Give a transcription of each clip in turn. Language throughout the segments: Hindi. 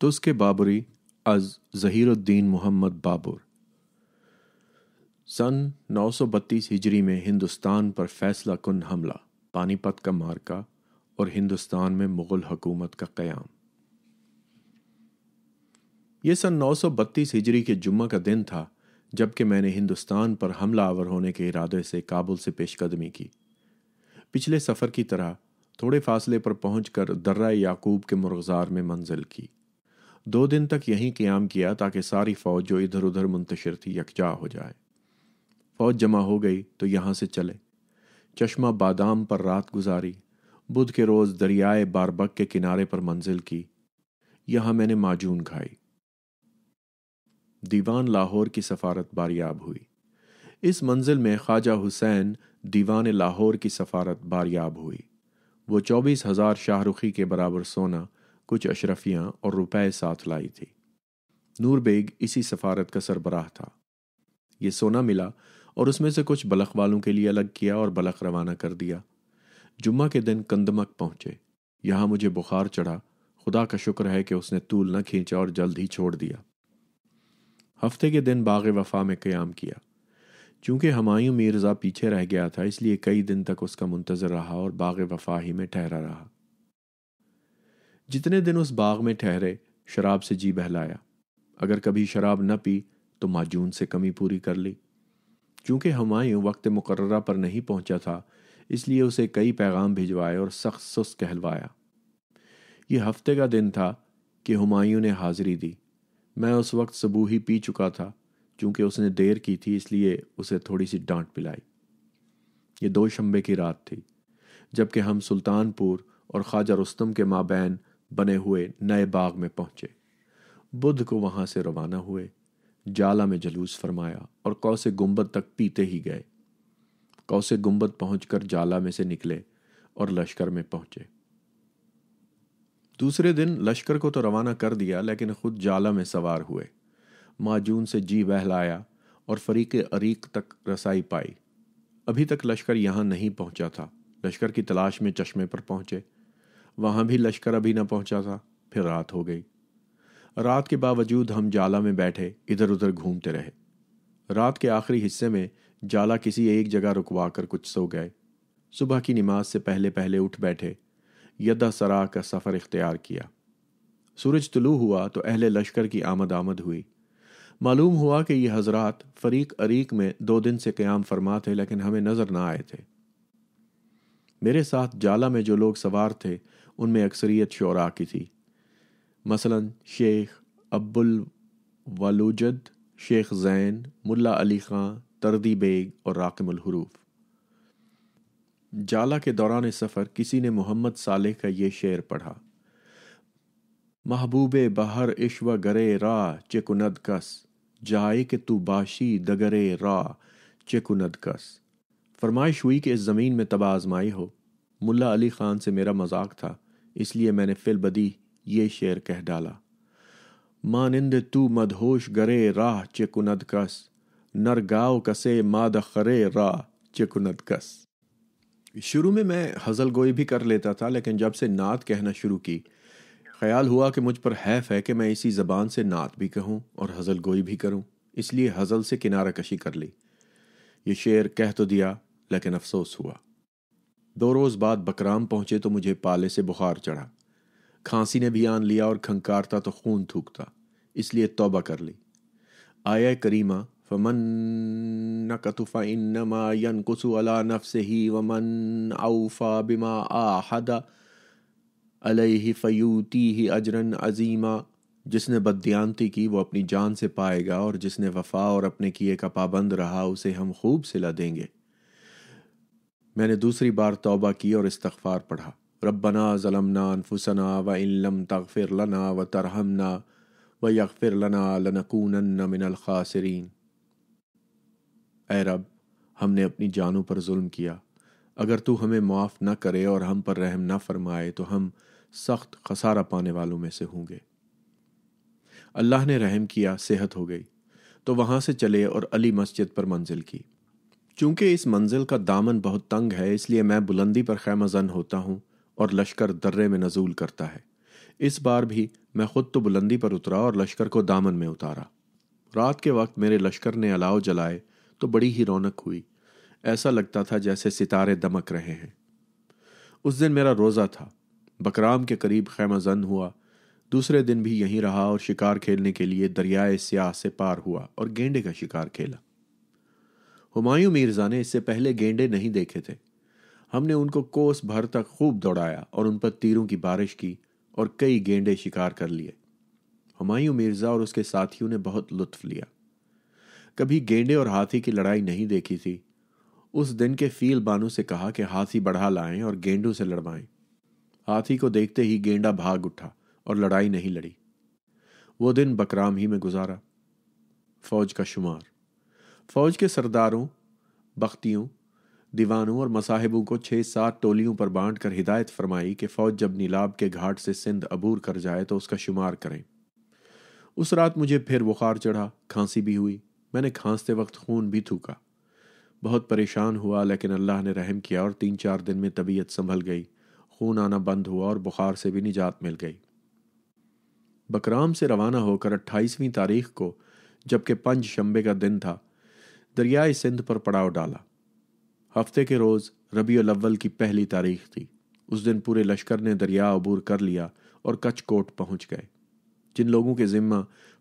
तुस्क तो बाबरी अज ज़हीरुद्दीन मोहम्मद बाबर सन 932 हिजरी में हिंदुस्तान पर फैसला कन हमला पानीपत का मार्का और हिंदुस्तान में मुग़ल हुकूमत का क़्याम यह सन 932 हिजरी के जुम्मे का दिन था जबकि मैंने हिंदुस्तान पर हमला आवर होने के इरादे से काबुल से पेशकदमी की पिछले सफ़र की तरह थोड़े फासले पर पहुंचकर दर्रा याकूब के मुरगज़ार में मंजिल की दो दिन तक यहीं क्याम किया ताकि सारी फौज जो इधर उधर मुंतशिर थी यकजा हो जाए फौज जमा हो गई तो यहां से चले चश्मा बादाम पर रात गुजारी बुध के रोज़ दरियाए बारबक के किनारे पर मंजिल की यहां मैंने माजून खाई दीवान लाहौर की सफारत बारियाब हुई इस मंजिल में ख्वाजा हुसैन दीवान लाहौर की सफारत बारियाब हुई वो चौबीस हज़ार शाहरुखी के बराबर सोना कुछ अशरफियाँ और रुपए साथ लाई थी नूर बेग इसी सफारत का सरबराह था ये सोना मिला और उसमें से कुछ बलख वालों के लिए अलग किया और बलख रवाना कर दिया जुम्मा के दिन कंदमक पहुंचे यहां मुझे बुखार चढ़ा खुदा का शुक्र है कि उसने तूल न खींचा और जल्द ही छोड़ दिया हफ्ते के दिन बाग वफा में क्याम किया चूंकि हमायूं मिर्ज़ा पीछे रह गया था इसलिए कई दिन तक उसका मुंतज़र रहा और बाग वफा ही में ठहरा रहा जितने दिन उस बाग में ठहरे शराब से जी बहलाया अगर कभी शराब न पी तो माजून से कमी पूरी कर ली क्योंकि हमायूं वक्त मुकर्रा पर नहीं पहुंचा था इसलिए उसे कई पैगाम भिजवाए और सख्त सुस्त कहलवाया ये हफ्ते का दिन था कि हुमायूं ने हाजिरी दी मैं उस वक्त सबू ही पी चुका था क्योंकि उसने देर की थी इसलिए उसे थोड़ी सी डांट पिलाई ये दो शंबे की रात थी जबकि हम सुल्तानपुर और ख्वाजा रुस्तम के माबैन बने हुए नए बाग में पहुंचे बुद्ध को वहां से रवाना हुए जाला में जलूस फरमाया और कौसे गुंबद तक पीते ही गए कौसे गुंबद पहुंचकर जाला में से निकले और लश्कर में पहुंचे दूसरे दिन लश्कर को तो रवाना कर दिया लेकिन खुद जाला में सवार हुए माजून से जी बहलाया और फरीक अरीक तक रसाई पाई अभी तक लश्कर यहां नहीं पहुंचा था लश्कर की तलाश में चश्मे पर पहुंचे वहां भी लश्कर अभी ना पहुंचा था फिर रात हो गई रात के बावजूद हम जाला में बैठे इधर उधर घूमते रहे रात के आखिरी हिस्से में जाला किसी एक जगह रुकवा कर कुछ सो गए सुबह की नमाज से पहले पहले उठ बैठे यदा सरा का सफ़र इख्तियार किया सूरज तुलू हुआ तो अहले लश्कर की आमद आमद हुई मालूम हुआ कि ये हजरात फरीक अरीक में दो दिन से क्याम फरमा थे लेकिन हमें नज़र ना आए थे मेरे साथ जाला में जो लोग सवार थे उनमें अक्सरियत शौरा की थी मसलन शेख अब्बुल वलूजद शेख जैन मुल्ला अली खां तरदी बेग और राकमुल हरूफ जाला के दौरान सफ़र किसी ने मोहम्मद साले का यह शेर पढ़ा महबूब बहर इश्व गरे रा चेकुनद कस जाए कि तू बाशी दगरे रा चेकुनद कस फरमाइश हुई कि इस ज़मीन में तबाजमाई हो मुला अली ख़ान से मेरा मजाक था इसलिए मैंने फिल बदी ये शेर कह डाला मानिंद तू मदहोश गरे राह चिकुनद कस गाओ कसे माद खरे राह चिकुनद कस शुरू में मैं हजल गोई भी कर लेता था लेकिन जब से नात कहना शुरू की ख्याल हुआ कि मुझ पर हैफ है कि मैं इसी ज़बान से नात भी कहूँ और हजल गोई भी करूँ इसलिए हजल से किनारा कशी कर ली ये शेर कह तो दिया लेकिन अफसोस हुआ दो रोज बाद बकराम पहुंचे तो मुझे पाले से बुखार चढ़ा खांसी ने भी आन लिया और खंकारता तो खून थूकता इसलिए तोबा कर ली आया करीमा फमन न कतुफ़ा इन मन कुसु अला नफ से ही वमन आउफा बिमा आहदा ही फ़यूती ही अजरन अजीमा जिसने बदयानती की वो अपनी जान से पाएगा और जिसने वफा और अपने किए का पाबंद रहा उसे हम खूब सिला देंगे मैंने दूसरी बार तोबा की और इस्तफार पढ़ा रब्बना ज़लमना फुसना व इलम तकफिर लना व तरहमना व यकफिर लना लनकून मिनल खासरीन हमने अपनी जानों पर जुल्म किया अगर तू हमें मुआफ़ न करे और हम पर रहम न फरमाए तो हम सख्त खसारा पाने वालों में से होंगे अल्लाह ने रहम किया सेहत हो गई तो वहाँ से चले और अली मस्जिद पर मंजिल की चूंकि इस मंजिल का दामन बहुत तंग है इसलिए मैं बुलंदी पर खैमा जन होता हूँ और लश्कर दर्रे में नजूल करता है इस बार भी मैं खुद तो बुलंदी पर उतरा और लश्कर को दामन में उतारा रात के वक्त मेरे लश्कर ने अलाव जलाए तो बड़ी ही रौनक हुई ऐसा लगता था जैसे सितारे दमक रहे हैं उस दिन मेरा रोज़ा था बकराम के करीब खैमा जन हुआ दूसरे दिन भी यहीं रहा और शिकार खेलने के लिए दरियाए स्याह से पार हुआ और गेंडे का शिकार खेला हुमायूं मिर्जा ने इससे पहले गेंडे नहीं देखे थे हमने उनको कोस भर तक खूब दौड़ाया और उन पर तीरों की बारिश की और कई गेंडे शिकार कर लिए हुमायूं मिर्जा और उसके साथियों ने बहुत लुत्फ लिया कभी गेंडे और हाथी की लड़ाई नहीं देखी थी उस दिन के फील बानू से कहा कि हाथी बढ़ा लाएं और गेंडों से लड़वाएं हाथी को देखते ही गेंडा भाग उठा और लड़ाई नहीं लड़ी वो दिन बकराम ही में गुजारा फौज का शुमार फौज के सरदारों बख्तियों दीवानों और मसाहिबों को छः सात टोलियों पर बांट कर हिदायत फरमाई कि फौज जब नीलाब के घाट से सिंध अबूर कर जाए तो उसका शुमार करें उस रात मुझे फिर बुखार चढ़ा खांसी भी हुई मैंने खांसते वक्त खून भी थूका बहुत परेशान हुआ लेकिन अल्लाह ने रहम किया और तीन चार दिन में तबीयत संभल गई खून आना बंद हुआ और बुखार से भी निजात मिल गई बकराम से रवाना होकर अट्ठाईसवीं तारीख को जबकि पंज शंबे का दिन था दरियाए सिंध पर पड़ाव डाला हफ्ते के रोज़ रबी अव्वल की पहली तारीख थी उस दिन पूरे लश्कर ने दरिया अबूर कर लिया और कच्छ कोट पहुंच गए जिन लोगों के ज़िम्मा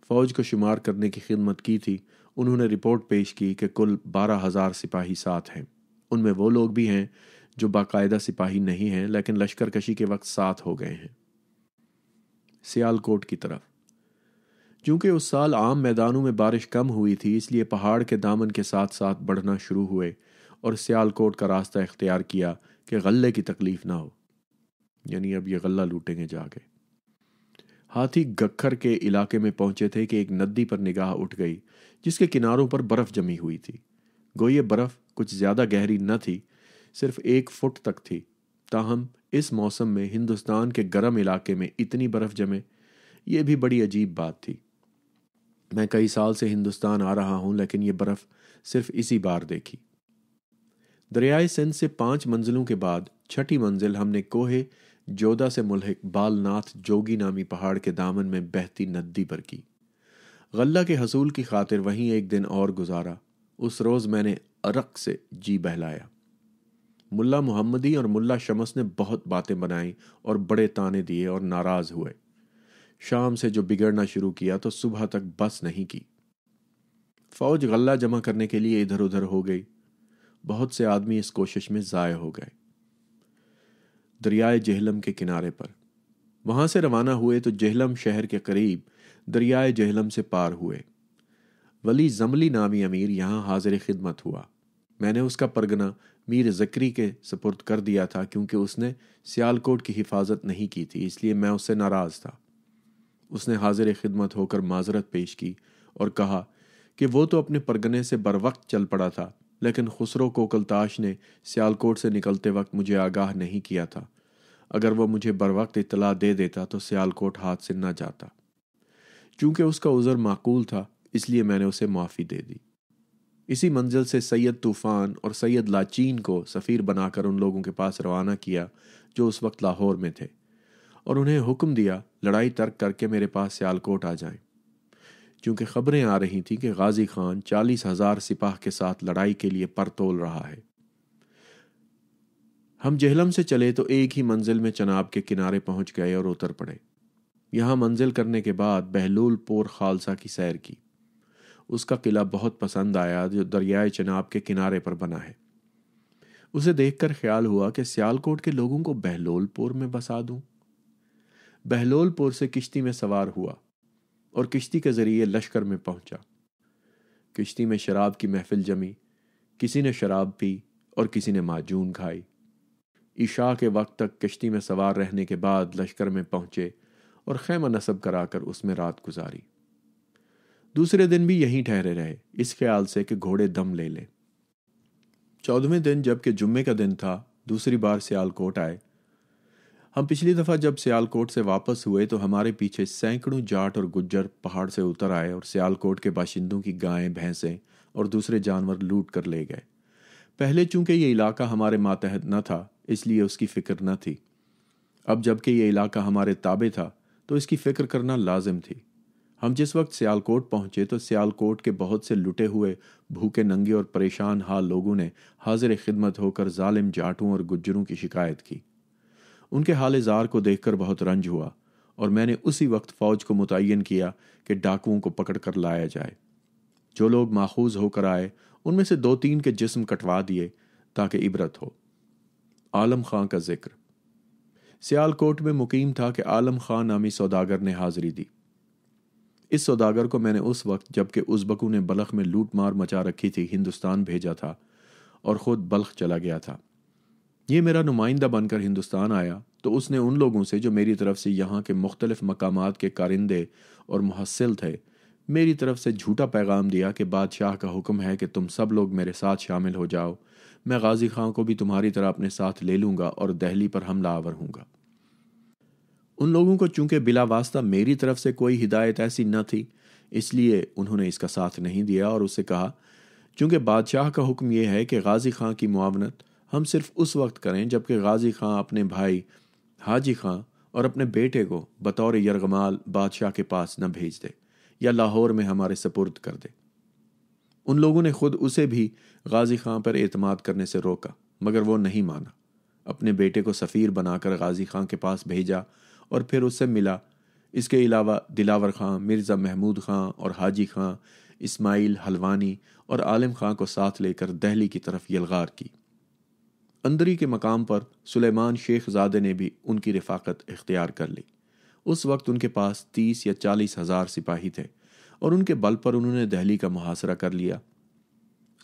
फ़ौज को शुमार करने की खिदमत की थी उन्होंने रिपोर्ट पेश की कि कुल बारह हज़ार सिपाही साथ हैं उनमें वो लोग भी हैं जो बाकायदा सिपाही नहीं हैं लेकिन लश्कर कशी के वक्त साथ हो गए हैं सियालकोट की तरफ क्योंकि उस साल आम मैदानों में बारिश कम हुई थी इसलिए पहाड़ के दामन के साथ साथ बढ़ना शुरू हुए और सियालकोट का रास्ता इख्तियार किया कि गले की तकलीफ ना हो यानी अब ये गला लूटेंगे जाके हाथी गखर के इलाके में पहुंचे थे कि एक नदी पर निगाह उठ गई जिसके किनारों पर बर्फ जमी हुई थी गो ये बर्फ कुछ ज्यादा गहरी न थी सिर्फ एक फुट तक थी ताहम इस मौसम में हिंदुस्तान के गर्म इलाके में इतनी बर्फ जमे ये भी बड़ी अजीब बात थी मैं कई साल से हिंदुस्तान आ रहा हूं लेकिन ये बर्फ सिर्फ इसी बार देखी दरियाए सिंध से पांच मंजिलों के बाद छठी मंजिल हमने कोहे जोधा से मुलहिक बालनाथ जोगी नामी पहाड़ के दामन में बहती नदी पर की गल्ला के हसूल की खातिर वहीं एक दिन और गुजारा उस रोज़ मैंने अरक से जी बहलाया मुल्ला मोहम्मदी और मुल्ला शमस ने बहुत बातें बनाई और बड़े ताने दिए और नाराज़ हुए शाम से जो बिगड़ना शुरू किया तो सुबह तक बस नहीं की फौज गल्ला जमा करने के लिए इधर उधर हो गई बहुत से आदमी इस कोशिश में ज़ाय हो गए दरियाए जहलम के किनारे पर वहां से रवाना हुए तो जहलम शहर के करीब दरियाए जहलम से पार हुए वली जमली नामी अमीर यहां हाजिर खिदमत हुआ मैंने उसका परगना मीर जकरी के सपुर्द कर दिया था क्योंकि उसने सियालकोट की हिफाजत नहीं की थी इसलिए मैं उससे नाराज़ था उसने हाजिर खिदमत होकर माजरत पेश की और कहा कि वो तो अपने परगने से बर वक्त चल पड़ा था लेकिन खुसरो कोकलताश ने सियालकोट से निकलते वक्त मुझे आगाह नहीं किया था अगर वह मुझे बर वक्त इतला दे देता तो सियालकोट हाथ से न जाता चूंकि उसका उज़र माकूल था इसलिए मैंने उसे माफ़ी दे दी इसी मंजिल से सैयद तूफ़ान और सैयद लाचीन को सफ़ीर बनाकर उन लोगों के पास रवाना किया जो उस वक्त लाहौर में थे और उन्हें हुक्म दिया लड़ाई तर्क करके मेरे पास सियालकोट आ जाएं। क्योंकि खबरें आ रही थीं कि गाजी खान चालीस हजार सिपाह के साथ लड़ाई के लिए परतोल रहा है हम जहलम से चले तो एक ही मंजिल में चनाब के किनारे पहुंच गए और उतर पड़े यहां मंजिल करने के बाद बहलूल पोर खालसा की सैर की उसका किला बहुत पसंद आया जो दरियाए चनाब के किनारे पर बना है उसे देखकर ख्याल हुआ कि सियालकोट के लोगों को बहलोलपुर में बसा दूं बहलोलपुर से किश्ती में सवार हुआ और किश्ती के जरिए लश्कर में पहुंचा किश्ती में शराब की महफिल जमी किसी ने शराब पी और किसी ने माजून खाई ईशा के वक्त तक किश्ती में सवार रहने के बाद लश्कर में पहुंचे और खैमा नसब कराकर उसमें रात गुजारी दूसरे दिन भी यहीं ठहरे रहे इस ख्याल से कि घोड़े दम ले लें चौदहवें दिन जबकि जुम्मे का दिन था दूसरी बार सियालकोट आए हम पिछली दफ़ा जब सियालकोट से वापस हुए तो हमारे पीछे सैकड़ों जाट और गुज्जर पहाड़ से उतर आए और सियालकोट के बाशिंदों की गायें भैंसें और दूसरे जानवर लूट कर ले गए पहले चूंकि ये इलाका हमारे मातहत न था इसलिए उसकी फ़िक्र न थी अब जबकि ये इलाका हमारे ताबे था तो इसकी फ़िक्र करना लाजिम थी हम जिस वक्त सियालकोट पहुंचे तो सियालकोट के बहुत से लुटे हुए भूखे नंगे और परेशान हाल लोगों ने हाजिर खिदमत होकर जालिम जाटों और गुज्जरों की शिकायत की उनके हाल इजार को देखकर बहुत रंज हुआ और मैंने उसी वक्त फौज को मुतन किया कि डाकुओं को पकड़ कर लाया जाए जो लोग माखूज होकर आए उनमें से दो तीन के जिस्म कटवा दिए ताकि इबरत हो आलम खां का जिक्र सियालकोट में मुकीम था कि आलम खां नामी सौदागर ने हाजिरी दी इस सौदागर को मैंने उस वक्त जबकि उजबकू ने बलख में लूट मार मचा रखी थी हिंदुस्तान भेजा था और ख़ुद बल्ख चला गया था ये मेरा नुमाइंदा बनकर हिंदुस्तान आया तो उसने उन लोगों से जो मेरी तरफ से यहाँ के मुख्तलिफ मकाम के कारिंदे और मुहसिल थे मेरी तरफ से झूठा पैगाम दिया कि बादशाह का हुक्म है कि तुम सब लोग मेरे साथ शामिल हो जाओ मैं गाजी खां को भी तुम्हारी तरह अपने साथ ले लूँगा और दहली पर हमला आवर हूँगा उन लोगों को चूंकि बिला वास्ता मेरी तरफ से कोई हिदायत ऐसी न थी इसलिए उन्होंने इसका साथ नहीं दिया और उससे कहा चूंकि बादशाह का हुक्म यह है कि गाजी खां की मुआवनत हम सिर्फ उस वक्त करें जबकि गाजी खां अपने भाई हाजी खां और अपने बेटे को बतौर यरगमाल बादशाह के पास न भेज दे या लाहौर में हमारे सपुर्द कर दे उन लोगों ने खुद उसे भी गाजी खां पर एतमाद करने से रोका मगर वो नहीं माना अपने बेटे को सफ़ीर बनाकर गाजी खां के पास भेजा और फिर उससे मिला इसके अलावा दिलावर खां मिर्ज़ा महमूद खां और हाजी खां इस्माइल हलवानी और आलम खां को साथ लेकर दहली की तरफ यलगार की अंदरी के मकाम पर सुलेमान शेखजादे ने भी उनकी रिफाक़त इख्तियार कर ली उस वक्त उनके पास तीस या चालीस हजार सिपाही थे और उनके बल पर उन्होंने दहली का मुहासरा कर लिया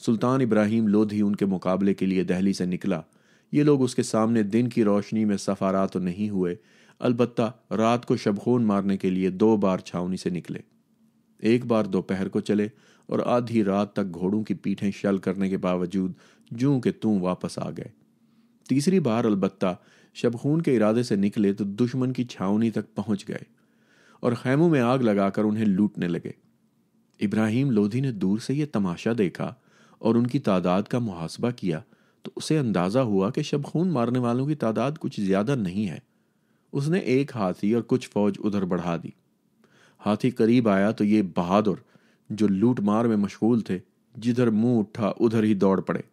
सुल्तान इब्राहिम लोधी उनके मुकाबले के लिए दहली से निकला ये लोग उसके सामने दिन की रोशनी में सफारा तो नहीं हुए अलबत् रात को शबखोन मारने के लिए दो बार छावनी से निकले एक बार दोपहर को चले और आधी रात तक घोड़ों की पीठें शल करने के बावजूद जू के तू वापस आ गए तीसरी बार अलबत्ता शबखून के इरादे से निकले तो दुश्मन की छावनी तक पहुंच गए और खैमों में आग लगाकर उन्हें लूटने लगे इब्राहिम लोधी ने दूर से यह तमाशा देखा और उनकी तादाद का मुहासबा किया तो उसे अंदाज़ा हुआ कि शबखून मारने वालों की तादाद कुछ ज़्यादा नहीं है उसने एक हाथी और कुछ फौज उधर बढ़ा दी हाथी करीब आया तो ये बहादुर जो लूट मार में मशगूल थे जिधर मुंह उठा उधर ही दौड़ पड़े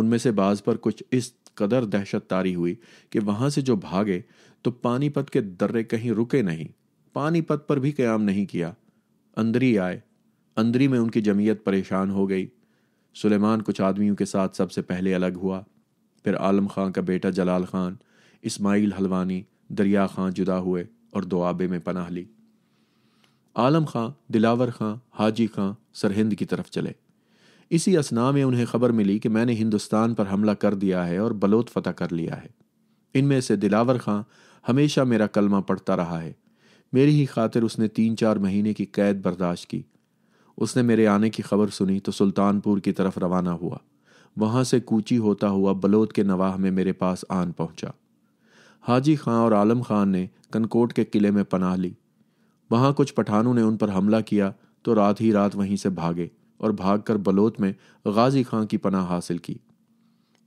उनमें से बाज पर कुछ इस कदर दहशत तारी हुई कि वहां से जो भागे तो पानीपत के दर्रे कहीं रुके नहीं पानीपत पर भी क्याम नहीं किया अंदरी आए अंदरी में उनकी जमीयत परेशान हो गई सुलेमान कुछ आदमियों के साथ सबसे पहले अलग हुआ फिर आलम खां का बेटा जलाल खान इस्माइल हलवानी दरिया खां जुदा हुए और दोआबे में पनाह ली आलम खां दिलावर खां हाजी खां सरहिंद की तरफ चले इसी असना में उन्हें खबर मिली कि मैंने हिंदुस्तान पर हमला कर दिया है और बलोत फतह कर लिया है इनमें से दिलावर खां हमेशा मेरा कलमा पढ़ता रहा है मेरी ही खातिर उसने तीन चार महीने की कैद बर्दाश्त की उसने मेरे आने की खबर सुनी तो सुल्तानपुर की तरफ रवाना हुआ वहाँ से कूची होता हुआ बलोद के नवाह में मेरे पास आन पहुँचा हाजी खां और आलम खान ने कनकोट के किले में पनाह ली वहाँ कुछ पठानों ने उन पर हमला किया तो रात ही रात वहीं से भागे और भागकर बलोत में गाजी खां की पनाह हासिल की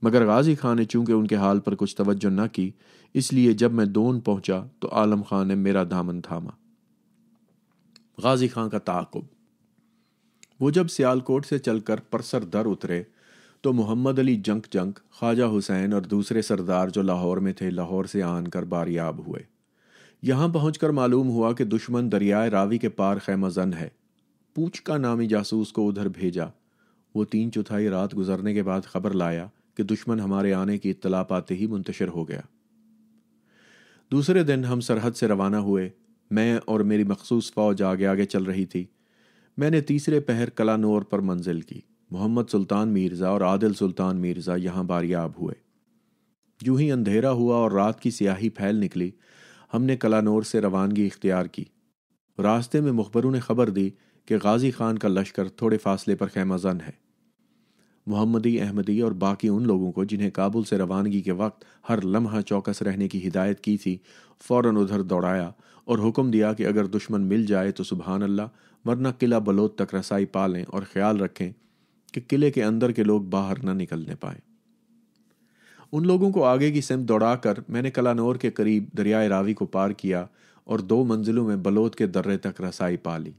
मगर गाजी खां ने चूंकि उनके हाल पर कुछ तवज्जो न की इसलिए जब मैं दोन पहुंचा तो आलम खां ने मेरा दामन थामा गाजी खां का ताकुब वो जब सियालकोट से चलकर परसर दर उतरे तो मोहम्मद अली जंक जंक ख्वाजा हुसैन और दूसरे सरदार जो लाहौर में थे लाहौर से आन कर बारियाब हुए यहां पहुंचकर मालूम हुआ कि दुश्मन दरियाए रावी के पार खैमजन है पूचका नामी जासूस को उधर भेजा वो तीन चौथाई रात गुजरने के बाद खबर लाया कि दुश्मन हमारे आने की इतला पाते ही मुंतशर हो गया दूसरे दिन हम सरहद से रवाना हुए मैं और मेरी मखसूस फौज आगे आगे चल रही थी मैंने तीसरे पहर कलानोर पर मंजिल की मोहम्मद सुल्तान मिर्ज़ा और आदिल सुल्तान मिर्ज़ा यहाँ बारियाब हुए जू ही अंधेरा हुआ और रात की सियाही फैल निकली हमने कलानोर से रवानगी इख्तियार की रास्ते में मुखबरों ने खबर दी कि गाजी खान का लश्कर थोड़े फासले पर खैमाजन है मोहम्मदी अहमदी और बाकी उन लोगों को जिन्हें काबुल से रवानगी के वक्त हर लम्हा चौकस रहने की हिदायत की थी फौरन उधर दौड़ाया और हुक्म दिया कि अगर दुश्मन मिल जाए तो सुबहान अल्लाह वरना किला बलोद तक रसाई पा लें और ख्याल रखें कि किले के अंदर के लोग बाहर न निकलने पाए उन लोगों को आगे की सिम दौड़ाकर मैंने कलानौर के करीब दरियाए रावी को पार किया और दो मंजिलों में बलोद के दर्रे तक रसाई पा ली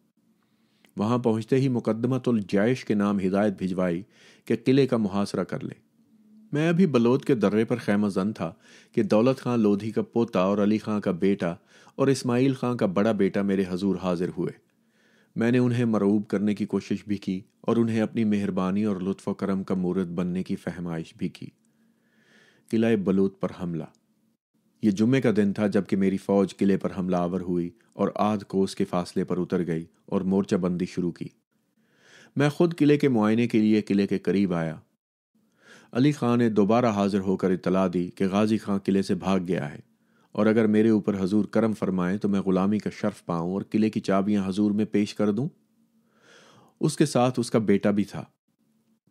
वहां पहुंचते ही मुकदमतुलजैश के नाम हिदायत भिजवाई कि किले का मुहासरा कर ले मैं अभी बलोद के दर्रे पर खैमा जन था कि दौलत खां लोधी का पोता और अली खां का बेटा और इस्माइल खां का बड़ा बेटा मेरे हजूर हाजिर हुए मैंने उन्हें मरूब करने की कोशिश भी की और उन्हें अपनी मेहरबानी और लुत्फ करम का मूर्त बनने की फहमाइश भी की किला बलूत पर हमला यह जुम्मे का दिन था जबकि मेरी फौज किले पर हमला आवर हुई और आध कोस के फासले पर उतर गई और मोर्चाबंदी शुरू की मैं खुद किले के मुआयने के लिए किले के करीब आया अली खां ने दोबारा हाजिर होकर इतला दी कि गाजी खां किले से भाग गया है और अगर मेरे ऊपर हजूर करम फरमाएं तो मैं गुलामी का शर्फ पाऊं और किले की चाबियां हजूर में पेश कर दूं उसके साथ उसका बेटा भी था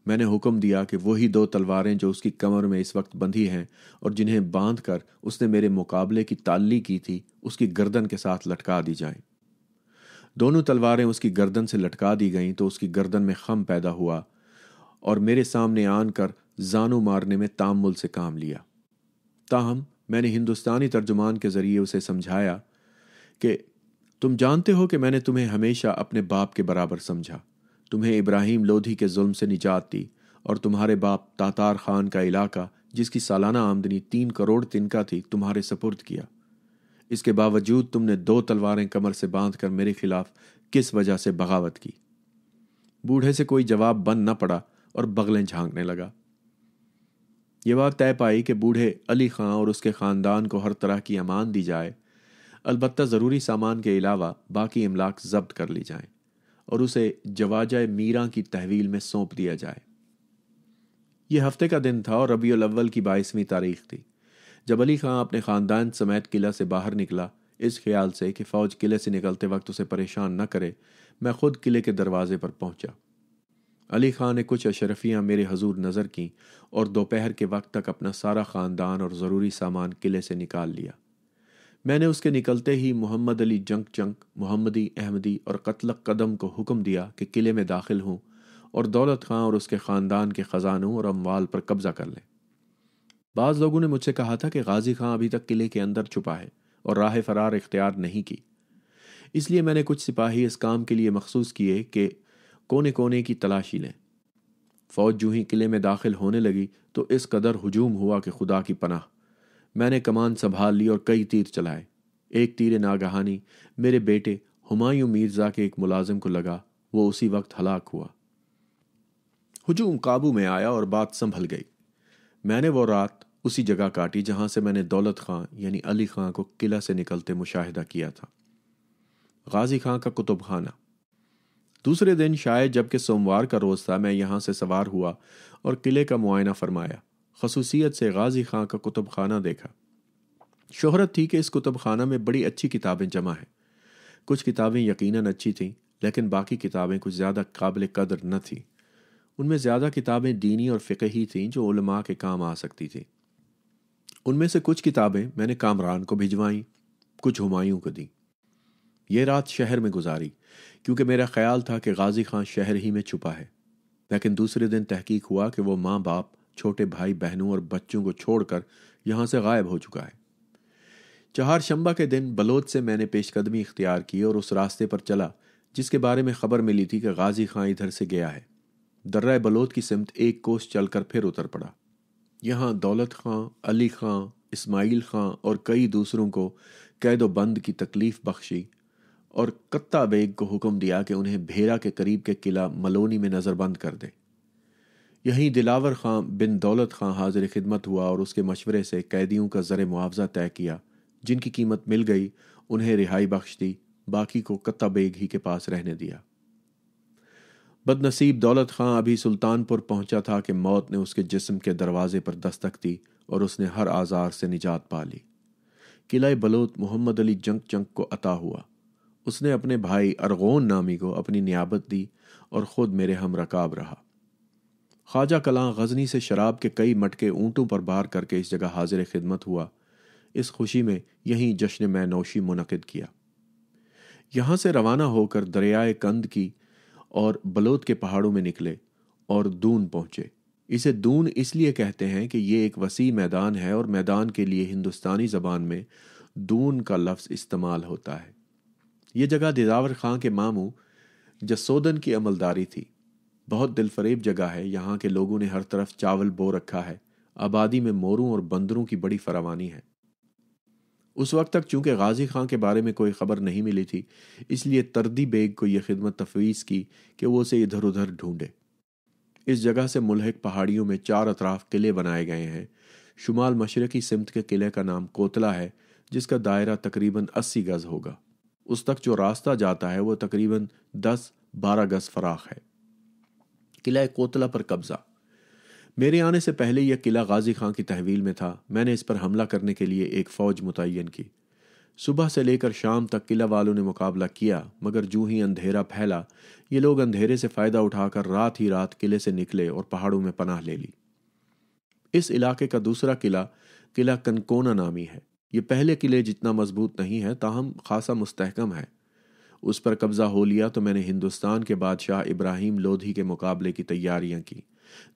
मैंने हुक्म दिया कि वही दो तलवारें जो उसकी कमर में इस वक्त बंधी हैं और जिन्हें बांध कर उसने मेरे मुकाबले की ताली की थी उसकी गर्दन के साथ लटका दी जाएं। दोनों तलवारें उसकी गर्दन से लटका दी गईं तो उसकी गर्दन में खम पैदा हुआ और मेरे सामने आन कर जानू मारने में तामुल से काम लिया ताहम मैंने हिंदुस्तानी तर्जुमान के ज़रिए उसे समझाया कि तुम जानते हो कि मैंने तुम्हें हमेशा अपने बाप के बराबर समझा तुम्हें इब्राहिम लोधी के जुल्म से निजात दी और तुम्हारे बाप तातार खान का इलाका जिसकी सालाना आमदनी तीन करोड़ तिनका थी तुम्हारे सपुर्द किया इसके बावजूद तुमने दो तलवारें कमर से बांध कर मेरे खिलाफ किस वजह से बगावत की बूढ़े से कोई जवाब बन न पड़ा और बगलें झांकने लगा यह बात तय पाई कि बूढ़े अली खां और उसके खानदान को हर तरह की अमान दी जाए अलबत्ता ज़रूरी सामान के अलावा बाकी इमलाक जब्त कर ली जाएं। और उसे जवाजा मीरा की तहवील में सौंप दिया जाए यह हफ्ते का दिन था और रबी अव्वल की बाईसवीं तारीख थी जब अली खां अपने खानदान समेत किला से बाहर निकला इस ख्याल से कि फौज किले से निकलते वक्त उसे परेशान न करे मैं खुद किले के दरवाजे पर पहुंचा अली खां ने कुछ अशरफियां मेरे हजूर नज़र की और दोपहर के वक्त तक अपना सारा ख़ानदान और ज़रूरी सामान किले से निकाल लिया मैंने उसके निकलते ही मोहम्मद अली जंक जंक मोहम्मदी अहमदी और कतलक कदम को हुक्म दिया कि किले में दाखिल हों और दौलत खां और उसके ख़ानदान के ख़जानों और अमवाल पर कब्ज़ा कर लें बाज़ लोगों ने मुझसे कहा था कि गाजी खां अभी तक किले के अंदर छुपा है और राह फरार इख्तियार नहीं की इसलिए मैंने कुछ सिपाही इस काम के लिए मखसूस किए कि कोने कोने की तलाशी लें फौज जूही किले में दाखिल होने लगी तो इस कदर हजूम हुआ कि खुदा की पनाह मैंने कमान संभाल ली और कई तीर चलाए एक तीर नागहानी मेरे बेटे हुमायूं मिर्जा के एक मुलाजिम को लगा वो उसी वक्त हलाक हुआ हुजूम काबू में आया और बात संभल गई मैंने वो रात उसी जगह काटी जहां से मैंने दौलत खां यानी अली खां को किला से निकलते मुशाहिदा किया था गाजी खां का कुतुब खाना दूसरे दिन शायद जबकि सोमवार का रोज़ था मैं यहाँ से सवार हुआ और किले का मुआयना फरमाया खसूसियत से गाजी खां का कुतुब खाना देखा शोहरत थी कि इस कुतुब खाना में बड़ी अच्छी किताबें जमा हैं कुछ किताबें यकीन अच्छी थीं लेकिन बाकी किताबें कुछ ज़्यादा काबिल कदर न थीं उनमें ज़्यादा किताबें दीनी और फ़िकही थीं जो उलमा के काम आ सकती थीं उनमें से कुछ किताबें मैंने कामरान को भिजवाईं कुछ हुमायूं को दीं ये रात शहर में गुजारी क्योंकि मेरा ख्याल था कि गाजी खां शहर ही में छुपा है लेकिन दूसरे दिन तहकीक हुआ कि वह माँ बाप छोटे भाई बहनों और बच्चों को छोड़कर यहां से गायब हो चुका है चहार शंबा के दिन बलोच से मैंने पेशकदमी इख्तियार की और उस रास्ते पर चला जिसके बारे में खबर मिली थी कि गाजी खां इधर से गया है दर्रा बलोच की सिमत एक कोस चलकर फिर उतर पड़ा यहां दौलत खां अली खां इस्माइल खां और कई दूसरों को कैदो बंद की तकलीफ बख्शी और कत्ता बेग को हुक्म दिया कि उन्हें भेरा के करीब के किला मलोनी में नज़रबंद कर दें यहीं दिलावर खां बिन दौलत खां हाजिर खिदमत हुआ और उसके मशवरे से कैदियों का ज़र मुआवजा तय किया जिनकी कीमत मिल गई उन्हें रिहाई बख्श दी बाकी को कत्ता बेग ही के पास रहने दिया बदनसीब दौलत खां अभी सुल्तानपुर पहुंचा था कि मौत ने उसके जिसम के दरवाजे पर दस्तक दी और उसने हर आज़ार से निजात पा ली किला बलोत मोहम्मद अली जंक जंग को अता हुआ उसने अपने भाई अरगोन नामी को अपनी नियाबत दी और ख़ुद मेरे हम रकाब रहा ख्वाजा कलां गजनी से शराब के कई मटके ऊंटों पर बाहर करके इस जगह हाजिर खिदमत हुआ इस खुशी में यहीं जश्न नौशी मुनद किया यहां से रवाना होकर दरियाए कंद की और बलोद के पहाड़ों में निकले और दून पहुंचे इसे दून इसलिए कहते हैं कि यह एक वसी मैदान है और मैदान के लिए हिंदुस्तानी ज़बान में दून का लफ्ज़ इस्तेमाल होता है ये जगह दिदावर खां के मामू जसोदन की अमलदारी थी बहुत दिलफरेब जगह है यहाँ के लोगों ने हर तरफ चावल बो रखा है आबादी में मोरों और बंदरों की बड़ी फरावानी है उस वक्त तक चूंकि गाजी खां के बारे में कोई खबर नहीं मिली थी इसलिए तरदी बेग को यह खिदमत तफवीज़ की कि वो उसे इधर उधर ढूंढे इस जगह से मुलहक पहाड़ियों में चार अतराफ किले बनाए गए हैं शुमाल मशरकी सिमत के किले का नाम कोतला है जिसका दायरा तकरीबन अस्सी गज़ होगा उस तक जो रास्ता जाता है वह तकरीबन दस बारह गज़ फराख है किला कोतला पर कब्जा मेरे आने से पहले यह किला गाजी खां की तहवील में था मैंने इस पर हमला करने के लिए एक फौज मुतन की सुबह से लेकर शाम तक किला वालों ने मुकाबला किया मगर जू ही अंधेरा फैला ये लोग अंधेरे से फ़ायदा उठाकर रात ही रात किले से निकले और पहाड़ों में पनाह ले ली इस इलाके का दूसरा किला किला कनकोना नामी है ये पहले किले जितना मजबूत नहीं है ताहम खासा मुस्तहकम है उस पर कब्जा हो लिया तो मैंने हिंदुस्तान के बादशाह इब्राहिम लोधी के मुकाबले की तैयारियां की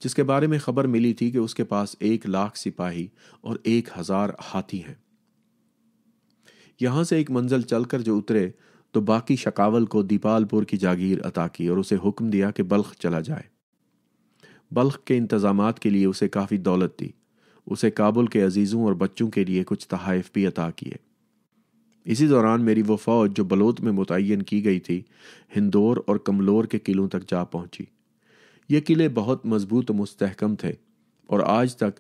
जिसके बारे में खबर मिली थी कि उसके पास एक लाख सिपाही और एक हजार हाथी हैं यहां से एक मंजिल चलकर जो उतरे तो बाकी शकावल को दीपालपुर की जागीर अता की और उसे हुक्म दिया कि बल्ख चला जाए बल्ख के इंतजाम के लिए उसे काफ़ी दौलत दी उसे काबुल के अजीज़ों और बच्चों के लिए कुछ तहाइफ भी अता किए इसी दौरान मेरी वो फौज जो बलोद में मुतन की गई थी हिंदौर और कमलोर के किलों तक जा पहुंची ये किले बहुत मजबूत और मुस्तहकम थे और आज तक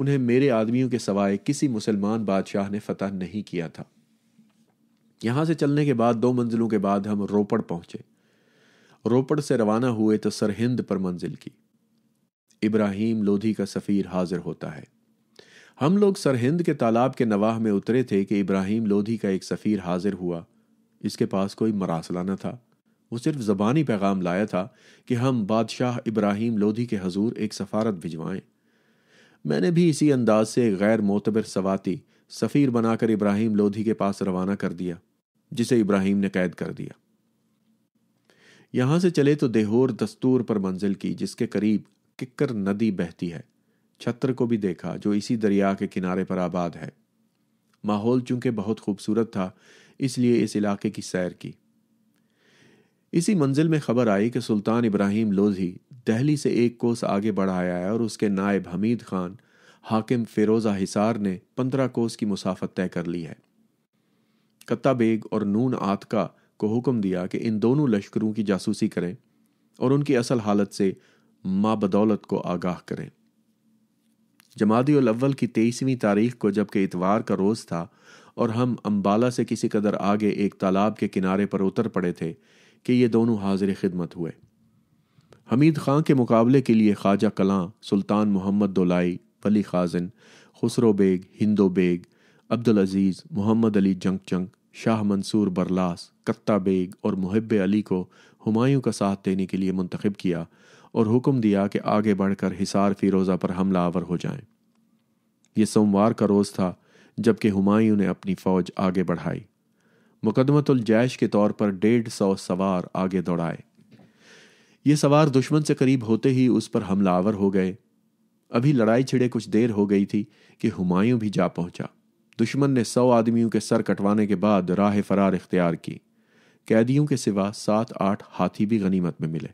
उन्हें मेरे आदमियों के सवाए किसी मुसलमान बादशाह ने फतह नहीं किया था यहां से चलने के बाद दो मंजिलों के बाद हम रोपड़ पहुंचे रोपड़ से रवाना हुए तो सरहिंद पर मंजिल की इब्राहिम लोधी का सफ़ीर हाजिर होता है हम लोग सरहिंद के तालाब के नवाह में उतरे थे कि इब्राहिम लोधी का एक सफ़ीर हाजिर हुआ इसके पास कोई मरासला न था वो सिर्फ ज़बानी पैगाम लाया था कि हम बादशाह इब्राहिम लोधी के हजूर एक सफारत भिजवाएं मैंने भी इसी अंदाज से गैर मोतबर सवाती सफ़ीर बनाकर इब्राहिम लोधी के पास रवाना कर दिया जिसे इब्राहिम ने कैद कर दिया यहाँ से चले तो देहोर दस्तूर पर मंजिल की जिसके करीब किक्कर नदी बहती है छत्र को भी देखा जो इसी दरिया के किनारे पर आबाद है माहौल चूंकि बहुत खूबसूरत था इसलिए इस इलाके की सैर की इसी मंजिल में खबर आई कि सुल्तान इब्राहिम लोधी दहली से एक कोस आगे बढ़ाया है और उसके नायब हमीद खान हाकिम फिरोज़ा हिसार ने पंद्रह कोस की मुसाफत तय कर ली है कत्ता बेग और नून आतका को हुक्म दिया कि इन दोनों लश्करों की जासूसी करें और उनकी असल हालत से माँ बदौलत को आगाह करें जमादी अव्वल की तेईसवीं तारीख को जबकि इतवार का रोज़ था और हम अम्बाला से किसी कदर आगे एक तालाब के किनारे पर उतर पड़े थे कि ये दोनों हाजिर खिदमत हुए हमीद खां के मुकाबले के लिए ख्वाजा कलां सुल्तान मोहम्मद दोलाई वली खाजन खुसरो बेग हिंदो बेग अब्दुल अजीज़ मोहम्मद अली चंग शाह मंसूर बरलास कत्ता बेग और मुहब अली को हुमायूं का साथ देने के लिए मंतखब किया और हुक्म दिया कि आगे बढ़कर हिसार फिरोजा पर हमला आवर हो जाएं। यह सोमवार का रोज था जबकि हुमायूं ने अपनी फौज आगे बढ़ाई मुकदमतुलजैश के तौर पर डेढ़ सौ सवार आगे दौड़ाए ये सवार दुश्मन से करीब होते ही उस पर हमलावर हो गए अभी लड़ाई छिड़े कुछ देर हो गई थी कि हुमायूं भी जा पहुंचा दुश्मन ने सौ आदमियों के सर कटवाने के बाद राह फरार इख्तियार की कैदियों के सिवा सात आठ हाथी भी गनीमत में मिले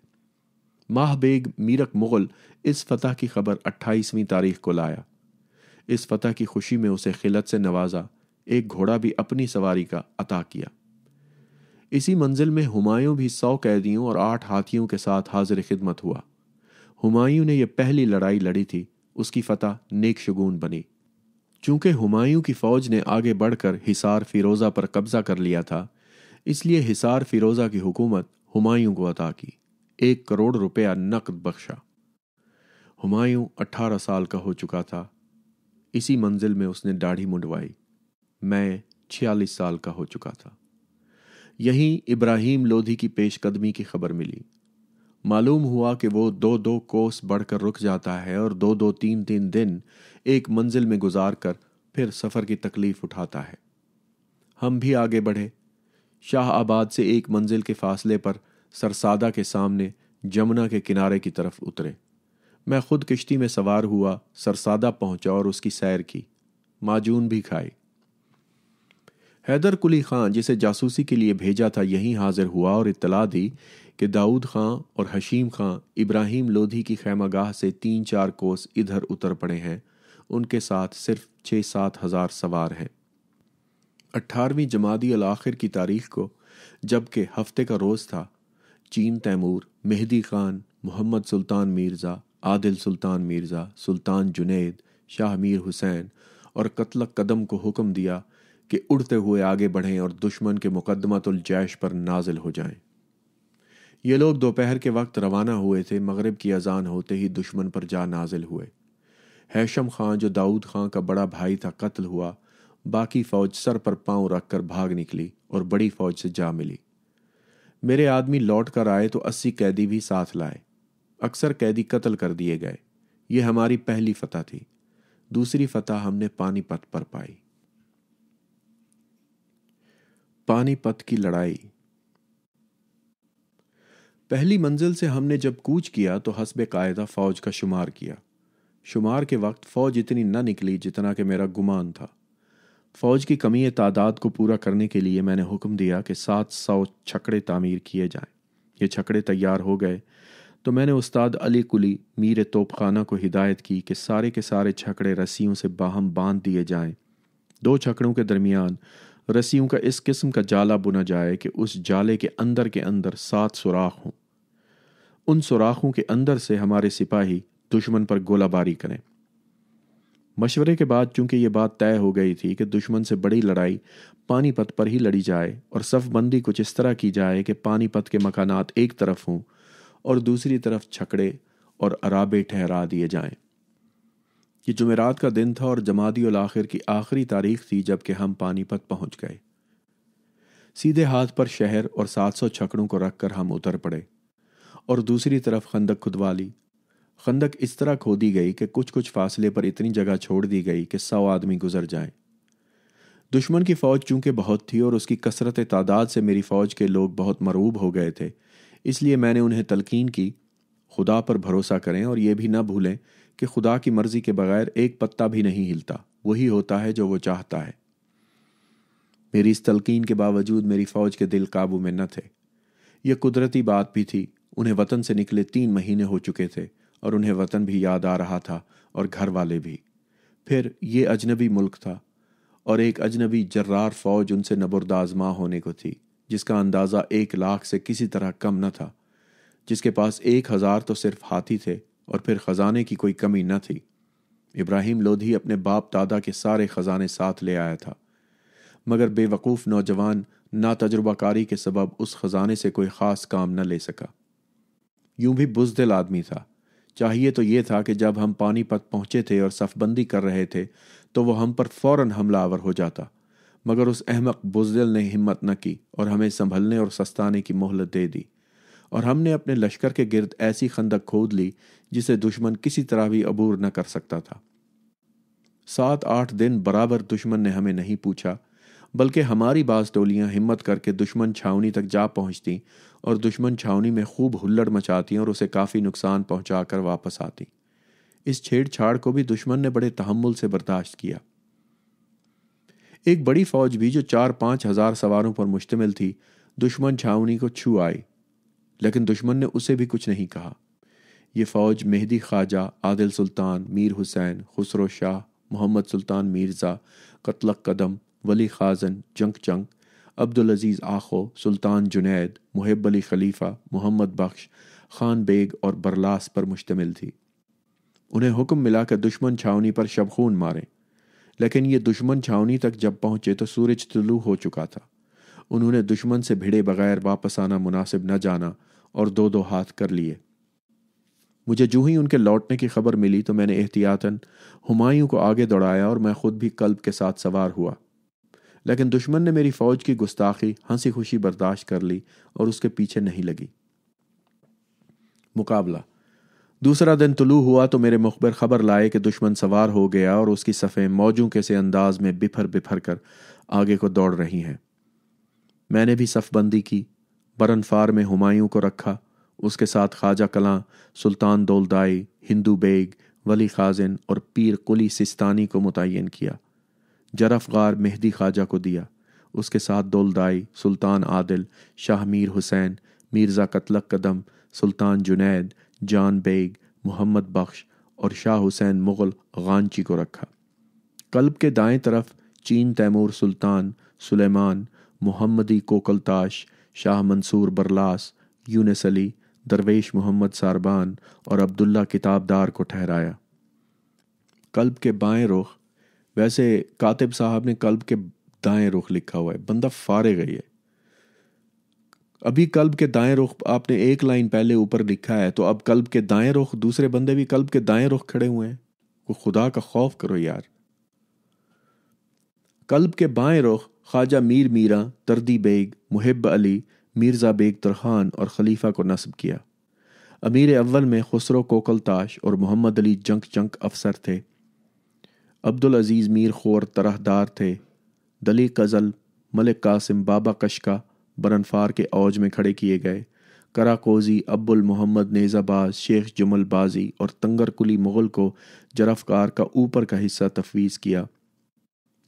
माह बेग मीरक मुग़ल इस फतह की खबर 28वीं तारीख को लाया इस फतह की खुशी में उसे खिलत से नवाजा एक घोड़ा भी अपनी सवारी का अता किया इसी मंजिल में हुमायूं भी सौ कैदियों और आठ हाथियों के साथ हाजिर खिदमत हुआ हुमायूं ने यह पहली लड़ाई लड़ी थी उसकी फतह नेक शगुन बनी चूंकि हुमायूं की फौज ने आगे बढ़कर हिसार फिरोज़ा पर कब्जा कर लिया था इसलिए हिसार फिरोज़ा की हुकूमत हुमायूं को अता की एक करोड़ रुपया नकद बख्शा हुमायूं अठारह साल का हो चुका था इसी मंजिल में उसने दाढ़ी मुंडवाई मैं छियालीस साल का हो चुका था यहीं इब्राहिम लोधी की पेशकदमी की खबर मिली मालूम हुआ कि वो दो दो कोस बढ़कर रुक जाता है और दो दो तीन तीन दिन एक मंजिल में गुजार कर फिर सफ़र की तकलीफ उठाता है हम भी आगे बढ़े शाह आबाद से एक मंजिल के फासले पर सरसादा के सामने जमुना के किनारे की तरफ उतरे मैं खुद किश्ती में सवार हुआ सरसादा पहुंचा और उसकी सैर की माजून भी खाई हैदर कुली खां जिसे जासूसी के लिए भेजा था यहीं हाजिर हुआ और इतला दी कि दाऊद खां और हशीम खां इब्राहिम लोधी की खैमागाह से तीन चार कोस इधर उतर पड़े हैं उनके साथ सिर्फ छः सात हज़ार सवार हैं अट्ठारहवीं जमादी आखिर की तारीख को जबकि हफ्ते का रोज़ था चीन तैमूर मेहदी खान मोहम्मद सुल्तान मिर्ज़ा आदिल सुल्तान मिर्ज़ा सुल्तान जुनेद शाह मीर हुसैन और कत्ल कदम को हुक्म दिया कि उड़ते हुए आगे बढ़ें और दुश्मन के मुकदमतुलजैश पर नाजिल हो जाएं। ये लोग दोपहर के वक्त रवाना हुए थे मगरब की अजान होते ही दुश्मन पर जा नाजिल हुए हैशम खां जो दाऊद खां का बड़ा भाई था कत्ल हुआ बाकी फौज सर पर पांव रखकर भाग निकली और बड़ी फौज से जा मिली मेरे आदमी लौट कर आए तो अस्सी कैदी भी साथ लाए अक्सर कैदी कत्ल कर दिए गए ये हमारी पहली फतह थी दूसरी फतह हमने पानीपत पर पाई पानीपत की लड़ाई पहली मंजिल से हमने जब कूच किया तो हसब कायदा फौज का शुमार किया शुमार के वक्त फौज इतनी न निकली जितना कि मेरा गुमान था फौज की कमी तादाद को पूरा करने के लिए मैंने हुक्म दिया कि सात सौ छकड़े तामीर किए जाएं। ये छकड़े तैयार हो गए तो मैंने उस्ताद अली कुली मीर तोपखाना को हिदायत की कि सारे के सारे छकड़े रस्सियों से बाहम बांध दिए जाएं। दो छकड़ों के दरमियान रस्सियों का इस किस्म का जाला बुना जाए कि उस जाले के अंदर के अंदर सात सुराख हों उन सुराखों के अंदर से हमारे सिपाही दुश्मन पर गोलाबारी करें मशवरे के बाद चूंकि ये बात तय हो गई थी कि दुश्मन से बड़ी लड़ाई पानीपत पर ही लड़ी जाए और सफबंदी कुछ इस तरह की जाए कि पानीपत के मकानात एक तरफ हों और दूसरी तरफ छकड़े और अराबे ठहरा दिए जाएं। ये जुमेरात का दिन था और जमादी और आखिर की आखिरी तारीख थी जबकि हम पानीपत पहुंच गए सीधे हाथ पर शहर और 700 छकड़ों को रखकर हम उतर पड़े और दूसरी तरफ खंदक खुदवा ली खंदक इस तरह खोदी गई कि कुछ कुछ फासले पर इतनी जगह छोड़ दी गई कि सौ आदमी गुजर जाएं। दुश्मन की फौज चूंकि बहुत थी और उसकी कसरत तादाद से मेरी फौज के लोग बहुत मरूब हो गए थे इसलिए मैंने उन्हें तलकीन की खुदा पर भरोसा करें और यह भी ना भूलें कि खुदा की मर्जी के बगैर एक पत्ता भी नहीं हिलता वही होता है जो वो चाहता है मेरी इस तलकीन के बावजूद मेरी फौज के दिल काबू में न थे यह कुदरती बात भी थी उन्हें वतन से निकले तीन महीने हो चुके थे और उन्हें वतन भी याद आ रहा था और घर वाले भी फिर ये अजनबी मुल्क था और एक अजनबी जर्रार फौज उनसे नबरदाजमा होने को थी जिसका अंदाज़ा एक लाख से किसी तरह कम न था जिसके पास एक हज़ार तो सिर्फ हाथी थे और फिर ख़जाने की कोई कमी न थी इब्राहिम लोधी अपने बाप दादा के सारे ख़जाने साथ ले आया था मगर बेवकूफ़ नौजवान ना तजुर्बाकारी के सबब उस ख़जाने से कोई ख़ास काम न ले सका यूं भी बुजदिल आदमी था चाहिए तो ये था कि जब हम पानीपत पहुंचे थे और सफबंदी कर रहे थे तो वो हम पर फौरन हमलावर हो जाता मगर उस अहमक बुजदिल ने हिम्मत न की और हमें संभलने और सस्ताने की मोहलत दे दी और हमने अपने लश्कर के गिरद ऐसी खंदक खोद ली जिसे दुश्मन किसी तरह भी अबूर न कर सकता था सात आठ दिन बराबर दुश्मन ने हमें नहीं पूछा बल्कि हमारी बाज टोलियाँ हिम्मत करके दुश्मन छावनी तक जा पहुँचती और दुश्मन छावनी में खूब हुल्लड़ मचाती और उसे काफ़ी नुकसान पहुँचा कर वापस आती इस छेड़छाड़ को भी दुश्मन ने बड़े तहमुल से बर्दाश्त किया एक बड़ी फौज भी जो चार पांच हजार सवारों पर मुश्तमिल थी दुश्मन छावनी को छू आई लेकिन दुश्मन ने उसे भी कुछ नहीं कहा ये फौज मेहदी ख्वाजा आदिल सुल्तान मीर हुसैन खुसरो शाह मोहम्मद सुल्तान मिर्ज़ा कतलक कदम वली खाजन जंग चंग अब्दुल अजीज़ आखो सुल्तान जुनैद मुहब अली खलीफा मोहम्मद बख्श खान बेग और बरलास पर मुश्तमिल थी उन्हें हुक्म मिला कि दुश्मन छावनी पर शब खून मारें लेकिन ये दुश्मन छावनी तक जब पहुंचे तो सूरज तुलू हो चुका था उन्होंने दुश्मन से भिड़े बगैर वापस आना मुनासिब न जाना और दो दो हाथ कर लिए मुझे जूँ ही उनके लौटने की खबर मिली तो मैंने एहतियातन हुमायूं को आगे दौड़ाया और मैं खुद भी कल्ब के साथ सवार हुआ लेकिन दुश्मन ने मेरी फौज की गुस्ताखी हंसी खुशी बर्दाश्त कर ली और उसके पीछे नहीं लगी मुकाबला दूसरा दिन तुलू हुआ तो मेरे मुखबिर खबर लाए कि दुश्मन सवार हो गया और उसकी सफ़ें मौजों के से अंदाज में बिफर बिफर कर आगे को दौड़ रही हैं मैंने भी सफ़बंदी की बरनफार में हुमायूं को रखा उसके साथ ख्वाजा कलां सुल्तान दोलदाई हिंदू बेग वली खाजिन और पीर कुली सिस्तानी को मुतयन किया जरफगार मेहदी ख्वाजा को दिया उसके साथ दोलदाई सुल्तान आदिल शाह मीर हुसैन मिर्ज़ा कतलक कदम सुल्तान जुनैद जान बेग मोहम्मद बख्श और शाह हुसैन मुग़ल गांची को रखा कल्ब के दाएं तरफ चीन तैमूर सुल्तान सुलेमान मोहम्मदी कोकलताश शाह मंसूर बरलास यूनस अली दरवेश मोहम्मद सारबान और अब्दुल्ला किताबदार को ठहराया कल्ब के बाएं रुख वैसे कातिब साहब ने कल्ब के दाएं रुख लिखा हुआ है बंदा फारे गई है अभी कल्ब के दाएं रुख आपने एक लाइन पहले ऊपर लिखा है तो अब कल्ब के दाएं रुख दूसरे बंदे भी कल्ब के दाएं रुख खड़े हुए हैं वो खुदा का खौफ करो यार कल्ब के बाएं रुख ख्वाजा मीर मीरा तरदी बेग मुहिब अली मिर्ज़ा बेग तरखान और खलीफा को नस्ब किया अमीर अव्वल में खुसरो कोकलताश और मोहम्मद अली जंक जंक अफसर थे अब्दुल अजीज़ मीर खोर तरहदार थे दली कज़ल मलिक कासिम बाबा कशका बरनफार के औज में खड़े किए गए कराकोजी अब्बुल मोहम्मद नेज़ाबाज शेख जुमल बाजी और तंगरकुली मुग़ल को जरफकार का ऊपर का हिस्सा तफवीज़ किया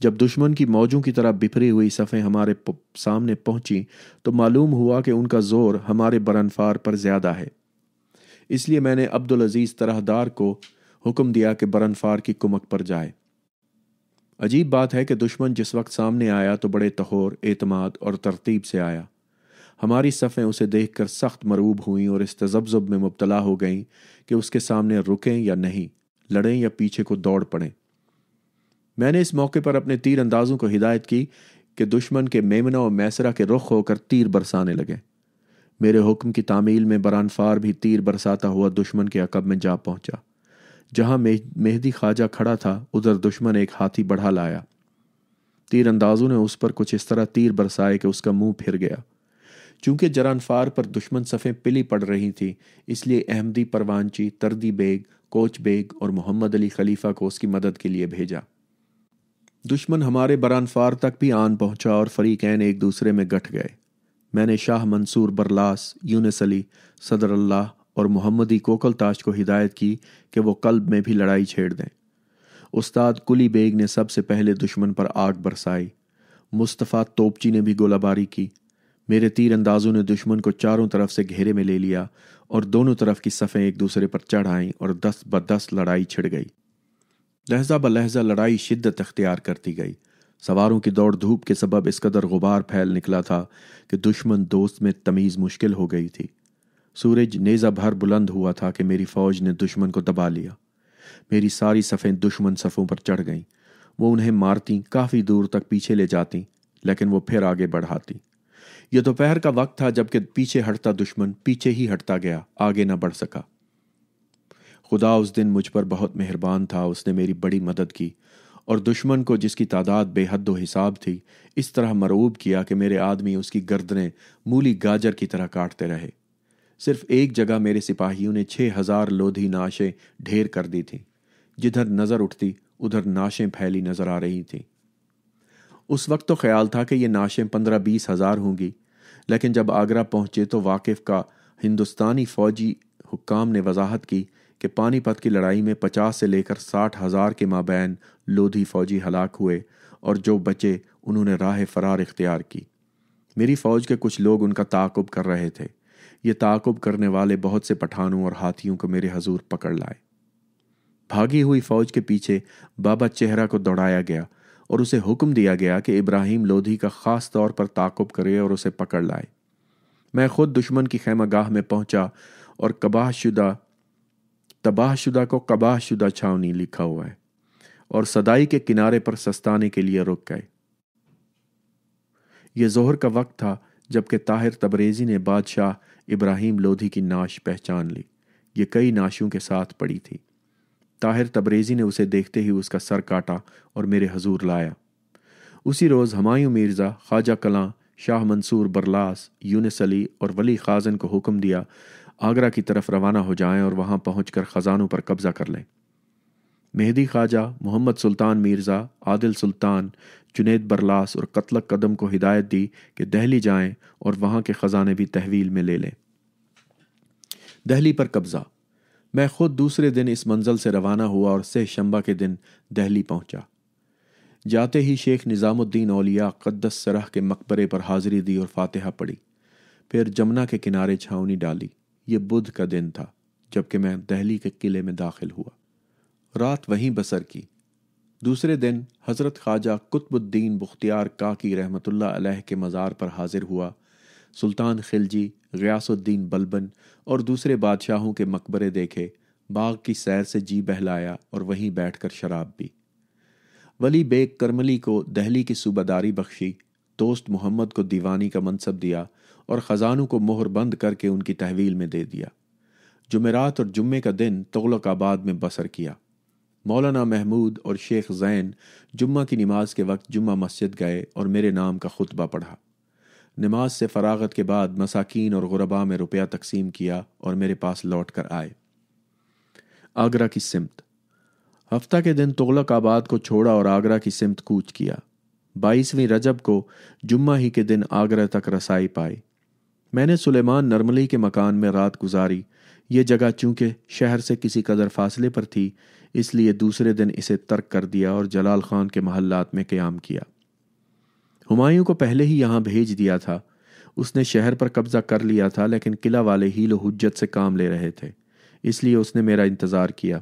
जब दुश्मन की मौजों की तरह बिफरी हुई सफ़ें हमारे सामने पहुंची तो मालूम हुआ कि उनका ज़ोर हमारे बरनफार पर ज़्यादा है इसलिए मैंने अब्दुल अजीज़ तरहदार को हुक्म दिया कि बरनफार की कुमक पर जाए अजीब बात है कि दुश्मन जिस वक्त सामने आया तो बड़े तहोर एतमाद और तरतीब से आया हमारी सफ़ें उसे देखकर सख्त मरूब हुईं और इस तजब्ज़ब में मुबतला हो गईं कि उसके सामने रुकें या नहीं लड़ें या पीछे को दौड़ पड़ें मैंने इस मौके पर अपने तीर अंदाजों को हिदायत की कि दुश्मन के मेमना और मैसरा के रुख होकर तीर बरसाने लगे मेरे हुक्म की तामील में बरानफार भी तीर बरसाता हुआ दुश्मन के अकब में जा पहुंचा जहां मेहदी ख्वाजा खड़ा था उधर दुश्मन एक हाथी बढ़ा लाया तीरंदाजों ने उस पर कुछ इस तरह तीर बरसाए कि उसका मुंह फिर गया चूंकि जरानफार पर दुश्मन सफ़ें पिली पड़ रही थी इसलिए अहमदी परवानची तरदी बेग कोच बेग और मोहम्मद अली खलीफा को उसकी मदद के लिए भेजा दुश्मन हमारे बरानफार तक भी आन पहुंचा और फरीकैन एक दूसरे में गठ गए मैंने शाह मंसूर बरलास यूनिस अली सदर अल्लाह और मोहम्मदी कोकल ताश को हिदायत की कि वो कल्ब में भी लड़ाई छेड़ दें उस्ताद कुली बेग ने सबसे पहले दुश्मन पर आग बरसाई मुस्तफ़ा तोपची ने भी गोलाबारी की मेरे तीर अंदाजों ने दुश्मन को चारों तरफ से घेरे में ले लिया और दोनों तरफ की सफ़ें एक दूसरे पर चढ़ आईं और दस ब दस लड़ाई छिड़ गई लहजा ब लहजा लड़ाई शिद्दत अख्तियार करती गई सवारों की दौड़ धूप के सबब इस कदर गुबार फैल निकला था कि दुश्मन दोस्त में तमीज़ मुश्किल हो गई थी सूरज नेजा भर बुलंद हुआ था कि मेरी फौज ने दुश्मन को दबा लिया मेरी सारी सफ़ें दुश्मन सफ़ों पर चढ़ गईं वो उन्हें मारती काफ़ी दूर तक पीछे ले जाती लेकिन वो फिर आगे बढ़ाती यह दोपहर का वक्त था जबकि पीछे हटता दुश्मन पीछे ही हटता गया आगे ना बढ़ सका खुदा उस दिन मुझ पर बहुत मेहरबान था उसने मेरी बड़ी मदद की और दुश्मन को जिसकी तादाद बेहद हिसाब थी इस तरह मरूब किया कि मेरे आदमी उसकी गर्दनें मूली गाजर की तरह काटते रहे सिर्फ एक जगह मेरे सिपाहियों ने छः हजार लोधी नाशें ढेर कर दी थीं जिधर नज़र उठती उधर नाशें फैली नज़र आ रही थीं उस वक्त तो ख्याल था कि ये नाशें पंद्रह बीस हज़ार होंगी लेकिन जब आगरा पहुंचे तो वाकिफ का हिंदुस्तानी फ़ौजी हुक्काम ने वजाहत की कि पानीपत की लड़ाई में पचास से लेकर साठ हज़ार के माबैन लोधी फ़ौजी हलाक हुए और जो बचे उन्होंने राह फरार इख्तियार की मेरी फ़ौज के कुछ लोग उनका ताकुब कर रहे थे ये ताकुब करने वाले बहुत से पठानों और हाथियों को मेरे हजूर पकड़ लाए भागी हुई फौज के पीछे बाबा चेहरा को दौड़ाया गया और उसे हुक्म दिया गया कि इब्राहिम लोधी का खास तौर पर ताकुब करे और उसे पकड़ लाए मैं खुद दुश्मन की खैमागाह में पहुंचा और कबाहशुदा तबाहशुदा को कबाहशुदा छावनी लिखा हुआ है और सदाई के किनारे पर सस्ताने के लिए रुक गए ये जोहर का वक्त था जबकि ताहिर तबरेजी ने बादशाह इब्राहिम लोधी की नाश पहचान ली ये कई नाशों के साथ पड़ी थी ताहिर तबरेज़ी ने उसे देखते ही उसका सर काटा और मेरे हजूर लाया उसी रोज़ हमायूं मिर्ज़ा ख्वाजा कलां शाह मंसूर बरलास यूनिस अली और वली खाजन को हुक्म दिया आगरा की तरफ रवाना हो जाएं और वहां पहुंचकर ख़जानों पर कब्ज़ा कर लें मेहदी ख्वाजा मोहम्मद सुल्तान मिर्ज़ा आदिल सुल्तान जुनेद बरलास और कतलक कदम को हिदायत दी कि दहली जाएं और वहाँ के ख़जाने भी तहवील में ले लें दहली पर कब्ज़ा मैं खुद दूसरे दिन इस मंजिल से रवाना हुआ और सह शंबा के दिन दहली पहुंचा जाते ही शेख निज़ामुद्दीन औलिया कद्दस सरह के मकबरे पर हाजिरी दी और फातिहा पढ़ी फिर जमुना के किनारे छावनी डाली ये बुध का दिन था जबकि मैं दहली के किले में दाखिल हुआ रात वहीं बसर की दूसरे दिन हज़रत ख्वाजा कुतबुद्दीन बुख्तियार काकी रहमतुल्ला अलैह के मज़ार पर हाजिर हुआ सुल्तान खिलजी गयासुद्दीन बलबन और दूसरे बादशाहों के मकबरे देखे बाग की सैर से जी बहलाया और वहीं बैठकर शराब पी वली बेग करमली को दहली की सूबादारी बख्शी दोस्त मोहम्मद को दीवानी का मनसब दिया और ख़जानों को मोहर बंद करके उनकी तहवील में दे दिया जुमेरात और जुम्मे का दिन आबाद में बसर किया मौलाना महमूद और शेख जैन जुम्मा की नमाज के वक्त जुम्मा मस्जिद गए और मेरे नाम का खुतबा पढ़ा नमाज से फरागत के बाद मसाकिन और गुरबा में रुपया तकसीम किया और मेरे पास लौट कर आए आगरा की सिमत हफ्ता के दिन तुगलक आबाद को छोड़ा और आगरा की सिमत कूच किया बाईसवीं रजब को जुम्मा ही के दिन आगरा तक रसाई पाई मैंने सुलेमान नर्मली के मकान में रात गुजारी ये जगह चूंकि शहर से किसी कदर फासले पर थी इसलिए दूसरे दिन इसे तर्क कर दिया और जलाल खान के महल्लात में क्याम किया हुमायूं को पहले ही यहाँ भेज दिया था उसने शहर पर कब्जा कर लिया था लेकिन किला वाले हीलो हुज्जत से काम ले रहे थे इसलिए उसने मेरा इंतज़ार किया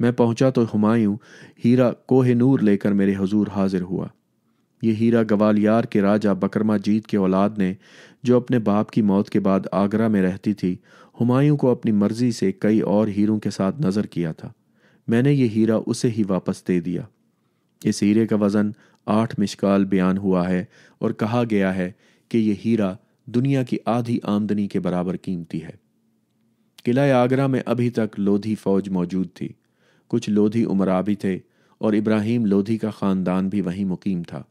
मैं पहुंचा तो हुमायूं हीरा कोह नूर लेकर मेरे हजूर हाजिर हुआ यह हीरा गवालियार के राजा बकरमा जीत के औलाद ने जो अपने बाप की मौत के बाद आगरा में रहती थी हुमायूं को अपनी मर्जी से कई और हीरों के साथ नज़र किया था मैंने ये हीरा उसे ही वापस दे दिया इस हीरे का वज़न आठ मिशकाल बयान हुआ है और कहा गया है कि यह हीरा दुनिया की आधी आमदनी के बराबर कीमती है किला आगरा में अभी तक लोधी फौज मौजूद थी कुछ लोधी उमरा भी थे और इब्राहिम लोधी का ख़ानदान भी वहीं मुकीम था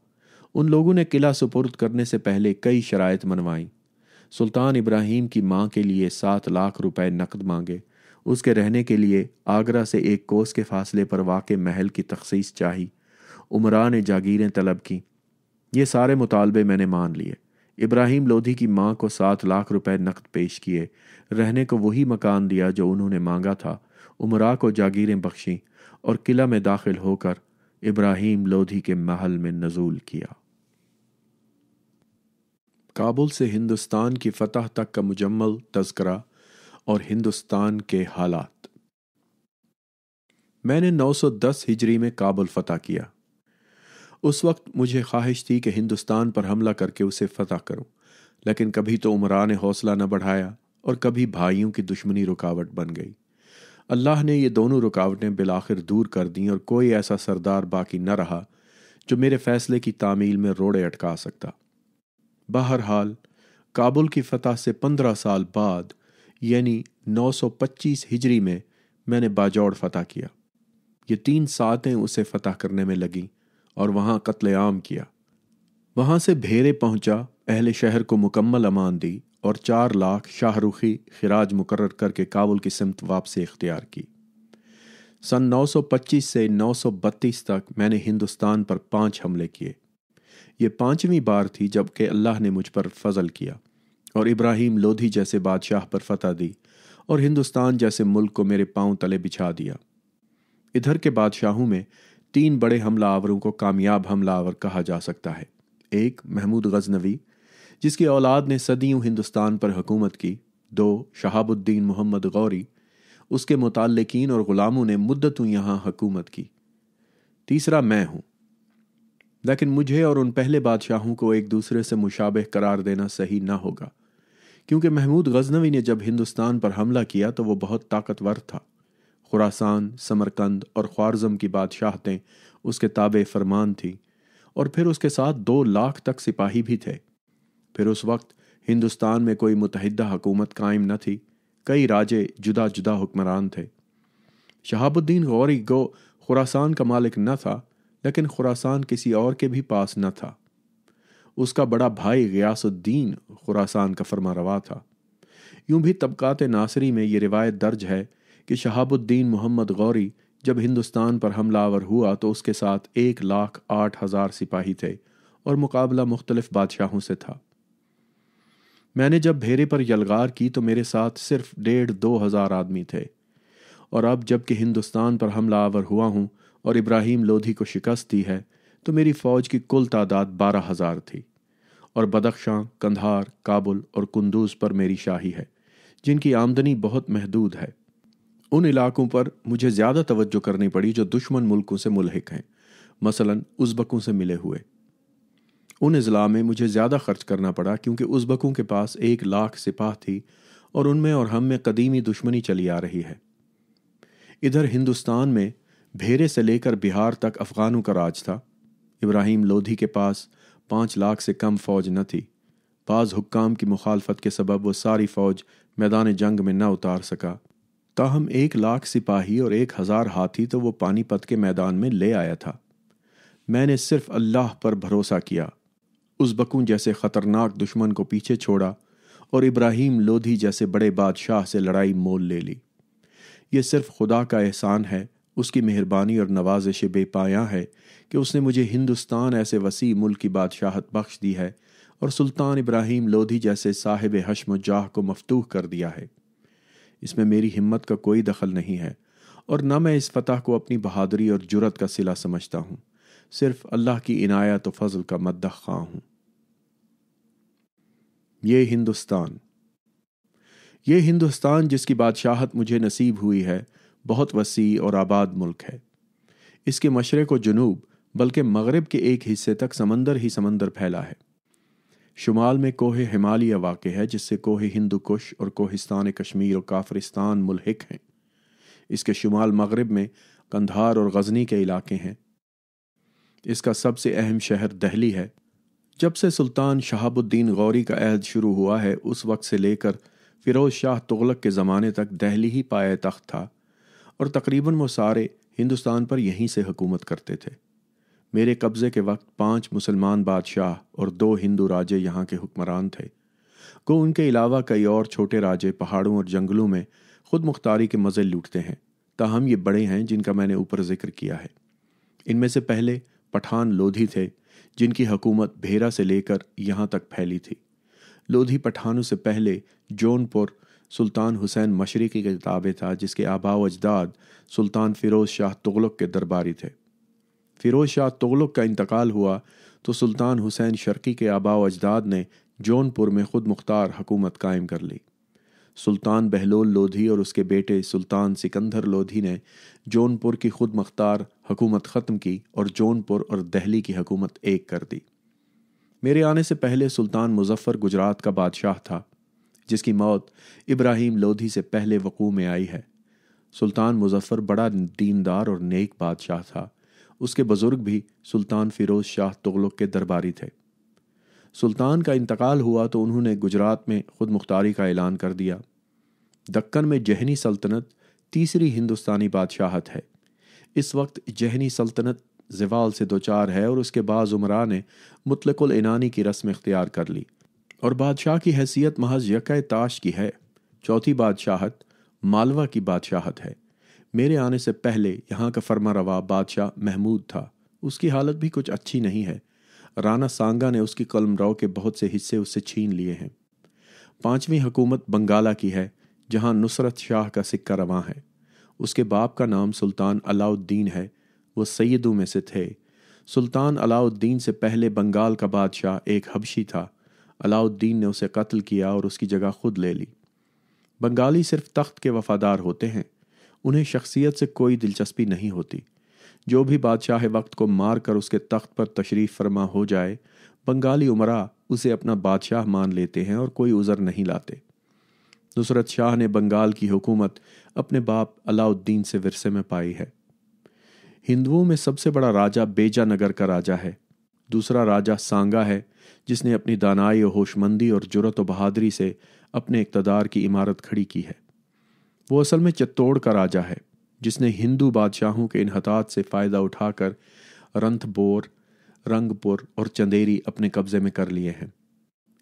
उन लोगों ने किला सुपुर्द करने से पहले कई शराय मनवाईं सुल्तान इब्राहिम की मां के लिए सात लाख रुपए नकद मांगे उसके रहने के लिए आगरा से एक कोस के फासले पर वाक़ महल की तख्स चाही उमरा ने जागीरें तलब की ये सारे मुतालबे मैंने मान लिए इब्राहिम लोधी की माँ को सात लाख रुपए नकद पेश किए रहने को वही मकान दिया जो उन्होंने मांगा था उमरा को जागीरें बख्शी और किला में दाखिल होकर इब्राहिम लोधी के महल में नजूल किया काबुल से हिंदुस्तान की फतह तक का मुजम्मल तस्करा और हिंदुस्तान के हालात मैंने 910 हिजरी में काबुल फतह किया उस वक्त मुझे ख्वाहिश थी कि हिंदुस्तान पर हमला करके उसे फतह करूं लेकिन कभी तो उमरा ने हौसला न बढ़ाया और कभी भाइयों की दुश्मनी रुकावट बन गई अल्लाह ने ये दोनों रुकावटें बिलाखिर दूर कर दी और कोई ऐसा सरदार बाकी न रहा जो मेरे फैसले की तामील में रोड़े अटका सकता बहरहाल काबुल की फतह से पंद्रह साल बाद यानी 925 हिजरी में मैंने बाजौड़ फतह किया ये तीन सातें उसे फतह करने में लगीं और वहाँ कत्लेआम किया वहाँ से भेरे पहुंचा अहले शहर को मुकम्मल अमान दी और चार लाख शाहरुखी खिराज मुकर करके काबुल की सिमत वापसी इख्तियार की सन 925 से 932 तक मैंने हिंदुस्तान पर पांच हमले किए ये पांचवीं बार थी जबकि अल्लाह ने मुझ पर फजल किया और इब्राहिम लोधी जैसे बादशाह पर फतह दी और हिंदुस्तान जैसे मुल्क को मेरे पांव तले बिछा दिया इधर के बादशाहों में तीन बड़े हमलावरों को कामयाब हमलावर कहा जा सकता है एक महमूद गजनवी जिसकी औलाद ने सदियों हिंदुस्तान पर हुकूमत की दो शहाबुद्दीन मोहम्मद गौरी उसके मुतालिकीन और ग़ुलामों ने मुद्दतों यहां हुकूमत की तीसरा मैं हूं लेकिन मुझे और उन पहले बादशाहों को एक दूसरे से मुशाबह करार देना सही ना होगा क्योंकि महमूद गजनवी ने जब हिंदुस्तान पर हमला किया तो वो बहुत ताकतवर था खुरासान समरकंद और ख्वारजम की बादशाहतें उसके ताबे फरमान थीं और फिर उसके साथ दो लाख तक सिपाही भी थे फिर उस वक्त हिंदुस्तान में कोई मुतहदा हकूमत कायम न थी कई राजे जुदा जुदा हुक्मरान थे शहाबुद्दीन गौरी गो खुरासान का मालिक न था लेकिन खुरासान किसी और के भी पास न था उसका बड़ा भाई गयासुद्दीन खुरासान का फरमा रवा था यूं भी तबक़ात नासरी में ये रिवायत दर्ज है कि शहाबुद्दीन मोहम्मद गौरी जब हिंदुस्तान पर हमलावर हुआ तो उसके साथ एक लाख आठ हज़ार सिपाही थे और मुकाबला मुख्तलिफ बादशाहों से था मैंने जब भेरे पर यलगार की तो मेरे साथ सिर्फ डेढ़ दो हज़ार आदमी थे और अब जबकि हिंदुस्तान पर हमला आवर हुआ हूँ और इब्राहिम लोधी को शिकस्त दी है तो मेरी फौज की कुल तादाद बारह हजार थी और बदख्शां कंधार काबुल और कुंदूज पर मेरी शाही है जिनकी आमदनी बहुत महदूद है उन इलाकों पर मुझे ज़्यादा तवज्जो करनी पड़ी जो दुश्मन मुल्कों से मुलहक हैं मसलन उजबकों से मिले हुए उन अज़ला में मुझे ज़्यादा खर्च करना पड़ा क्योंकि उजबकों के पास एक लाख सिपाह थी और उनमें और हम में कदीमी दुश्मनी चली आ रही है इधर हिंदुस्तान में भेरे से लेकर बिहार तक अफ़गानों का राज था इब्राहिम लोधी के पास पाँच लाख से कम फौज न थी बाज़ हुक्काम की मुखालफत के सबब वह सारी फौज मैदान जंग में न उतार सका ताहम एक लाख सिपाही और एक हज़ार हाथी तो वो पानीपत के मैदान में ले आया था मैंने सिर्फ अल्लाह पर भरोसा किया उस बकू जैसे ख़तरनाक दुश्मन को पीछे छोड़ा और इब्राहिम लोधी जैसे बड़े बादशाह से लड़ाई मोल ले ली ये सिर्फ खुदा का एहसान है उसकी मेहरबानी और नवाजिश बेपाया है कि उसने मुझे हिंदुस्तान ऐसे वसी मुल्क की बादशाहत बख्श दी है और सुल्तान इब्राहिम लोधी जैसे साहिब हशम जाह को मफतूह कर दिया है इसमें मेरी हिम्मत का कोई दखल नहीं है और न मैं इस फतह को अपनी बहादुरी और जुरत का सिला समझता हूँ सिर्फ अल्लाह की इनायत और फजल का मद्द खां हूं ये हिंदुस्तान ये हिंदुस्तान जिसकी बादशाहत मुझे नसीब हुई है बहुत वसी और आबाद मुल्क है इसके मशरे को जनूब बल्कि मगरब के एक हिस्से तक समंदर ही समंदर फैला है शुमाल में कोह हिमालय वाक़ है जिससे कोह हिंदू और कोहिस्तान कश्मीर और काफ्रिस्तान मुलहक हैं इसके शुमाल मगरब में कंधार और गजनी के इलाके हैं इसका सबसे अहम शहर दहली है जब से सुल्तान शहाबुद्दीन गौरी का अहद शुरू हुआ है उस वक्त से लेकर फिरोज शाह तुगलक के ज़माने तक दहली ही पाए तख्त था और तकरीबन वो सारे हिंदुस्तान पर यहीं से हुकूमत करते थे मेरे कब्ज़े के वक्त पांच मुसलमान बादशाह और दो हिंदू राजे यहाँ के हुक्मरान थे को उनके अलावा कई और छोटे राजे पहाड़ों और जंगलों में खुद मुख्तारी के मज़े लूटते हैं ताहम ये बड़े हैं जिनका मैंने ऊपर जिक्र किया है इनमें से पहले पठान लोधी थे जिनकी हकूमत भेरा से लेकर यहाँ तक फैली थी लोधी पठानों से पहले जौनपुर सुल्तान हुसैन मशरक़ी का ताबे था जिसके आबा अजदाद सुल्तान फ़िरोज़ शाह तगलक़ के दरबारी थे फ़िरोज़ शाह तगलक़ का इंतकाल हुआ तो सुल्तान हुसैन शर्की के आबा अजदाद ने जौनपुर में ख़ुद मुख्तार हकूमत कायम कर ली सुल्तान बहलोल लोधी और उसके बेटे सुल्तान सिकंदर लोधी ने जौनपुर की खुद मुख्तार हकूमत ख़त्म की और जौनपुर और दहली की हुकूमत एक कर दी मेरे आने से पहले सुल्तान मुजफ्फ़र गुजरात का बादशाह था जिसकी मौत इब्राहिम लोधी से पहले वकू में आई है सुल्तान मुजफ्फर बड़ा दीनदार और नेक बादशाह था उसके बुजुर्ग भी सुल्तान फिरोज शाह तुगलक के दरबारी थे सुल्तान का इंतकाल हुआ तो उन्होंने गुजरात में खुद मुख्तारी का ऐलान कर दिया दक्कन में जहनी सल्तनत तीसरी हिंदुस्तानी बादशाहत है इस वक्त जहनी सल्तनत जिवाल से दो चार है और उसके बाद उमरा ने मुतलकुल इनानी की रस्म इख्तियार कर ली और बादशाह की हैसियत महज यक ताश की है चौथी बादशाहत मालवा की बादशाहत है मेरे आने से पहले यहाँ का फर्मा रवा बादशाह महमूद था उसकी हालत भी कुछ अच्छी नहीं है राना सांगा ने उसकी कलम कलमराव के बहुत से हिस्से उससे छीन लिए हैं पांचवी हुकूमत बंगाला की है जहां नुसरत शाह का सिक्का रवा है उसके बाप का नाम सुल्तान अलाउद्दीन है वो सैदों में से थे सुल्तान अलाउद्दीन से पहले बंगाल का बादशाह एक हबशी था अलाउद्दीन ने उसे कत्ल किया और उसकी जगह खुद ले ली बंगाली सिर्फ तख्त के वफादार होते हैं उन्हें शख्सियत से कोई दिलचस्पी नहीं होती जो भी बादशाह वक्त को मार कर उसके तख्त पर तशरीफ फरमा हो जाए बंगाली उमरा उसे अपना बादशाह मान लेते हैं और कोई उज़र नहीं लाते नुसरत शाह ने बंगाल की हुकूमत अपने बाप अलाउद्दीन से विरसे में पाई है हिंदुओं में सबसे बड़ा राजा बेजा नगर का राजा है दूसरा राजा सांगा है जिसने अपनी दानाई होशमंदी और जुरत व बहादरी से अपने इकतदार की इमारत खड़ी की है वो असल में चित्तौड़ का राजा है जिसने हिंदू बादशाहों के इनहतात से फ़ायदा उठाकर रंथबोर रंगपुर और चंदेरी अपने कब्जे में कर लिए हैं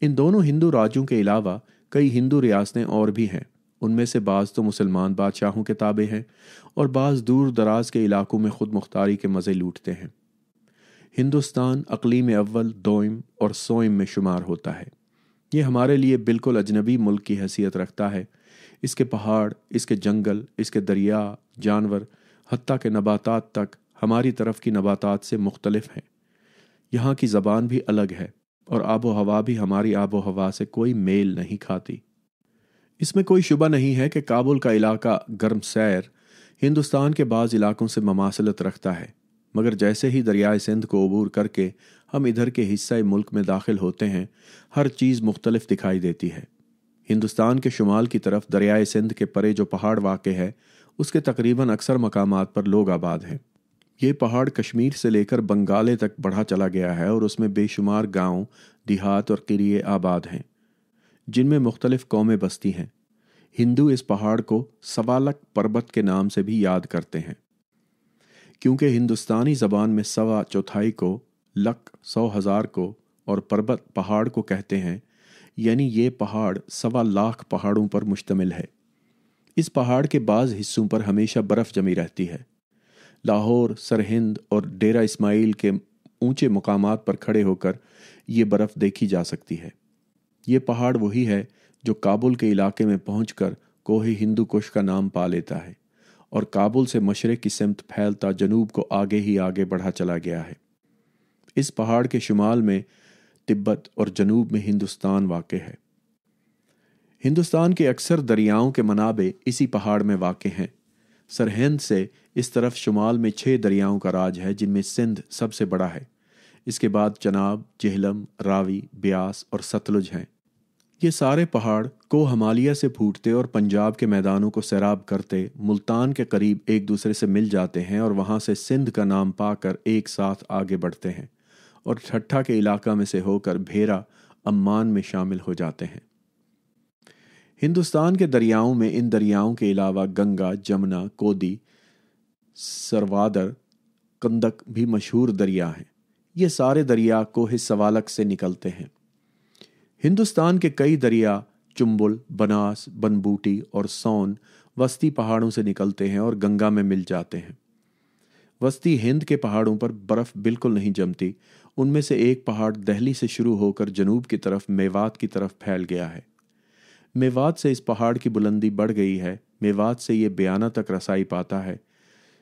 इन दोनों हिंदू राज्यों के अलावा कई हिंदू रियासतें और भी हैं उनमें से बाज़ तो मुसलमान बादशाहों के ताबे हैं और बाज़ दूर दराज के इलाकों में ख़ुद मुख्तारी के मज़े लूटते हैं हिंदुस्तान अकलीम अव्वल दोम और सोइम में शुमार होता है ये हमारे लिए बिल्कुल अजनबी मुल्क की हैसियत रखता है इसके पहाड़ इसके जंगल इसके दरिया जानवर हती के नबातात तक हमारी तरफ की नबातात से मुख्तलफ हैं यहाँ की ज़बान भी अलग है और आबो हवा भी हमारी आबो हवा से कोई मेल नहीं खाती इसमें कोई शुबा नहीं है कि काबुल का इलाका गर्म सैर हिंदुस्तान के बाद इलाकों से ममासलत रखता है मगर जैसे ही दरियाए सिंध को अबूर करके हम इधर के हिस्सा मुल्क में दाखिल होते हैं हर चीज़ मुख्तलिफ दिखाई देती है हिंदुस्तान के शुमाल की तरफ दरियाए सिंध के परे जो पहाड़ वाक़ है उसके तकरीबन अक्सर मकाम पर लोग आबाद हैं ये पहाड़ कश्मीर से लेकर बंगाले तक बढ़ा चला गया है और उसमें बेशुमार गांव, देहात और किरिए आबाद हैं जिनमें मुख्तलिफ कौमें बसती हैं हिंदू इस पहाड़ को सवालक पर्वत के नाम से भी याद करते हैं क्योंकि हिंदुस्तानी ज़बान में सवा चौथाई को लक सौ हज़ार को और पर्वत पहाड़ को कहते हैं यानी ये पहाड़ सवा लाख पहाड़ों पर मुश्तमिल है इस पहाड़ के बाज़ हिस्सों पर हमेशा बर्फ़ जमी रहती है लाहौर सरहिंद और डेरा इस्माइल के ऊंचे मकाम पर खड़े होकर ये बर्फ़ देखी जा सकती है ये पहाड़ वही है जो काबुल के इलाके में पहुँच कर कोहे हिंदू कुश का नाम पा लेता है और काबुल से मशरक़ की सिमत फैलता जनूब को आगे ही आगे बढ़ा चला गया है इस पहाड़ के शुमाल में तिब्बत और जनूब में हिंदुस्तान वाक़ है हिंदुस्तान के अक्सर दरियाओं के मनाबे इसी पहाड़ में वाक़ हैं सरहिंद से इस तरफ शुमाल में छः दरियाओं का राज है जिनमें सिंध सबसे बड़ा है इसके बाद चनाब जेहलम रावी ब्यास और सतलुज हैं ये सारे पहाड़ को हमालिया से फूटते और पंजाब के मैदानों को सैराब करते मुल्तान के करीब एक दूसरे से मिल जाते हैं और वहाँ से सिंध का नाम पाकर एक साथ आगे बढ़ते हैं और ठट्ठा के इलाका में से होकर भेरा अम्मान में शामिल हो जाते हैं हिंदुस्तान के दरियाओं में इन दरियाओं के अलावा गंगा जमुना कोदी सरवादर कंदक भी मशहूर दरिया हैं ये सारे दरिया को सवालक से निकलते हैं हिंदुस्तान के कई दरिया चुंबुल बनास बनबूटी और सोन वस्ती पहाड़ों से निकलते हैं और गंगा में मिल जाते हैं वस्ती हिंद के पहाड़ों पर बर्फ बिल्कुल नहीं जमती उनमें से एक पहाड़ दहली से शुरू होकर जनूब की तरफ मेवात की तरफ फैल गया है मेवात से इस पहाड़ की बुलंदी बढ़ गई है मेवात से ये बयाना तक रसाई पाता है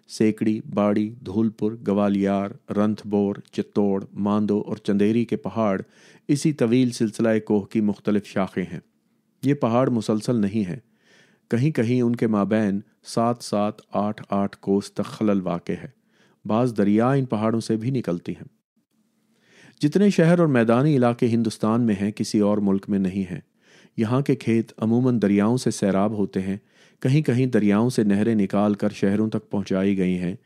सेकड़ी बाड़ी धूलपुर ग्वालियार रंथबोर चित्तौड़ मांदो और चंदेरी के पहाड़ इसी तवील सिलसिला कोह की मुख्तलिफ शाखें हैं ये पहाड़ मुसलसल नहीं हैं कहीं कहीं उनके माबैन सात सात आठ आठ कोस तक खलल वाक़ है बाज़ दरिया इन पहाड़ों से भी निकलती हैं जितने शहर और मैदानी इलाके हिंदुस्तान में हैं किसी और मुल्क में नहीं हैं यहाँ के खेत अमूमन दरियाओं से सैराब होते हैं कहीं कहीं दरियाओं से नहरें निकाल कर शहरों तक पहुंचाई गई हैं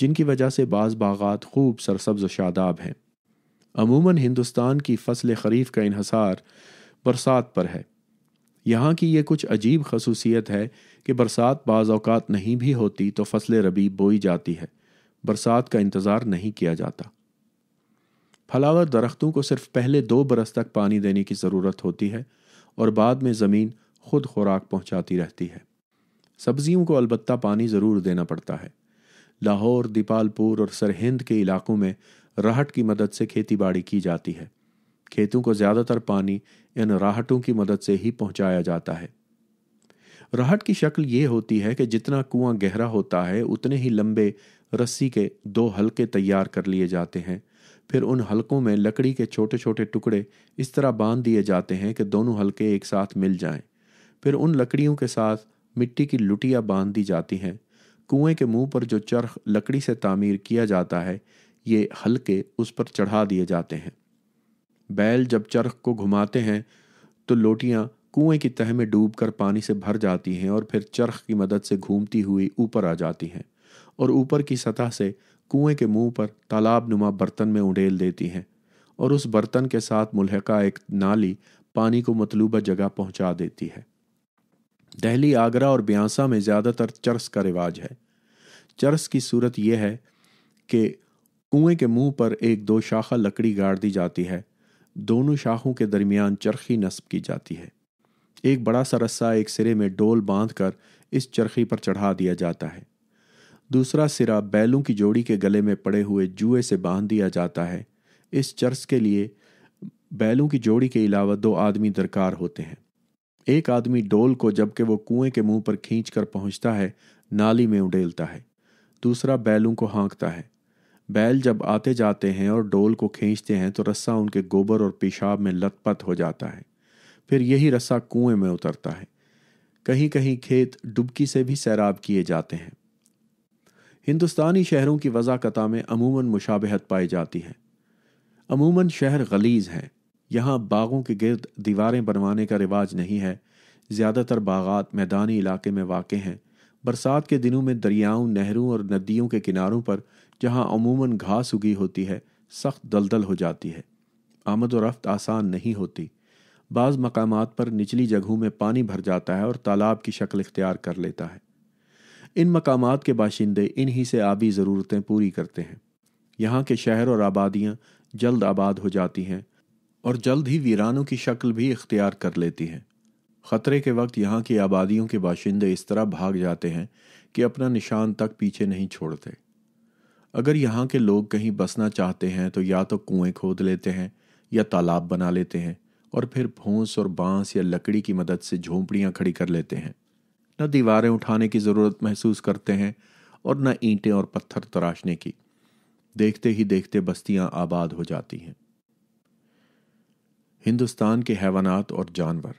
जिनकी वजह से बाज़ बागात खूब सरसब्ज शादाब हैं अमूमन हिंदुस्तान की फसल खरीफ का इहसार बरसात पर है यहाँ की ये कुछ अजीब खसूसियत है कि बरसात बाज़ात नहीं भी होती तो फसल रबी बोई जाती है बरसात का इंतज़ार नहीं किया जाता फलावर दरख्तों को सिर्फ पहले दो बरस तक पानी देने की ज़रूरत होती है और बाद में ज़मीन खुद खुराक पहुँचाती रहती है सब्जियों को अलबत्ता पानी ज़रूर देना पड़ता है लाहौर दीपालपुर और सरहिंद के इलाकों में राहट की मदद से खेतीबाड़ी की जाती है खेतों को ज़्यादातर पानी इन राहटों की मदद से ही पहुंचाया जाता है राहट की शक्ल ये होती है कि जितना कुआं गहरा होता है उतने ही लंबे रस्सी के दो हलके तैयार कर लिए जाते हैं फिर उन हलकों में लकड़ी के छोटे छोटे टुकड़े इस तरह बांध दिए जाते हैं कि दोनों हलके एक साथ मिल जाएं। फिर उन लकड़ियों के साथ मिट्टी की लुटियाँ बांध दी जाती हैं कुएं के मुंह पर जो चरख लकड़ी से तामीर किया जाता है ये हल्के उस पर चढ़ा दिए जाते हैं बैल जब चरख को घुमाते हैं तो लोटियाँ कुएं की तह में डूब कर पानी से भर जाती हैं और फिर चरख की मदद से घूमती हुई ऊपर आ जाती हैं और ऊपर की सतह से कुएं के मुंह पर तालाब नुमा बर्तन में उड़ेल देती हैं और उस बर्तन के साथ मुलहका एक नाली पानी को मतलूबा जगह पहुंचा देती है दहली आगरा और ब्यासा में ज़्यादातर चरस का रिवाज है चरस की सूरत यह है कि कुएं के मुंह पर एक दो शाखा लकड़ी गाड़ दी जाती है दोनों शाखों के दरमियान चरखी नस्ब की जाती है एक बड़ा सा रस्सा एक सिरे में डोल बांध कर इस चरखी पर चढ़ा दिया जाता है दूसरा सिरा बैलों की जोड़ी के गले में पड़े हुए जुए से बांध दिया जाता है इस चर्स के लिए बैलों की जोड़ी के अलावा दो आदमी दरकार होते हैं एक आदमी डोल को जबकि वो कुएं के मुंह पर खींच कर पहुंचता है नाली में उडेलता है दूसरा बैलों को हाँकता है बैल जब आते जाते हैं और डोल को खींचते हैं तो रस्सा उनके गोबर और पेशाब में लतपत हो जाता है फिर यही रस्सा कुएं में उतरता है कहीं कहीं खेत डुबकी से भी सैराब किए जाते हैं हिंदुस्तानी शहरों की वजाकता में अमूमन मुशाबहत पाई जाती है अमूमन शहर गलीज हैं यहाँ बागों के गिर्द दीवारें बनवाने का रिवाज नहीं है ज़्यादातर बागात मैदानी इलाके में वाक़ हैं बरसात के दिनों में दरियाओं नहरों और नदियों के किनारों पर जहाँ अमूमन घास उगी होती है सख्त दलदल हो जाती है आमद और रफ्त आसान नहीं होती बाज़ मकाम पर निचली जगहों में पानी भर जाता है और तालाब की शक्ल इख्तियार कर लेता है इन मकाम के बाशिंदे इन्हीं से आबी ज़रूरतें पूरी करते हैं यहाँ के शहर और आबादियाँ जल्द आबाद हो जाती हैं और जल्द ही वीरानों की शक्ल भी इख्तियार कर लेती है खतरे के वक्त यहाँ की आबादियों के बाशिंदे इस तरह भाग जाते हैं कि अपना निशान तक पीछे नहीं छोड़ते अगर यहाँ के लोग कहीं बसना चाहते हैं तो या तो कुएं खोद लेते हैं या तालाब बना लेते हैं और फिर भोंस और बांस या लकड़ी की मदद से झोंपड़ियाँ खड़ी कर लेते हैं न दीवारें उठाने की ज़रूरत महसूस करते हैं और न ईंटें और पत्थर तराशने की देखते ही देखते बस्तियाँ आबाद हो जाती हैं हिंदुस्तान के हैवानात और जानवर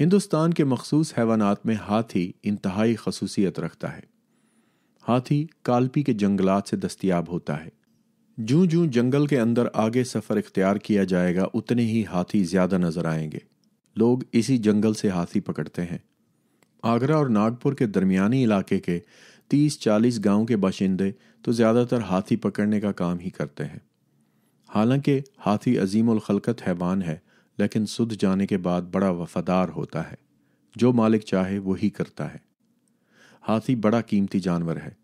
हिंदुस्तान के मखसूस हैवानात में हाथी इंतहाई खसूसियत रखता है हाथी कालपी के जंगलात से दस्तियाब होता है जूं जूं जंगल के अंदर आगे सफ़र इख्तियार किया जाएगा उतने ही हाथी ज़्यादा नज़र आएंगे लोग इसी जंगल से हाथी पकड़ते हैं आगरा और नागपुर के दरमियानी इलाके के तीस चालीस गांव के बाशिंदे तो ज़्यादातर हाथी पकड़ने का काम ही करते हैं हालांकि हाथी अजीमखलकत हैवान है लेकिन सुध जाने के बाद बड़ा वफादार होता है जो मालिक चाहे वही करता है हाथी बड़ा कीमती जानवर है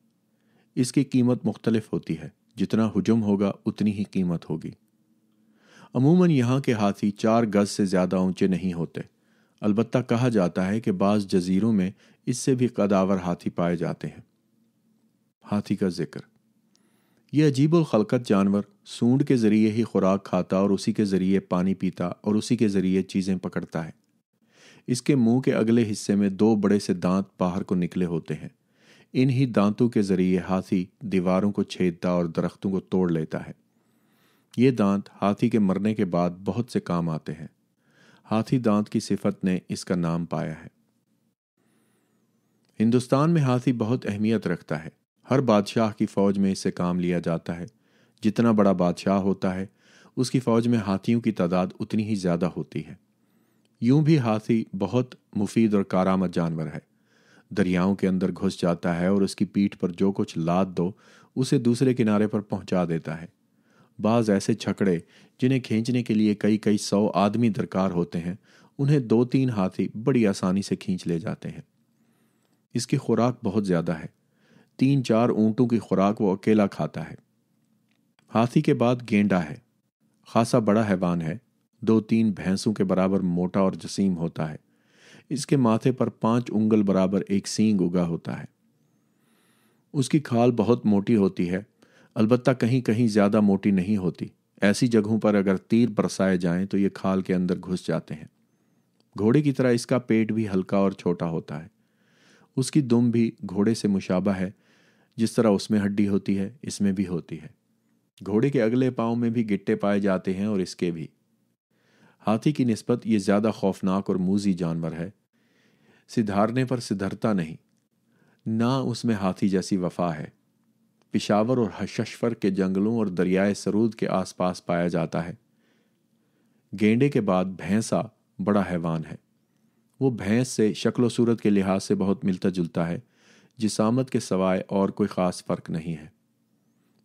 इसकी कीमत मुख्तलफ होती है जितना हुजुम होगा उतनी ही कीमत होगी अमूमन यहाँ के हाथी चार गज से ज़्यादा ऊंचे नहीं होते अलबत् कहा जाता है कि बाज़ जजीरों में इससे भी कदावर हाथी पाए जाते हैं हाथी का जिक्र यह अजीब खलकत जानवर सूंड के ज़रिए ही खुराक खाता और उसी के ज़रिए पानी पीता और उसी के ज़रिए चीज़ें पकड़ता है इसके मुंह के अगले हिस्से में दो बड़े से दांत बाहर को निकले होते हैं इन ही दांतों के ज़रिए हाथी दीवारों को छेदता और दरख्तों को तोड़ लेता है ये दांत हाथी के मरने के बाद बहुत से काम आते हैं हाथी दांत की सिफत ने इसका नाम पाया है हिंदुस्तान में हाथी बहुत अहमियत रखता है हर बादशाह की फौज में इससे काम लिया जाता है जितना बड़ा बादशाह होता है उसकी फौज में हाथियों की तादाद उतनी ही ज़्यादा होती है यूं भी हाथी बहुत मुफीद और कारामद जानवर है दरियाओं के अंदर घुस जाता है और उसकी पीठ पर जो कुछ लाद दो उसे दूसरे किनारे पर पहुंचा देता है बाज ऐसे छकड़े जिन्हें खींचने के लिए कई कई सौ आदमी दरकार होते हैं उन्हें दो तीन हाथी बड़ी आसानी से खींच ले जाते हैं इसकी खुराक बहुत ज़्यादा है तीन चार ऊंटों की खुराक वो अकेला खाता है हाथी के बाद गेंडा है खासा बड़ा हैवान है दो तीन भैंसों के बराबर मोटा और जसीम होता है इसके माथे पर पांच उंगल बराबर एक सींग उगा होता है उसकी खाल बहुत मोटी होती है अलबत्ता कहीं कहीं ज़्यादा मोटी नहीं होती ऐसी जगहों पर अगर तीर बरसाए जाएं तो ये खाल के अंदर घुस जाते हैं घोड़े की तरह इसका पेट भी हल्का और छोटा होता है उसकी दुम भी घोड़े से मुशाबा है जिस तरह उसमें हड्डी होती है इसमें भी होती है घोड़े के अगले पाँव में भी गिट्टे पाए जाते हैं और इसके भी हाथी की नस्बत ये ज़्यादा खौफनाक और मूजी जानवर है सिधारने पर सिधरता नहीं ना उसमें हाथी जैसी वफा है पिशावर और हशशफर के जंगलों और दरियाए सरूद के आसपास पाया जाता है गेंडे के बाद भैंसा बड़ा हैवान है वो भैंस से शक्ल सूरत के लिहाज से बहुत मिलता जुलता है जिसामत के सवाय और कोई ख़ास फ़र्क नहीं है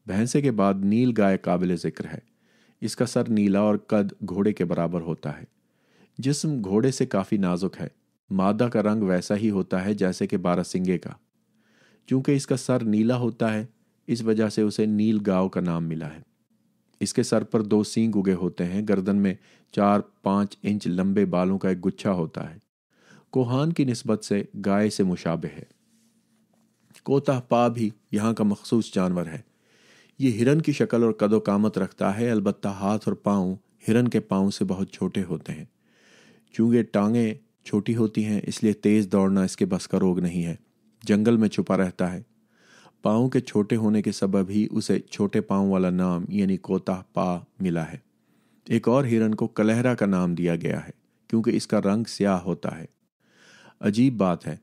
भैंसे के बाद नील गाय काबिल ज़िक्र है इसका सर नीला और कद घोड़े के बराबर होता है जिसम घोड़े से काफ़ी नाजुक है मादा का रंग वैसा ही होता है जैसे कि सिंगे का चूंकि इसका सर नीला होता है इस वजह से उसे नील गांव का नाम मिला है इसके सर पर दो सींग उगे होते हैं गर्दन में चार पाँच इंच लंबे बालों का एक गुच्छा होता है कोहान की नस्बत से गाय से मुशाबे है कोताह पा भी यहाँ का मखसूस जानवर है ये हिरन की शक्ल और कदो कामत रखता है अलबत्ता हाथ और पाँव हिरन के पाँव से बहुत छोटे होते हैं चूँकि टांगें छोटी होती हैं इसलिए तेज़ दौड़ना इसके बस का रोग नहीं है जंगल में छुपा रहता है पाँव के छोटे होने के सबब ही उसे छोटे पाँव वाला नाम यानी कोताह पा मिला है एक और हिरन को कलहरा का नाम दिया गया है क्योंकि इसका रंग स्याह होता है अजीब बात है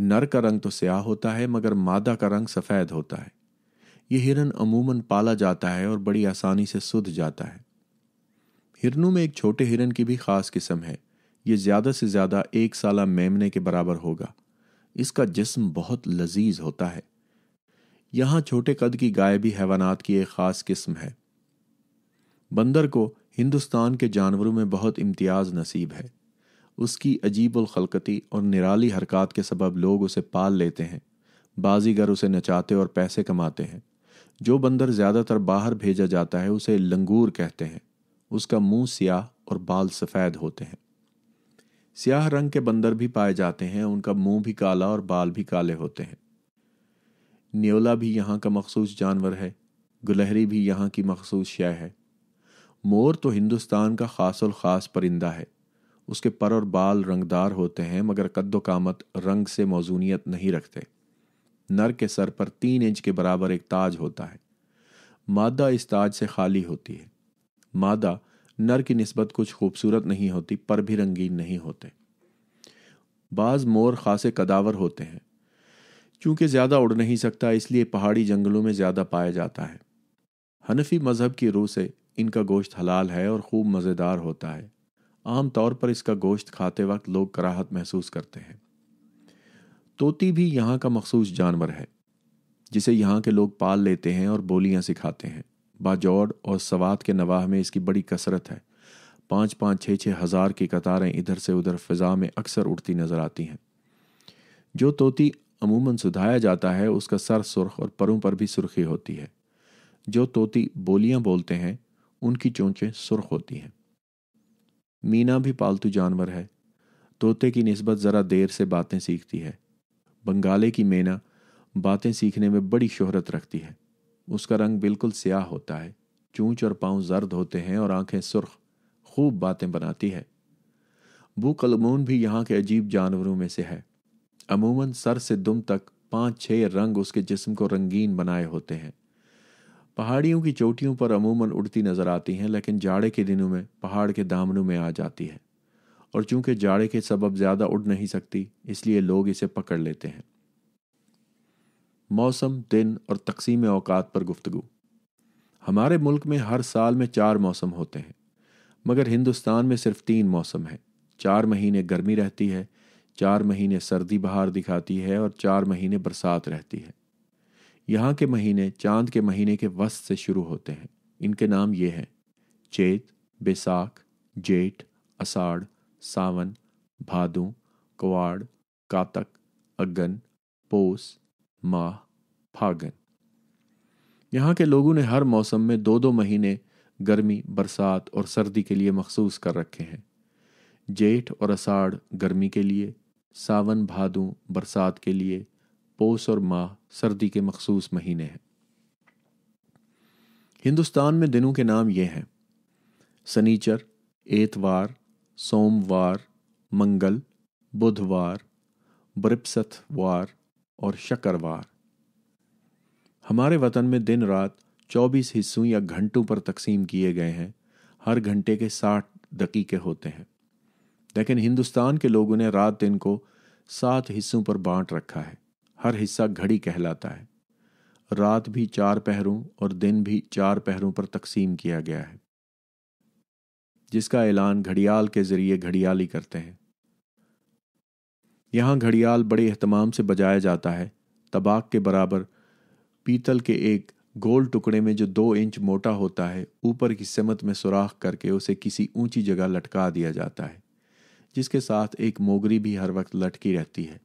नर का रंग तो स्याह होता है मगर मादा का रंग सफ़ेद होता है ये हिरन अमूमन पाला जाता है और बड़ी आसानी से सुध जाता है हिरनों में एक छोटे हिरन की भी खास किस्म है ये ज़्यादा से ज़्यादा एक साल मेमने के बराबर होगा इसका जिस्म बहुत लजीज होता है यहां छोटे कद की गाय भी हैवानात की एक ख़ास किस्म है बंदर को हिंदुस्तान के जानवरों में बहुत इम्तियाज नसीब है उसकी अजीब उलखलकती और निराली हरकत के सबब लोग उसे पाल लेते हैं बाजीगर उसे नचाते और पैसे कमाते हैं जो बंदर ज़्यादातर बाहर भेजा जाता है उसे लंगूर कहते हैं उसका मुंह सियाह और बाल सफ़ेद होते हैं सियाह रंग के बंदर भी पाए जाते हैं उनका मुंह भी काला और बाल भी काले होते हैं न्योला भी यहाँ का मखसूस जानवर है गुलहरी भी यहाँ की मखसूस शय है मोर तो हिंदुस्तान का खास और ख़ास परिंदा है उसके पर और बाल रंगदार होते हैं मगर कद्दो कामत रंग से मौजूनीत नहीं रखते नर के सर पर तीन इंच के बराबर एक ताज होता है मादा इस ताज से खाली होती है मादा नर की नस्बत कुछ खूबसूरत नहीं होती पर भी रंगीन नहीं होते बाज मोर खासे कदावर होते हैं क्योंकि ज़्यादा उड़ नहीं सकता इसलिए पहाड़ी जंगलों में ज़्यादा पाया जाता है हनफी मज़हब की रूह से इनका गोश्त हलाल है और खूब मज़ेदार होता है आमतौर पर इसका गोश्त खाते वक्त लोग कराहत महसूस करते हैं तोती भी यहाँ का मखसूस जानवर है जिसे यहाँ के लोग पाल लेते हैं और बोलियाँ सिखाते हैं बाजौड़ और सवात के नवाह में इसकी बड़ी कसरत है पाँच पाँच छः छः हज़ार की कतारें इधर से उधर फिजा में अक्सर उड़ती नज़र आती हैं जो तोती अमूमन सुधाया जाता है उसका सर सुर्ख और परों पर भी सुर्खी होती है जो तोती बोलियां बोलते हैं उनकी चोंचें सुर्ख होती हैं मीना भी पालतू जानवर है तोते की नस्बत ज़रा देर से बातें सीखती है बंगाले की मैना बातें सीखने में बड़ी शोहरत रखती है उसका रंग बिल्कुल स्याह होता है चूंच और पाँव जर्द होते हैं और आंखें सुर्ख खूब बातें बनाती है बू कलमून भी यहाँ के अजीब जानवरों में से है अमूमन सर से दुम तक पाँच छः रंग उसके जिस्म को रंगीन बनाए होते हैं पहाड़ियों की चोटियों पर अमूमन उड़ती नजर आती हैं लेकिन जाड़े के दिनों में पहाड़ के दामनों में आ जाती है और चूंकि जाड़े के सबब ज़्यादा उड़ नहीं सकती इसलिए लोग इसे पकड़ लेते हैं मौसम दिन और तकसीम औकात पर गुफ्तगु हमारे मुल्क में हर साल में चार मौसम होते हैं मगर हिंदुस्तान में सिर्फ तीन मौसम हैं चार महीने गर्मी रहती है चार महीने सर्दी बहार दिखाती है और चार महीने बरसात रहती है यहाँ के महीने चांद के महीने के वस्त से शुरू होते हैं इनके नाम ये हैं चेत बैसाख जेठ अषाढ़ सावन भादु कवाड़ कातक अगन पोस माह फागन यहाँ के लोगों ने हर मौसम में दो दो महीने गर्मी बरसात और सर्दी के लिए मखसूस कर रखे हैं जेठ और अषाढ़ गर्मी के लिए सावन भादु बरसात के लिए पोस और माह सर्दी के मखसूस महीने हैं हिंदुस्तान में दिनों के नाम ये हैं सनीचर एतवार सोमवार मंगल बुधवार बृपसथवार और शकरवार हमारे वतन में दिन रात 24 हिस्सों या घंटों पर तकसीम किए गए हैं हर घंटे के 60 दकीके होते हैं लेकिन हिंदुस्तान के लोगों ने रात दिन को सात हिस्सों पर बांट रखा है हर हिस्सा घड़ी कहलाता है रात भी चार पहरों और दिन भी चार पहरों पर तकसीम किया गया है जिसका ऐलान घड़ियाल के जरिए घड़ियाली करते हैं यहां घड़ियाल बड़े अहतमाम से बजाया जाता है तबाक के बराबर पीतल के एक गोल टुकड़े में जो दो इंच मोटा होता है ऊपर की समत में सुराख करके उसे किसी ऊंची जगह लटका दिया जाता है जिसके साथ एक मोगरी भी हर वक्त लटकी रहती है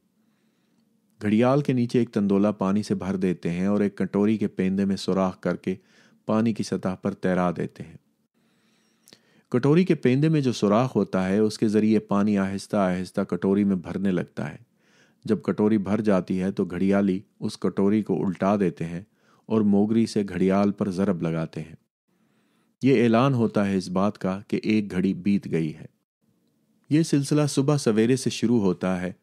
घड़ियाल के नीचे एक तंदोला पानी से भर देते हैं और एक कटोरी के पेंदे में सुराख करके पानी की सतह पर तैरा देते हैं कटोरी के पेंदे में जो सुराख होता है उसके ज़रिए पानी आहिस्ता आहिस्ता कटोरी में भरने लगता है जब कटोरी भर जाती है तो घड़ियाली उस कटोरी को उल्टा देते हैं और मोगरी से घड़ियाल पर ज़रब लगाते हैं ये ऐलान होता है इस बात का कि एक घड़ी बीत गई है ये सिलसिला सुबह सवेरे से शुरू होता है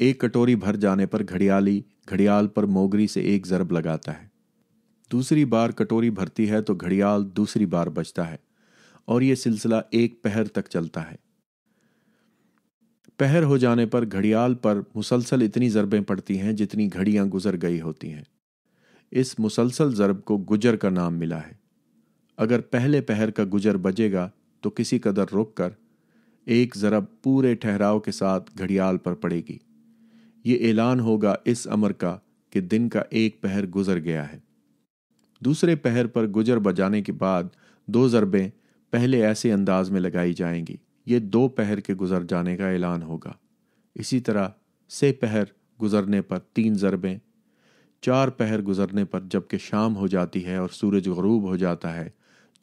एक कटोरी भर जाने पर घड़ियाली घड़ियाल पर मोगरी से एक जरब लगाता है दूसरी बार कटोरी भरती है तो घड़ियाल दूसरी बार बचता है और यह सिलसिला एक पहर तक चलता है पहर हो जाने पर घड़ियाल पर मुसलसल इतनी ज़रबें पड़ती हैं जितनी घड़ियां गुजर गई होती हैं इस मुसलसल ज़रब को गुजर का नाम मिला है अगर पहले पहर का गुजर बजेगा तो किसी कदर रोक कर एक ज़रब पूरे ठहराव के साथ घड़ियाल पर पड़ेगी ये ऐलान होगा इस अमर का कि दिन का एक पहर गुजर गया है दूसरे पहर पर गुजर बजाने के बाद दो ज़रबें पहले ऐसे अंदाज में लगाई जाएंगी ये दो पहर के गुजर जाने का ऐलान होगा इसी तरह से पहर गुजरने पर तीन ज़रबें चार पहर गुजरने पर जबकि शाम हो जाती है और सूरज गरूब हो जाता है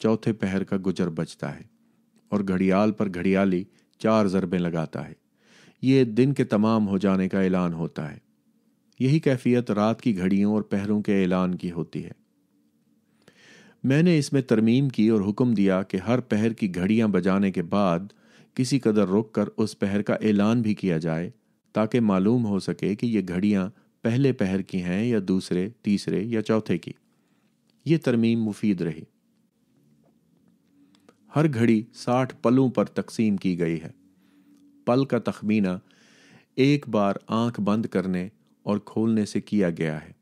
चौथे पहर का गुजर बचता है और घड़ियाल पर घड़ियाली चार ज़रबें लगाता है ये दिन के तमाम हो जाने का ऐलान होता है यही कैफियत रात की घड़ियों और पहरों के ऐलान की होती है मैंने इसमें तरमीम की और हुक्म दिया कि हर पहर की घड़ियां बजाने के बाद किसी कदर रुक कर उस पहर का ऐलान भी किया जाए ताकि मालूम हो सके कि ये घड़ियां पहले पहर की हैं या दूसरे तीसरे या चौथे की ये तरमीम मुफीद रही हर घड़ी साठ पलों पर तकसीम की गई है पल का तखमीना एक बार आंख बंद करने और खोलने से किया गया है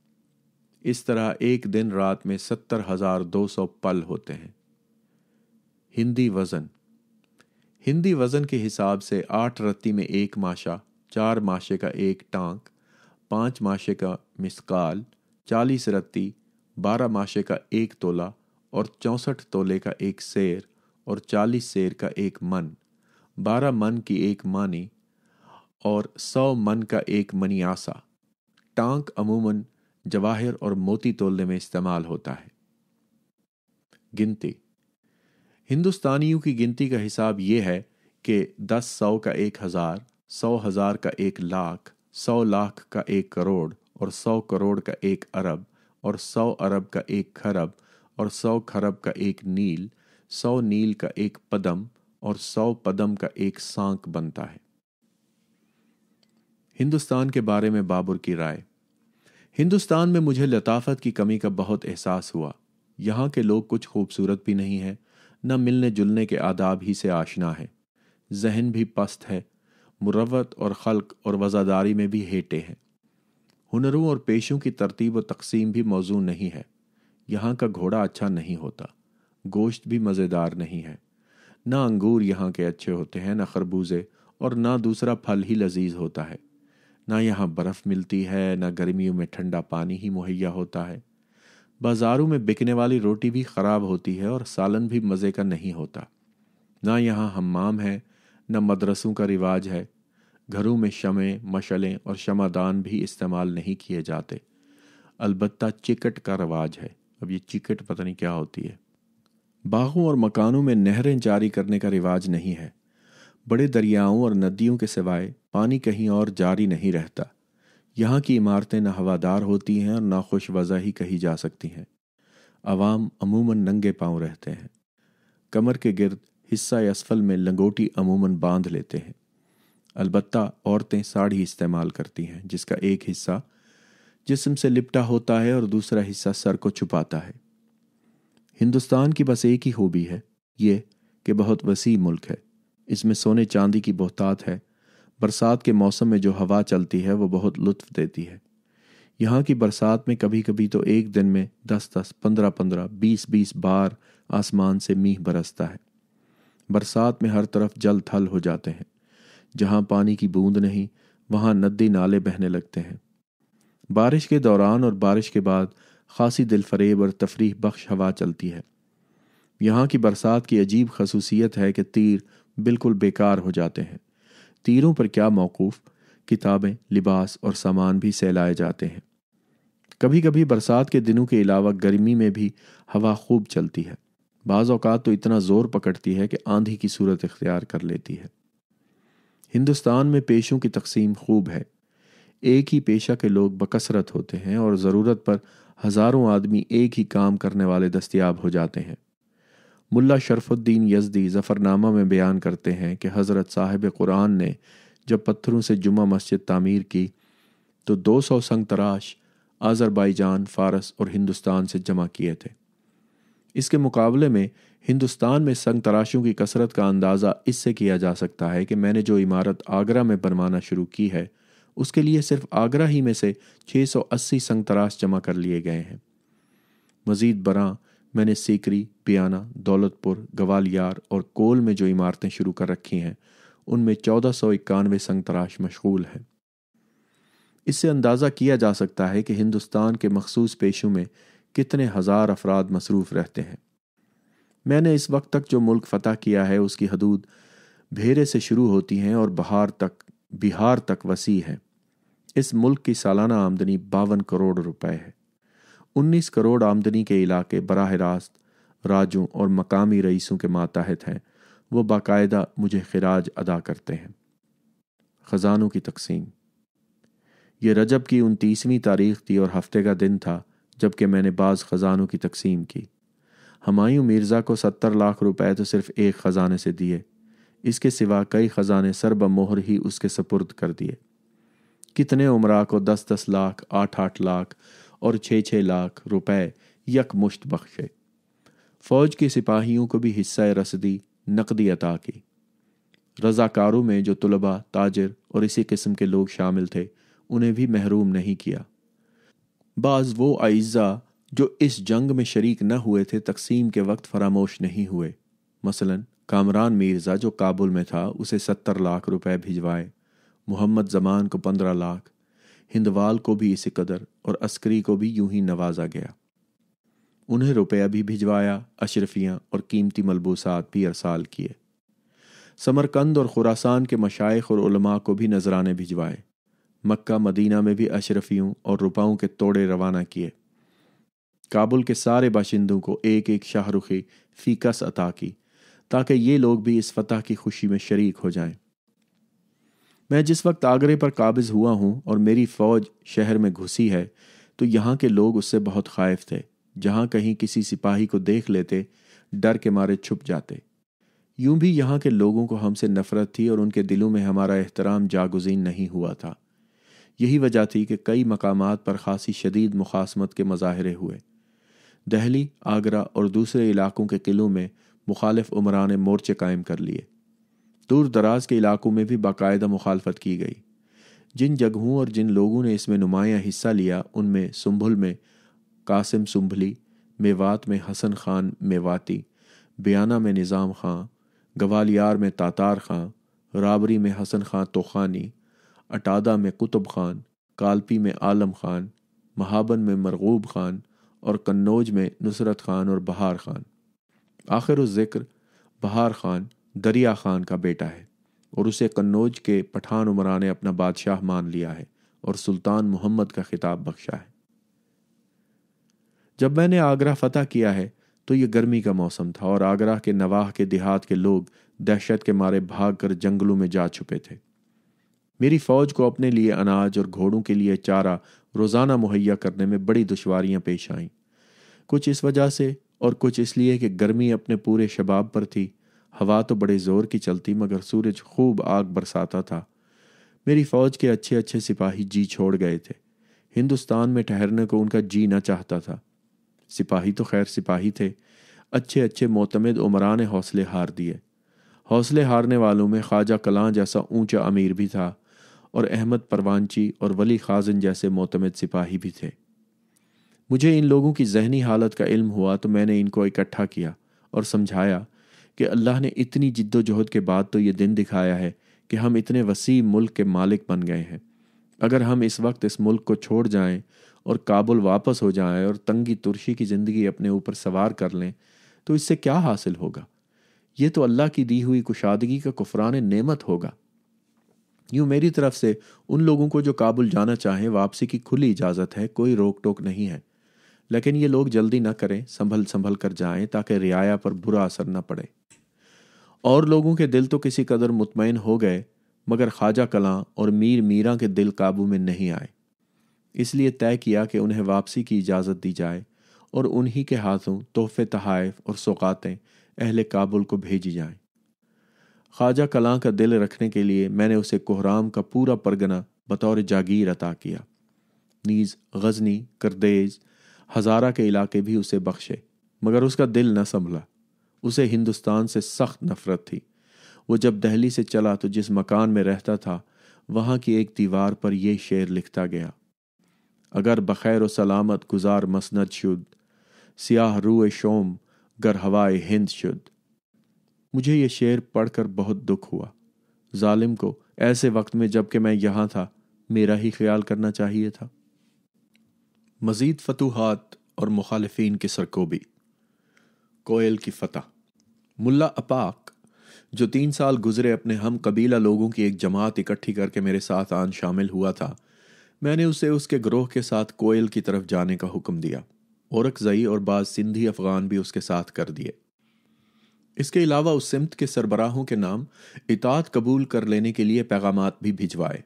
इस तरह एक दिन रात में सत्तर हजार दो सौ पल होते हैं हिंदी वज़न हिंदी वज़न के हिसाब से आठ रत्ती में एक माशा चार माशे का एक टांक पांच माशे का मिसकाल चालीस रत्ती बारह माशे का एक तोला और चौंसठ तोले का एक शेर और चालीस शेर का एक मन बारह मन की एक मानी और सौ मन का एक मनियासा टांक अमूमन जवाहिर और मोती तोलने में इस्तेमाल होता है गिनती हिंदुस्तानियों की गिनती का हिसाब यह है कि दस सौ का एक हजार सौ हजार का एक लाख सौ लाख का एक करोड़ और सौ करोड़ का एक अरब और सौ अरब का एक खरब और सौ खरब का एक नील सौ नील का एक पदम और सौ पदम का एक सांक बनता है हिंदुस्तान के बारे में बाबर की राय हिंदुस्तान में मुझे लताफत की कमी का बहुत एहसास हुआ यहां के लोग कुछ खूबसूरत भी नहीं है न मिलने जुलने के आदाब ही से आशना है जहन भी पस्त है मुरवत और खल्क और वज़ादारी में भी हेटे हैं हुनरों और पेशों की तरतीब व तकसीम भी मौजू नहीं है यहाँ का घोड़ा अच्छा नहीं होता गोश्त भी मज़ेदार नहीं है ना अंगूर यहाँ के अच्छे होते हैं ना खरबूजे और ना दूसरा फल ही लजीज होता है ना यहाँ बर्फ़ मिलती है ना गर्मियों में ठंडा पानी ही मुहैया होता है बाज़ारों में बिकने वाली रोटी भी ख़राब होती है और सालन भी मज़े का नहीं होता ना यहाँ हमाम है न मदरसों का रिवाज है घरों में शमें मशलें और शमादान भी इस्तेमाल नहीं किए जाते अलबत्ता चिकट का रवाज है अब ये चिकट पता नहीं क्या होती है बाहों और मकानों में नहरें जारी करने का रिवाज नहीं है बड़े दरियाओं और नदियों के सिवाय पानी कहीं और जारी नहीं रहता यहाँ की इमारतें ना हवादार होती हैं और ना खुश वजह ही कही जा सकती हैं अवाम अमूमन नंगे पांव रहते हैं कमर के गिरद हिस्सा असफल में लंगोटी अमूमन बांध लेते हैं अलबत् औरतें साड़ी इस्तेमाल करती हैं जिसका एक हिस्सा जिसम से लिपटा होता है और दूसरा हिस्सा सर को छुपाता है हिंदुस्तान की बस एक ही खूबी है ये कि बहुत वसी मुल्क है इसमें सोने चांदी की बहुतात है बरसात के मौसम में जो हवा चलती है वो बहुत लुत्फ देती है यहाँ की बरसात में कभी कभी तो एक दिन में दस दस पंद्रह पंद्रह बीस बीस बार आसमान से मीह बरसता है बरसात में हर तरफ जल थल हो जाते हैं जहाँ पानी की बूंद नहीं वहाँ नदी नाले बहने लगते हैं बारिश के दौरान और बारिश के बाद खासी दिलफरेब और तफरीह बख्श हवा चलती है यहाँ की बरसात की अजीब खसूसियत है कि तीर बिल्कुल बेकार हो जाते हैं तीरों पर क्या मौकूफ़ किताबें लिबास और सामान भी सहलाए जाते हैं कभी कभी बरसात के दिनों के अलावा गर्मी में भी हवा खूब चलती है बाज़ अवकात तो इतना ज़ोर पकड़ती है कि आंधी की सूरत इख्तियार कर लेती है हिंदुस्तान में पेशों की तकसीम खूब है एक ही पेशा के लोग बकसरत होते हैं और ज़रूरत पर हज़ारों आदमी एक ही काम करने वाले दस्तियाब हो जाते हैं मुल्ला शरफुद्दीन यजदी जफ़रनामा में बयान करते हैं कि हज़रत साहिब कुरान ने जब पत्थरों से जुमा मस्जिद तामीर की तो 200 संग तराश आज़रबाईजान फ़ारस और हिंदुस्तान से जमा किए थे इसके मुकाबले में हिंदुस्तान में संग तराशों की कसरत का अंदाज़ा इससे किया जा सकता है कि मैंने जो इमारत आगरा में बनवाना शुरू की है उसके लिए सिर्फ आगरा ही में से 680 संतरास जमा कर लिए गए हैं मजीद बरा मैंने सीकरी पियाना दौलतपुर गवालियार और कोल में जो इमारतें शुरू कर रखी हैं उनमें चौदह सौ इक्यानवे संतराश मशगूल है इससे अंदाज़ा किया जा सकता है कि हिंदुस्तान के मखसूस पेशों में कितने हज़ार अफराद मसरूफ़ रहते हैं मैंने इस वक्त तक जो मुल्क फतह किया है उसकी हदूद भेरे से शुरू होती हैं और बहार तक बिहार तक वसी है इस मुल्क की सालाना आमदनी बावन करोड़ रुपए है 19 करोड़ आमदनी के इलाके बरह रास्त राजों और मकामी रईसों के मातहत हैं वो बाकायदा मुझे खराज अदा करते हैं ख़जानों की तकसीम ये रजब की उनतीसवीं तारीख थी और हफ्ते का दिन था जबकि मैंने बाज़ ख़जानों की तकसीम की हमायूं मिर्ज़ा को सत्तर लाख रुपए तो सिर्फ एक ख़जाने से दिए इसके सिवा कई ख़जाने मोहर ही उसके सपुर्द कर दिए कितने उमरा को दस दस लाख आठ आठ लाख और छः छः लाख रुपए यकमुश्त बख्शे फौज के सिपाहियों को भी हिस्सा रसदी नकदी अता की रजाकारों में जो तलबा ताजर और इसी किस्म के लोग शामिल थे उन्हें भी महरूम नहीं किया बाज़ वो आइज़ा जो इस जंग में शरीक न हुए थे तकसीम के वक्त फरामोश नहीं हुए मसलन कामरान मिर्ज़ा जो काबुल में था उसे सत्तर लाख रुपए भिजवाए मोहम्मद जमान को पंद्रह लाख हिंदवाल को भी इसी कदर और अस्करी को भी यूं ही नवाजा गया उन्हें रुपया भी भिजवाया अशरफियां और कीमती मलबूसात भी अरसाल किए समरकंद और खुरासान के मशाइ और उलमा को भी नजराने भिजवाए मक्का मदीना में भी अशरफियों और रुपाओं के तोड़े रवाना किए काबुल के सारे बाशिंदों को एक एक शाहरुखी फीकस अता की ताकि ये लोग भी इस फतह की खुशी में शरीक हो जाएं। मैं जिस वक्त आगरे पर काबिज हुआ हूं और मेरी फौज शहर में घुसी है तो यहां के लोग उससे बहुत खाइफ थे जहां कहीं किसी सिपाही को देख लेते डर के मारे छुप जाते यूं भी यहाँ के लोगों को हमसे नफरत थी और उनके दिलों में हमारा एहतराम जागुजीन नहीं हुआ था यही वजह थी कि कई मकाम पर खासी शदीद मुखासमत के मज़ाहरे हुए दहली आगरा और दूसरे इलाकों के किलों में मुखालफ उमरा ने मोर्चे कायम कर लिए दूर दराज के इलाकों में भी बाकायदा मुखालफत की गई जिन जगहों और जिन लोगों ने इसमें नुमायाँ हिस्सा लिया उनमें सुंभुल में कासिम सुम्भली मेवात में हसन खान मेवाती बयाना में निज़ाम खां गवालियार में तातार खां राबरी में हसन खां तोखानी अटादा में कुतुब खान कालपी में आलम खान महाबन में मरगूब खान और कन्नौज में नुसरत खान और बहार खान आखिर ज़िक्र बहार खान दरिया खान का बेटा है और उसे कन्नौज के पठान उमरा ने अपना बादशाह मान लिया है और सुल्तान मोहम्मद का खिताब बख्शा है जब मैंने आगरा फतह किया है तो यह गर्मी का मौसम था और आगरा के नवाह के देहात के लोग दहशत के मारे भागकर जंगलों में जा छुपे थे मेरी फौज को अपने लिए अनाज और घोड़ों के लिए चारा रोज़ाना मुहैया करने में बड़ी दुश्वारियां पेश आईं कुछ इस वजह से और कुछ इसलिए कि गर्मी अपने पूरे शबाब पर थी हवा तो बड़े ज़ोर की चलती मगर सूरज खूब आग बरसाता था मेरी फ़ौज के अच्छे अच्छे सिपाही जी छोड़ गए थे हिंदुस्तान में ठहरने को उनका जी ना चाहता था सिपाही तो खैर सिपाही थे अच्छे अच्छे मोतमद उमरा ने हौसले हार दिए हौसले हारने वालों में ख्वाजा कलां जैसा ऊंचा अमीर भी था और अहमद परवानची और वली खाजन जैसे मोतमद सिपाही भी थे मुझे इन लोगों की जहनी हालत का इल्म हुआ तो मैंने इनको इकट्ठा किया और समझाया कि अल्लाह ने इतनी जिद्दोजहद के बाद तो ये दिन दिखाया है कि हम इतने वसी मुल्क के मालिक बन गए हैं अगर हम इस वक्त इस मुल्क को छोड़ जाएं और काबुल वापस हो जाएं और तंगी तुर्शी की ज़िंदगी अपने ऊपर सवार कर लें तो इससे क्या हासिल होगा ये तो अल्लाह की दी हुई कुशादगी का कुफरान नेमत होगा यूँ मेरी तरफ से उन लोगों को जो काबुल जाना चाहें वापसी की खुली इजाज़त है कोई रोक टोक नहीं है लेकिन ये लोग जल्दी ना करें संभल संभल कर जाएं ताकि रियाया पर बुरा असर न पड़े और लोगों के दिल तो किसी कदर मुतमिन हो गए मगर ख्वाजा कलां और मीर मीरा के दिल काबू में नहीं आए इसलिए तय किया कि उन्हें वापसी की इजाज़त दी जाए और उन्हीं के हाथों तोहफे तहाइफ और सौकातें अहल काबुल को भेजी जाएं। ख्वाजा कलां का दिल रखने के लिए मैंने उसे कोहराम का पूरा परगना बतौर जागीर अता किया नीज़ गजनी करदेज हजारा के इलाके भी उसे बख्शे मगर उसका दिल न संभला उसे हिंदुस्तान से सख्त नफरत थी वो जब दहली से चला तो जिस मकान में रहता था वहाँ की एक दीवार पर यह शेर लिखता गया अगर बखैर व सलामत गुजार मसनद शुद सियाह ए शोम गर हवाए हिंद शुद्ध मुझे ये शेर पढ़कर बहुत दुख हुआ जालिम को ऐसे वक्त में जबकि मैं यहाँ था मेरा ही ख्याल करना चाहिए था मज़ीद फतूहत और मुखालफी की सरकोबी कोयल की फतह मुला अपाक जो तीन साल गुजरे अपने हम कबीला लोगों की एक जमात इकट्ठी करके मेरे साथ आन शामिल हुआ था मैंने उसे उसके ग्रोह के साथ कोयल की तरफ जाने का हुक्म दिया औरकजई और बाद सिंधी अफगान भी उसके साथ कर दिए इसके अलावा उस सिमत के सरबराहों के नाम इतात कबूल कर लेने के लिए पैगाम भी भिजवाए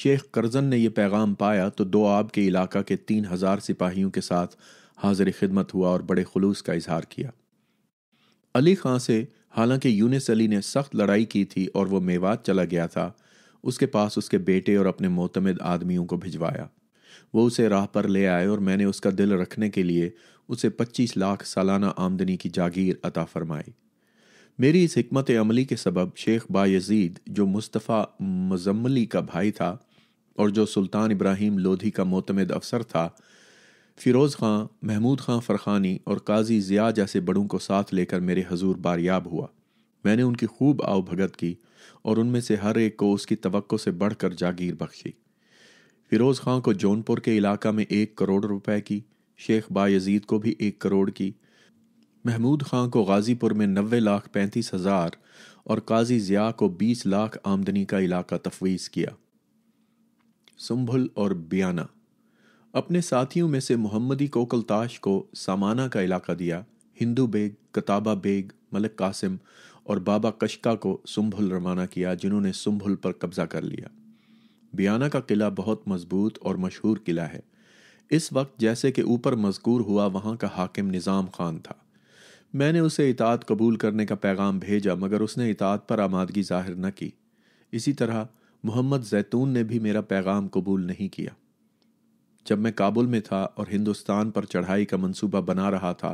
शेख करजन ने यह पैगाम पाया तो दो आब के इलाका के तीन हजार सिपाहियों के साथ हाजिर खिदमत हुआ और बड़े खलूस का इजहार किया अली खां से हालांकि यूनिस अली ने सख्त लड़ाई की थी और वह मेवात चला गया था उसके पास उसके बेटे और अपने मोतमद आदमियों को भिजवाया वो उसे राह पर ले आए और मैंने उसका दिल रखने के लिए उसे पच्चीस लाख सालाना आमदनी की जागीर अता फरमाई मेरी इस हमत अमली के सबब शेख बायजीद जो मुस्तफ़ा मजम्मली का भाई था और जो सुल्तान इब्राहिम लोधी का मोतमद अफसर था फ़िरोज़ खां महमूद खां फ़रखानी और काजी ज़िया जैसे बड़ों को साथ लेकर मेरे हजूर बारियाब हुआ मैंने उनकी खूब आव भगत की और उनमें से हर एक को उसकी तवक्को से बढ़कर जागीर बख्शी फ़िरोज़ खां को जौनपुर के इलाका में एक करोड़ रुपए की शेख बायजीद को भी एक करोड़ की महमूद खां को गाजीपुर में नबे लाख पैंतीस हज़ार और काजी ज़िया को बीस लाख आमदनी का इलाका तफवीज़ किया सुम्भुल और बियाना अपने साथियों में से मोहम्मदी कोकलताश को सामाना का इलाका दिया हिंदू बेग कताबा बेग मलिक कासिम और बाबा कशका को सुम्भुल रवाना किया जिन्होंने सुंभुल पर कब्जा कर लिया बियाना का किला बहुत मजबूत और मशहूर किला है इस वक्त जैसे कि ऊपर मजकूर हुआ वहां का हाकिम निज़ाम खान था मैंने उसे इतात कबूल करने का पैगाम भेजा मगर उसने इतात पर आमादगी जाहिर न की इसी तरह मोहम्मद जैतून ने भी मेरा पैगाम कबूल नहीं किया जब मैं काबुल में था और हिंदुस्तान पर चढ़ाई का मंसूबा बना रहा था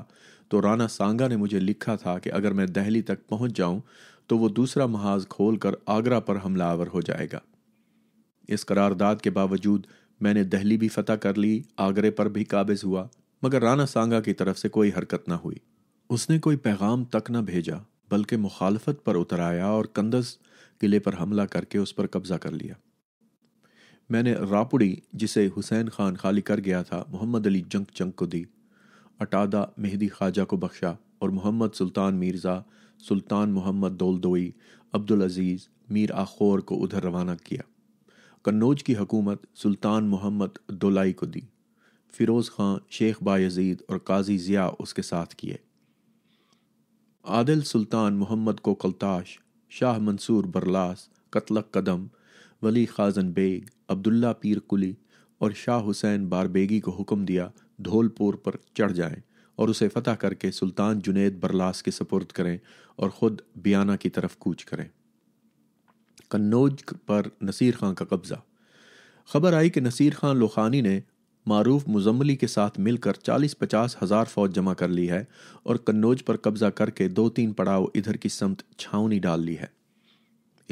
तो राना सांगा ने मुझे लिखा था कि अगर मैं दहली तक पहुंच जाऊं तो वो दूसरा महाज खोल कर आगरा पर हमलावर हो जाएगा इस करारदाद के बावजूद मैंने दहली भी फतह कर ली आगरे पर भी काबिज हुआ मगर राना सांगा की तरफ से कोई हरकत ना हुई उसने कोई पैगाम तक न भेजा बल्कि मुखालफत पर उतर आया और कंदस किले पर हमला करके उस पर कब्जा कर लिया मैंने रापुड़ी जिसे हुसैन खान खाली कर गया था मोहम्मद अली जंग चंग को दी अटादा मेहदी ख्वाजा को बख्शा और मोहम्मद सुल्तान मिर्ज़ा सुल्तान मोहम्मद दोलदोई अब्दुल अजीज़ मीर आखोर को उधर रवाना किया कन्नौज की हकूमत सुल्तान मोहम्मद दोलाई को दी फिरोज़ खां शेख बायजीद और काजी ज़िया उसके साथ किए आदिल सुल्तान मोहम्मद कोकलताश शाह मंसूर बरलास कतलक कदम वली खाजन बेग अब्दुल्ला पीर कुली और शाह हुसैन बारबेगी को हुक्म दिया धौलपुर पर चढ़ जाएं और उसे फतह करके सुल्तान जुनेद बरलास के सपुर्द करें और ख़ुद बियाना की तरफ कूच करें कन्नौज पर नसीर खां का कब्ज़ा खबर आई कि नसीर खां लोखानी ने मारूफ मुजम्मली के साथ मिलकर चालीस पचास हजार फौज जमा कर ली है और कन्नौज पर कब्जा करके दो तीन पड़ाव इधर की समत छावनी डाल ली है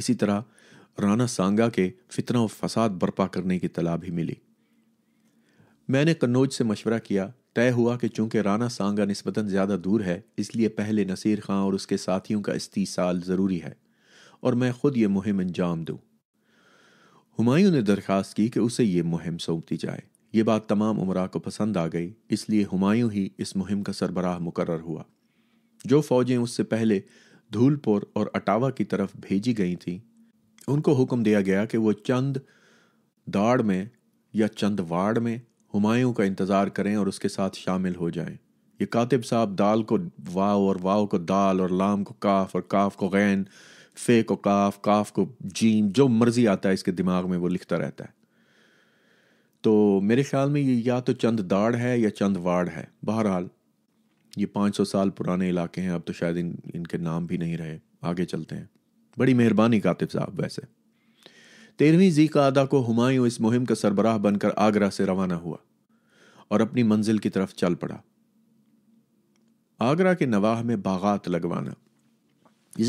इसी तरह राना सांगा के फितना और फसाद बर्पा करने की तला भी मिली मैंने कन्नौज से मशवरा किया तय हुआ कि चूंकि राना सांगा नस्बता ज़्यादा दूर है इसलिए पहले नसीर खां और उसके साथियों का इस्तीसाल ज़रूरी है और मैं खुद ये मुहिम अंजाम दूं हुमायूं ने दरख्वास्त की कि उसे ये मुहिम सौंप दी जाए ये बात तमाम उमरा को पसंद आ गई इसलिए हुमायूं ही इस मुहिम का सरबराह मुकर्र हुआ जो फौजें उससे पहले धूलपुर और अटावा की तरफ भेजी गई थीं उनको हुक्म दिया गया कि वो चंद दाड़ में या चंद वाड़ में हुमायूं का इंतज़ार करें और उसके साथ शामिल हो जाएं। ये कातिब साहब दाल को वाव और वाव को दाल और लाम को काफ और काफ को गैन फे को काफ काफ को जीम जो मर्जी आता है इसके दिमाग में वो लिखता रहता है तो मेरे ख्याल में ये या तो चंद दाड़ है या चंद वाड़ है बहरहाल ये 500 साल पुराने इलाके हैं अब तो शायद इन इनके नाम भी नहीं रहे आगे चलते हैं बड़ी मेहरबानी कातिब साहब वैसे तेरहवीं जी का आदा को हुमायूं इस मुहिम का सरबराह बनकर आगरा से रवाना हुआ और अपनी मंजिल की तरफ चल पड़ा आगरा के नवाह में बागात लगवाना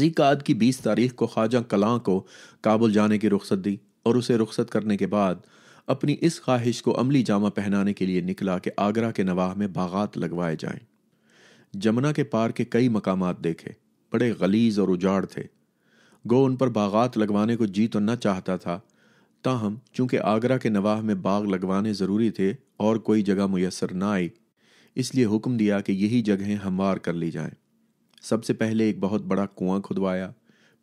जी काद की 20 तारीख को ख्वाजा कलां को काबुल जाने की रुख्सत दी और उसे रुख्सत करने के बाद अपनी इस ख्वाहिश को अमली जामा पहनाने के लिए निकला कि आगरा के नवाह में बागात लगवाए जाएं। जमुना के पार के कई मकाम देखे बड़े गलीज और उजाड़ थे गो उन पर बागात लगवाने को जी तो न चाहता था ताहम चूंकि आगरा के नवाह में बाग लगवाने ज़रूरी थे और कोई जगह मुयसर ना आई इसलिए हुक्म दिया कि यही जगहें हमवार कर ली जाएं। सबसे पहले एक बहुत बड़ा कुआं खुदवाया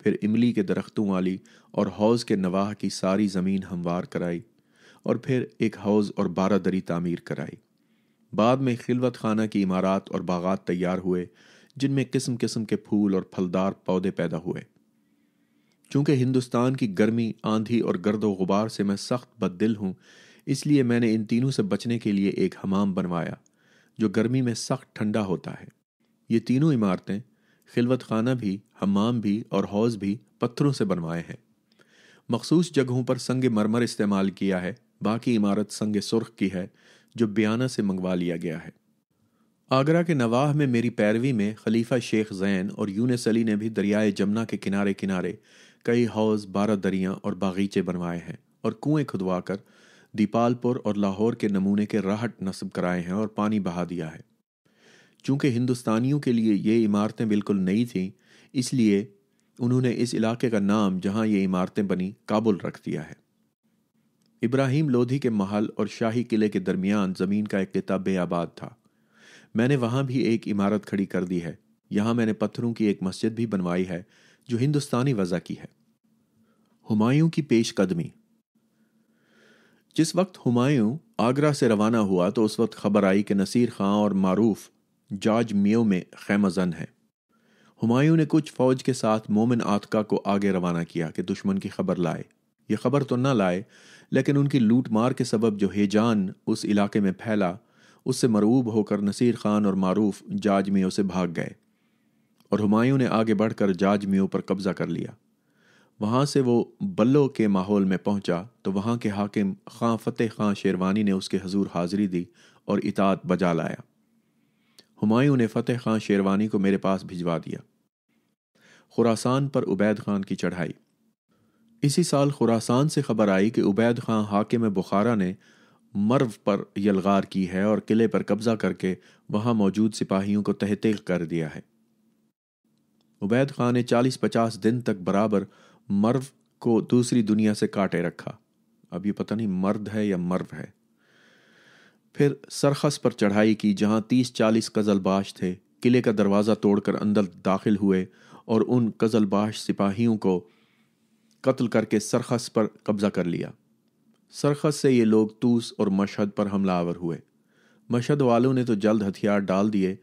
फिर इमली के दरख्तों वाली और हौज़ के नवाह की सारी ज़मीन हमवार कराई और फिर एक हौज़ और बारादरी तामीर कराई बाद में खिलवत खाना की इमारत और बागात तैयार हुए जिनमें किस्म किस्म के फूल और फलदार पौधे पैदा हुए चूंकि हिंदुस्तान की गर्मी आंधी और गर्द गुबार से मैं सख्त बददिल हूँ इसलिए मैंने इन तीनों से बचने के लिए एक हमाम बनवाया जो गर्मी में सख्त ठंडा होता है ये तीनों इमारतें खिलवत खाना भी हमाम भी और हौज़ भी पत्थरों से बनवाए हैं मखसूस जगहों पर संग मरमर इस्तेमाल किया है बाकी इमारत संग सुर्ख की है जो बयाना से मंगवा लिया गया है आगरा के नवाह में मेरी पैरवी में खलीफा शेख जैन और यूनस अली ने भी दरियाए जमुना के किनारे किनारे कई हौज बारह दरियाँ और बागीचे बनवाए हैं और कुएं खुदवा कर दीपालपुर और लाहौर के नमूने के राहट नस्ब कराए हैं और पानी बहा दिया है चूँकि हिंदुस्तानियों के लिए ये इमारतें बिल्कुल नई थीं इसलिए उन्होंने इस इलाके का नाम जहाँ ये इमारतें बनी काबुल रख दिया है इब्राहिम लोधी के महल और शाही किले के दरमियान जमीन का एक किता बेआबाद था मैंने वहां भी एक इमारत खड़ी कर दी है यहां मैंने पत्थरों की एक मस्जिद भी बनवाई है जो हिंदुस्तानी वजह की है हुमायूं की पेशकदमी जिस वक्त हुमायूं आगरा से रवाना हुआ तो उस वक्त खबर आई कि नसीर खां और मारूफ जॉर्ज मियो में खैमजन है हुमायूं ने कुछ फौज के साथ मोमिन आतका को आगे रवाना किया कि दुश्मन की खबर लाए यह खबर तो ना लाए लेकिन उनकी लूटमार के सबब जो हेजान उस इलाके में फैला उससे मरूब होकर नसीर खान और मारूफ जाजमियों से भाग गए और हुमायूं ने आगे बढ़कर जाजमियों पर कब्जा कर लिया वहां से वो बल्लो के माहौल में पहुंचा तो वहां के हाकिम खां फतेह खां शेरवानी ने उसके हजूर हाजिरी दी और इतात बजा लाया हुमायूं ने फतेह खां शेरवानी को मेरे पास भिजवा दिया खुरासान पर उबैद खान की चढ़ाई इसी साल खुरासान से खबर आई कि उबैद खां हाकिम बुखारा ने मर्व पर यलगार की है और किले पर कब्जा करके वहां मौजूद सिपाहियों को तहतीक कर दिया है उबैद खां ने 40-50 दिन तक बराबर मर्व को दूसरी दुनिया से काटे रखा अब ये पता नहीं मर्द है या मर्व है फिर सरखस पर चढ़ाई की जहां 30-40 कजलबाश थे किले का दरवाज़ा तोड़कर अंदर दाखिल हुए और उन कजलबाश सिपाहियों को कत्ल करके सरखस पर कब्जा कर लिया सरखस से ये लोग तूस और मशहद पर हमलावर हुए मशहद वालों ने तो जल्द हथियार डाल दिए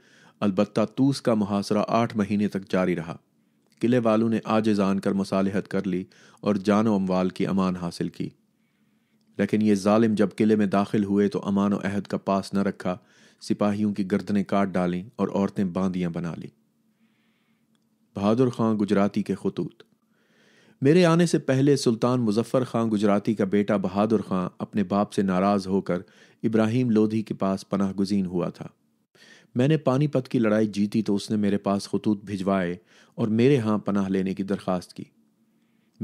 अलबत्ता तूस का मुहासरा आठ महीने तक जारी रहा किले वालों ने जान कर मसालहत कर ली और जान अमवाल की अमान हासिल की लेकिन ये जालिम जब किले में दाखिल हुए तो अमान अहद का पास न रखा सिपाहियों की गर्दनें काट डालीं और औरतें बांदियां बना लीं बहादुर खां गुजराती के खतूत मेरे आने से पहले सुल्तान मुजफ्फर खां गुजराती का बेटा बहादुर खां अपने बाप से नाराज़ होकर इब्राहिम लोधी के पास पनाह गुजीन हुआ था मैंने पानीपत की लड़ाई जीती तो उसने मेरे पास खतूत भिजवाए और मेरे यहाँ पनाह लेने की दरख्वास्त की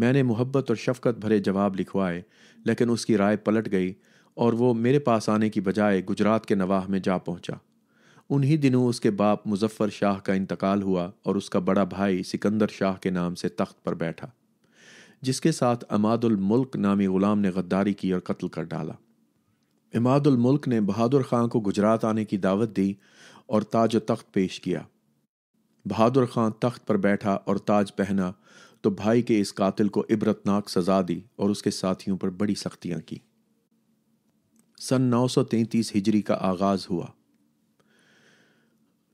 मैंने मोहब्बत और शफकत भरे जवाब लिखवाए लेकिन उसकी राय पलट गई और वो मेरे पास आने की बजाय गुजरात के नवाह में जा पहुंचा उन्हीं दिनों उसके बाप मुजफ्फर शाह का इंतकाल हुआ और उसका बड़ा भाई सिकंदर शाह के नाम से तख्त पर बैठा जिसके साथ अमादुल मुल्क नामी गुलाम ने गद्दारी की और कत्ल कर डाला इमादुल मुल्क ने बहादुर खां को गुजरात आने की दावत दी और ताज तख्त पेश किया बहादुर खां तख्त पर बैठा और ताज पहना तो भाई के इस कातिल को इबरतनाक सजा दी और उसके साथियों पर बड़ी सख्तियां की सन 933 हिजरी का आगाज हुआ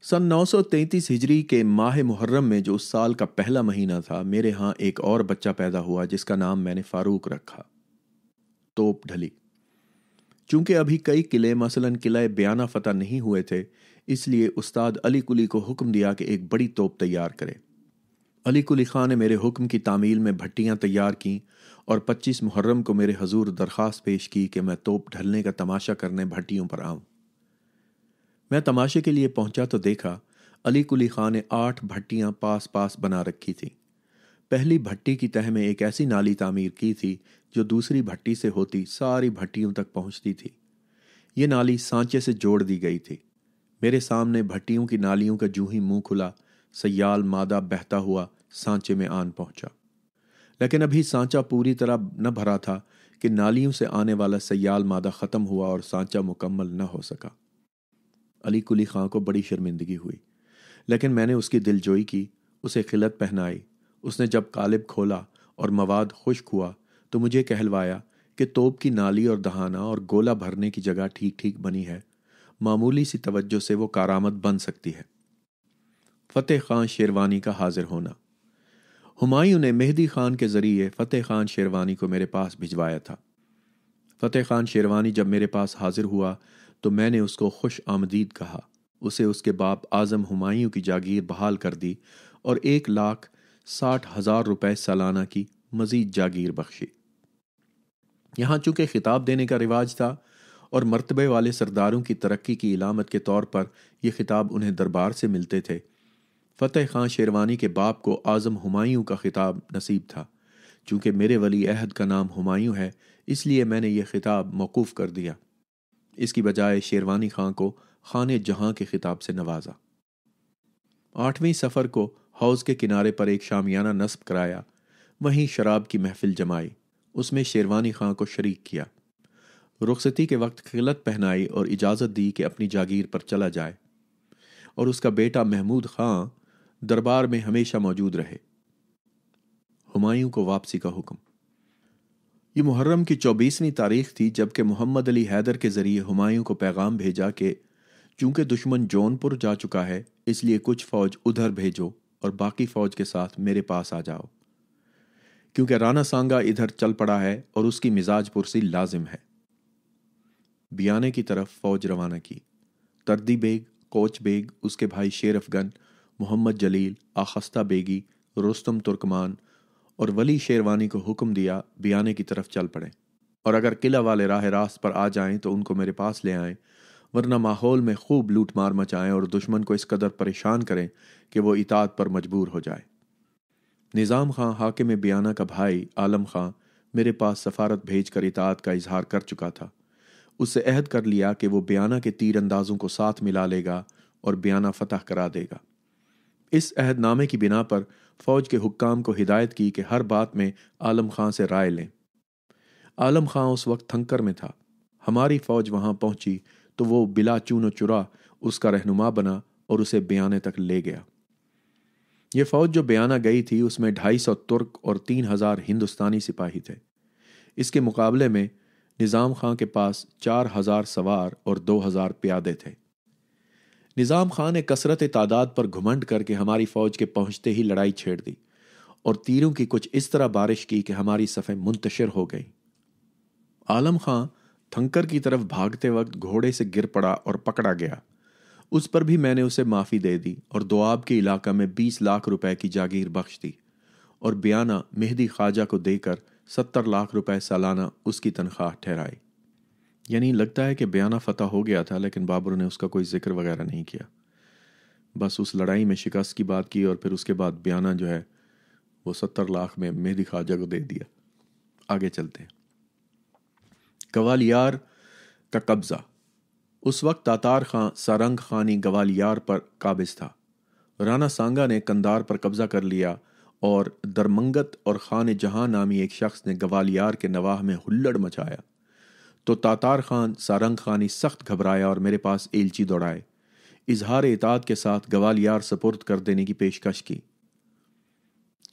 सन 933 हिजरी के माह मुहर्रम में जो उस साल का पहला महीना था मेरे यहाँ एक और बच्चा पैदा हुआ जिसका नाम मैंने फारूक रखा तोप ढली चूंकि अभी कई किले मसलन किले बयाना फतह नहीं हुए थे इसलिए उस्ताद अली कुली को हुक्म दिया कि एक बड़ी तोप तैयार करे अली कुली खां ने मेरे हुक्म की तामील में भट्टियाँ तैयार कं और 25 मुहर्रम को मेरे हजूर दरख्वास्त पेश की कि मैं तोप ढलने का तमाशा करने भट्टियों पर आऊँ मैं तमाशे के लिए पहुंचा तो देखा अली कुली खां ने आठ भट्टियां पास पास बना रखी थी पहली भट्टी की तह में एक ऐसी नाली तामीर की थी जो दूसरी भट्टी से होती सारी भट्टियों तक पहुंचती थी ये नाली सांचे से जोड़ दी गई थी मेरे सामने भट्टियों की नालियों का जूही मुंह खुला सयाल मादा बहता हुआ सांचे में आन पहुंचा लेकिन अभी सांचा पूरी तरह न भरा था कि नालियों से आने वाला सयाल मादा ख़त्म हुआ और सांचा मुकम्मल न हो सका अली कुली खां को बड़ी शर्मिंदगी हुई लेकिन मैंने उसकी दिलजोई की उसे खिलत पहनाई उसने जब कालिब खोला और मवाद खुश्क हुआ तो मुझे कहलवाया कि तोप की नाली और दहाना और गोला भरने की जगह ठीक ठीक बनी है मामूली सी तवज्जो से वो कारामत बन सकती है फ़तेह खान शेरवानी का हाजिर होना हुमायूं ने मेहदी खान के ज़रिए फ़तेह खान शेरवानी को मेरे पास भिजवाया था फ़तेह खान शेरवानी जब मेरे पास हाजिर हुआ तो मैंने उसको खुश आमदीद कहा उसे उसके बाप आज़म हुमायूं की जागीर बहाल कर दी और एक लाख साठ हज़ार रुपये सालाना की मज़ीद जागीर बख्शी यहाँ चूँकि खिताब देने का रिवाज था और मरतबे वाले सरदारों की तरक्की की इलामत के तौर पर यह खिताब उन्हें दरबार से मिलते थे फ़तेह खां शेरवानी के बाप को आज़म हुमायूं का खिताब नसीब था चूँकि मेरे वली अहद का नाम हुमायूं है इसलिए मैंने यह खिताब मौकूफ़ कर दिया इसकी बजाय शेरवानी खां को खान जहां के खिताब से नवाजा आठवीं सफ़र को हाउस के किनारे पर एक शामियाना नस्ब कराया वहीं शराब की महफिल जमाई उसमें शेरवानी खां को शरीक किया रुखसती के वक्त खिलत पहनाई और इजाज़त दी कि अपनी जागीर पर चला जाए और उसका बेटा महमूद खां दरबार में हमेशा मौजूद रहे हुमायूं को वापसी का हुक्म ये मुहर्रम की चौबीसवीं तारीख थी जबकि मोहम्मद अली हैदर के ज़रिए हमायूं को पैगाम भेजा कि चूंकि दुश्मन जौनपुर जा चुका है इसलिए कुछ फ़ौज उधर भेजो और बाकी फ़ौज के साथ मेरे पास आ जाओ क्योंकि राना सांगा इधर चल पड़ा है और उसकी मिजाज पुरसी लाजिम है बियाने की तरफ फ़ौज रवाना की तरदी बेग कोच बेग उसके भाई शेर अफगन मोहम्मद जलील आखस्ता बेगी रोस्तम तुर्कमान और वली शेरवानी को हुक्म दिया बियाने की तरफ चल पड़े और अगर किला वाले राह रास्त पर आ जाएं तो उनको मेरे पास ले आएं वरना माहौल में खूब लूट मार मचाएं और दुश्मन को इस कदर परेशान करें कि वो इताद पर मजबूर हो जाए निज़ाम खां हाकिम बियाना का भाई आलम खां मेरे पास सफारत भेज कर इताद का इजहार कर चुका था उससे अहद कर लिया कि वो बयाना के तीर अंदाजों को साथ मिला लेगा और बयाना फतह करा देगा इस अहदनामे की बिना पर फौज के हुक्काम को हिदायत की कि हर बात में आलम खां से राय लें आलम खां उस वक्त थंकर में था हमारी फौज वहां पहुंची तो वो बिला चून चुरा उसका रहनुमा बना और उसे बयाने तक ले गया ये फौज जो बयाना गई थी उसमें ढाई सौ तुर्क और तीन हजार हिंदुस्तानी सिपाही थे इसके मुकाबले में निज़ाम खां के पास चार हजार सवार और दो हजार प्यादे थे निज़ाम खां ने कसरत तादाद पर घुमंड करके हमारी फौज के पहुंचते ही लड़ाई छेड़ दी और तीरों की कुछ इस तरह बारिश की कि हमारी सफ़ें मुंतशिर हो गई आलम खां थंकर की तरफ भागते वक्त घोड़े से गिर पड़ा और पकड़ा गया उस पर भी मैंने उसे माफ़ी दे दी और दोआब के इलाका में बीस लाख रुपए की जागीर बख्श दी और बयाना मेहदी ख्वाजा को देकर सत्तर लाख रुपए सालाना उसकी तनख्वाह ठहराई यानी लगता है कि बयाना फतह हो गया था लेकिन बाबर ने उसका कोई जिक्र वगैरह नहीं किया बस उस लड़ाई में शिकस्त की बात की और फिर उसके बाद बयाना जो है वो सत्तर लाख में मेहदी खाजा को दे दिया आगे चलते हैं ग्वालियर का कब्ज़ा उस वक्त तातार खां सारंग खानी ग्वालियार पर काबिज था राना सांगा ने कंदार पर कब्ज़ा कर लिया और दरमंगत और खान जहां नामी एक शख्स ने गवालियार के नवाह में हुल्लड़ मचाया तो तातार खान सारंग खानी सख्त घबराया और मेरे पास एलची दौड़ाए इजहार एताद के साथ गवालियार सपुर्द कर देने की पेशकश की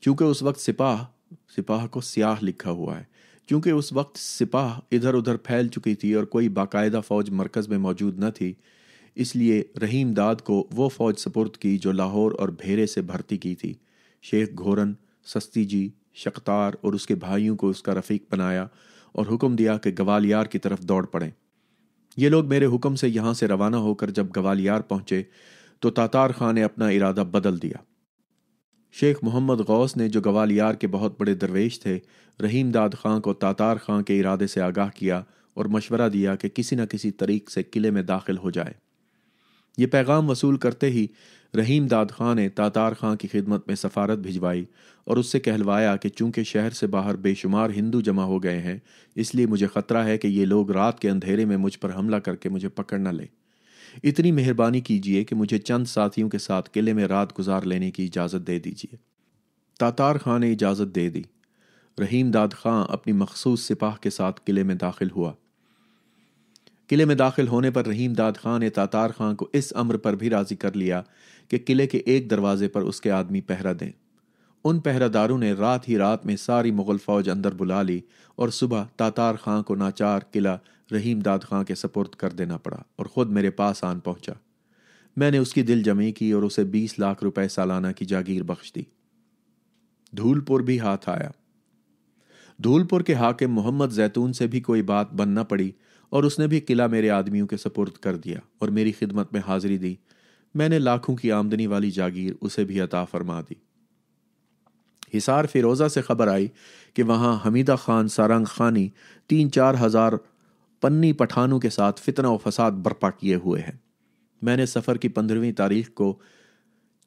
क्योंकि उस वक्त सिपाह सिपाह को स्याह लिखा हुआ है क्योंकि उस वक्त सिपाह इधर उधर फैल चुकी थी और कोई बाकायदा फौज मरकज में मौजूद न थी इसलिए रहीम दाद को वो फौज सपुर्द की जो लाहौर और भेरे से भर्ती की थी शेख घोरन सस्ती जी शक्तार और उसके भाइयों को उसका रफीक बनाया और हुक्म दिया कि ग्वालियार की तरफ दौड़ पड़े ये लोग मेरे हुक्म से यहां से रवाना होकर जब ग्वालियार पहुंचे तो तातार खां ने अपना इरादा बदल दिया शेख मोहम्मद गौस ने जो ग्वालियार के बहुत बड़े दरवेश थे रहीम दाद खां को तातार खां के इरादे से आगाह किया और मशवरा दिया कि किसी न किसी तरीक से किले में दाखिल हो जाए ये पैगाम वसूल करते ही रहीम दाद खां ने तातार खां की खिदमत में सफारत भिजवाई और उससे कहलवाया कि चूंकि शहर से बाहर बेशुमार हिंदू जमा हो गए हैं इसलिए मुझे खतरा है कि ये लोग रात के अंधेरे में मुझ पर हमला करके मुझे पकड़ न लें इतनी मेहरबानी कीजिए कि मुझे चंद साथियों के साथ किले में रात गुजार लेने की इजाज़त दे दीजिए तातार खां ने इजाज़त दे दी रहीम दाद खां अपनी मखसूस सिपाह के साथ किले में दाखिल हुआ किले में दाखिल होने पर रहीम दाद खां ने तातार खां को इस अम्र पर भी राजी कर लिया कि किले के एक दरवाजे पर उसके आदमी पहरा दें उन पहरादारों ने रात ही रात में सारी मुगल फौज अंदर बुला ली और सुबह तातार खां को नाचार किला रहीम दाद खां के सपुर्द कर देना पड़ा और ख़ुद मेरे पास आन पहुंचा मैंने उसकी दिल जमी की और उसे बीस लाख रुपए सालाना की जागीर बख्श दी धूलपुर भी हाथ आया धूलपुर के हाकिम मोहम्मद जैतून से भी कोई बात बनना पड़ी और उसने भी किला मेरे आदमियों के सपुर्द कर दिया और मेरी खिदमत में हाजिरी दी मैंने लाखों की आमदनी वाली जागीर उसे भी अता फरमा दी हिसार फिरोज़ा से खबर आई कि वहाँ हमीदा खान सारंग खानी तीन चार हज़ार पन्नी पठानों के साथ फितना और फसाद बर्पा किए हुए हैं मैंने सफ़र की पंद्रहवीं तारीख को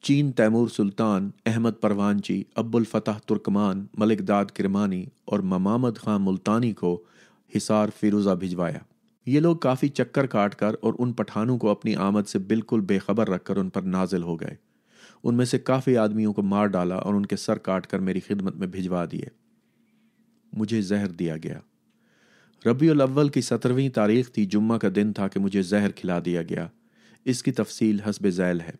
चीन तैमूर सुल्तान अहमद परवानची अब्बुल फतह तुर्कमान मलिकदाद किरमानी और ममामद खां मुल्तानी को हिसार फिरोज़ा भिजवाया ये लोग काफी चक्कर काट कर और उन पठानों को अपनी आमद से बिल्कुल बेखबर रखकर उन पर नाजिल हो गए उनमें से काफ़ी आदमियों को मार डाला और उनके सर काट कर मेरी खिदमत में भिजवा दिए मुझे जहर दिया गया रबी अव्वल की सत्रहवीं तारीख थी जुम्मा का दिन था कि मुझे जहर खिला दिया गया इसकी तफसील हसब जैल है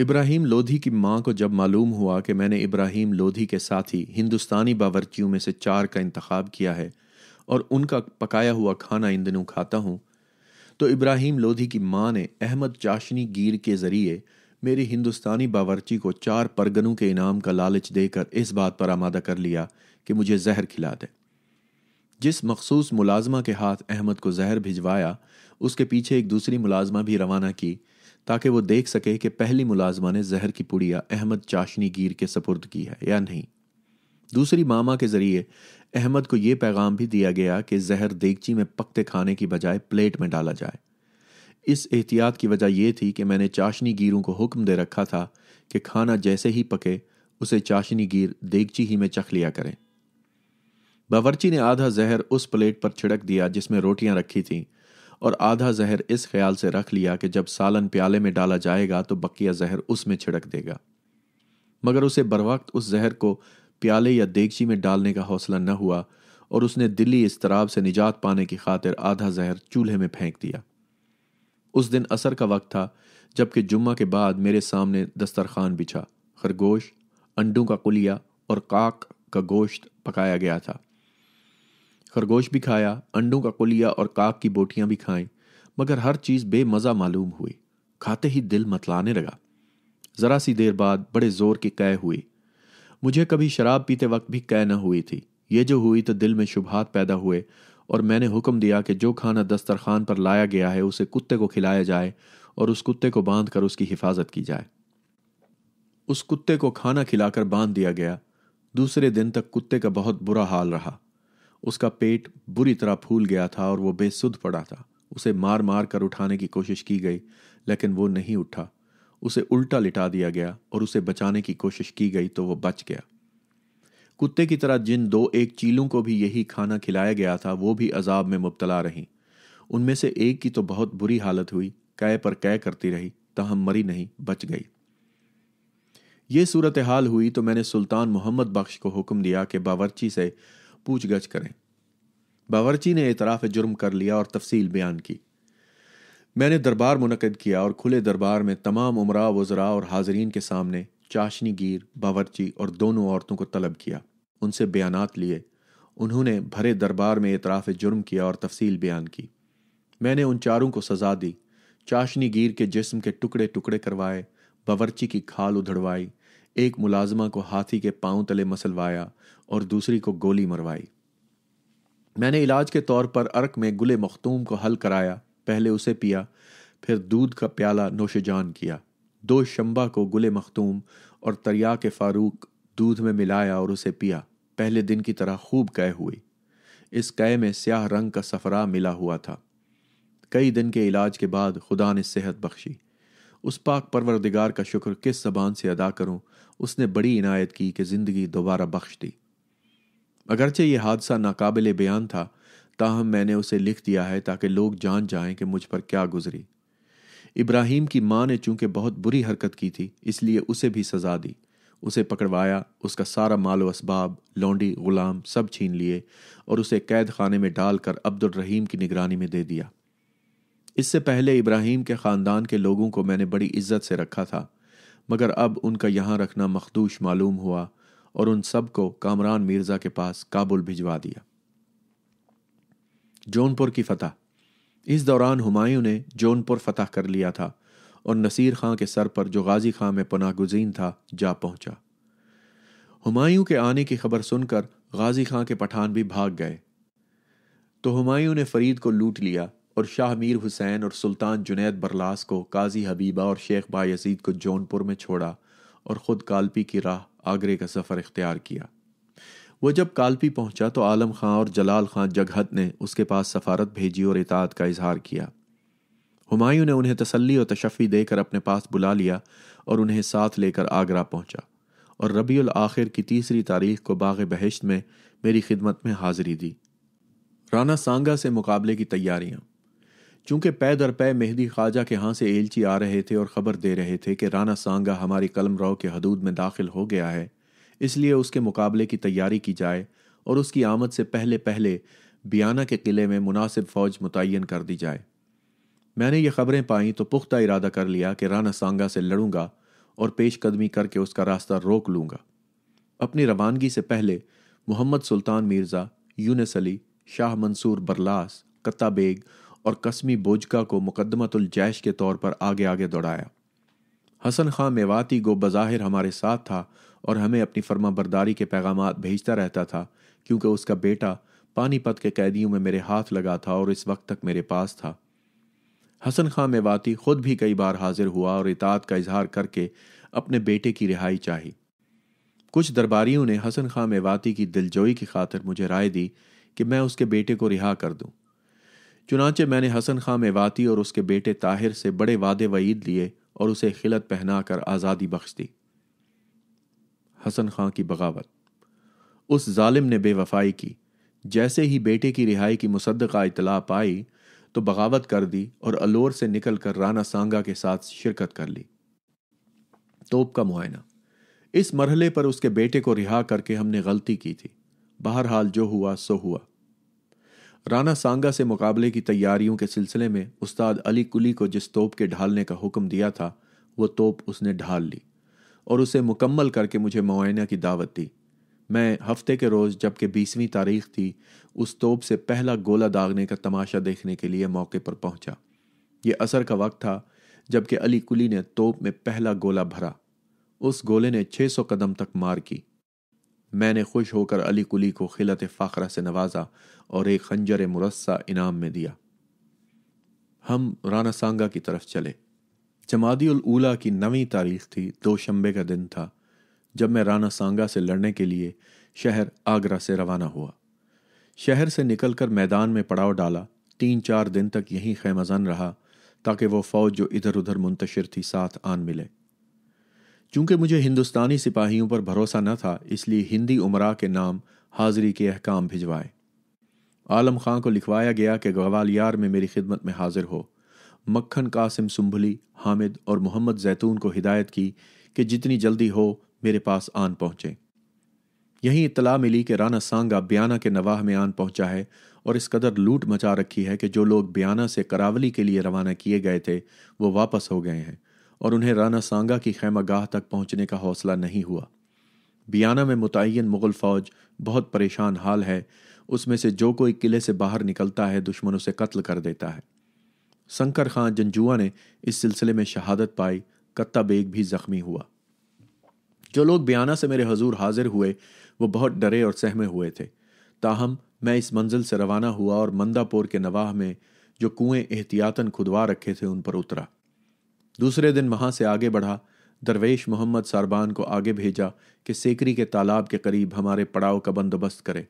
इब्राहिम लोधी की माँ को जब मालूम हुआ कि मैंने इब्राहिम लोधी के साथ ही हिंदुस्तानी बावरचियों में से चार का इंतखब किया है और उनका पकाया हुआ खाना इन दिनों खाता हूँ तो इब्राहिम लोधी की माँ ने अहमद चाशनी गिर के ज़रिए मेरी हिंदुस्तानी बावर्ची को चार परगनों के इनाम का लालच देकर इस बात पर आमादा कर लिया कि मुझे जहर खिला दे जिस मखसूस मुलाजमा के हाथ अहमद को जहर भिजवाया उसके पीछे एक दूसरी मुलाजमा भी रवाना की ताकि वो देख सके कि पहली मुलाजमा ने जहर की पुड़िया अहमद चाशनी गिर के सपुर्द की है या नहीं दूसरी मामा के जरिए अहमद को यह पैगाम भी दिया गया कि जहर देगची में पकते खाने की बजाय प्लेट में डाला जाए इस एहतियात की वजह यह थी कि मैंने चाशनी गिरों को हुक्म दे रखा था कि खाना जैसे ही पके उसे चाशनी गिर देगची ही में चख लिया करें बावरची ने आधा जहर उस प्लेट पर छिड़क दिया जिसमें रोटियां रखी थीं और आधा जहर इस ख्याल से रख लिया कि जब सालन प्याले में डाला जाएगा तो बकिया जहर उसमें छिड़क देगा मगर उसे वक्त उस जहर को प्याले या देगची में डालने का हौसला न हुआ और उसने दिल्ली इस तराब से निजात पाने की खातिर आधा जहर चूल्हे में फेंक दिया उस दिन असर का वक्त था जबकि जुम्मा के बाद मेरे सामने दस्तरखान बिछा खरगोश अंडों का कुलिया और काक का गोश्त पकाया गया था खरगोश भी खाया अंडों का कुलिया और काक की बोटियां भी खाएं मगर हर चीज़ बेमज़ा मालूम हुई खाते ही दिल मतलाने लगा ज़रा सी देर बाद बड़े ज़ोर की कह हुई मुझे कभी शराब पीते वक्त भी कह न हुई थी ये जो हुई तो दिल में शुभात पैदा हुए और मैंने हुक्म दिया कि जो खाना दस्तरखान पर लाया गया है उसे कुत्ते को खिलाया जाए और उस कुत्ते को बांध कर उसकी हिफाजत की जाए उस कुत्ते को खाना खिलाकर बांध दिया गया दूसरे दिन तक कुत्ते का बहुत बुरा हाल रहा उसका पेट बुरी तरह फूल गया था और वो बेसुध पड़ा था उसे मार मार कर उठाने की कोशिश की गई लेकिन वो नहीं उठा उसे उल्टा लिटा दिया गया और उसे बचाने की कोशिश की गई तो वह बच गया कुत्ते की तरह जिन दो एक चीलों को भी यही खाना खिलाया गया था वो भी अजाब में मुबतला रहीं उनमें से एक की तो बहुत बुरी हालत हुई कै पर कै करती रही तहम मरी नहीं बच गई ये सूरत हाल हुई तो मैंने सुल्तान मोहम्मद बख्श को हुक्म दिया कि बावर्ची से पूछ गछ करें बावर्ची ने एतराफ़ जुर्म कर लिया और तफसील बयान की मैंने दरबार मुनद किया और खुले दरबार में तमाम उमरा वजरा और हाजरीन के सामने चाशनी गिर बावरची और दोनों औरतों को तलब किया उनसे बयानात लिए उन्होंने भरे दरबार में इतराफ़ जुर्म किया और तफसील बयान की मैंने उन चारों को सजा दी चाशनी गिर के जिसम के टुकड़े टुकड़े करवाए बावरची की खाल उधड़वाई एक मुलाजमा को हाथी के पाँव तले मसलवाया और दूसरी को गोली मरवाई मैंने इलाज के तौर पर अर्क में गुले मखतूम को हल कराया पहले उसे पिया फिर दूध का प्याला नोश जान किया दो शंबा को गुले मखतूम और तरिया के फारूक दूध में मिलाया और उसे पिया पहले दिन की तरह खूब कह हुई इस कह में स्याह रंग का सफरा मिला हुआ था कई दिन के इलाज के बाद खुदा ने सेहत बख्शी उस पाक परवरदिगार का शुक्र किस जबान से अदा करूं उसने बड़ी इनायत की कि ज़िंदगी दोबारा बख्श दी अगरचे यह हादसा नाकाबिल बयान था ताहम मैंने उसे लिख दिया है ताकि लोग जान जाएं कि मुझ पर क्या गुजरी इब्राहिम की माँ ने चूंकि बहुत बुरी हरकत की थी इसलिए उसे भी सजा दी उसे पकड़वाया उसका सारा माल इसबाब लौंडी गुलाम सब छीन लिए और उसे कैद खाने में डालकर अब्दुलरहीम की निगरानी में दे दिया इससे पहले इब्राहिम के ख़ानदान के लोगों को मैंने बड़ी इज्जत से रखा था मगर अब उनका यहाँ रखना मखदूश मालूम हुआ और उन सब को कामरान मिर्ज़ा के पास काबुल भिजवा दिया जौनपुर की फतह इस दौरान हुमायूं ने जौनपुर फतह कर लिया था और नसीर खां के सर पर जो गाजी खां में पनाह गुजीन था जा पहुंचा हुमायूं के आने की खबर सुनकर गाजी खां के पठान भी भाग गए तो हुमायूं ने फरीद को लूट लिया और शाह मीर हुसैन और सुल्तान जुनैद बरलास को काजी हबीबा और शेख बायजीद को जौनपुर में छोड़ा और ख़ुद कालपी की राह आगरे का सफ़र इख्तियार किया वह जब कालपी पहुंचा तो आलम खां और जलाल खां जगहत ने उसके पास सफारत भेजी और इताद का इजहार किया हुमायूं ने उन्हें तसल्ली और तशफ़ी देकर अपने पास बुला लिया और उन्हें साथ लेकर आगरा पहुंचा और रबील आखिर की तीसरी तारीख को बाग बहश्त में मेरी खिदमत में हाजिरी दी राना सांगा से मुकाबले की तैयारियाँ चूंकि पै दर पै मेहदी ख्वाजा के यहाँ से एलची आ रहे थे और ख़बर दे रहे थे कि राना सांगा हमारी कलम राव के हदूद में दाखिल हो गया है इसलिए उसके मुकाबले की तैयारी की जाए और उसकी आमद से पहले पहले बियाना के किले में मुनासिब फौज मुतन कर दी जाए मैंने ये खबरें पाई तो पुख्ता इरादा कर लिया कि राना सांगा से लड़ूंगा और पेशकदमी करके उसका रास्ता रोक लूंगा अपनी रवानगी से पहले मोहम्मद सुल्तान मिर्ज़ा यूनस अली शाह मंसूर बरलास कत्ता बेग और कसमी बोजका को मुकदमतुल जैश के तौर पर आगे आगे दौड़ाया हसन खां मेवाती गो बज़ाहिर हमारे साथ था और हमें अपनी फर्मा बरदारी के पैगाम भेजता रहता था क्योंकि उसका बेटा पानीपत के कैदियों में मेरे हाथ लगा था और इस वक्त तक मेरे पास था हसन खां मेवाती खुद भी कई बार हाजिर हुआ और इतात का इजहार करके अपने बेटे की रिहाई चाही कुछ दरबारियों ने हसन खां मेवाती की दिलजोई की खातिर मुझे राय दी कि मैं उसके बेटे को रिहा कर दूं। चुनाचे मैंने हसन खां मेवाती और उसके बेटे ताहिर से बड़े वादे वईद लिए और उसे खिलत पहनाकर आज़ादी बख्श दी हसन खां की बगावत उस जालिम ने बेवफाई की जैसे ही बेटे की रिहाई की मुसदका इतला पाई तो बगावत कर दी और अलोर से निकल कर राना सांगा के साथ शिरकत कर ली तोप का मुआयना इस मरहले पर उसके बेटे को रिहा करके हमने गलती की थी बहरहाल जो हुआ सो हुआ राना सांगा से मुकाबले की तैयारियों के सिलसिले में उस्ताद अली कुली को जिस तोप के ढालने का हुक्म दिया था वो तोप उसने ढाल ली और उसे मुकम्मल करके मुझे मुआयना की दावत दी मैं हफ्ते के रोज़ जबकि बीसवीं तारीख थी उस तोप से पहला गोला दागने का तमाशा देखने के लिए मौके पर पहुंचा। ये असर का वक्त था जबकि अली कुली ने तोप में पहला गोला भरा उस गोले ने 600 कदम तक मार की मैंने खुश होकर अली कुली को खिलत फ़ाखरा से नवाजा और एक खंजर मुरस्सा इनाम में दिया हम राना सांगा की तरफ चले जमादी उलूला की नवी तारीख थी दो शंबे का दिन था जब मैं राना सांगा से लड़ने के लिए शहर आगरा से रवाना हुआ शहर से निकलकर मैदान में पड़ाव डाला तीन चार दिन तक यहीं खैमजन रहा ताकि वो फौज जो इधर उधर मुंतशर थी साथ आन मिले चूंकि मुझे हिंदुस्तानी सिपाहियों पर भरोसा न था इसलिए हिंदी उमरा के नाम हाजिरी के अहकाम भिजवाए आलम खां को लिखवाया गया कि ग्वालियार में मेरी खिदमत में हाजिर हो मक्खन कासिम सुंभली हामिद और मोहम्मद जैतून को हिदायत की कि जितनी जल्दी हो मेरे पास आन पहुंचे यहीं इतला मिली कि राना सांगा बयाना के नवाह में आन पहुंचा है और इस कदर लूट मचा रखी है कि जो लोग बयाना से करावली के लिए रवाना किए गए थे वो वापस हो गए हैं और उन्हें राना सांगा की खैमागाह तक पहुंचने का हौसला नहीं हुआ बियाना में मुतन मुग़ल फ़ौज बहुत परेशान हाल है उसमें से जो कोई किले से बाहर निकलता है दुश्मनों से कत्ल कर देता है शंकर खां जंजुआ ने इस सिलसिले में शहादत पाई कत्ता बेग भी जख्मी हुआ जो लोग बयाना से मेरे हजूर हाजिर हुए वो बहुत डरे और सहमे हुए थे ताहम मैं इस मंजिल से रवाना हुआ और मंदापोर के नवाह में जो कुएं एहतियातन खुदवा रखे थे उन पर उतरा दूसरे दिन वहां से आगे बढ़ा दरवेश मोहम्मद सारबान को आगे भेजा कि सेकरी के तालाब के करीब हमारे पड़ाव का बंदोबस्त करे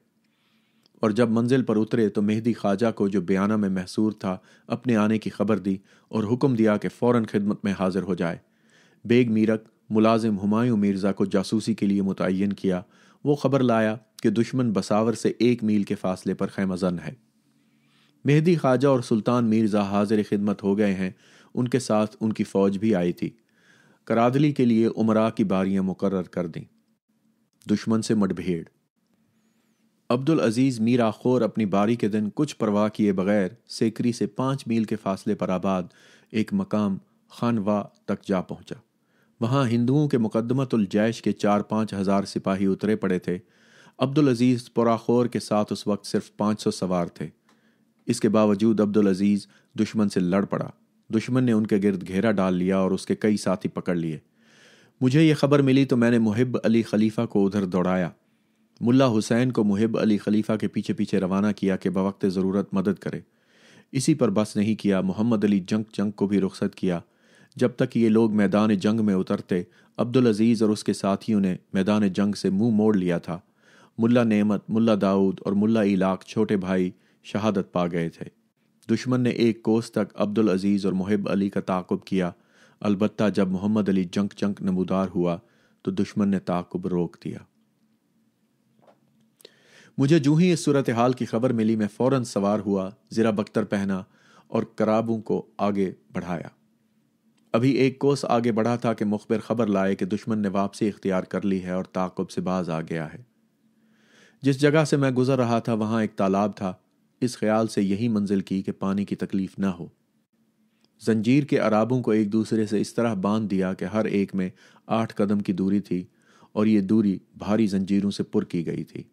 और जब मंजिल पर उतरे तो मेहदी ख्वाजा को जो बयाना में महसूर था अपने आने की खबर दी और हुक्म दिया कि फ़ौर खिदमत में हाजिर हो जाए बेग मीरक मुलाजिम हुमायूं मिर्ज़ा को जासूसी के लिए मुतन किया वो खबर लाया कि दुश्मन बसावर से एक मील के फासले पर खैमजन है मेहदी ख्वाजा और सुल्तान मिर्ज़ा हाजिर खिदमत हो गए हैं उनके साथ उनकी फ़ौज भी आई थी करादली के लिए उमरा की बारियां मुकर कर दी दुश्मन से मठभेड़ अब्दुल अजीज मीरा खोर अपनी बारी के दिन कुछ परवाह किए बगैर सेकरी से पाँच मील के फासले पर आबाद एक मकाम खानवा तक जा पहुंचा वहां हिंदुओं के मुकदमतुल जैश के चार पाँच हजार सिपाही उतरे पड़े थे अब्दुल अजीज पुराखोर के साथ उस वक्त सिर्फ पाँच सौ सवार थे इसके बावजूद अब्दुल अजीज दुश्मन से लड़ पड़ा दुश्मन ने उनके गिर्द घेरा डाल लिया और उसके कई साथी पकड़ लिए मुझे यह खबर मिली तो मैंने मुहिब अली खलीफा को उधर दौड़ाया मुल्ला हुसैन को मुहिब अली खलीफा के पीछे पीछे रवाना किया कि बवक्त ज़रूरत मदद करे इसी पर बस नहीं किया मोहम्मद अली जंग जंग को भी रुखसत किया जब तक ये लोग मैदान जंग में उतरते अब्दुल अजीज़ और उसके साथियों ने मैदान जंग से मुंह मोड़ लिया था मुल्ला नेमत मुल्ला दाऊद और मुल्ला इलाक छोटे भाई शहादत पा गए थे दुश्मन ने एक कोस तक अब्दुल अजीज़ और मुहिब अली का ताकुब किया अलबत्ता जब मोहम्मद अली जंग जंग नमूदार हुआ तो दुश्मन ने ताकुब रोक दिया मुझे जूं ही इस सूरत हाल की खबर मिली मैं फौरन सवार हुआ ज़रा बख्तर पहना और कराबों को आगे बढ़ाया अभी एक कोस आगे बढ़ा था कि मुखबिर खबर लाए कि दुश्मन ने वापसी इख्तियार कर ली है और ताकुब से बाज आ गया है जिस जगह से मैं गुजर रहा था वहां एक तालाब था इस ख्याल से यही मंजिल की कि पानी की तकलीफ ना हो जंजीर के अराबों को एक दूसरे से इस तरह बांध दिया कि हर एक में आठ कदम की दूरी थी और ये दूरी भारी जंजीरों से पुर की गई थी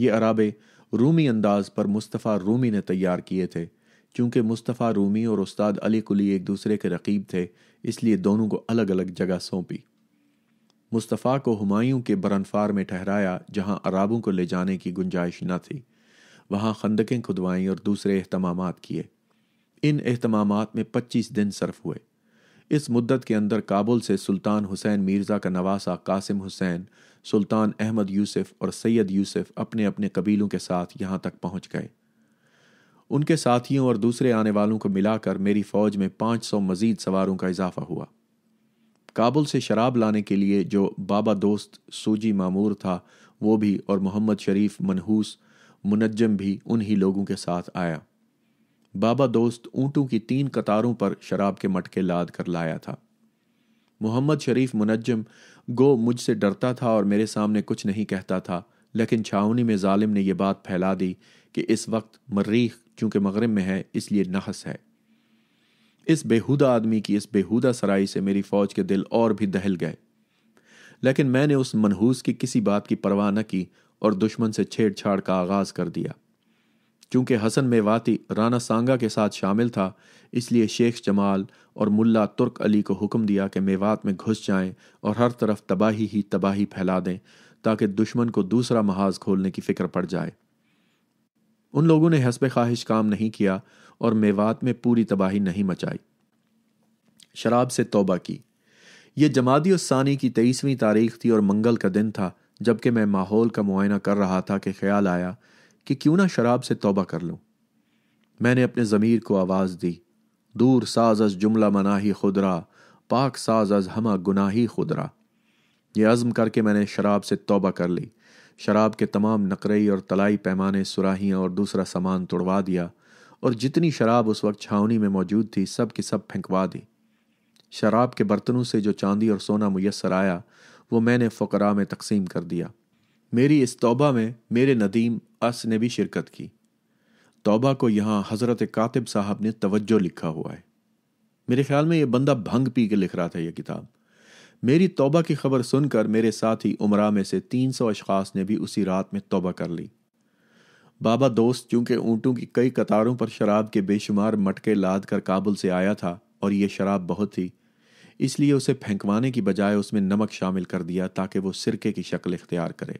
ये अराबे रूमी अंदाज पर मुस्तफ़ा रूमी ने तैयार किए थे क्योंकि मुस्तफ़ा रूमी और उस्ताद अली कुली एक दूसरे के रकीब थे इसलिए दोनों को अलग अलग जगह सौंपी मुस्तफ़ा को हुमायूं के बरनफार में ठहराया जहां अराबों को ले जाने की गुंजाइश न थी वहां खंदकें खुदवाईं और दूसरे अहतमाम किए इन अहतमाम में पच्चीस दिन सर्फ हुए इस मुद्दत के अंदर काबुल से सुल्तान हुसैन मिर्ज़ा का नवासा कासिम हुसैन सुल्तान अहमद यूसुफ और सैयद यूसुफ अपने अपने कबीलों के साथ यहाँ तक पहुंच गए उनके साथियों और दूसरे आने वालों को मिलाकर मेरी फौज में 500 मजीद सवारों का इजाफा हुआ काबुल से शराब लाने के लिए जो बाबा दोस्त सूजी मामूर था वो भी और मोहम्मद शरीफ मनहूस मुनजम भी उन्हीं लोगों के साथ आया बाबा दोस्त ऊँटों की तीन कतारों पर शराब के मटके लाद कर लाया था मोहम्मद शरीफ मुनजम गो मुझसे डरता था और मेरे सामने कुछ नहीं कहता था लेकिन छावनी में जालिम ने यह बात फैला दी कि इस वक्त मर्रीख चूंकि मगरब में है इसलिए नहस है इस बेहुदा आदमी की इस बेहुदा सराई से मेरी फौज के दिल और भी दहल गए लेकिन मैंने उस मनहूस की किसी बात की परवाह न की और दुश्मन से छेड़छाड़ का आगाज कर दिया चूंकि हसन मेवाती राना सांगा के साथ शामिल था इसलिए शेख जमाल और मुल्ला तुर्क अली को हुक्म दिया कि मेवात में घुस जाएं और हर तरफ तबाही ही तबाही फैला दें ताकि दुश्मन को दूसरा महाज खोलने की फिक्र पड़ जाए उन लोगों ने हसब ख्वाहिश काम नहीं किया और मेवात में पूरी तबाही नहीं मचाई शराब से तोबा की यह जमाती उसानी की तेईसवीं तारीख थी और मंगल का दिन था जबकि मैं माहौल का मुआयना कर रहा था कि ख्याल आया कि क्यों ना शराब से तौबा कर लूं मैंने अपने ज़मीर को आवाज़ दी दूर साज अज जुमला मनाही खुदरा पाक साज अज हमा गुनाही खुदरा ये अज़म करके मैंने शराब से तौबा कर ली शराब के तमाम नकरई और तलाई पैमाने सुराहियाँ और दूसरा सामान तोड़वा दिया और जितनी शराब उस वक्त छावनी में मौजूद थी सब की सब फेंकवा दी शराब के बर्तनों से जो चांदी और सोना मुयसर आया वो मैंने फ़करा में तकसीम कर दिया मेरी इस तौबा में मेरे नदीम अस ने भी शिरकत की तौबा को यहाँ हज़रत कातिब साहब ने तवज्जो लिखा हुआ है मेरे ख्याल में यह बंदा भंग पी के लिख रहा था यह किताब मेरी तौबा की खबर सुनकर मेरे साथ ही उमरा में से तीन सौ अशखास ने भी उसी रात में तौबा कर ली बाबा दोस्त चूंकि ऊँटों की कई कतारों पर शराब के बेशुमार मटके लाद कर काबुल से आया था और ये शराब बहुत थी इसलिए उसे फेंकवाने की बजाय उसमें नमक शामिल कर दिया ताकि वो सिरके की शक्ल इख्तियार करे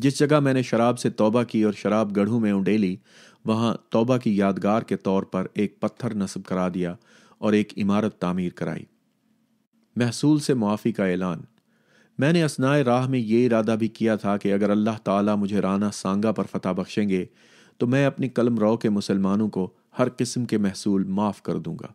जिस जगह मैंने शराब से तौबा की और शराब गढ़ू में उंडेली वहां तौबा की यादगार के तौर पर एक पत्थर नस्ब करा दिया और एक इमारत तामीर कराई महसूल से मुआफ़ी का ऐलान मैंने असनाए राह में ये इरादा भी किया था कि अगर अल्लाह ताला मुझे राना सांगा पर फतह बख्शेंगे तो मैं अपनी कलम रो के मुसलमानों को हर किस्म के महसूल माफ़ कर दूंगा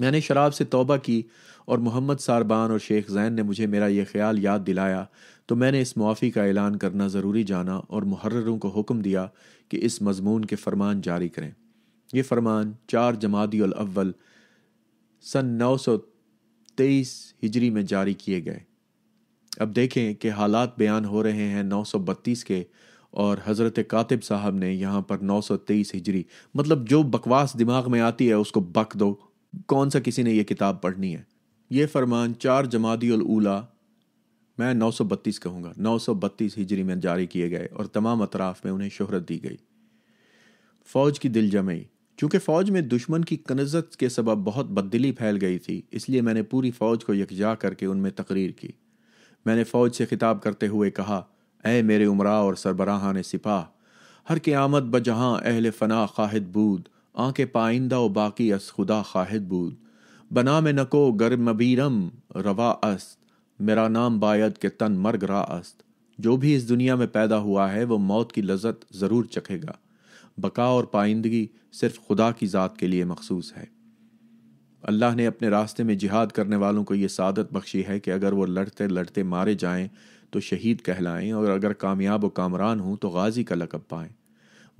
मैंने शराब से तौबा की और मोहम्मद सारबान और शेख जैन ने मुझे मेरा यह ख्याल याद दिलाया तो मैंने इस मुआफ़ी का ऐलान करना ज़रूरी जाना और महर्रों को हुक्म दिया कि इस मजमून के फरमान जारी करें ये फरमान चार जमाती अव्वल सन नौ सौ तेईस हिजरी में जारी किए गए अब देखें कि हालात बयान हो रहे हैं नौ सौ बत्तीस के और हज़रत कातिब साहब ने यहाँ पर नौ सौ तेईस हिजरी मतलब जो बकवास दिमाग में आती है उसको बक दो कौन सा किसी ने यह किताब पढ़नी है ये फरमान चार जमादी उला मैं 932 कहूँगा 932 हिजरी में जारी किए गए और तमाम अतराफ में उन्हें शोहरत दी गई फौज की दिल जमई चूँकि फ़ौज में दुश्मन की कनजत के सबब बहुत बददिली फैल गई थी इसलिए मैंने पूरी फ़ौज को यकजा करके उनमें तकरीर की मैंने फ़ौज से खिताब करते हुए कहा ए मेरे उमरा और सरबराहा ने सिपाह हर के आमद बजहाँ अहल फ़ना खाहिद बूद आँखें पाइंदा व बाकी अस खुदा खाहिद बूद बना में नको गर रवा अस्त मेरा नाम बायद के तन मर्ग रा अस्त जो भी इस दुनिया में पैदा हुआ है वो मौत की लजत ज़रूर चखेगा बका और पाइंदगी सिर्फ खुदा की ज़ात के लिए मखसूस है अल्लाह ने अपने रास्ते में जिहाद करने वालों को यह सादत बख्शी है कि अगर वो लड़ते लड़ते मारे जाएं तो शहीद कहलाएं और अगर कामयाब व कामरान हों तो गाजी का लकब पाएं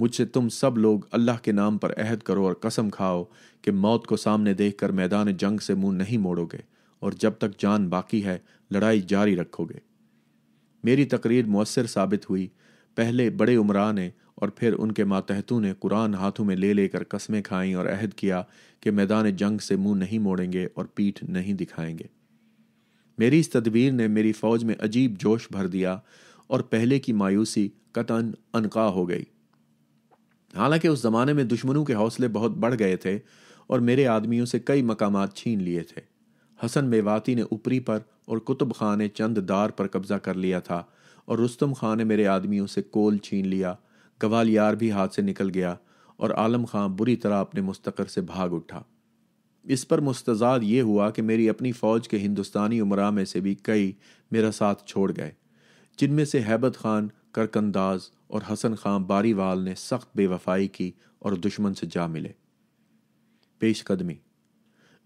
मुझसे तुम सब लोग अल्लाह के नाम पर अहद करो और कसम खाओ कि मौत को सामने देखकर मैदान जंग से मुंह नहीं मोड़ोगे और जब तक जान बाकी है लड़ाई जारी रखोगे मेरी तकरीर मुसर साबित हुई पहले बड़े उमरा ने और फिर उनके मातहतों ने कुरान हाथों में ले लेकर कस्में खाईं और अहद किया कि मैदान जंग से मुंह नहीं मोड़ेंगे और पीठ नहीं दिखाएंगे मेरी इस तदबीर ने मेरी फौज में अजीब जोश भर दिया और पहले की मायूसी कतन अनका हो गई हालांकि उस ज़माने में दुश्मनों के हौसले बहुत बढ़ गए थे और मेरे आदमियों से कई मकाम छीन लिए थे हसन मेवाती ने ऊपरी पर और कुतुब खान ने चंद दार पर कब्जा कर लिया था और रुस्तम खान ने मेरे आदमियों से कोल छीन लिया गवालियार भी हाथ से निकल गया और आलम खां बुरी तरह अपने मुस्तकर से भाग उठा इस पर मुस्तजाद ये हुआ कि मेरी अपनी फ़ौज के हिंदुस्तानी उमरा में से भी कई मेरा साथ छोड़ गए जिनमें से हैबत खान करकंदाज और हसन खां बारीवाल ने सख्त बेवफाई की और दुश्मन से जा मिले पेशकदमी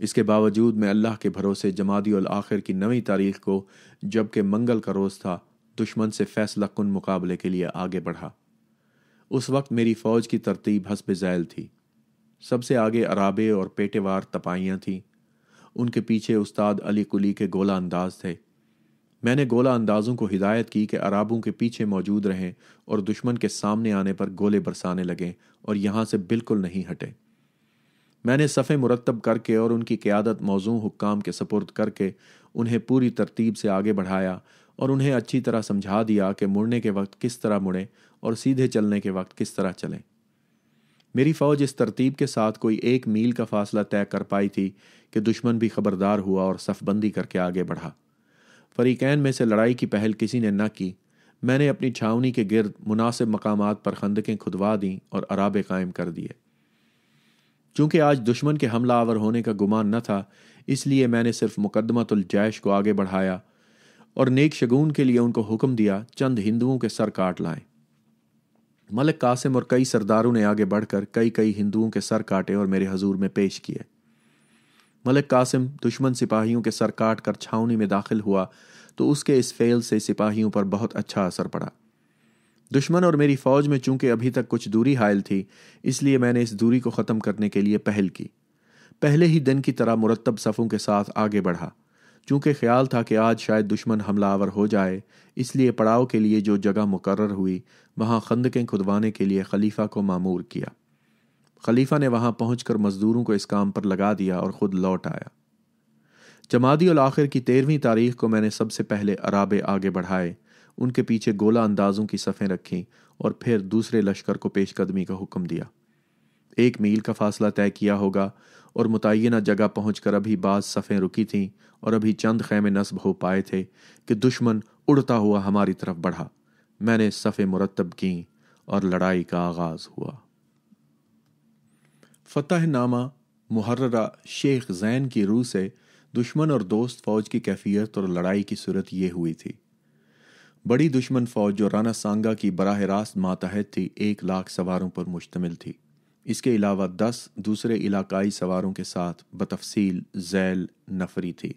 इसके बावजूद मैं अल्लाह के भरोसे जमादी आखिर की नवी तारीख को जबकि मंगल का रोज़ था दुश्मन से फैसला कन मुकाबले के लिए आगे बढ़ा उस वक्त मेरी फ़ौज की तरतीब हसब ज़ैल थी सबसे आगे अराबे और पेटेवार तपाइयाँ थीं उनके पीछे उस्ताद अली कुली के गोला अंदाज थे मैंने गोला अंदाजों को हिदायत की कि अराबों के पीछे मौजूद रहें और दुश्मन के सामने आने पर गोले बरसाने लगें और यहाँ से बिल्कुल नहीं हटे मैंने सफ़े मुरतब करके और उनकी क़्यादत मौजू हुक्काम के सपुर्द करके उन्हें पूरी तरतीब से आगे बढ़ाया और उन्हें अच्छी तरह समझा दिया कि मुड़ने के वक्त किस तरह मुड़ें और सीधे चलने के वक्त किस तरह चलें मेरी फ़ौज इस तरतीब के साथ कोई एक मील का फासला तय कर पाई थी कि दुश्मन भी खबरदार हुआ और सफ़बंदी करके आगे बढ़ा फरीकैन में से लड़ाई की पहल किसी ने न की मैंने अपनी छावनी के गिरद मुनासिब मकाम पर खंदकें खुदवा दीं और अराबे कायम कर दिए चूंकि आज दुश्मन के हमला आवर होने का गुमान न था इसलिए मैंने सिर्फ मुकदमतुलजैश को आगे बढ़ाया और नेक शगुन के लिए उनको हुक्म दिया चंद हिंदुओं के सर काट लाएं मलिक कासिम और कई सरदारों ने आगे बढ़कर कई कई हिंदुओं के सर काटे और मेरे हजूर में पेश किए मलिक कासिम दुश्मन सिपाहियों के सर काट कर छावनी में दाखिल हुआ तो उसके इस फेल से सिपाहियों पर बहुत अच्छा असर पड़ा दुश्मन और मेरी फौज में चूंकि अभी तक कुछ दूरी हायल थी इसलिए मैंने इस दूरी को ख़त्म करने के लिए पहल की पहले ही दिन की तरह मुरतब सफ़ों के साथ आगे बढ़ा चूंकि ख्याल था कि आज शायद दुश्मन हमलावर हो जाए इसलिए पड़ाव के लिए जो जगह मुकर्र हुई वहाँ खंदकें खुदवाने के लिए खलीफा को मामूर किया खलीफा ने वहां पहुंचकर मजदूरों को इस काम पर लगा दिया और खुद लौट आया जमादी और आखिर की तेरहवीं तारीख को मैंने सबसे पहले अराबे आगे बढ़ाए उनके पीछे गोला अंदाजों की सफ़ें रखीं और फिर दूसरे लश्कर को पेशकदमी का हुक्म दिया एक मील का फासला तय किया होगा और मुतना जगह पहुंचकर अभी बाज सफ़ें रुकी थीं और अभी चंद खैमे नस्ब हो पाए थे कि दुश्मन उड़ता हुआ हमारी तरफ बढ़ा मैंने सफ़े मुरतब कें और लड़ाई का आगाज़ हुआ नामा मुहर्रा शेख जैन की रूह से दुश्मन और दोस्त फौज की कैफियत और लड़ाई की सूरत यह हुई थी बड़ी दुश्मन फौज जो राना सांगा की बराह रास्त मातहत थी एक लाख सवारों पर मुश्तमिल थी इसके अलावा दस दूसरे इलाकाई सवारों के साथ बतफसील जैल नफरी थी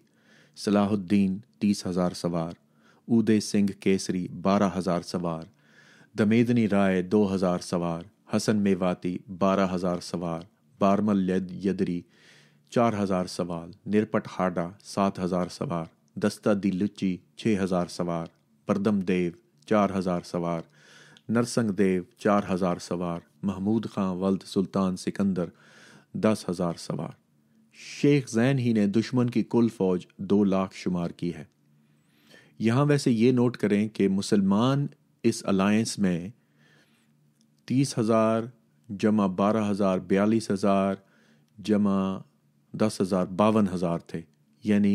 सलाहुद्दीन तीस हज़ार सवार उदय सिंह केसरी बारह हज़ार सवार दमेदनी राय दो हज़ार सवार हसन मेवाती बारह हज़ार सवार बारमल यदरी चार हजार सवाल निरपट हाडा सात हजार सवार दस्ता लुच्ची छः हजार सवार परदम देव चार हजार सवार नरसंग देव चार हजार सवार महमूद खां वल्द सुल्तान सिकंदर दस हजार सवार शेख जैन ही ने दुश्मन की कुल फौज दो लाख शुमार की है यहां वैसे ये नोट करें कि मुसलमान इस अलायंस में तीस हजार जमा बारह हज़ार बयालीस हज़ार जमा दस हज़ार बावन हज़ार थे यानी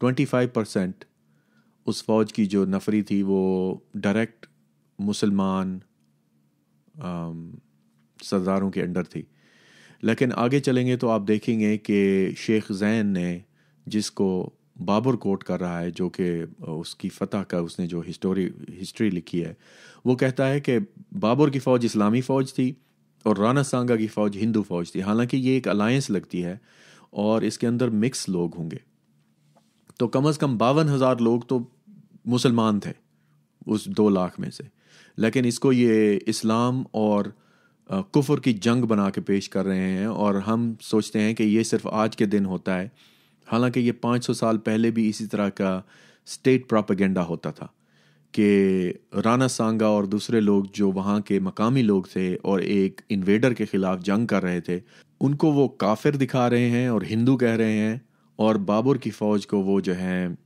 ट्वेंटी फाइव परसेंट उस फ़ौज की जो नफरी थी वो डायरेक्ट मुसलमान सरदारों के अंडर थी लेकिन आगे चलेंगे तो आप देखेंगे कि शेख जैन ने जिसको बाबर कोट कर रहा है जो कि उसकी फ़तह का उसने जो हिस्टोरी हिस्ट्री लिखी है वो कहता है कि बाबर की फ़ौज इस्लामी फ़ौज थी और राना सांगा की फ़ौज हिंदू फ़ौज थी हालांकि ये एक अलायंस लगती है और इसके अंदर मिक्स लोग होंगे तो कम अज़ कम बावन हज़ार लोग तो मुसलमान थे उस दो लाख में से लेकिन इसको ये इस्लाम और कुफर की जंग बना के पेश कर रहे हैं और हम सोचते हैं कि ये सिर्फ आज के दिन होता है हालांकि ये 500 साल पहले भी इसी तरह का स्टेट प्रोपेगेंडा होता था कि राना सांगा और दूसरे लोग जो वहाँ के मकामी लोग थे और एक इन्वेडर के ख़िलाफ़ जंग कर रहे थे उनको वो काफिर दिखा रहे हैं और हिंदू कह रहे हैं और बाबर की फ़ौज को वो जो है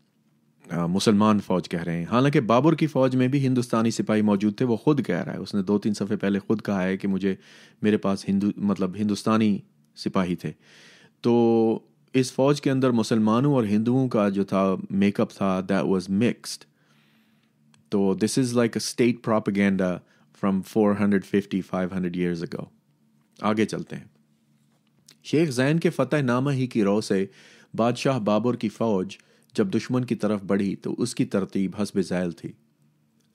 मुसलमान फ़ौज कह रहे हैं हालांकि बाबर की फ़ौज में भी हिंदुस्तानी सिपाही मौजूद थे वो खुद कह रहा है उसने दो तीन सफ़े पहले ख़ुद कहा है कि मुझे मेरे पास हिंदू मतलब हिंदुस्तानी सिपाही थे तो इस फ़ौज के अंदर मुसलमानों और हिंदुओं का जो था मेकअप था दैट वाज मिक्स्ड तो this is like a state propaganda from 450 500 years ago आगे चलते हैं शेख जैन के फतेह नामा ही की रो से बादशाह बाबर की फौज जब दुश्मन की तरफ बढ़ी तो उसकी तरतीब हसब जैल थी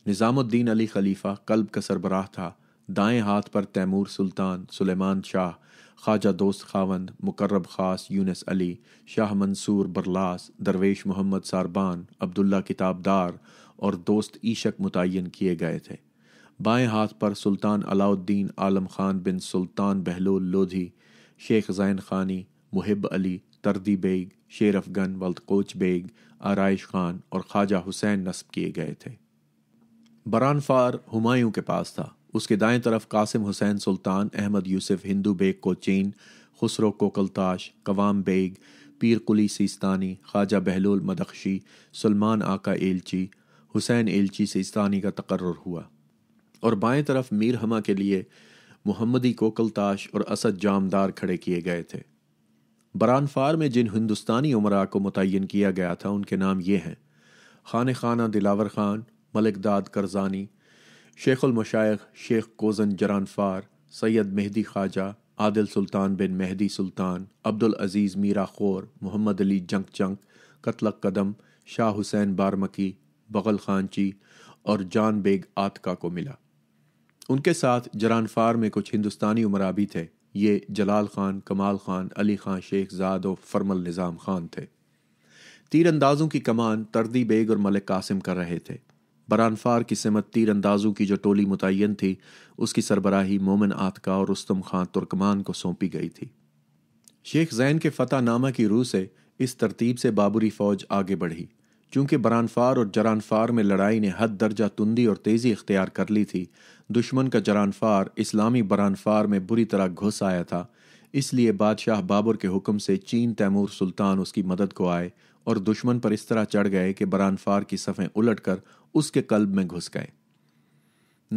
निज़ामुद्दीन अली खलीफा कल्ब का सरबराह था दाएं हाथ पर तैमूर सुल्तान सुलेमान शाह ख्वाजा दोस्त खावंद मुकर्रब खास यूनस अली शाह मंसूर बरलास दरवेश मोहम्मद सारबान अब्दुल्ला किताबदार और दोस्त ईशक मुतन किए गए थे बाएं हाथ पर सुल्तान अलाउद्दीन आलम खान बिन सुल्तान बहलोल लोधी शेख जैन खानी मुहिब अली तरदी बेग शेर अफगन वल्तकोच बेग आरइश खान और ख्वाजा हुसैन नस्ब किए गए थे बरान फार हुमायूं के पास था उसके दाएं तरफ कासिम हुसैन सुल्तान अहमद यूसुफ हिंदू बेग को खुसरो कोकलताश कवाम बेग पीर कुली सिस्तानी ख्वाजा बहलोल मदखशी सलमान आका एलची हुसैन एलची से इस्तानी का तकर्र हुआ और बाएं तरफ मीर हमा के लिए मोहम्मदी कोकलताश और असद जामदार खड़े किए गए थे बरानफार में जिन हिंदुस्तानी उमरा को मुतन किया गया था उनके नाम ये हैं खान खाना दिलावर खान मलिकदाद करजानी शेखुलमशाइ शेख कोजन जरानफार सैयद मेहदी ख्वाजा आदिल सुल्तान बिन मेहदी सुल्तान अब्दुल अजीज़ मीरा खोर मोहम्मद अली जंग चंक कतलक कदम शाह हुसैन बारमकी बगल खानची और जान बेग आतका को मिला उनके साथ जरानफार में कुछ हिंदुस्तानी उमरा भी थे ये जलाल खान कमाल खान अली खान शेख जाद और फरमल निज़ाम खान थे तीरंदाजों की कमान तरदी बेग और मलिक कासिम कर रहे थे बरानफार की समत अंदाजों की जो टोली मुतन थी उसकी सरबराही मोमिन आतका और रुस्तम खान तुर्कमान को सौंपी गई थी शेख जैन के फतेह नामा की रूह से इस तरतीब से बाबरी फौज आगे बढ़ी चूंकि बरानफार और जरानफार में लड़ाई ने हद दर्जा तुंदी और तेज़ी इख्तियार कर ली थी दुश्मन का जरानफार इस्लामी बरानफार में बुरी तरह घुस आया था इसलिए बादशाह बाबर के हुक्म से चीन तैमूर सुल्तान उसकी मदद को आए और दुश्मन पर इस तरह चढ़ गए कि बरानफार की सफ़ें उलट कर उसके कल्ब में घुस गए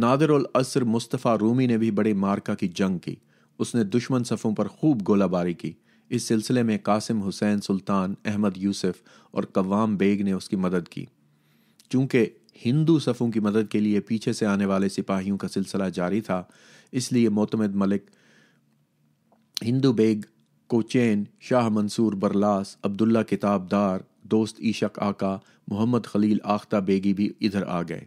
नादिर असर मुस्तफ़ा रूमी ने भी बड़े मार्का की जंग की उसने दुश्मन सफ़ों पर खूब गोलाबारी की इस सिलसिले में कासिम हुसैन सुल्तान अहमद यूसुफ और कवाम बेग ने उसकी मदद की चूंकि हिंदू सफ़ों की मदद के लिए पीछे से आने वाले सिपाहियों का सिलसिला जारी था इसलिए मोतमद मलिक हिंदू बेग कोचैन शाह मंसूर बरलास अब्दुल्ला किताबदार दोस्त ईशक आका मोहम्मद खलील आख्ता बेगी भी इधर आ गए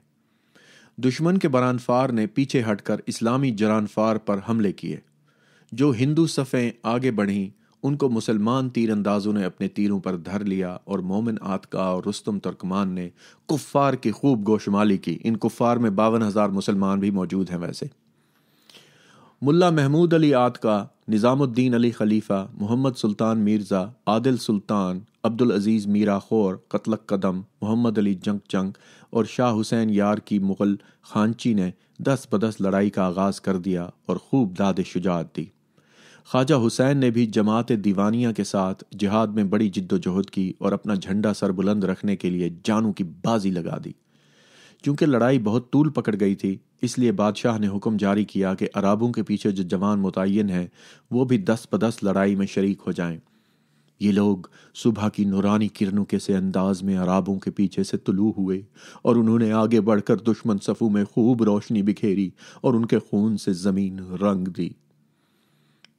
दुश्मन के बरानफार ने पीछे हटकर इस्लामी जरानफार पर हमले किए जो हिंदू सफ़ें आगे बढ़ीं उनको मुसलमान तीर अंदाजों ने अपने तीरों पर धर लिया और मोमिन आतका और रुस्तम तुर्कमान ने कुफ़ार की खूब गोशमाली की इन कुफ़ार में बावन हज़ार मुसलमान भी मौजूद हैं वैसे मुल्ला महमूद अली आतका निज़ामुद्दीन अली खलीफा मोहम्मद सुल्तान मिर्ज़ा आदिल सुल्तान अब्दुल अज़ीज़ मीरा खोर कतलक कदम मोहम्मद अली जंग चंग और शाह हुसैन यार की मुग़ल खानची ने दस बदस लड़ाई का आगाज़ कर दिया और खूब दाद शुजात दी ख्वाजा हुसैन ने भी जमात दीवानिया के साथ जिहाद में बड़ी जिद्दोजहद की और अपना झंडा सरबुलंद रखने के लिए जानू की बाजी लगा दी क्योंकि लड़ाई बहुत तूल पकड़ गई थी इसलिए बादशाह ने हुक्म जारी किया कि अरबों के पीछे जो जवान मुतन हैं वो भी दस बदस लड़ाई में शरीक हो जाएं। ये लोग सुबह की नुरानी किरणों के से अंदाज में अराबों के पीछे से तुलू हुए और उन्होंने आगे बढ़कर दुश्मन सफ़ू में खूब रोशनी बिखेरी और उनके खून से ज़मीन रंग दी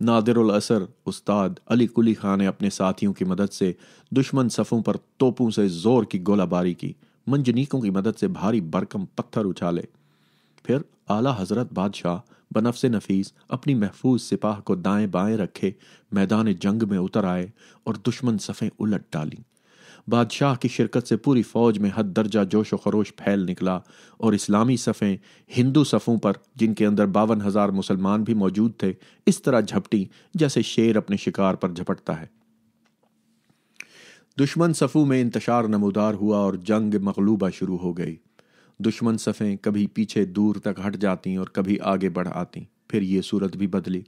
नादिरुल असर उस्ताद अली कुली खान ने अपने साथियों की मदद से दुश्मन सफ़ों पर तोपों से ज़ोर की गोलाबारी की मंजनीकों की मदद से भारी बरकम पत्थर उछाले फिर आला हजरत बादशाह बनफ्स नफीस अपनी महफूज सिपाह को दाएं बाएं रखे मैदान जंग में उतर आए और दुश्मन सफ़ें उलट डालीं बादशाह की शिरकत से पूरी फौज में हद दर्जा जोश व खरोश फैल निकला और इस्लामी सफ़ें हिंदू सफ़ों पर जिनके अंदर बावन हज़ार मुसलमान भी मौजूद थे इस तरह झपटी जैसे शेर अपने शिकार पर झपटता है दुश्मन सफ़ों में इंतशार नमोदार हुआ और जंग मकलूबा शुरू हो गई दुश्मन सफ़ें कभी पीछे दूर तक हट जाती और कभी आगे बढ़ आती फिर ये सूरत भी बदली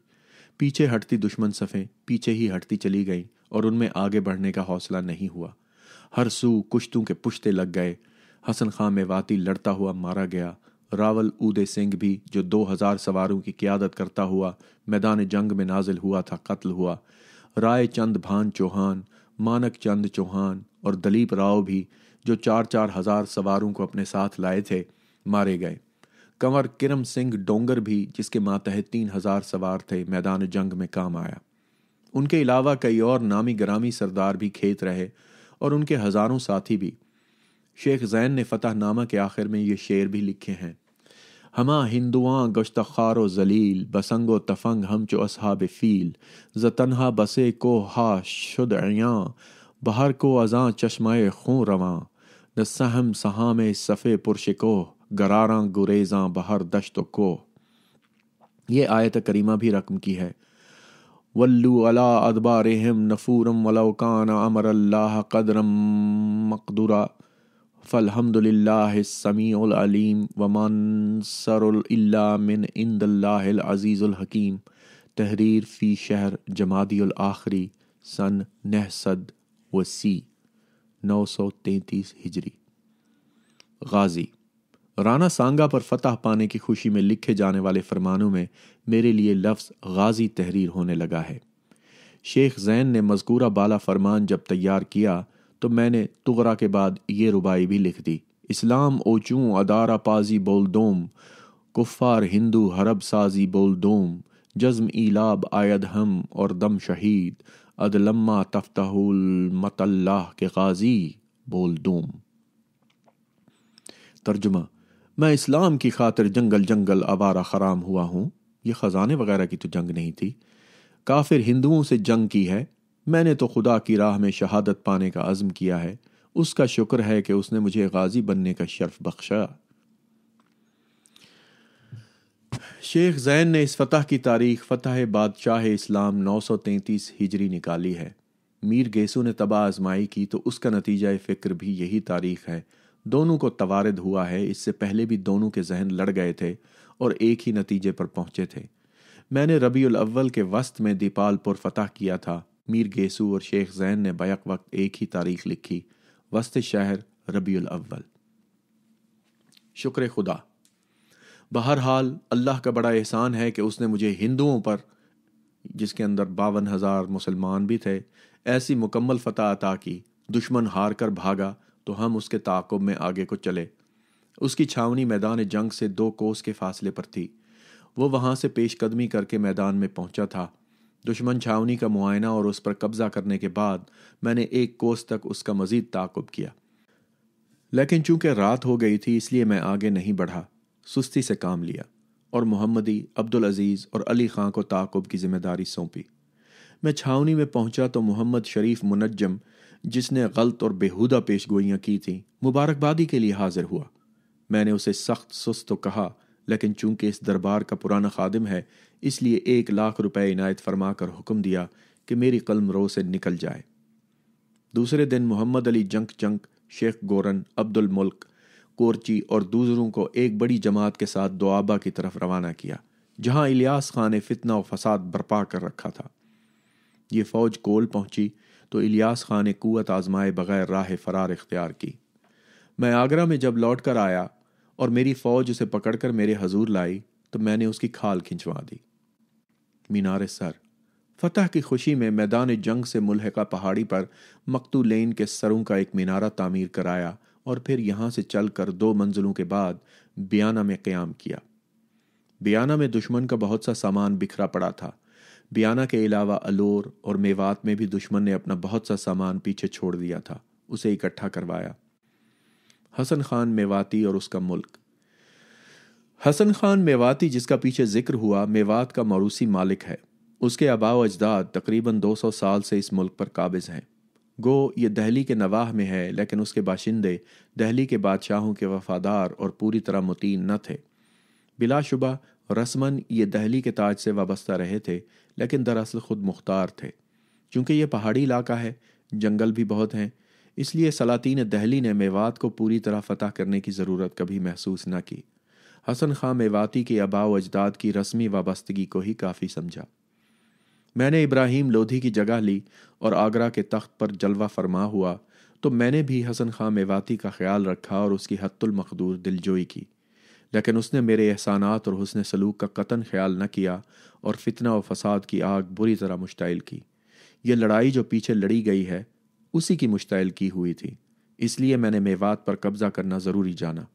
पीछे हटती दुश्मन सफ़ें पीछे ही हटती चली गईं और उनमें आगे बढ़ने का हौसला नहीं हुआ सू कुश्तों के पुश्ते लग गए हसन खां मेवाती लड़ता हुआ मारा गया रावल उदय सिंह भी जो हजार सवारों की क्यादत करता हुआ मैदान जंग में नाजिल हुआ था कत्ल हुआ राय चंद भान चौहान मानक चंद चौहान और दलीप राव भी जो चार चार हजार सवारों को अपने साथ लाए थे मारे गए कंवर किरम सिंह डोंगर भी जिसके मातहत तीन हजार सवार थे मैदान जंग में काम आया उनके अलावा कई और नामी ग्रामी सरदार भी खेत रहे और उनके हज़ारों साथी भी शेख जैन ने फ़तह नामा के आखिर में ये शेर भी लिखे हैं हमा हिंदुआ गश्त खार जलील बसंगो तफंग हम चो असहाब फील ज तनहा बसे को हा शुद अया बहर को अजा चश्मा खूँ रवा न सहम सहाम सफ़े पुरशको गरारा गुरेजा बहर दश्त को ये आयत करीमा भी रकम की है वल्लू अला अदबार नफूरम वलौकान अमर अल्लाह कदरम समीम फ़लहमदिल्लासमीम वमानसरल्ला मिन हकीम तहरीर फ़ी शहर आखरी सन नहसद वसी नौ सौ तैंतीस हिजरी गाज़ी राना सांगा पर फतह पाने की खुशी में लिखे जाने वाले फरमानों में मेरे लिए लफ्ज़ गाजी तहरीर होने लगा है शेख जैन ने मजकूरा बाला फरमान जब तैयार किया तो मैंने तुगरा के बाद ये रुबाई भी लिख दी इस्लाम ओचू अदारा पाजी बोलदोम कुफ़ार हिंदू हरब साजी बोलदोम जज्म ईलाब आयद हम और दम शहीद अदलम्मा तफ्तहुल मतल्लाह के गाजी बोलदोम तर्जुमा मैं इस्लाम की खातिर जंगल जंगल आवारा खराम हुआ हूँ ये ख़जाने वगैरह की तो जंग नहीं थी काफिर हिंदुओं से जंग की है मैंने तो खुदा की राह में शहादत पाने का अज़म किया है उसका शुक्र है कि उसने मुझे गाजी बनने का शर्फ बख्शा शेख जैन ने इस फतह की तारीख फतह बादशाह इस्लाम 933 हिजरी निकाली है मीर गेसू ने तबाह आजमाई की तो उसका नतीजा फ़िक्र भी यही तारीख है दोनों को तवारद हुआ है इससे पहले भी दोनों के जहन लड़ गए थे और एक ही नतीजे पर पहुंचे थे मैंने रबी अव्वल के वस्त में दीपालपुर फतह किया था मीर गेसू और शेख जैन ने बैक वक्त एक ही तारीख लिखी वस्त शहर रबी अव्वल शुक्र खुदा बहरहाल अल्लाह का बड़ा एहसान है कि उसने मुझे हिंदुओं पर जिसके अंदर बावन हज़ार मुसलमान भी थे ऐसी मुकम्मल फतह अता की दुश्मन हार कर भागा तो हम उसके ताकुब में आगे को चले उसकी छावनी मैदान जंग से दो कोस के फासले पर थी वो वहाँ से पेशकदमी करके मैदान में पहुँचा था दुश्मन छावनी का मुआयना और उस पर कब्जा करने के बाद मैंने एक कोस तक उसका मजीद ताकुब किया लेकिन चूंकि रात हो गई थी इसलिए मैं आगे नहीं बढ़ा सुस्ती से काम लिया और मोहम्मदी अब्दुल अजीज़ और अली खां को ताकुब की जिम्मेदारी सौंपी मैं छावनी में पहुंचा तो मोहम्मद शरीफ मुनजम जिसने गलत और बेहुदा पेश गोइयाँ की थी मुबारकबादी के लिए हाजिर हुआ मैंने उसे सख्त सुस्त तो कहा लेकिन चूंकि इस दरबार का पुराना खादिम है इसलिए एक लाख रुपए इनायत फरमा कर हुक्म दिया कि मेरी कलम रो से निकल जाए दूसरे दिन मोहम्मद अली जंक जंक शेख गोरन अब्दुल मुल्क कोरची और दूसरों को एक बड़ी जमात के साथ दुआबा की तरफ रवाना किया जहां इलियास खान ने फितना और फसाद बर्पा कर रखा था ये फौज कोल पहुंची तो इलियास खां ने कुत आजमाए बगैर राह फरार इख्तियार की मैं आगरा में जब लौट कर आया और मेरी फौज उसे पकड़कर मेरे हजूर लाई तो मैंने उसकी खाल खिंचवा दी मीनार सर फतह की खुशी में मैदान जंग से मुलहका पहाड़ी पर मकतू लेन के सरों का एक मीनारा तामीर कराया और फिर यहां से चलकर दो मंजिलों के बाद बियाना में क्याम किया बियाना में दुश्मन का बहुत सा सामान बिखरा पड़ा था बियाना के अलावा अलोर और मेवात में भी दुश्मन ने अपना बहुत सा सामान पीछे छोड़ दिया था उसे इकट्ठा करवाया हसन खान मेवाती और उसका मुल्क हसन खान मेवाती जिसका पीछे जिक्र हुआ मेवात का मरूसी मालिक है उसके अबाव अजदाद तकरीबन 200 साल से इस मुल्क पर काबिज हैं गो ये दहली के नवाह में है लेकिन उसके बाशिंदे दहली के बादशाहों के वफादार और पूरी तरह मुतीन न थे बिलाशुबा रस्मन ये दहली के ताज से वाबस्ता रहे थे लेकिन दरअसल खुद मुख्तार थे क्योंकि ये पहाड़ी इलाका है जंगल भी बहुत हैं इसलिए सलातीन दहली ने मेवात को पूरी तरह फतह करने की ज़रूरत कभी महसूस न की हसन खां मेवाती के अबाव अजदाद की रस्मी वाबस्तगी को ही काफ़ी समझा मैंने इब्राहिम लोधी की जगह ली और आगरा के तख्त पर जलवा फरमा हुआ तो मैंने भी हसन खां मेवाती का ख्याल रखा और उसकी हत्तुल दिलजोई की लेकिन उसने मेरे एहसानात और हसन सलूक का कतन ख्याल न किया और फितना व फसाद की आग बुरी तरह मुश्तल की यह लड़ाई जो पीछे लड़ी गई है उसी की मुश्तल की हुई थी इसलिए मैंने मेवात पर कब्जा करना ज़रूरी जाना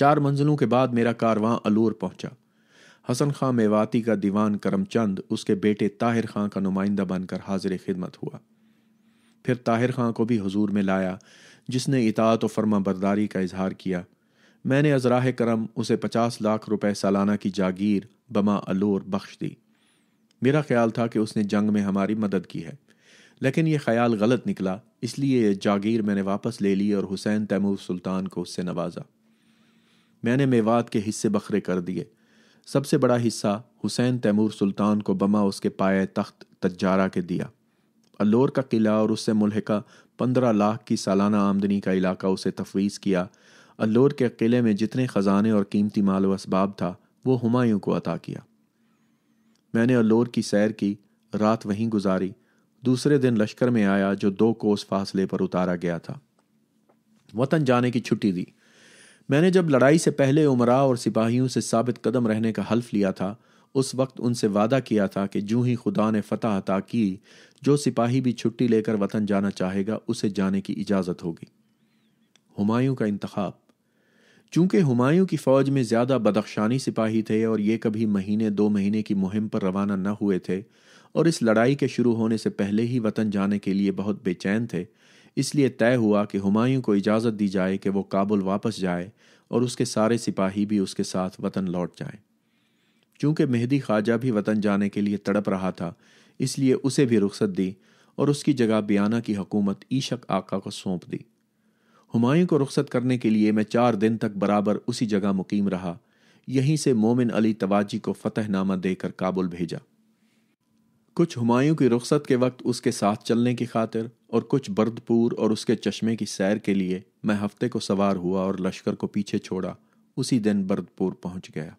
चार मंजिलों के बाद मेरा कारवां अलूर पहुंचा हसन खां मेवाती का दीवान करमचंद उसके बेटे ताहिर खां का नुमाइंदा बनकर हाजिर खिदमत हुआ फिर ताहिर खां को भी हजूर में लाया जिसने इतात व फर्मा बरदारी का इजहार किया मैंने अजराह करम उसे पचास लाख रुपए सालाना की जागीर बमा अलोर बख्श दी मेरा ख्याल था कि उसने जंग में हमारी मदद की है लेकिन यह ख्याल गलत निकला इसलिए यह जागीर मैंने वापस ले ली और हुसैन तैमूर सुल्तान को उससे नवाजा मैंने मेवात के हिस्से बखरे कर दिए सबसे बड़ा हिस्सा हुसैन तैमूर सुल्तान को बमा उसके पाए तख्त तजारा के दिया अल्लोर का किला और उससे मुलहका पंद्रह लाख की सालाना आमदनी का इलाका उसे तफवीज़ किया अल्लोर के किले में जितने ख़जाने और कीमती माल इसबाब था वो हुमायूं को अता किया मैंने अल्लोर की सैर की रात वहीं गुजारी दूसरे दिन लश्कर में आया जो दो कोस फासले पर उतारा गया था वतन जाने की छुट्टी दी मैंने जब लड़ाई से पहले उमरा और सिपाहियों से साबित कदम रहने का हल्फ लिया था उस वक्त उनसे वादा किया था कि जूं ही खुदा ने फतह अता की जो सिपाही भी छुट्टी लेकर वतन जाना चाहेगा उसे जाने की इजाज़त होगी हुमायूं का इंतखाब चूंकि हुमायूं की फौज में ज़्यादा बदखशानी सिपाही थे और ये कभी महीने दो महीने की मुहिम पर रवाना न हुए थे और इस लड़ाई के शुरू होने से पहले ही वतन जाने के लिए बहुत बेचैन थे इसलिए तय हुआ कि हुमायूं को इजाज़त दी जाए कि वो काबुल वापस जाए और उसके सारे सिपाही भी उसके साथ वतन लौट जाएं। चूंकि मेहदी ख्वाजा भी वतन जाने के लिए तड़प रहा था इसलिए उसे भी रुख्सत दी और उसकी जगह बयाना की हकूमत ईशक आका को सौंप दी हुमायूं को रुखसत करने के लिए मैं चार दिन तक बराबर उसी जगह मुकीम रहा यहीं से मोमिन अली तवाजी को फतहनामा देकर काबुल भेजा कुछ हुमायूं की रुख्सत के वक्त उसके साथ चलने की खातिर और कुछ बर्दपुर और उसके चश्मे की सैर के लिए मैं हफ्ते को सवार हुआ और लश्कर को पीछे छोड़ा उसी दिन बर्दपुर पहुंच गया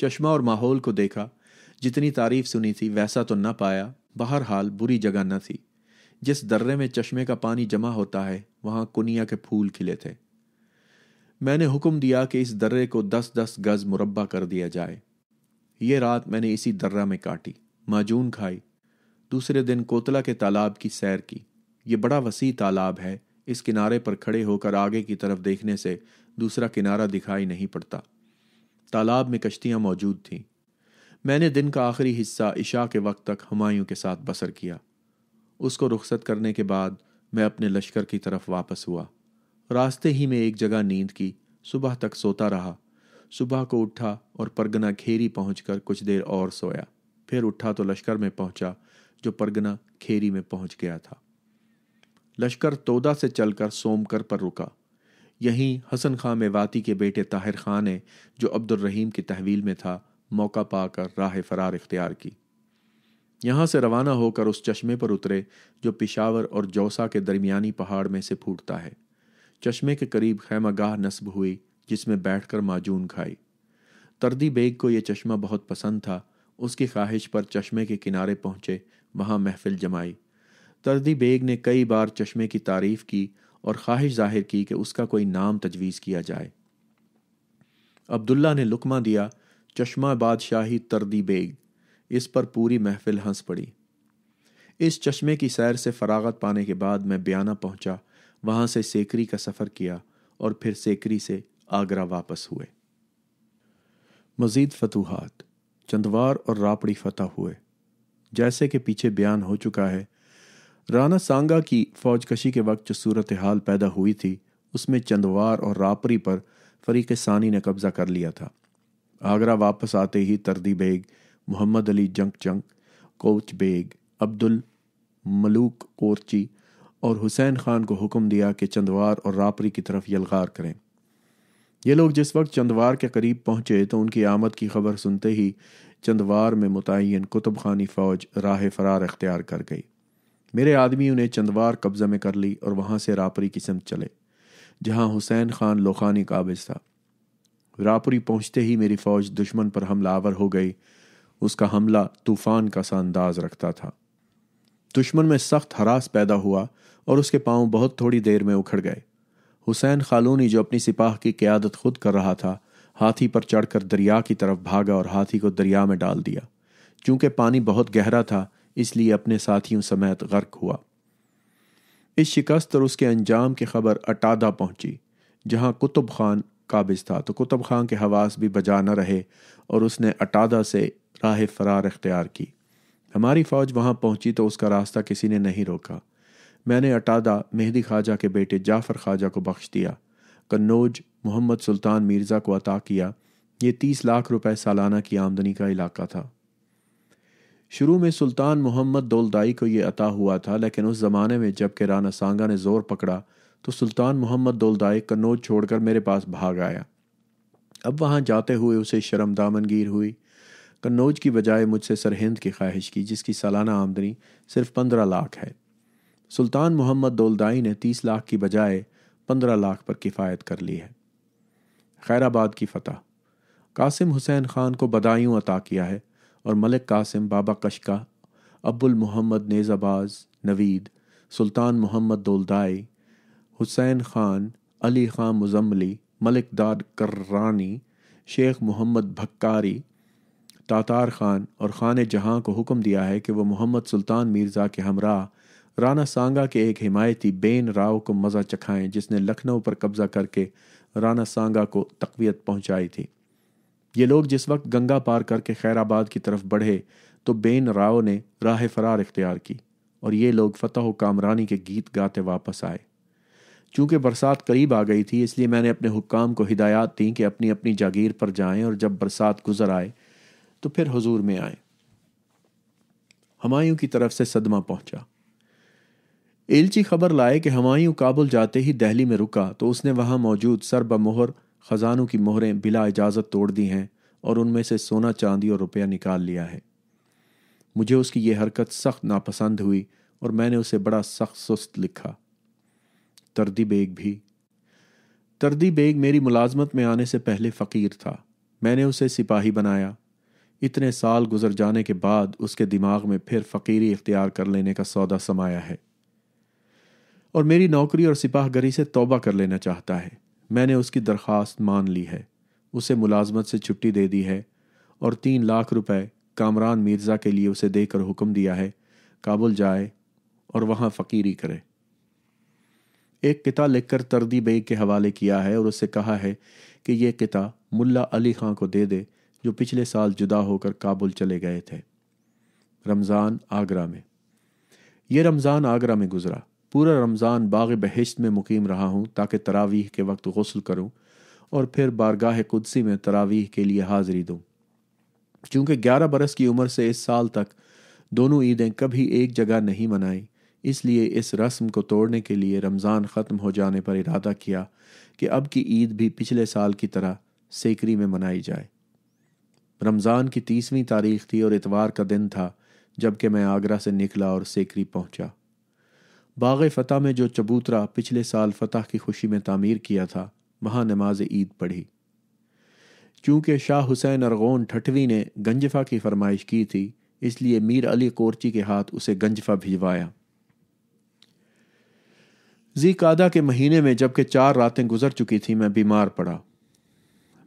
चश्मा और माहौल को देखा जितनी तारीफ सुनी थी वैसा तो न पाया बहरहाल बुरी जगह न थी जिस दर्रे में चश्मे का पानी जमा होता है वहां कुनिया के फूल खिले थे मैंने हुक्म दिया कि इस दर्रे को दस दस गज मुरबा कर दिया जाए ये रात मैंने इसी दर्रा में काटी माजून खाई दूसरे दिन कोतला के तालाब की सैर की ये बड़ा वसी तालाब है इस किनारे पर खड़े होकर आगे की तरफ देखने से दूसरा किनारा दिखाई नहीं पड़ता तालाब में कश्तियां मौजूद थीं मैंने दिन का आखिरी हिस्सा इशा के वक्त तक हमायूं के साथ बसर किया उसको रुखसत करने के बाद मैं अपने लश्कर की तरफ वापस हुआ रास्ते ही में एक जगह नींद की सुबह तक सोता रहा सुबह को उठा और परगना खेरी पहुंचकर कुछ देर और सोया फिर उठा तो लश्कर में पहुंचा जो परगना खेरी में पहुंच गया था लश्कर तोदा से चलकर सोमकर पर रुका यहीं हसन खां मेवाती के बेटे ताहिर खां ने जो रहीम की तहवील में था मौका पाकर राह फरार इख्तियार की यहां से रवाना होकर उस चश्मे पर उतरे जो पिशावर और जौसा के दरमियानी पहाड़ में से फूटता है चश्मे के करीब गाह नस्ब हुई जिसमें बैठकर माजून खाई तर्दी बेग को यह चश्मा बहुत पसंद था उसकी ख्वाहिश पर चश्मे के किनारे पहुंचे वहां महफिल जमाई तरदी बेग ने कई बार चश्मे की तारीफ की और ख्वाहिश जाहिर की कि उसका कोई नाम तजवीज़ किया जाए अब्दुल्ला ने लुकमा दिया चश्मा बादशाही तरदी बेग इस पर पूरी महफिल हंस पड़ी इस चश्मे की सैर से फरागत पाने के बाद मैं बयाना पहुंचा वहां से सेकरी का सफ़र किया और फिर सेकरी से आगरा वापस हुए मजीद फतूहत चंदवार और रापड़ी फतह हुए जैसे कि पीछे बयान हो चुका है राना सांगा की फौजकशी के वक्त जो सूरत हाल पैदा हुई थी उसमें चंदवार और रापरी पर फरीक सानी ने कब्जा कर लिया था आगरा वापस आते ही तरदी बेग मोहम्मद अली जंक जंक कोच बेग अब्दुल मलूक कोरची और हुसैन खान को हुक्म दिया कि चंदवार और रापरी की तरफ यलगार करें ये लोग जिस वक्त चंदवार के करीब पहुंचे तो उनकी आमद की खबर सुनते ही चंदवार में मुतन कुतुब खानी फ़ौज राह फरार अख्तियार कर गई मेरे आदमी उन्हें चंदवार कब्ज़े में कर ली और वहाँ से रापरी की सिमत चले जहाँ हुसैन खान लोखानी काबिज था रापरी पहुंचते ही मेरी फ़ौज दुश्मन पर हमलावर हो गई उसका हमला तूफान का सा अंदाज रखता था दुश्मन में सख्त हरास पैदा हुआ और उसके पांव बहुत थोड़ी देर में उखड़ गए हुसैन खालूनी जो अपनी सिपाह की क्यादत खुद कर रहा था हाथी पर चढ़कर दरिया की तरफ भागा और हाथी को दरिया में डाल दिया चूंकि पानी बहुत गहरा था इसलिए अपने साथियों समेत गर्क हुआ इस शिकस्त और उसके अंजाम की खबर अटादा पहुंची जहां कुतुब खान काबिज था तो कुतुब खान के हवास भी बजा न रहे और उसने अटादा से राह फरार अख्तियार की हमारी फौज वहां पहुंची तो उसका रास्ता किसी ने नहीं रोका मैंने अटादा मेहदी ख्वाजा के बेटे जाफर ख्वाजा को बख्श दिया कन्नौज मोहम्मद सुल्तान मिर्ज़ा को अता किया ये तीस लाख रुपए सालाना की आमदनी का इलाका था शुरू में सुल्तान मोहम्मद दौलदाई को यह अता हुआ था लेकिन उस ज़माने में जबकि राना सांगा ने ज़ोर पकड़ा तो सुल्तान मोहम्मद दौलदाई कन्नौज छोड़कर मेरे पास भाग आया अब वहाँ जाते हुए उसे शर्म दामनगीर हुई कन्नौज की बजाय मुझसे सरहिंद की ख्वाहिश की जिसकी सालाना आमदनी सिर्फ पंद्रह लाख है सुल्तान मोहम्मद दौलदाई ने तीस लाख की बजाय पंद्रह लाख पर किफ़ायत कर ली है खैराबाद की फतह कासिम हुसैन खान को बदायूँ अता किया है और मलिक कासिम बाबा कशका अब्बुल मोहम्मद नेज़ाबाज नवीद सुल्तान मोहम्मद दौलदाई हुसैन खान अली खां मुजम्मली मलिक दाद कर्रानी शेख मोहम्मद भक्कारी तातार खान और खान जहां को हुक्म दिया है कि वह मोहम्मद सुल्तान मिर्ज़ा के हमरा राना सांगा के एक हिमायती बेन राव को मज़ा चखाएं जिसने लखनऊ पर कब्ज़ा करके राना सांगा को तकवीत पहुंचाई थी ये लोग जिस वक्त गंगा पार करके खैराबाद की तरफ बढ़े तो बेन राव ने राह फरार इख्तियार की और ये लोग फ़तह कामरानी के गीत गाते वापस आए चूँकि बरसात करीब आ गई थी इसलिए मैंने अपने हुक्काम को हिदायत दी कि अपनी अपनी जागीर पर जाएं और जब बरसात गुजर आए तो फिर हुजूर में आए हमायूं की तरफ से सदमा पहुंचा एलची खबर लाए कि हमायूं काबुल जाते ही दहली में रुका तो उसने वहां मौजूद सरब मोहर खजानों की मोहरें बिला इजाजत तोड़ दी हैं और उनमें से सोना चांदी और रुपया निकाल लिया है मुझे उसकी यह हरकत सख्त नापसंद हुई और मैंने उसे बड़ा सख्त सुस्त लिखा तरदी बेग भी तरदी बेग मेरी मुलाजमत में आने से पहले फ़कीर था मैंने उसे सिपाही बनाया इतने साल गुजर जाने के बाद उसके दिमाग में फिर फकीरी इख्तियार कर लेने का सौदा समाया है और मेरी नौकरी और सिपाहगरी से तौबा कर लेना चाहता है मैंने उसकी दरख्वास्त मान ली है उसे मुलाजमत से छुट्टी दे दी है और तीन लाख रुपए कामरान मिर्ज़ा के लिए उसे देकर हुक्म दिया है काबुल जाए और वहाँ फ़कीरी करे एक किता लिखकर तरदी बेग के हवाले किया है और उससे कहा है कि यह किता मुल्ला अली खां को दे दे जो पिछले साल जुदा होकर काबुल चले गए थे रमज़ान आगरा में यह रमज़ान आगरा में गुजरा पूरा रमज़ान बाग बहिश्त में मुकीम रहा हूँ ताकि तरावीह के वक्त गसल करूँ और फिर बारगाह कुदसी में तरावीह के लिए हाज़िरी दूँ चूंकि ग्यारह बरस की उम्र से इस साल तक दोनों ईदें कभी एक जगह नहीं मनाई इसलिए इस रस्म को तोड़ने के लिए रमज़ान ख़त्म हो जाने पर इरादा किया कि अब की ईद भी पिछले साल की तरह सेकरी में मनाई जाए रमज़ान की तीसवीं तारीख थी और इतवार का दिन था जबकि मैं आगरा से निकला और सेकरी पहुंचा बाग फ़तह में जो चबूतरा पिछले साल फतह की खुशी में तामीर किया था वहाँ नमाज ईद पढ़ी चूँकि शाह हुसैन अरगोन ठठवी ने गंजफा की फरमाइश की थी इसलिए मीर अली कोरची के हाथ उसे गंजफा भिजवाया जी कादा के महीने में जबकि चार रातें गुजर चुकी थी मैं बीमार पड़ा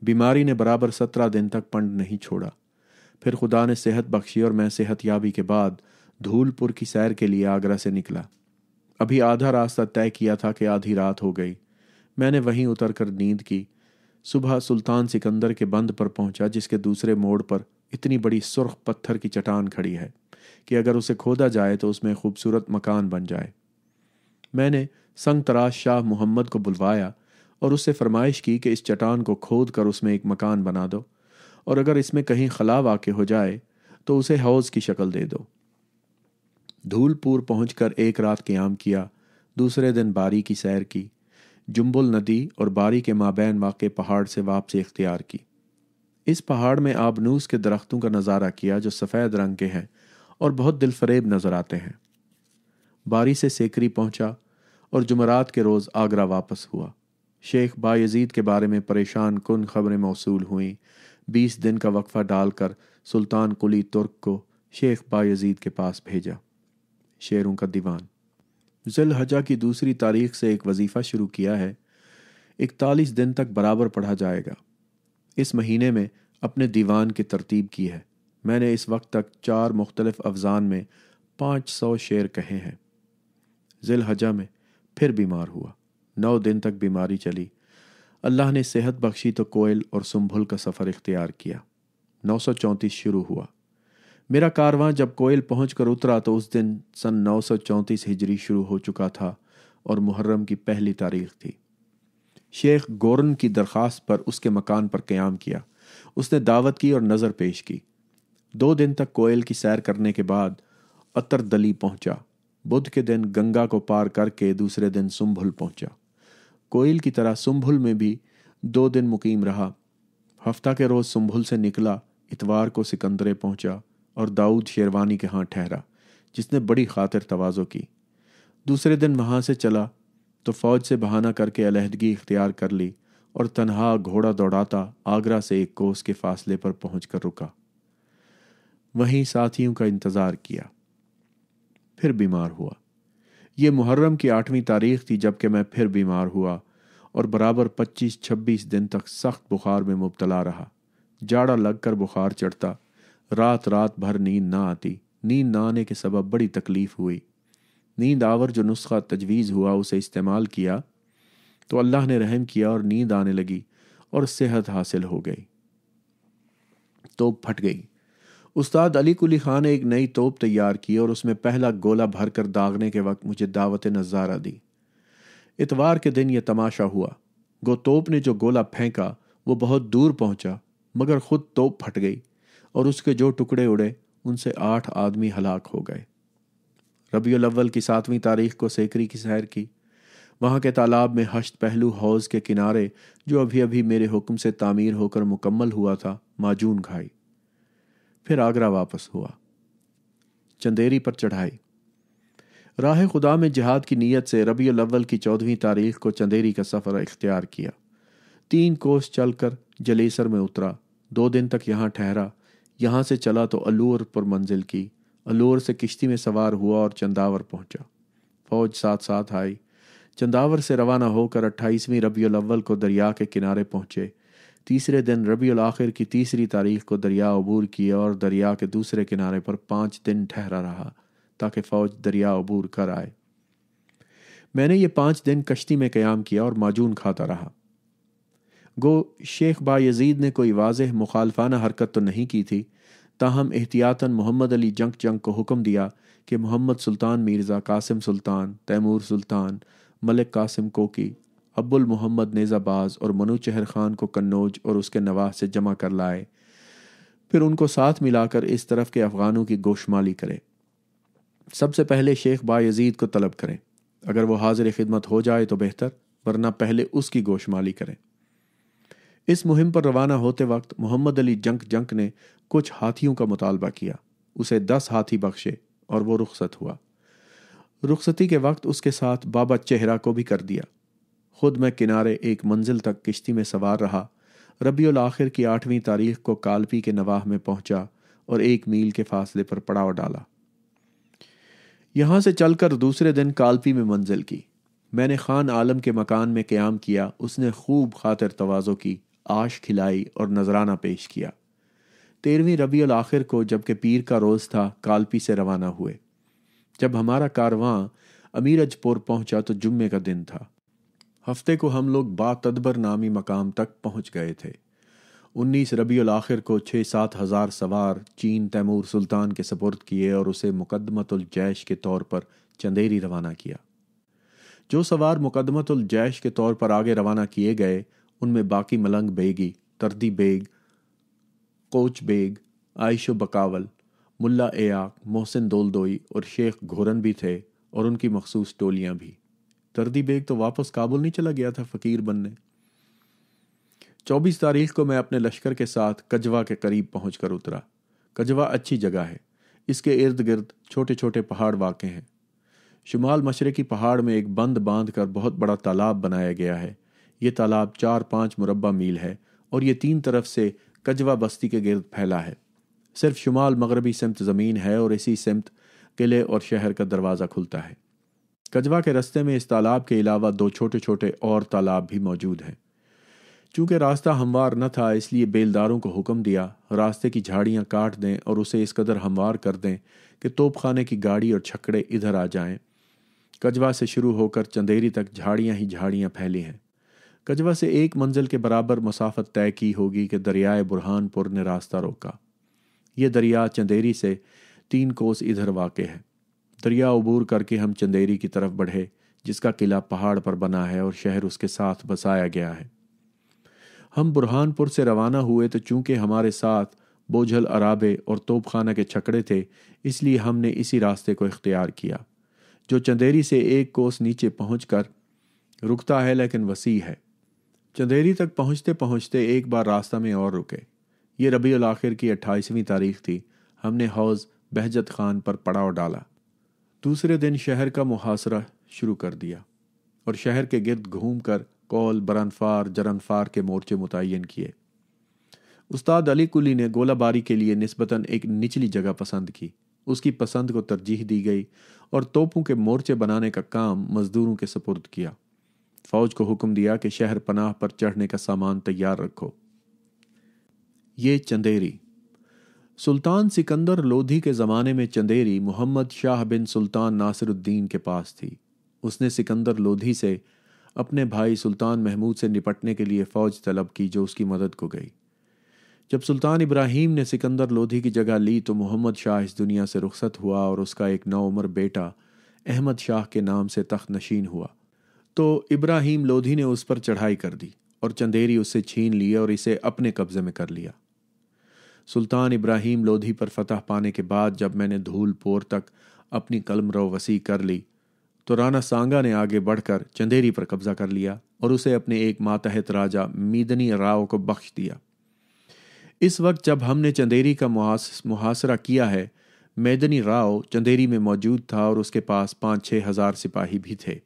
बीमारी ने बराबर सत्रह दिन तक पंड नहीं छोड़ा फिर खुदा ने सेहत बख्शी और मैं सेहत याबी के बाद धूलपुर की सैर के लिए आगरा से निकला अभी आधा रास्ता तय किया था कि आधी रात हो गई मैंने वहीं उतर कर नींद की सुबह सुल्तान सिकंदर के बंद पर पहुंचा जिसके दूसरे मोड़ पर इतनी बड़ी सुर्ख पत्थर की चट्टान खड़ी है कि अगर उसे खोदा जाए तो उसमें खूबसूरत मकान बन जाए मैंने संग तराज शाह मोहम्मद को बुलवाया और उससे फरमाइश की कि इस चट्टान को खोद कर उसमें एक मकान बना दो और अगर इसमें कहीं खला वाक़ हो जाए तो उसे हौज की शक्ल दे दो धूलपुर पहुंचकर एक रात क्याम किया दूसरे दिन बारी की सैर की जुम्बुल नदी और बारी के माबैन वाक़ पहाड़ से वापसी इख्तियार की इस पहाड़ में आबनूस के दरख्तों का नज़ारा किया जो सफ़ेद रंग के हैं और बहुत दिलफरेब नज़र आते हैं बारी से सेकरी पहुंचा और जुमरात के रोज़ आगरा वापस हुआ शेख बाजीद के बारे में परेशान कन खबरें मौसू हुईं बीस दिन का वक्फ़ा डालकर सुल्तान कुली तुर्क को शेख बाजीद के पास भेजा शेरों का दीवान जिलहजा की दूसरी तारीख से एक वजीफ़ा शुरू किया है इकतालीस दिन तक बराबर पढ़ा जाएगा इस महीने में अपने दीवान की तरतीब की है मैंने इस वक्त तक चार मुख्तलफ अफजान में पाँच सौ शेर कहे हैं जिलहजा में फिर बीमार हुआ नौ दिन तक बीमारी चली अल्लाह ने सेहत बख्शी तो कोयल और सुम्भुल का सफ़र इख्तियार किया नौ सौ चौंतीस शुरू हुआ मेरा कारवां जब कोयल पहुँच कर उतरा तो उस दिन सन नौ सौ चौंतीस हिजरी शुरू हो चुका था और मुहर्रम की पहली तारीख थी शेख गोरन की दरख्वास्त पर उसके मकान पर क्याम किया उसने दावत की और नज़र पेश की दो दिन तक कोयल की सैर करने के बाद अतर दली पहुंचा बुध के दिन गंगा को पार करके दूसरे दिन सुम्भुल पहुंचा कोयल की तरह सुंभुल में भी दो दिन मुकीम रहा हफ्ता के रोज सुंभुल से निकला इतवार को सिकंदरे पहुंचा और दाऊद शेरवानी के हाथ ठहरा जिसने बड़ी खातिर तवाज़ो की दूसरे दिन वहाँ से चला तो फौज से बहाना करके अलहदगी इख्तियार कर ली और तनहा घोड़ा दौड़ाता आगरा से एक कोस के फासले पर पहुँच कर रुका वहीं साथियों का इंतज़ार किया फिर बीमार हुआ ये मुहर्रम की आठवीं तारीख थी जबकि मैं फिर बीमार हुआ और बराबर पच्चीस छब्बीस दिन तक सख्त बुखार में मुबतला रहा जाड़ा लगकर बुखार चढ़ता रात रात भर नींद ना आती नींद ना आने के सबब बड़ी तकलीफ़ हुई नींद आवर जो नुस्खा तजवीज़ हुआ उसे इस्तेमाल किया तो अल्लाह ने रहम किया और नींद आने लगी और सेहत हासिल हो गई तो फट गई उस्ताद अली कुली खान ने एक नई तोप तैयार की और उसमें पहला गोला भरकर दागने के वक्त मुझे दावत नज़ारा दी इतवार के दिन यह तमाशा हुआ गो तोप ने जो गोला फेंका वो बहुत दूर पहुंचा मगर खुद तोप फट गई और उसके जो टुकड़े उड़े उनसे आठ आदमी हलाक हो गए रबी अव्वल की सातवीं तारीख को सेकरी की सैर की वहां के तालाब में हश्त पहलू हौज के किनारे जो अभी अभी मेरे हुक्म से तामीर होकर मुकम्मल हुआ था माजून खाई फिर आगरा वापस हुआ चंदेरी पर चढ़ाई राह खुदा में जिहाद की नीयत से रबी अव्वल की चौदहवीं तारीख को चंदेरी का सफ़र इख्तियार किया तीन कोस चलकर जलेसर में उतरा दो दिन तक यहाँ ठहरा यहाँ से चला तो अलूर पर मंजिल की अलूर से किश्ती में सवार हुआ और चंदावर पहुंचा फौज साथ साथ आई चंदावर से रवाना होकर अट्ठाईसवीं रबी अव्वल को दरिया के किनारे पहुंचे तीसरे दिन रबी आखिर की तीसरी तारीख को दरिया अबूर किया और दरिया के दूसरे किनारे पर पाँच दिन ठहरा रहा ताकि फ़ौज दरिया अबूर कर आए मैंने ये पाँच दिन कश्ती में क्याम किया और माजून खाता रहा गो शेख बा यजीद ने कोई वाज मुखालफाना हरकत तो नहीं की थी ताहम एहतियातन मोहम्मद अली जंग जंग को हुक्म दिया कि मोहम्मद सुल्तान मिर्ज़ा कासिम सुल्तान तैमूर सुल्तान मलिक कासिम कोकी अब्बुल मोहम्मद नेज़ाबाज और मनु चहर खान को कन्नौज और उसके नवाह से जमा कर लाए फिर उनको साथ मिलाकर इस तरफ के अफ़गानों की गोशमाली करें सबसे पहले शेख बायजीद को तलब करें अगर वो हाजिर खिदमत हो जाए तो बेहतर वरना पहले उसकी गोशमाली करें इस मुहिम पर रवाना होते वक्त मोहम्मद अली जंक जंक ने कुछ हाथियों का मुतालबा किया उसे दस हाथी बख्शे और वो रुखसत हुआ रुखसती के वक्त उसके साथ बाबा चेहरा को भी कर दिया खुद मैं किनारे एक मंजिल तक किश्ती में सवार रहा रबी आखिर की आठवीं तारीख को कालपी के नवाह में पहुंचा और एक मील के फासले पर पड़ाव डाला यहां से चलकर दूसरे दिन कालपी में मंजिल की मैंने खान आलम के मकान में क्याम किया उसने खूब खातिर तोज़ो की आश खिलाई और नजराना पेश किया तेरहवीं रबी आखिर को जबकि पीर का रोज़ था कालपी से रवाना हुए जब हमारा कारवां अमीरजपुर पहुंचा तो जुम्मे का दिन था हफ्ते को हम लोग बातदबर नामी मकाम तक पहुंच गए थे उन्नीस रबी आखिर को छः सात हज़ार सवार चीन तैमूर सुल्तान के सपुर्द किए और उसे मुकदमतुलजैश के तौर पर चंदेरी रवाना किया जो सवार जैश के तौर पर आगे रवाना किए गए उनमें बाकी मलंग बेगी तर्दी बेग कोच बेग आयशो बकावल मुल्ला एयाक मोहसिन दोलदोई और शेख घोरन भी थे और उनकी मखसूस टोलियाँ भी दर्दी बेग तो वापस काबुल नहीं चला गया था फकीर बनने चौबीस तारीख को मैं अपने लश्कर के साथ कजवा के करीब पहुंच कर उतरा कजवा अच्छी जगह है इसके इर्द गिर्द छोटे छोटे पहाड़ वाक़ हैं शुमाल की पहाड़ में एक बंद बांध कर बहुत बड़ा तालाब बनाया गया है ये तालाब चार पांच मुरबा मील है और ये तीन तरफ से कजवा बस्ती के गिर्द फैला है सिर्फ शुमाल मगरबी सिमत ज़मीन है और इसी सिमत किले और शहर का दरवाज़ा खुलता है कजवा के रास्ते में इस तालाब के अलावा दो छोटे छोटे और तालाब भी मौजूद हैं चूंकि रास्ता हमवार न था इसलिए बेलदारों को हुक्म दिया रास्ते की झाड़ियां काट दें और उसे इस कदर हमवार कर दें कि तोपखाने की गाड़ी और छकड़े इधर आ जाएं। कजवा से शुरू होकर चंदेरी तक झाड़ियां ही झाड़ियां फैली हैं कजवा से एक मंजिल के बराबर मुसाफत तय की होगी कि दरियाए बुरहानपुर ने रास्ता रोका ये दरिया चंदेरी से तीन कोस इधर वाक़ है दरिया उबूर करके हम चंदेरी की तरफ बढ़े जिसका किला पहाड़ पर बना है और शहर उसके साथ बसाया गया है हम बुरहानपुर से रवाना हुए तो चूंकि हमारे साथ बोझल अराबे और तोपखाना के छकड़े थे इसलिए हमने इसी रास्ते को इख्तियार किया जो चंदेरी से एक कोस नीचे पहुँच कर रुकता है लेकिन वसी है चंदेरी तक पहुँचते पहुँचते एक बार रास्ता में और रुके ये रबी आखिर की अट्ठाईसवीं तारीख थी हमने हौज़ बहजत खान पर पड़ाव डाला दूसरे दिन शहर का मुहासरा शुरू कर दिया और शहर के गिरद घूम कर कौल बरनफार जरनफार के मोर्चे मुतन किए उस्ताद अली कुली ने गोलाबारी के लिए नस्बता एक निचली जगह पसंद की उसकी पसंद को तरजीह दी गई और तोपों के मोर्चे बनाने का काम मजदूरों के सपुर्द किया फौज को हुक्म दिया कि शहर पनाह पर चढ़ने का सामान तैयार रखो ये चंदेरी सुल्तान सिकंदर लोधी के ज़माने में चंदेरी मोहम्मद शाह बिन सुल्तान नासिरुद्दीन के पास थी उसने सिकंदर लोधी से अपने भाई सुल्तान महमूद से निपटने के लिए फ़ौज तलब की जो उसकी मदद को गई जब सुल्तान इब्राहिम ने सिकंदर लोधी की जगह ली तो मोहम्मद शाह इस दुनिया से रुखसत हुआ और उसका एक उम्र बेटा अहमद शाह के नाम से तख्त नशीन हुआ तो इब्राहिम लोधी ने उस पर चढ़ाई कर दी और चंदेरी उससे छीन लिया और इसे अपने कब्जे में कर लिया सुल्तान इब्राहिम लोधी पर फतह पाने के बाद जब मैंने धूलपोर तक अपनी कलमरो वसी कर ली तो राना सांगा ने आगे बढ़कर चंदेरी पर कब्जा कर लिया और उसे अपने एक मातहत राजा मीदनी राव को बख्श दिया इस वक्त जब हमने चंदेरी का मुहासरा किया है मैदनी राव चंदेरी में मौजूद था और उसके पास पाँच छः हजार सिपाही भी थे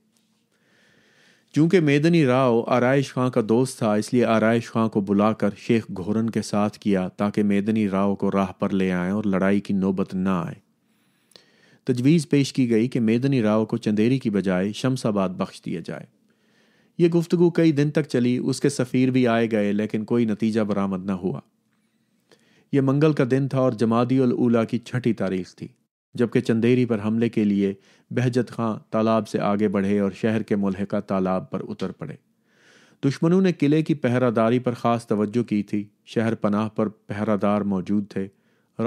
चूंकि मेदनी राव आरायश खां का दोस्त था इसलिए आरइश खां को बुलाकर शेख घोरन के साथ किया ताकि मेदनी राव को राह पर ले आएं और लड़ाई की नौबत न आए तजवीज़ पेश की गई कि मेदनी राव को चंदेरी की बजाय शमसाबाद बख्श दिया जाए ये गुफ्तु कई दिन तक चली उसके सफ़ीर भी आए गए लेकिन कोई नतीजा बरामद न हुआ यह मंगल का दिन था और जमादी उला की छठी तारीख थी जबकि चंदेरी पर हमले के लिए बहजत खां तालाब से आगे बढ़े और शहर के मुलहका तालाब पर उतर पड़े दुश्मनों ने किले की पहरादारी पर खास तवज्जो की थी शहर पनाह पर पहरादार मौजूद थे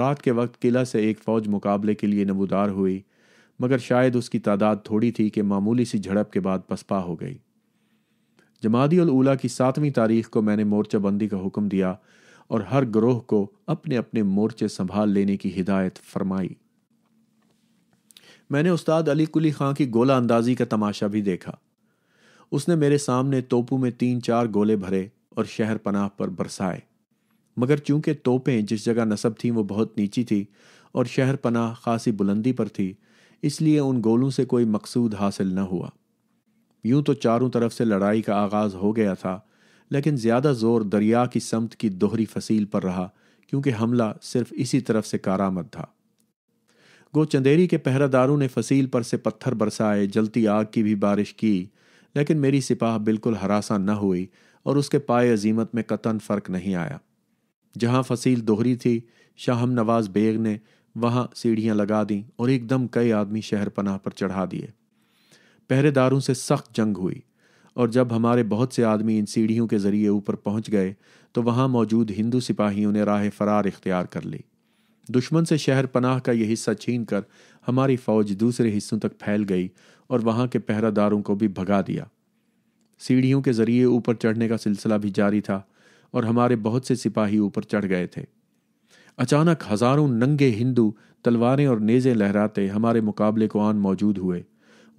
रात के वक्त किला से एक फ़ौज मुकाबले के लिए नबूदार हुई मगर शायद उसकी तादाद थोड़ी थी कि मामूली सी झड़प के बाद पसपा हो गई जमादी उला की सातवीं तारीख को मैंने मोर्चाबंदी का हुक्म दिया और हर ग्रोह को अपने अपने मोर्चे संभाल लेने की हिदायत फरमाई मैंने उस्ताद अली कुली खां की गोला अंदाजी का तमाशा भी देखा उसने मेरे सामने तोपू में तीन चार गोले भरे और शहर पनाह पर बरसाए मगर चूंकि तोपें जिस जगह नसब थी वो बहुत नीची थी और शहर पनाह खासी बुलंदी पर थी इसलिए उन गोलों से कोई मकसूद हासिल न हुआ यूं तो चारों तरफ से लड़ाई का आगाज हो गया था लेकिन ज़्यादा जोर दरिया की समत की दोहरी फसील पर रहा क्योंकि हमला सिर्फ इसी तरफ से कारामद था गो चंदेरी के पहरादारों ने फसील पर से पत्थर बरसाए जलती आग की भी बारिश की लेकिन मेरी सिपाह बिल्कुल हरासा न हुई और उसके पाए अजीमत में कतन फर्क नहीं आया जहां फसील दोहरी थी शाहम नवाज बेग ने वहां सीढ़ियां लगा दीं और एकदम कई आदमी शहर पनाह पर चढ़ा दिए पहरेदारों से सख्त जंग हुई और जब हमारे बहुत से आदमी इन सीढ़ियों के जरिए ऊपर पहुंच गए तो वहां मौजूद हिंदू सिपाहियों ने राह फरार इख्तियार कर ली दुश्मन से शहर पनाह का यह हिस्सा छीन कर हमारी फौज दूसरे हिस्सों तक फैल गई और वहां के पहरादारों को भी भगा दिया सीढ़ियों के जरिए ऊपर चढ़ने का सिलसिला भी जारी था और हमारे बहुत से सिपाही ऊपर चढ़ गए थे अचानक हजारों नंगे हिंदू तलवारें और नेज़े लहराते हमारे मुकाबले को आन मौजूद हुए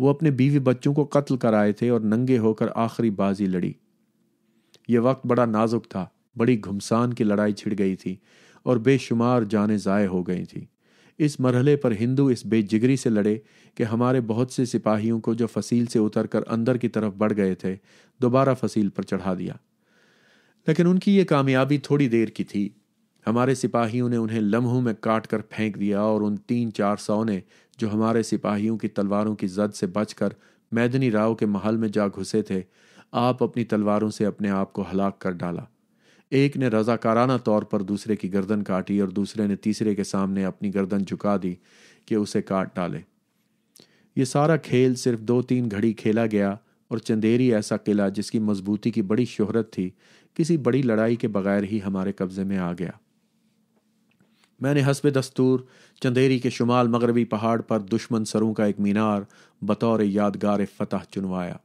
वो अपने बीवी बच्चों को कत्ल कर आए थे और नंगे होकर आखिरी बाजी लड़ी ये वक्त बड़ा नाजुक था बड़ी घुमसान की लड़ाई छिड़ गई थी और बेशुमार जाने ज़ाय हो गई थी इस मरहले पर हिंदू इस बेजिगरी से लड़े कि हमारे बहुत से सिपाहियों को जो फसील से उतरकर अंदर की तरफ बढ़ गए थे दोबारा फसील पर चढ़ा दिया लेकिन उनकी ये कामयाबी थोड़ी देर की थी हमारे सिपाहियों ने उन्हें लम्हों में काट कर फेंक दिया और उन तीन चार सौ ने जो हमारे सिपाहियों की तलवारों की जद से बचकर मैदनी राव के महल में जा घुसे थे आप अपनी तलवारों से अपने आप को हलाक कर डाला एक ने रजाकाराना तौर पर दूसरे की गर्दन काटी और दूसरे ने तीसरे के सामने अपनी गर्दन झुका दी कि उसे काट डाले ये सारा खेल सिर्फ दो तीन घड़ी खेला गया और चंदेरी ऐसा किला जिसकी मजबूती की बड़ी शोहरत थी किसी बड़ी लड़ाई के बगैर ही हमारे कब्जे में आ गया मैंने हसब दस्तूर चंदेरी के शुमाल मगरबी पहाड़ पर दुश्मन सरों का एक मीनार बतौर यादगार फ़तह चुनवाया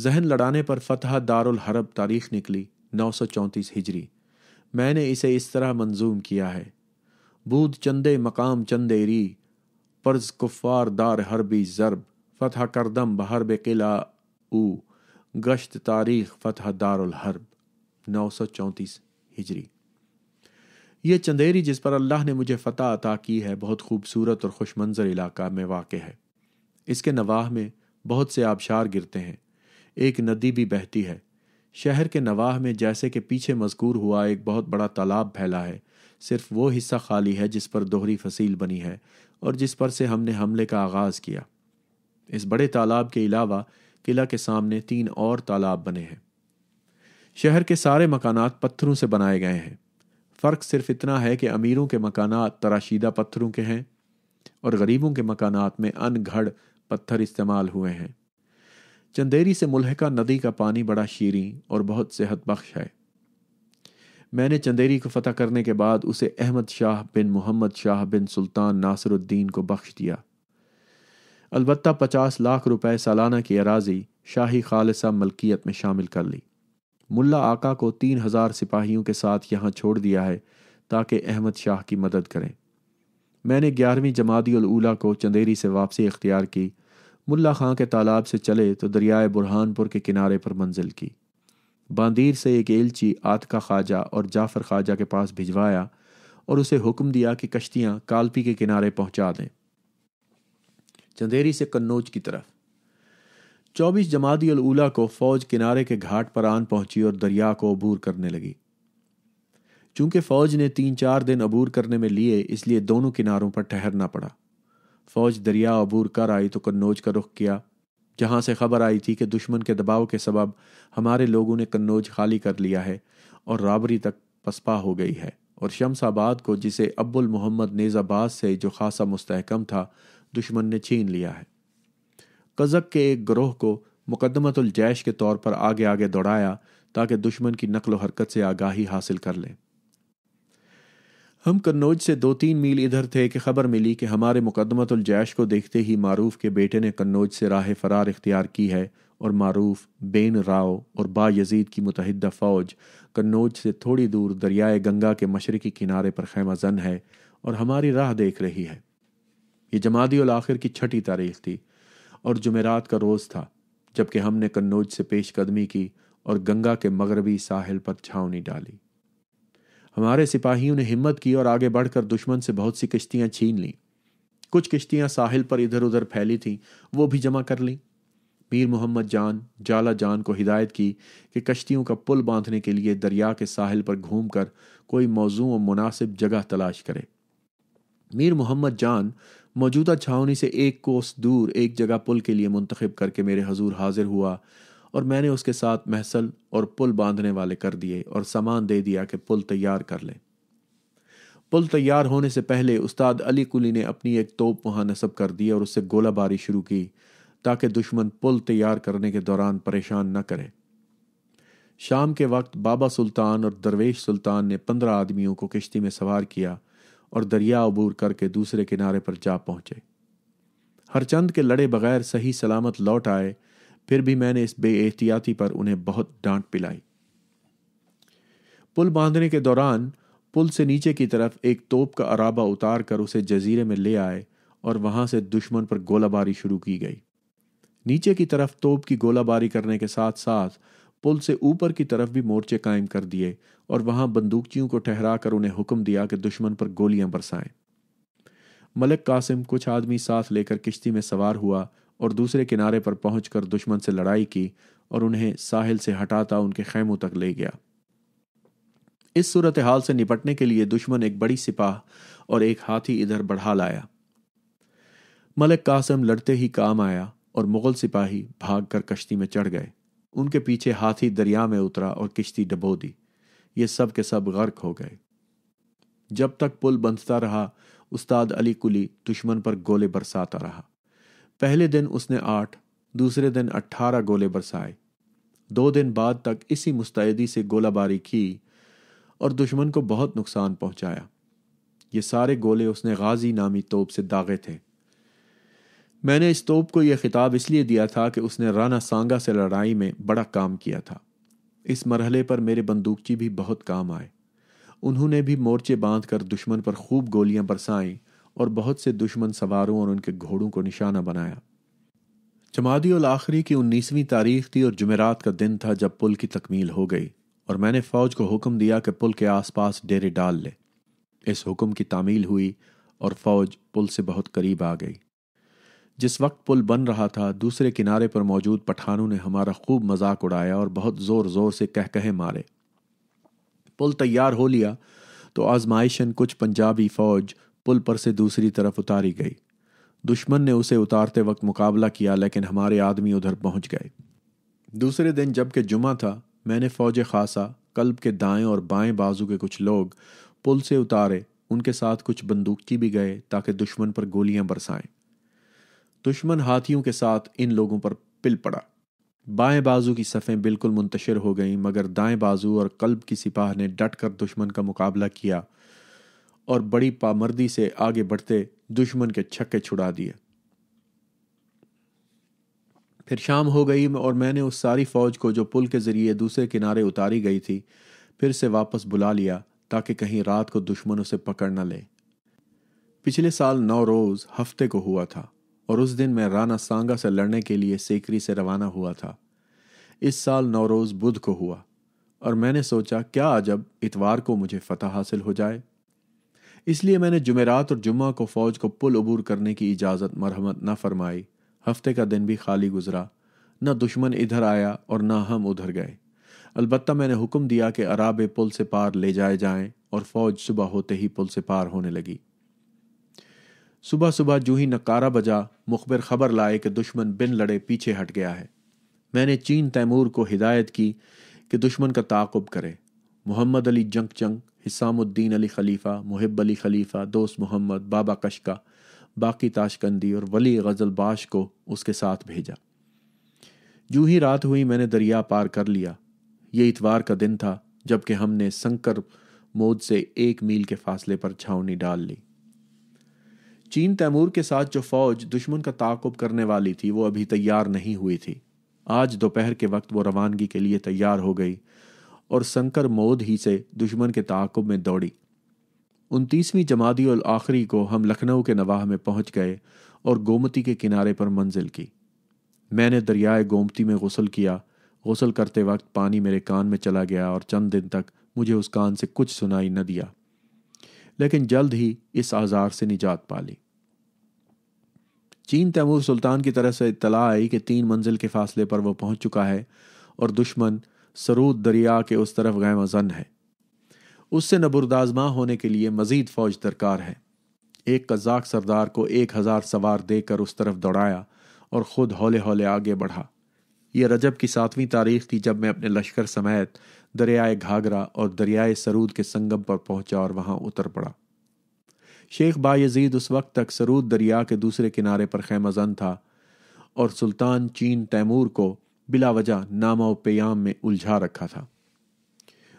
जहन लड़ाने पर फतह दारुल हरब तारीख निकली नौ सौ चौंतीस हिजरी मैंने इसे इस तरह मंजूम किया है बूद चंदे मकाम चंदेरी पर्ज कुफ़ार दार हरबी ज़रब फ़तह करदम बहरब किला ऊ गश्त तारीख फ़तह दारुल हरब नौ सौ चौंतीस हिजरी यह चंदेरी जिस पर अल्लाह ने मुझे फ़तह अता की है बहुत खूबसूरत और खुश मंजर इलाका में वाक़ है इसके नवाह में बहुत से आबशार गिरते हैं एक नदी भी बहती है शहर के नवाह में जैसे कि पीछे मजकूर हुआ एक बहुत बड़ा तालाब फैला है सिर्फ वो हिस्सा खाली है जिस पर दोहरी फसील बनी है और जिस पर से हमने हमले का आगाज़ किया इस बड़े तालाब के अलावा किला के सामने तीन और तालाब बने हैं शहर के सारे मकानात पत्थरों से बनाए गए हैं फ़र्क सिर्फ इतना है कि अमीरों के मकानात तराशीदा पत्थरों के हैं और गरीबों के मकानात में अनघड़ पत्थर इस्तेमाल हुए हैं चंदेरी से मुलहका नदी का पानी बड़ा शीरी और बहुत सेहत बख्श है मैंने चंदेरी को फतह करने के बाद उसे अहमद शाह बिन मोहम्मद शाह बिन सुल्तान नासरुद्दीन को बख्श दिया अलबत् पचास लाख रुपए सालाना की अराजी शाही खालसा मलकियत में शामिल कर ली मुल्ला आका को तीन हजार सिपाहियों के साथ यहाँ छोड़ दिया है ताकि अहमद शाह की मदद करें मैंने ग्यारहवीं जमादी को चंदेरी से वापसी इख्तियार की मुल्ला खां के तालाब से चले तो दरियाए बुरहानपुर के किनारे पर मंजिल की बांदीर से एक एलची आतका ख्वाजा और जाफर ख्वाजा के पास भिजवाया और उसे हुक्म दिया कि कश्तियां कालपी के किनारे पहुंचा दें चंदेरी से कन्नौज की तरफ चौबीस जमादी अलूला को फौज किनारे के घाट पर आन पहुंची और दरिया को अबूर करने लगी चूंकि फौज ने तीन चार दिन अबूर करने में लिए इसलिए दोनों किनारों पर ठहरना पड़ा फौज दरिया अबूर कर आई तो कन्नौज का रुख किया जहां से खबर आई थी कि दुश्मन के दबाव के सबब हमारे लोगों ने कन्नौज खाली कर लिया है और राबरी तक पसपा हो गई है और शमसाबाद को जिसे अब्बुल मोहम्मद नेज़ाबाद से जो खासा मुस्तहकम था दुश्मन ने छीन लिया है कज़क के एक ग्रोह को मुकदमतुल जैश के तौर पर आगे आगे दौड़ाया ताकि दुश्मन की नकल हरकत से आगाही हासिल कर लें हम कन्नौज से दो तीन मील इधर थे कि खबर मिली कि हमारे मुकदमतुलजैश को देखते ही मारूफ के बेटे ने कन्नौज से राह फरार इख्तियार की है और मारूफ बेन राव और बा यजीद की मुतहदा फ़ौज कन्नौज से थोड़ी दूर दरियाए गंगा के मशरकी किनारे पर खैमा जन है और हमारी राह देख रही है ये जमादी आखिर की छठी तारीख थी और जमेरात का रोज़ था जबकि हमने कन्नौज से पेश कदमी की और गंगा के मगरबी साहिल पर छावनी डाली हमारे सिपाहियों ने हिम्मत की और आगे बढ़कर दुश्मन से बहुत सी किश्तियां छीन लीं कुछ किश्तियां साहिल पर इधर उधर फैली थीं वो भी जमा कर लीं मीर मोहम्मद जान जाला जान को हिदायत की कि कश्तियों का पुल बांधने के लिए दरिया के साहिल पर घूमकर कोई मौजू और मुनासिब जगह तलाश करे मीर मोहम्मद जान मौजूदा छावनी से एक कोस दूर एक जगह पुल के लिए मुंतखब करके मेरे हजूर हाजिर हुआ और मैंने उसके साथ महसल और पुल बांधने वाले कर दिए और सामान दे दिया कि पुल तैयार कर लें पुल तैयार होने से पहले उस्ताद अली कुली ने अपनी एक तोप वहां नस्ब कर दी और उससे गोलाबारी शुरू की ताकि दुश्मन पुल तैयार करने के दौरान परेशान न करें शाम के वक्त बाबा सुल्तान और दरवेश सुल्तान ने पंद्रह आदमियों को किश्ती में सवार किया और दरिया अबूर करके दूसरे किनारे पर जा पहुंचे हरचंद के लड़े बगैर सही सलामत लौट आए फिर भी मैंने इस एहतियाती पर उन्हें बहुत डांट पिलाई पुल बांधने के दौरान पुल से नीचे की तरफ एक तोप का अराबा उतार कर उसे जजीरे में ले आए और वहां से दुश्मन पर गोलाबारी शुरू की गई नीचे की तरफ तोप की गोलाबारी करने के साथ साथ पुल से ऊपर की तरफ भी मोर्चे कायम कर दिए और वहां बंदूकचियों को ठहरा कर उन्हें हुक्म दिया कि दुश्मन पर गोलियां बरसाएं मलक कासिम कुछ आदमी साथ लेकर किश्ती में सवार हुआ और दूसरे किनारे पर पहुंचकर दुश्मन से लड़ाई की और उन्हें साहिल से हटाता उनके खेमों तक ले गया इस सूरत हाल से निपटने के लिए दुश्मन एक बड़ी सिपाह और एक हाथी इधर बढ़ा लाया मलक कासम लड़ते ही काम आया और मुगल सिपाही भाग कर कश्ती में चढ़ गए उनके पीछे हाथी दरिया में उतरा और किश्ती डबो दी ये सब के सब गर्क हो गए जब तक पुल बंधता रहा उस्ताद अली कुली दुश्मन पर गोले बरसाता रहा पहले दिन उसने आठ दूसरे दिन अट्ठारह गोले बरसाए दो दिन बाद तक इसी मुस्तैदी से गोलाबारी की और दुश्मन को बहुत नुकसान पहुंचाया ये सारे गोले उसने गाजी नामी तोप से दागे थे मैंने इस तोप को यह खिताब इसलिए दिया था कि उसने राना सांगा से लड़ाई में बड़ा काम किया था इस मरहले पर मेरे बंदूकची भी बहुत काम आए उन्होंने भी मोर्चे बांध कर दुश्मन पर खूब गोलियां बरसाईं और बहुत से दुश्मन सवारों और उनके घोड़ों को निशाना बनाया जमादी आखिरी की उन्नीसवीं तारीख थी और जुमेरात का दिन था जब पुल की तकमील हो गई और मैंने फौज को हुक्म दिया कि पुल के आसपास डेरे डाल ले इस हुक्म की तामील हुई और फौज पुल से बहुत करीब आ गई जिस वक्त पुल बन रहा था दूसरे किनारे पर मौजूद पठानों ने हमारा खूब मजाक उड़ाया और बहुत ज़ोर ज़ोर से कहकहे मारे पुल तैयार हो लिया तो आजमाइशन कुछ पंजाबी फौज पुल पर से दूसरी तरफ उतारी गई दुश्मन ने उसे उतारते वक्त मुकाबला किया लेकिन हमारे आदमी उधर पहुंच गए दूसरे दिन जबकि जुमा था मैंने फौज खासा कल्ब के दाएं और बाएं बाजू के कुछ लोग पुल से उतारे उनके साथ कुछ बंदूकची भी गए ताकि दुश्मन पर गोलियां बरसाएं दुश्मन हाथियों के साथ इन लोगों पर पिल पड़ा बाएं बाजू की सफ़ें बिल्कुल मुंतशिर हो गईं मगर दाएं बाजू और कल्ब की सिपाह ने डट कर दुश्मन का मुकाबला किया और बड़ी पामर्दी से आगे बढ़ते दुश्मन के छक्के छुड़ा दिए फिर शाम हो गई और मैंने उस सारी फौज को जो पुल के जरिए दूसरे किनारे उतारी गई थी फिर से वापस बुला लिया ताकि कहीं रात को दुश्मन उसे पकड़ न ले पिछले साल नौ रोज हफ्ते को हुआ था और उस दिन मैं राना सांगा से लड़ने के लिए सेकरी से रवाना हुआ था इस साल नौरोज बुध को हुआ और मैंने सोचा क्या अजब इतवार को मुझे फतह हासिल हो जाए इसलिए मैंने जुमेरात और जुम्मा को फौज को पुल अबूर करने की इजाज़त मरहमत न फरमाई हफ्ते का दिन भी खाली गुजरा न दुश्मन इधर आया और न हम उधर गए अलबत् मैंने हुक्म दिया कि अराबे पुल से पार ले जाए जाएं और फौज सुबह होते ही पुल से पार होने लगी सुबह सुबह जू ही नकारा बजा मुखबिर खबर लाए कि दुश्मन बिन लड़े पीछे हट गया है मैंने चीन तैमूर को हिदायत की कि दुश्मन का ताकुब करे मोहम्मद अली जंग चंग हिसामुद्दीन अली खलीफ़ा मुहब अली खलीफ़ा दोस्त मोहम्मद बाबा कशका बाकी ताशकंदी और वली गज़लबाश को उसके साथ भेजा जू ही रात हुई मैंने दरिया पार कर लिया ये इतवार का दिन था जबकि हमने संकर मोद से एक मील के फासले पर छावनी डाल ली चीन तैमूर के साथ जो फौज दुश्मन का ताकुब करने वाली थी वो अभी तैयार नहीं हुई थी आज दोपहर के वक्त वो रवानगी के लिए तैयार हो गई और संकर मोद ही से दुश्मन के ताकुब में दौड़ी उनतीसवीं जमादी और आखिरी को हम लखनऊ के नवाह में पहुंच गए और गोमती के किनारे पर मंजिल की मैंने दरियाए गोमती में गसल किया गसल करते वक्त पानी मेरे कान में चला गया और चंद दिन तक मुझे उस कान से कुछ सुनाई न दिया लेकिन जल्द ही इस आज़ार से निजात पा ली चीन तैमूर सुल्तान की तरफ से इतला आई कि तीन मंजिल के फासले पर वो पहुंच चुका है और दुश्मन सरूद दरिया के उस तरफ गैमजन है उससे नबरदाजमा होने के लिए मजीद फौज दरकार है एक कजाक सरदार को एक हजार सवार देकर उस तरफ दौड़ाया और खुद हौले हौले आगे बढ़ा यह रजब की सातवीं तारीख थी जब मैं अपने लश्कर समेत दरियाए घाघरा और दरियाए सरूद के संगम पर पहुंचा और वहां उतर पड़ा शेख बायजीद उस वक्त तक सरूद दरिया के दूसरे किनारे पर खैमजन था और सुल्तान चीन तैमूर को बिलावजह नामा पेयाम में उलझा रखा था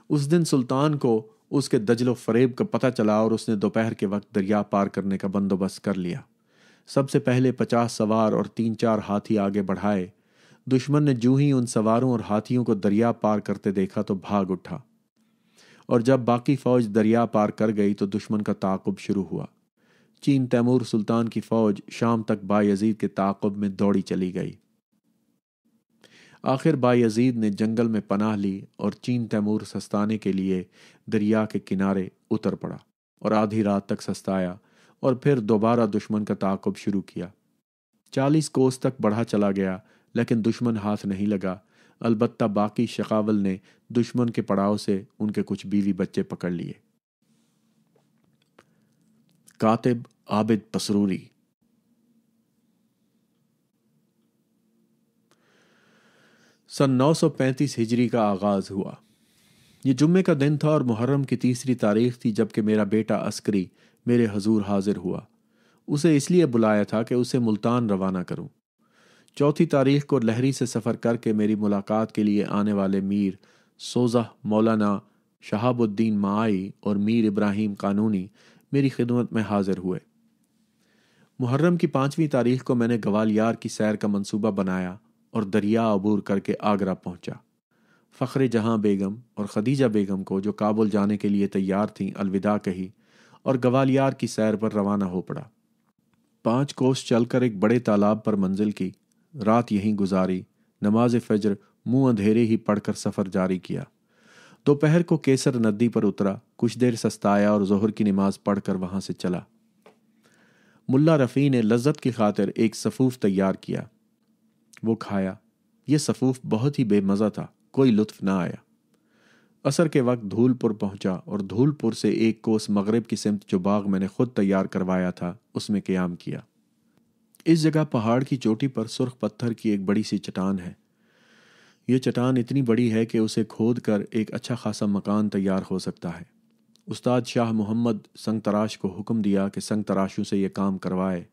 उस दिन सुल्तान को उसके दजलो फरेब का पता चला और उसने दोपहर के वक्त दरिया पार करने का बंदोबस्त कर लिया सबसे पहले पचास सवार और तीन चार हाथी आगे बढ़ाए दुश्मन ने जू ही उन सवारों और हाथियों को दरिया पार करते देखा तो भाग उठा और जब बाकी फौज दरिया पार कर गई तो दुश्मन का ताकुब शुरू हुआ चीन तैमूर सुल्तान की फौज शाम तक बायजीद के ताकुब में दौड़ी चली गई आखिर बाई अजीद ने जंगल में पनाह ली और चीन तैमूर सस्ताने के लिए दरिया के किनारे उतर पड़ा और आधी रात तक सस्ताया और फिर दोबारा दुश्मन का ताकुब शुरू किया चालीस कोस तक बढ़ा चला गया लेकिन दुश्मन हाथ नहीं लगा अलबत् बाकी शकावल ने दुश्मन के पड़ाव से उनके कुछ बीवी बच्चे पकड़ लिए कातिब आबिद पसरूरी सन 935 हिजरी का आगाज़ हुआ ये जुम्मे का दिन था और मुहर्रम की तीसरी तारीख थी जबकि मेरा बेटा अस्करी मेरे हजूर हाजिर हुआ उसे इसलिए बुलाया था कि उसे मुल्तान रवाना करूं। चौथी तारीख को लहरी से सफ़र करके मेरी मुलाकात के लिए आने वाले मीर सोजा मौलाना शहाबुद्दीन माई और मीर इब्राहिम कानूनी मेरी खिदमत में हाजिर हुए मुहर्रम की पाँचवीं तारीख को मैंने ग्वालियार की सैर का मंसूबा बनाया और दरिया अबूर करके आगरा पहुंचा फ़खर जहां बेगम और खदीजा बेगम को जो काबुल जाने के लिए तैयार थीं अलविदा कही और गवालियार की सैर पर रवाना हो पड़ा पांच कोस चलकर एक बड़े तालाब पर मंजिल की रात यहीं गुजारी नमाज फजर मुंह अंधेरे ही पढ़कर सफ़र जारी किया दोपहर को केसर नदी पर उतरा कुछ देर सस्ताया और जोहर की नमाज पढ़कर वहां से चला मुल्ला रफ़ी ने लज्जत की खातिर एक सफूफ तैयार किया वो खाया ये सफूफ बहुत ही बेमज़ा था कोई लुत्फ ना आया असर के वक्त धूलपुर पहुंचा और धूलपुर से एक कोस मगरब की सिमत जो बाग मैंने खुद तैयार करवाया था उसमें क्याम किया इस जगह पहाड़ की चोटी पर सुर्ख पत्थर की एक बड़ी सी चट्टान है यह चट्टान इतनी बड़ी है कि उसे खोद कर एक अच्छा खासा मकान तैयार हो सकता है उस्ताद शाह मोहम्मद संग तराश को हुक्म दिया कि संग तराशों से यह काम करवाए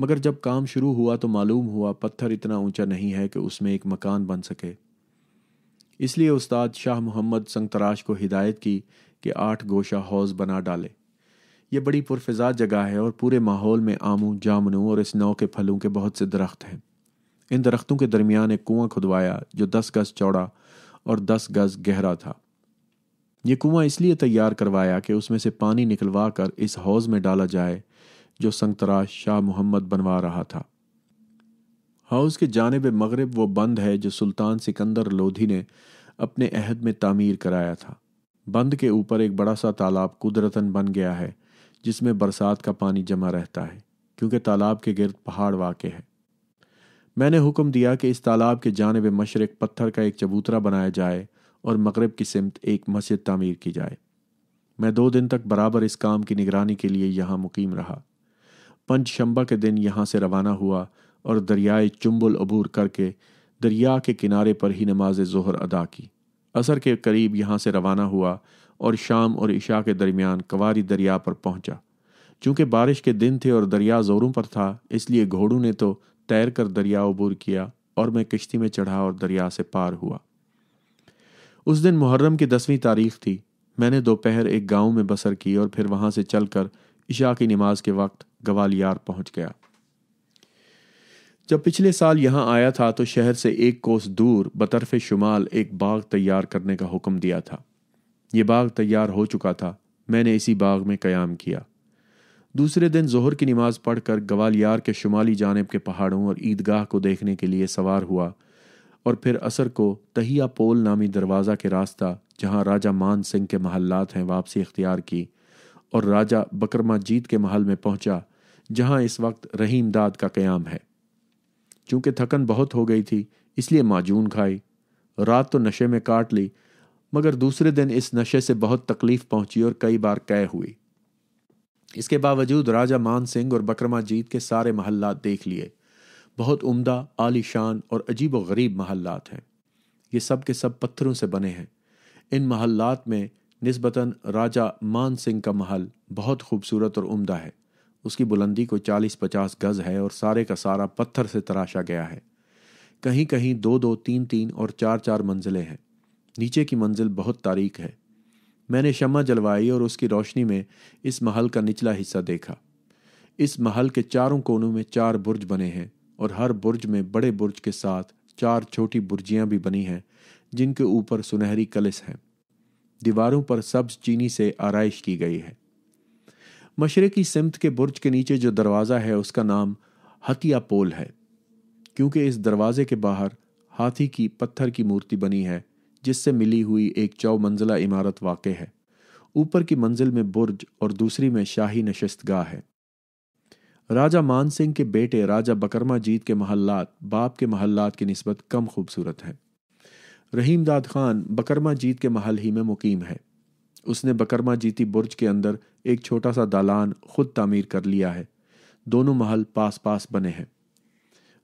मगर जब काम शुरू हुआ तो मालूम हुआ पत्थर इतना ऊंचा नहीं है कि उसमें एक मकान बन सके इसलिए उस्ताद शाह मोहम्मद संगतराज को हिदायत की कि आठ गोशा हौज बना डाले ये बड़ी पुरफजा जगह है और पूरे माहौल में आमू जामुनों और इस नौ के फलों के बहुत से दरख्त हैं इन दरख्तों के दरमियान एक कुआं खुदवाया जो दस गज चौड़ा और दस गज गहरा था यह कुआं इसलिए तैयार करवाया कि उसमें से पानी निकलवा कर इस हौज में डाला जाए जो संतरा शाह मोहम्मद बनवा रहा था हाउस के जानेब मगरब वो बंद है जो सुल्तान सिकंदर लोधी ने अपने अहद में तामीर कराया था बंद के ऊपर एक बड़ा सा तालाब कुदरतन बन गया है जिसमें बरसात का पानी जमा रहता है क्योंकि तालाब के गिरद पहाड़ वाक़ है मैंने हुक्म दिया कि इस तालाब के जानेब मशरक पत्थर का एक चबूतरा बनाया जाए और मगरब की सिमत एक मस्जिद तामीर की जाए मैं दो दिन तक बराबर इस काम की निगरानी के लिए यहाँ मुकीम रहा पंचशंबा के दिन यहाँ से रवाना हुआ और दरियाए चुम्बुल अबूर करके दरिया के किनारे पर ही नमाज जहर अदा की असर के करीब यहाँ से रवाना हुआ और शाम और इशा के दरमियान कवारी दरिया पर पहुंचा चूंकि बारिश के दिन थे और दरिया जोरों पर था इसलिए घोड़ों ने तो तैर कर दरिया अबूर किया और मैं किश्ती में चढ़ा और दरिया से पार हुआ उस दिन मुहर्रम की दसवीं तारीख थी मैंने दोपहर एक गांव में बसर की और फिर वहां से चलकर ईशा की नमाज के वक्त ग्वालियर पहुंच गया जब पिछले साल यहां आया था तो शहर से एक कोस दूर बतरफ शुमाल एक बाग तैयार करने का हुक्म दिया था यह बाग तैयार हो चुका था मैंने इसी बाग में कयाम किया दूसरे दिन जोहर की नमाज पढ़कर ग्वालियर के शुमाली जानब के पहाड़ों और ईदगाह को देखने के लिए सवार हुआ और फिर असर को तहिया पोल नामी दरवाज़ा के रास्ता जहां राजा मान सिंह के महल्लात हैं वापसी इख्तियार की और राजा बकरमा जीत के महल में पहुंचा जहां इस वक्त रहीम दाद का क्याम है चूंकि थकन बहुत हो गई थी इसलिए माजून खाई रात तो नशे में काट ली मगर दूसरे दिन इस नशे से बहुत तकलीफ पहुंची और कई बार कै हुई इसके बावजूद राजा मान सिंह और बकरमा जीत के सारे महल्लात देख लिए बहुत उम्दा आलीशान और अजीब व गरीब महल्लात हैं ये सब के सब पत्थरों से बने हैं इन महल्लात में नस्बता राजा मान सिंह का महल बहुत खूबसूरत और उम्दा है उसकी बुलंदी को चालीस पचास गज है और सारे का सारा पत्थर से तराशा गया है कहीं कहीं दो दो तीन तीन और चार चार मंजिलें हैं नीचे की मंजिल बहुत तारीख है मैंने शमा जलवाई और उसकी रोशनी में इस महल का निचला हिस्सा देखा इस महल के चारों कोनों में चार बुर्ज बने हैं और हर बुर्ज में बड़े बुर्ज के साथ चार छोटी बुर्जियां भी बनी हैं जिनके ऊपर सुनहरी कलिस हैं दीवारों पर सब्ज चीनी से आरइश की गई है मशरकी सिमत के बुर्ज के नीचे जो दरवाज़ा है उसका नाम हतिया पोल है क्योंकि इस दरवाजे के बाहर हाथी की पत्थर की मूर्ति बनी है जिससे मिली हुई एक चौमंजिला इमारत वाक़ है ऊपर की मंजिल में बुर्ज और दूसरी में शाही नशस्त गाह है राजा मान सिंह के बेटे राजा बकरमा जीत के महल्लात बाप के महल्लात की नस्बत कम खूबसूरत है रहीम दाद खान बकरमा जीत के महल ही में मुकीम है उसने बकरमा जीती बुर्ज के अंदर एक छोटा सा दालान खुद तामीर कर लिया है दोनों महल पास पास बने हैं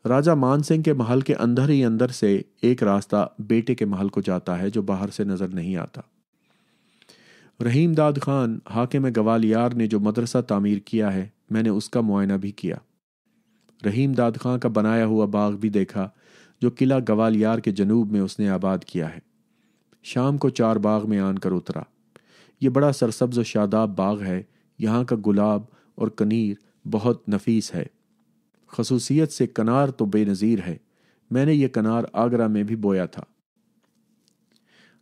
राजा मान सिंह के महल के अंदर ही अंदर से एक रास्ता बेटे के महल को जाता है जो बाहर से नजर नहीं आता रहीम दाद खान हाके में गवालियार ने जो मदरसा तामीर किया है मैंने उसका मुआयना भी किया रहीम दाद खां का बनाया हुआ बाग भी देखा जो किला गवालियार के जनूब में उसने आबाद किया है शाम को चार बाग में आनकर उतरा ये बड़ा सरसब्ज व शादाब बाग है यहाँ का गुलाब और कनीर बहुत नफीस है खसूसियत से कनार तो बेनज़ीर है मैंने ये कनार आगरा में भी बोया था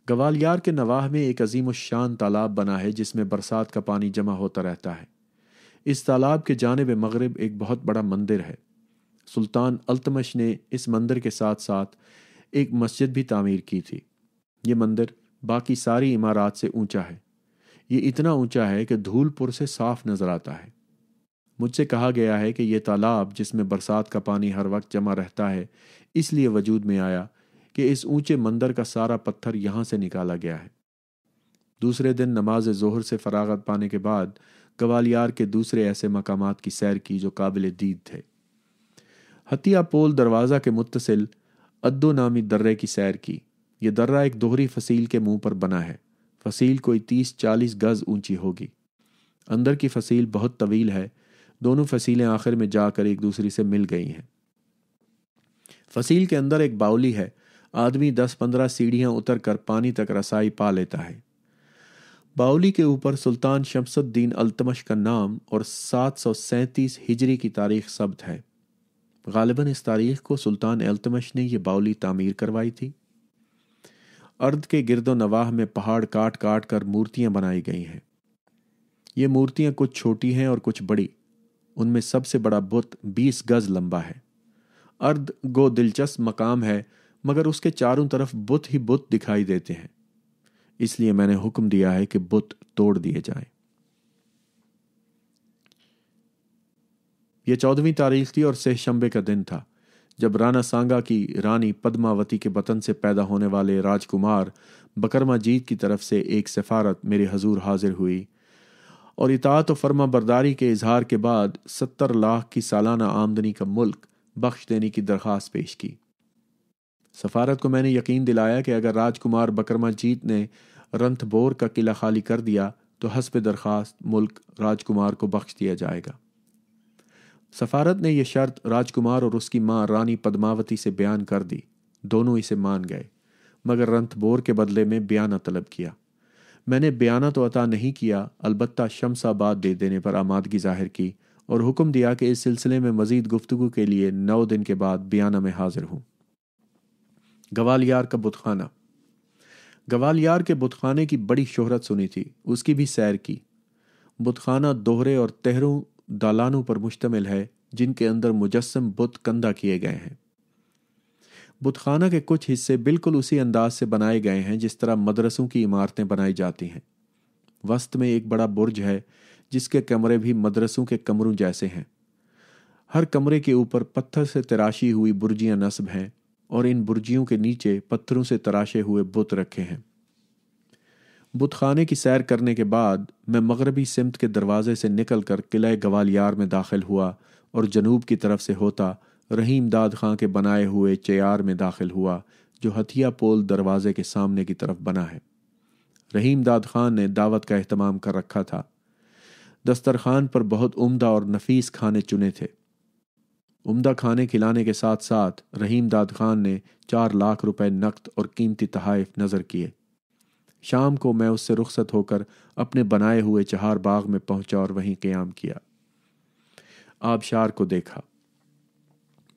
गवालियार के नवाह में एक अजीम शान तालाब बना है जिसमें बरसात का पानी जमा होता रहता है इस तालाब के जानेब मगरब एक बहुत बड़ा मंदिर है सुल्तान अल्तमश ने इस मंदिर के साथ साथ एक मस्जिद भी तामीर की थी ये मंदिर बाकी सारी इमारत से ऊंचा है ये इतना ऊंचा है कि धूलपुर से साफ नजर आता है मुझसे कहा गया है कि यह तालाब जिसमें बरसात का पानी हर वक्त जमा रहता है इसलिए वजूद में आया कि इस ऊंचे मंदिर का सारा पत्थर यहां से निकाला गया है दूसरे दिन नमाज जोहर से फरागत पाने के बाद ग्वालियार के दूसरे ऐसे मकाम की सैर की जो काबिल दीद थे हतिया पोल दरवाज़ा के मुतसिल अद्दो नामी दर्रे की सैर की यह दर्रा एक दोहरी फसील के मुंह पर बना है फसील कोई तीस चालीस गज ऊंची होगी अंदर की फसील बहुत तवील है दोनों फसीलें आखिर में जाकर एक दूसरी से मिल गई हैं फसील के अंदर एक बाउली है आदमी दस पंद्रह सीढ़ियां उतर कर पानी तक रसाई पा लेता है बाउली के ऊपर सुल्तान शमसुद्दीन अल्तमश का नाम और सात सौ सैंतीस हिजरी की तारीख शब्द है गालिबा इस तारीख को सुल्तान अल्तमश ने यह बाउली तामीर करवाई थी अर्ध के गिरदो नवाह में पहाड़ काट काट कर मूर्तियां बनाई गई हैं ये मूर्तियां कुछ छोटी हैं और कुछ बड़ी उनमें सबसे बड़ा बुत बीस गज लंबा है अर्ध गो दिलचस्प मकाम है मगर उसके चारों तरफ बुत ही बुत दिखाई देते हैं इसलिए मैंने हुक्म दिया है कि बुत तोड़ दिए जाए यह चौदहवीं तारीख थी और सहशंबे का दिन था जब राणा सांगा की रानी पद्मावती के वतन से पैदा होने वाले राजकुमार बकरमा जीत की तरफ से एक सफारत मेरे हजूर हाजिर हुई और इतात और फर्मा बरदारी के इजहार के बाद सत्तर लाख की सालाना आमदनी का मुल्क बख्श देने की दरख्वास्त पेश की सफारत को मैंने यकीन दिलाया कि अगर राजकुमार बकरमा जीत ने रंथबोर का किला खाली कर दिया तो हसब दरख्वास्त मुल्क राजकुमार को बख्श दिया जाएगा सफारत ने यह शर्त राजकुमार और उसकी माँ रानी पद्मावती से बयान कर दी दोनों इसे मान गए मगर रंथबोर के बदले में बयाना तलब किया मैंने बयाना तो अता नहीं किया अलबत्ता शमसाबाद दे देने पर आमादगी जाहिर की और हुक्म दिया कि इस सिलसिले में मजीद गुफ्तु के लिए नौ दिन के बाद बयाना में हाजिर हूं गवालियार का बुतखाना गवालियार के बुतखाने की बड़ी शोहरत सुनी थी उसकी भी सैर की बुतखाना दोहरे और तहरों दालानों पर मुश्तमिल है जिनके अंदर मुजस्म बुत कंधा किए गए हैं बुतखाना के कुछ हिस्से बिल्कुल उसी अंदाज से बनाए गए हैं जिस तरह मदरसों की इमारतें बनाई जाती हैं वस्त में एक बड़ा बुर्ज है जिसके कमरे भी मदरसों के कमरों जैसे हैं हर कमरे के ऊपर पत्थर से तराशी हुई बुर्जियां नस्ब हैं और इन बुर्जियों के नीचे पत्थरों से तराशे हुए बुत रखे हैं बुतखाने की सैर करने के बाद मैं मगरबी सिमत के दरवाजे से निकल कर किले गवालियार में दाखिल हुआ और जनूब की तरफ से होता रहीम दाद खां के बनाए हुए चेयार में दाखिल हुआ जो हथिया पोल दरवाजे के सामने की तरफ बना है रहीम दाद खान ने दावत का अहतमाम कर रखा था दस्तरखान पर बहुत उमदा और नफीस खाने चुने थे उमदा खाने खिलाने के साथ साथ रहीम दाद खान ने चार लाख रुपए नकद और कीमती तहाइफ नज़र किए शाम को मैं उससे रुखसत होकर अपने बनाए हुए चहार बाग में पहुंचा और वहीं क्याम किया आबशार को देखा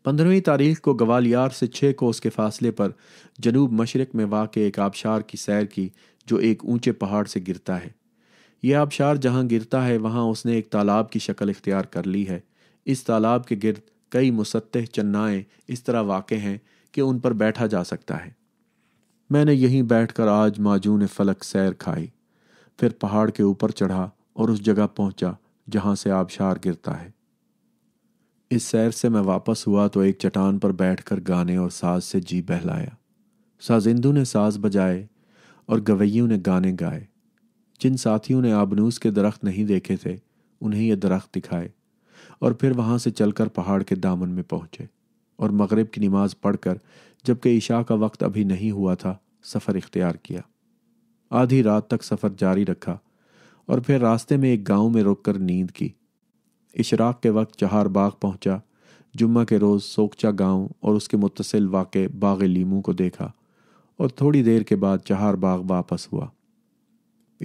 पंद्रहवीं तारीख को ग्वालियर से छः को उसके फासले पर जनूब मशरक में वाक़ एक आबशार की सैर की जो एक ऊंचे पहाड़ से गिरता है यह आबशार जहां गिरता है वहां उसने एक तालाब की शक्ल इख्तियार कर ली है इस तालाब के गिरद कई मुसतह चन्नाएँ इस तरह वाक़ हैं कि उन पर बैठा जा सकता है मैंने यहीं बैठकर आज माजून फलक सैर खाई फिर पहाड़ के ऊपर चढ़ा और उस जगह पहुंचा जहां से आबशार गिरता है इस सैर से मैं वापस हुआ तो एक चट्टान पर बैठकर गाने और साज से जी बहलाया साजिंदू ने साज बजाए और गवैयों ने गाने गाए जिन साथियों ने आबनूस के दरख्त नहीं देखे थे उन्हें ये दरख्त दिखाए और फिर वहां से चलकर पहाड़ के दामन में पहुंचे और मगरिब की नमाज पढ़कर जबकि ईशा का वक्त अभी नहीं हुआ था सफ़र इख्तियार किया आधी रात तक सफ़र जारी रखा और फिर रास्ते में एक गांव में रुककर नींद की इशराक के वक्त चहार बाग पहुंचा जुम्मा के रोज़ सोकचा गांव और उसके मुतसिल वाक़ बाग लीम को देखा और थोड़ी देर के बाद चहार बाग वापस हुआ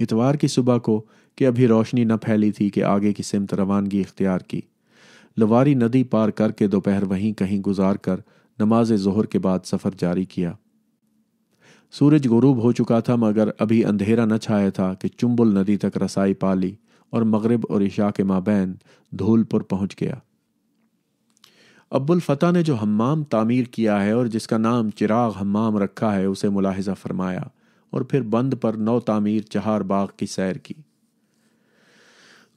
इतवार की सुबह को कि अभी रोशनी न फैली थी कि आगे की सिमत रवानगी इख्तियार की लवारी नदी पार करके दोपहर वहीं कहीं गुजार कर नमाज जहर के बाद सफ़र जारी किया सूरज गुरूब हो चुका था मगर अभी अंधेरा न छाया था कि चुंबुल नदी तक रसाई पा ली और मगरब और ईशा के माबैन धौलपुर पहुंच गया अब्बुल फतेह ने जो हमाम तामीर किया है और जिसका नाम चिराग हमाम रखा है उसे मुलाहजा फरमाया और फिर बंद पर नौ तामीर चहार बाग की सैर की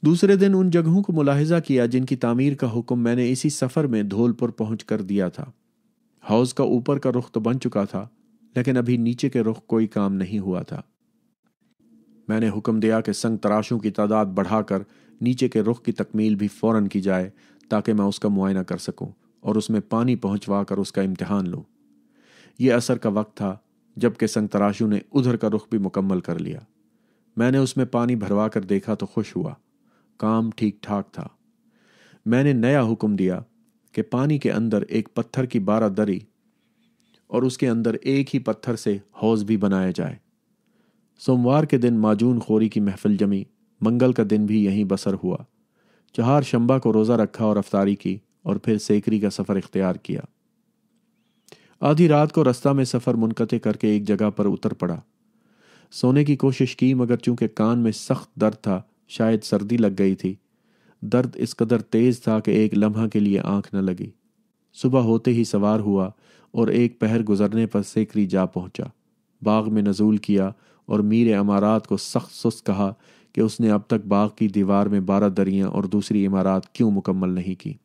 दूसरे दिन उन जगहों को मुलाहजा किया जिनकी तामीर का हुक्म मैंने इसी सफ़र में धौलपुर पहुंच कर दिया था हाउस का ऊपर का रुख तो बन चुका था लेकिन अभी नीचे के रुख कोई काम नहीं हुआ था मैंने हुक्म दिया कि संग तराशों की तादाद बढ़ाकर नीचे के रुख की तकमील भी फौरन की जाए ताकि मैं उसका मुआयना कर सकूं और उसमें पानी पहुंचवा कर उसका इम्तहान लूं यह असर का वक्त था जबकि संग तराशों ने उधर का रुख भी मुकम्मल कर लिया मैंने उसमें पानी भरवा कर देखा तो खुश हुआ काम ठीक ठाक था मैंने नया हुक्म दिया कि पानी के अंदर एक पत्थर की बारह दरी और उसके अंदर एक ही पत्थर से हौज भी बनाया जाए सोमवार के दिन माजून खोरी की महफिल जमी मंगल का दिन भी यहीं बसर हुआ चहार शंबा को रोज़ा रखा और अफ्तारी की और फिर सेकरी का सफ़र इख्तियार किया आधी रात को रास्ता में सफ़र मुनकते करके एक जगह पर उतर पड़ा सोने की कोशिश की मगर चूंकि कान में सख्त दर्द था शायद सर्दी लग गई थी दर्द इस कदर तेज था कि एक लम्हा के लिए आंख न लगी सुबह होते ही सवार हुआ और एक पहर गुजरने पर सेकरी जा पहुंचा बाग में नजूल किया और मीर अमारात को सख्त सुस्त कहा कि उसने अब तक बाग की दीवार में बारह दरियां और दूसरी इमारात क्यों मुकम्मल नहीं की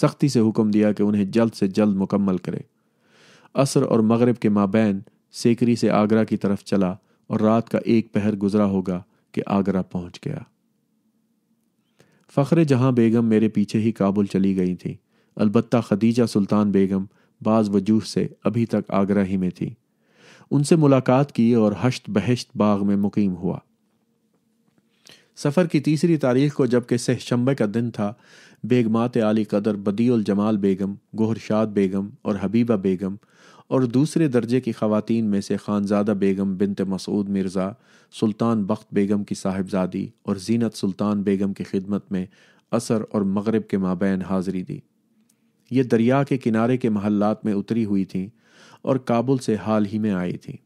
सख्ती से हुक्म दिया कि उन्हें जल्द से जल्द मुकम्मल करे असर और मगरब के माबैन सेकरी से आगरा की तरफ चला और रात का एक पहर गुजरा होगा कि आगरा पहुंच गया फख्र जहाँ बेगम मेरे पीछे ही काबुल चली गई थी अलबत् खदीजा सुल्तान बेगम बाज़ वजूह से अभी तक आगरा ही में थी उनसे मुलाकात की और हश्त बहश्त बाग में मुकीम हुआ सफ़र की तीसरी तारीख को जबकि सह शंबे का दिन था बेगमात आली कदर बदी जमाल बेगम गोहरशाद बेगम और हबीबा बेगम और दूसरे दर्जे की खातन में से खानजादा बेगम बिनत मसूद मिर्ज़ा सुल्तान बख्त बेगम की साहिबजादी और जीनत सुल्तान बेगम की खिदमत में असर और मगरब के माबेन हाजिरी दी ये दरिया के किनारे के महल्लात में उतरी हुई थी और काबुल से हाल ही में आई थी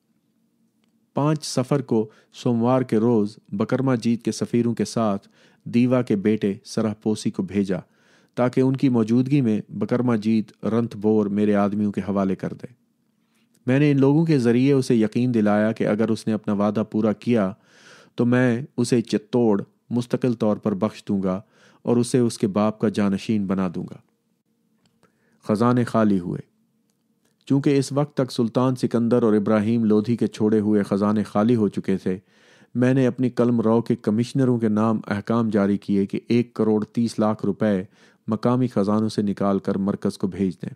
पाँच सफ़र को सोमवार के रोज़ बकरमा जीत के सफ़ीरों के साथ दीवा के बेटे पोसी को भेजा ताकि उनकी मौजूदगी में बकरमा जीत रंथबोर मेरे आदमियों के हवाले कर दे मैंने इन लोगों के ज़रिए उसे यकीन दिलाया कि अगर उसने अपना वादा पूरा किया तो मैं उसे चित्तौड़ मुस्तकिल तौर पर बख्श दूंगा और उसे उसके बाप का जानशीन बना दूंगा ख़जाने खाली हुए चूंकि इस वक्त तक सुल्तान सिकंदर और इब्राहिम लोधी के छोड़े हुए ख़जाने खाली हो चुके थे मैंने अपनी कलम रॉ के कमिश्नरों के नाम अहकाम जारी किए कि एक करोड़ तीस लाख रुपए मकामी ख़जानों से निकाल कर मरकज़ को भेज दें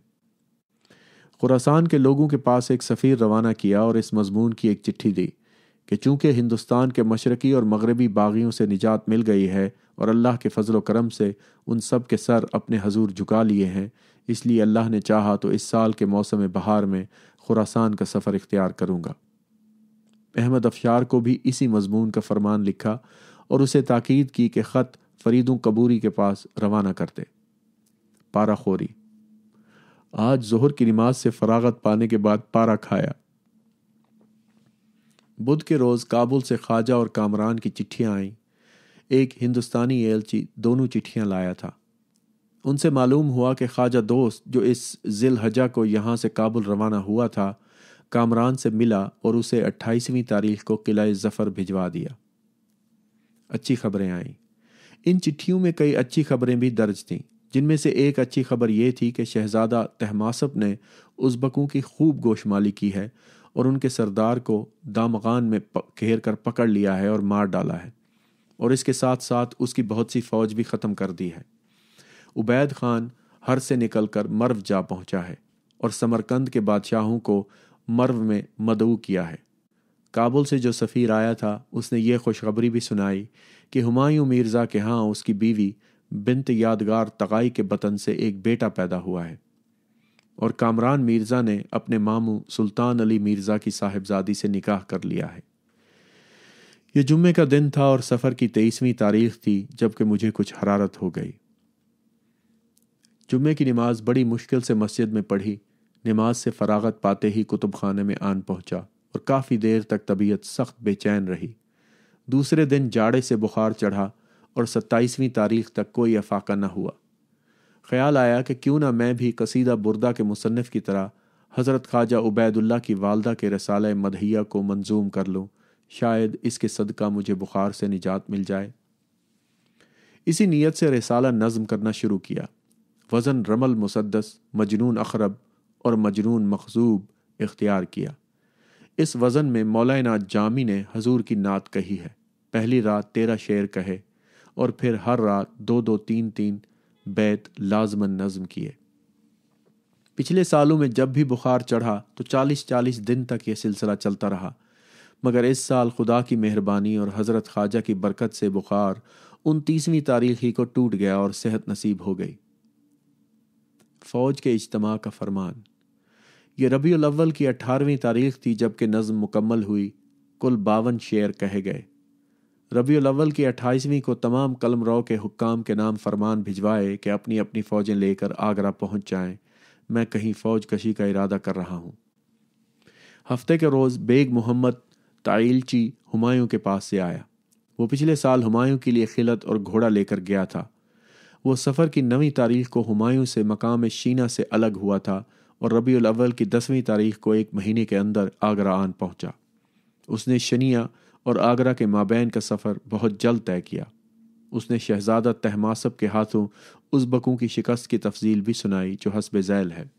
खुरासान के लोगों के पास एक सफ़ीर रवाना किया और इस मजमून की एक चिट्ठी दी कि चूंकि हिंदुस्तान के मशरकी और मगरबी बागियों से निजात मिल गई है और अल्लाह के फजल करम से उन सब के सर अपने हजूर झुका लिए हैं इसलिए अल्लाह ने चाहा तो इस साल के मौसम बहार में खुरासान का सफ़र इख्तियार करूँगा अहमद अफशार को भी इसी मजमून का फरमान लिखा और उसे ताकीद की कि ख़त फरीदों कबूरी के पास रवाना करते खोरी आज जोहर की नमाज से फरागत पाने के बाद पारा खाया बुध के रोज़ काबुल से ख्वाजा और कामरान की चिट्ठियां आई एक हिंदुस्तानी एलची दोनों चिट्ठियां लाया था उनसे मालूम हुआ कि ख्वाजा दोस्त जो इस हजा को यहां से काबुल रवाना हुआ था कामरान से मिला और उसे अट्ठाईसवीं तारीख को किला ज़फ़र भिजवा दिया अच्छी खबरें आई इन चिट्ठियों में कई अच्छी खबरें भी दर्ज थीं जिनमें से एक अच्छी खबर यह थी कि शहजादा तहमासप ने उज़बकों की खूब गोशमाली की है और उनके सरदार को दामगान में घेर कर पकड़ लिया है और मार डाला है और इसके साथ साथ उसकी बहुत सी फौज भी ख़त्म कर दी है उबैद खान हर से निकल कर मर्व जा पहुंचा है और समरकंद के बादशाहों को मर्व में मदऊ किया है काबुल से जो सफ़ीर आया था उसने ये खुशखबरी भी सुनाई कि हुमायूं मिर्ज़ा के हाँ उसकी बीवी बिनत यादगार तगाई के बतन से एक बेटा पैदा हुआ है और कामरान मिर्ज़ा ने अपने मामू सुल्तान अली मिर्ज़ा की साहिबजादी से निकाह कर लिया है ये जुम्मे का दिन था और सफ़र की तेईसवीं तारीख थी जबकि मुझे कुछ हरारत हो गई जुम्मे की नमाज बड़ी मुश्किल से मस्जिद में पढ़ी नमाज से फरागत पाते ही कुतुब खाने में आन पहुंचा और काफ़ी देर तक तबीयत सख्त बेचैन रही दूसरे दिन जाड़े से बुखार चढ़ा और सत्ताईसवीं तारीख तक कोई अफाका न हुआ ख्याल आया कि क्यों ना मैं भी कसीदा बुरदा के मुसनफ़ की तरह हज़रत ख्वाजा उबैदुल्ला की वालदा के रसाल मदहिया को मंजूम कर लूँ शायद इसके सदका मुझे बुखार से निजात मिल जाए इसी नीयत से रसाला नज़म करना शुरू किया वज़न रमल मुसदस मजनून अखरब और मजनून मखजूब इख्तियार किया इस वज़न में मौलाना जामी ने हजूर की नात कही है पहली रात तेरा शेर कहे और फिर हर रात दो दो तीन तीन बैत लाजमन नज्म किए पिछले सालों में जब भी बुखार चढ़ा तो चालीस चालीस दिन तक यह सिलसिला चलता रहा मगर इस साल खुदा की मेहरबानी और हज़रत ख्वाजा की बरकत से बुखार उनतीसवीं तारीख ही को टूट गया और सेहत नसीब हो गई फ़ौज के इज्तम का फरमान ये रबी अव्वल की अठारहवीं तारीख थी जबकि नज़म मुकम्मल हुई कुल बावन शेर कहे गए रबी अव्वल की अट्ठाईसवीं को तमाम कलम रो के हुक्काम के नाम फरमान भिजवाए कि अपनी अपनी फ़ौजें लेकर आगरा पहुंच जाएं मैं कहीं फ़ौज कशी का इरादा कर रहा हूं। हफ्ते के रोज़ बेग मोहम्मद ताइलची हुमायूं के पास से आया वो पिछले साल हुमायूं के लिए खिलत और घोड़ा लेकर गया था वो सफ़र की नवी तारीख को हुमायूं से मकाम शीना से अलग हुआ था और रबी अव्वल की दसवीं तारीख को एक महीने के अंदर आगरा आन पहुंचा उसने शनिया और आगरा के माबैन का सफ़र बहुत जल्द तय किया उसने शहजादा तहमासब के हाथों उस बकू की शिकस्त की तफजील भी सुनाई जो हसब जैल है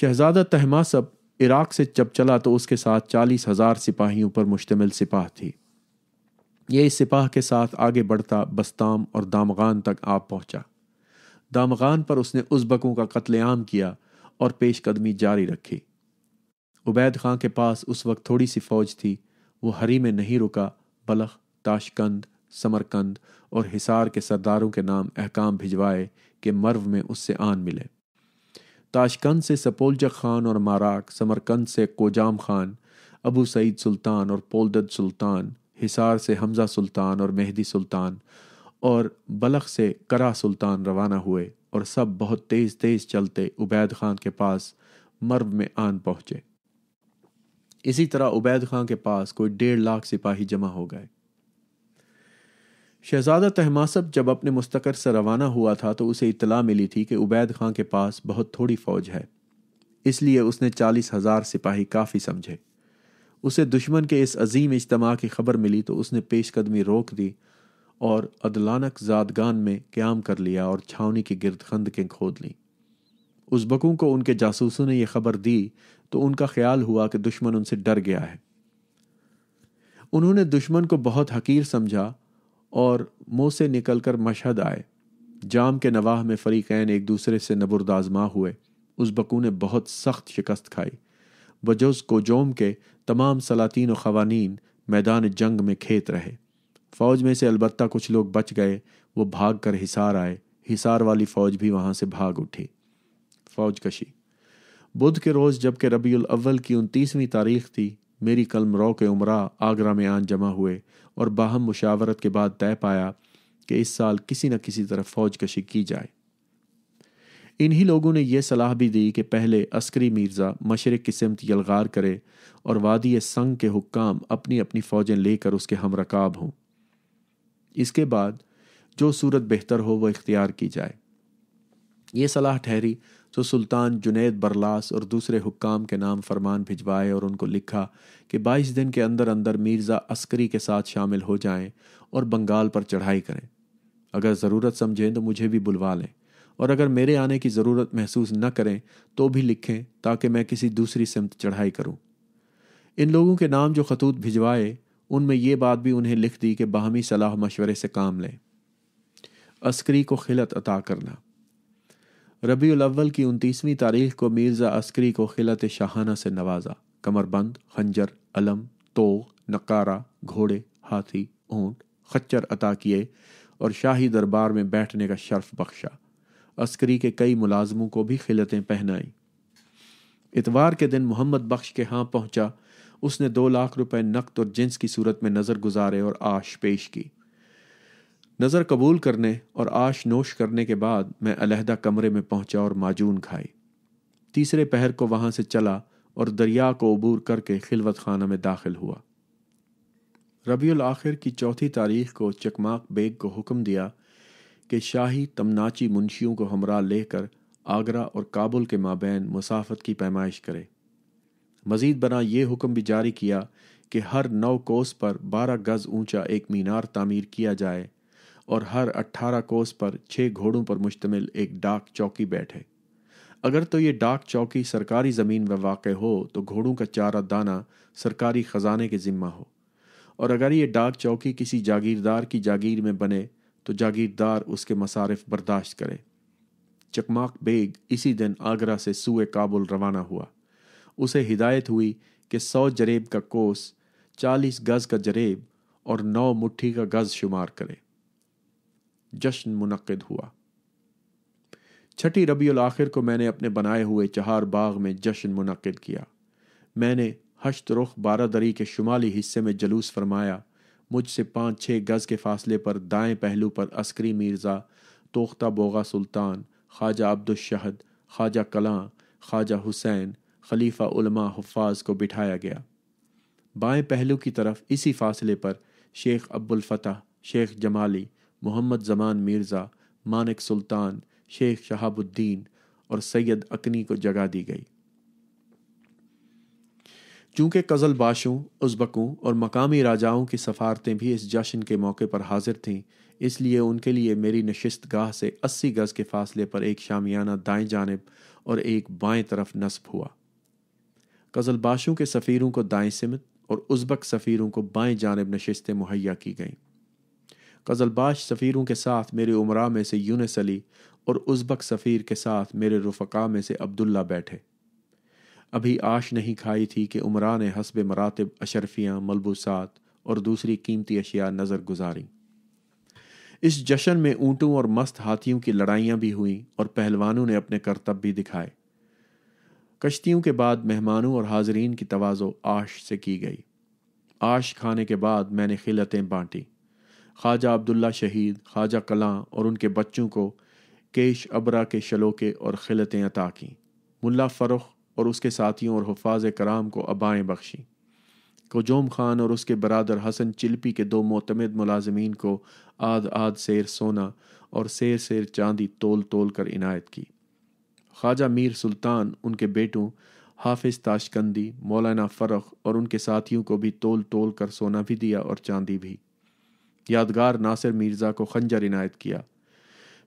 शहजादा तहमासब इराक से जब चला तो उसके साथ चालीस हज़ार सिपाहियों पर मुश्तमिल सिपाह थी ये इस सिपाह के साथ आगे बढ़ता बस्ताम और दामगान तक आप पहुंचा। दामगान पर उसने उस बकों का कत्लेआम किया और पेशकदमी जारी रखी उबैद खां के पास उस वक्त थोड़ी सी फौज थी वो हरी में नहीं रुका बलख ताशकंद समरकंद और हिसार के सरदारों के नाम अहकाम भिजवाए कि मर्व में उससे आन मिले ताशकंद से सपोलजक खान और माराक समरकंद से कोजाम खान अबू सईद सुल्तान और पोलदद सुल्तान हिसार से हमजा सुल्तान और मेहदी सुल्तान और बलख से करा सुल्तान रवाना हुए और सब बहुत तेज़ तेज़ चलते उबैद खान के पास मर्व में आन पहुँचे इसी तरह उबैद खां के पास कोई डेढ़ लाख सिपाही जमा हो गए शहजादा तहमासब जब अपने मुस्तकर से रवाना हुआ था तो उसे इतला मिली थी कि उबैद खां के पास बहुत थोड़ी फौज है इसलिए उसने चालीस हजार सिपाही काफ़ी समझे उसे दुश्मन के इस अजीम इज्तम की खबर मिली तो उसने पेशकदमी रोक दी और अदलानक जादगान में क्याम कर लिया और छावनी के गिरद के खोद उस बकू को उनके जासूसों ने यह खबर दी तो उनका ख्याल हुआ कि दुश्मन उनसे डर गया है उन्होंने दुश्मन को बहुत हकीर समझा और मुंह से निकलकर मशहद आए जाम के नवाह में फरीकैन एक दूसरे से नबरदाजमा हुए उस बकू ने बहुत सख्त शिकस्त खाई बजोज कोजोम के तमाम सलातीन और ख़वानीन मैदान जंग में खेत रहे फ़ौज में से अलबत्ता कुछ लोग बच गए वो भाग कर हिसार आए हिसार वाली फ़ौज भी वहाँ से भाग उठी फ़ौज कशी बुध के रोज़ जबकि रबी अव्वल की उनतीसवीं तारीख थी मेरी कलम कलमरो के उमरा आगरा में आन जमा हुए और बाहम मुशावरत के बाद तय पाया कि इस साल किसी न किसी तरह फौज कशी की जाए इन्हीं लोगों ने यह सलाह भी दी कि पहले अस्करी मिर्ज़ा मशरक़ की समत यलगार करे और वादी संग के हुक्काम अपनी अपनी फ़ौजें लेकर उसके हम रकाब हों इसके बाद जो सूरत बेहतर हो वह इख्तियार की जाए यह सलाह ठहरी तो सुल्तान जुनेद बरलास और दूसरे हुक्काम के नाम फरमान भिजवाए और उनको लिखा कि 22 दिन के अंदर अंदर मिर्ज़ा अस्करी के साथ शामिल हो जाएं और बंगाल पर चढ़ाई करें अगर ज़रूरत समझें तो मुझे भी बुलवा लें और अगर मेरे आने की ज़रूरत महसूस न करें तो भी लिखें ताकि मैं किसी दूसरी समत चढ़ाई करूं। इन लोगों के नाम जो खतूत भिजवाए उनमें यह बात भी उन्हें लिख दी कि बाहमी सलाह मशवरे से काम लें अस्करी को खिलत अता करना रबी अव्वल की उनतीसवीं तारीख को मिर्ज़ा अस्करी को खिलत शाहाना से नवाजा कमरबंद खंजर अलम तो नकारा घोड़े हाथी ऊंट खच्चर अता किए और शाही दरबार में बैठने का शर्फ बख्शा अस्करी के कई मुलाजमों को भी खिलतें पहनाईं इतवार के दिन मोहम्मद बख्श के हाँ पहुंचा उसने दो लाख रुपए नकद और जिन्स की सूरत में नज़र गुजारे और आश पेश की नज़र कबूल करने और आश नोश करने के बाद मैं अलहदा कमरे में पहुंचा और माजून खाई तीसरे पहर को वहां से चला और दरिया को अबूर करके खिलवत खाना में दाखिल हुआ रबील आखिर की चौथी तारीख को चकमाक बेग को हुक्म दिया कि शाही तमनाची मुंशियों को हमरा लेकर आगरा और काबुल के माबेन मुसाफत की पैमाइश करे मजीद बना ये हुक्म भी जारी किया कि हर नौ कोस पर बारह गज ऊंचा एक मीनार तामीर किया जाए और हर अट्ठारह कोस पर छह घोड़ों पर मुश्तमिल एक डाक चौकी बैठे अगर तो ये डाक चौकी सरकारी ज़मीन में वाक़ हो तो घोड़ों का चारा दाना सरकारी ख़जाने के ज़िम्मा हो और अगर ये डाक चौकी किसी जागीरदार की जागीर में बने तो जागीरदार उसके मसारफ बर्दाश्त करे चकमाक बेग इसी दिन आगरा से सूए काबुल रवाना हुआ उसे हिदायत हुई कि सौ जरेब का कोस चालीस गज़ का जरेब और नौ मुट्ठी का गज़ शुमार करे जश्न मुनद हुआ छठी रबी आखिर को मैंने अपने बनाए हुए चहार बाग में जश्न मुनद किया मैंने हश्त रुख बारादरी के शुमाली हिस्से में जलूस फरमाया मुझसे पाँच छः गज़ के फासले पर दाएं पहलू पर अस्करी मिर्ज़ा तोख्ता बोगा सुल्तान ख्वाजा अब्दुलशहद ख्वाजा कलां ख्वाजा हुसैन खलीफा उलमा हफाज को बिठाया गया बाएं पहलू की तरफ इसी फासले पर शेख अब्बुलफ़तह शेख जमाली मोहम्मद जमान मिर्ज़ा मानिक सुल्तान शेख शहाबुद्दीन और सैयद अकनी को जगह दी गई चूंकि कज़ल बाशों उज़बकों और मकामी राजाओं की सफारतें भी इस जश्न के मौके पर हाजिर थीं इसलिए उनके लिए मेरी नशिस्त गाह से अस्सी गज़ के फासले पर एक शामियाना दाएं जानब और एक बाएं तरफ नस्ब हुआ कज़ल बाशों के सफ़ीरों को दाएं सिमत और उज़बक सफ़ीरों को बाएं जानब नशस्तें मुहैया की गईं गज़लबाश सफ़ीरों के साथ मेरे उमरा में से यूनस अली और उज़बक सफ़ीर के साथ मेरे रफ़का में से अब्दुल्ला बैठे अभी आश नहीं खाई थी कि उमरा ने हसब मरातब अशरफियाँ मलबूसात और दूसरी कीमती अशिया नज़र गुजारी इस जश्न में ऊँटों और मस्त हाथियों की लड़ाइयाँ भी हुईं और पहलवानों ने अपने करतब भी दिखाए कश्तियों के बाद मेहमानों और हाजरीन की तोज़ो आश से की गई आश खाने के बाद मैंने खिलतें बांटी ख्वाजा अब्दुल्ला शहीद ख्वाजा कलां और उनके बच्चों को केश अबरा के शलोके और खिलतें अता की मुल्ला फ़रुख और उसके साथियों और हफाज कराम को अबाएँ बख्शी कजोम खान और उसके बरदर हसन चिल्पी के दो मोतमद मुलाजमीन को आध आध शेर सोना और शेर शेर चांदी तोल तोल कर इनायत की ख्वाजा मीर सुल्तान उनके बेटों हाफिज ताशकंदी मौलाना फ़रख और उनके साथियों को भी तोल तोल कर सोना भी दिया और चांदी भी यादगार नासिर मिर्ज़ा को खंजर इनायत किया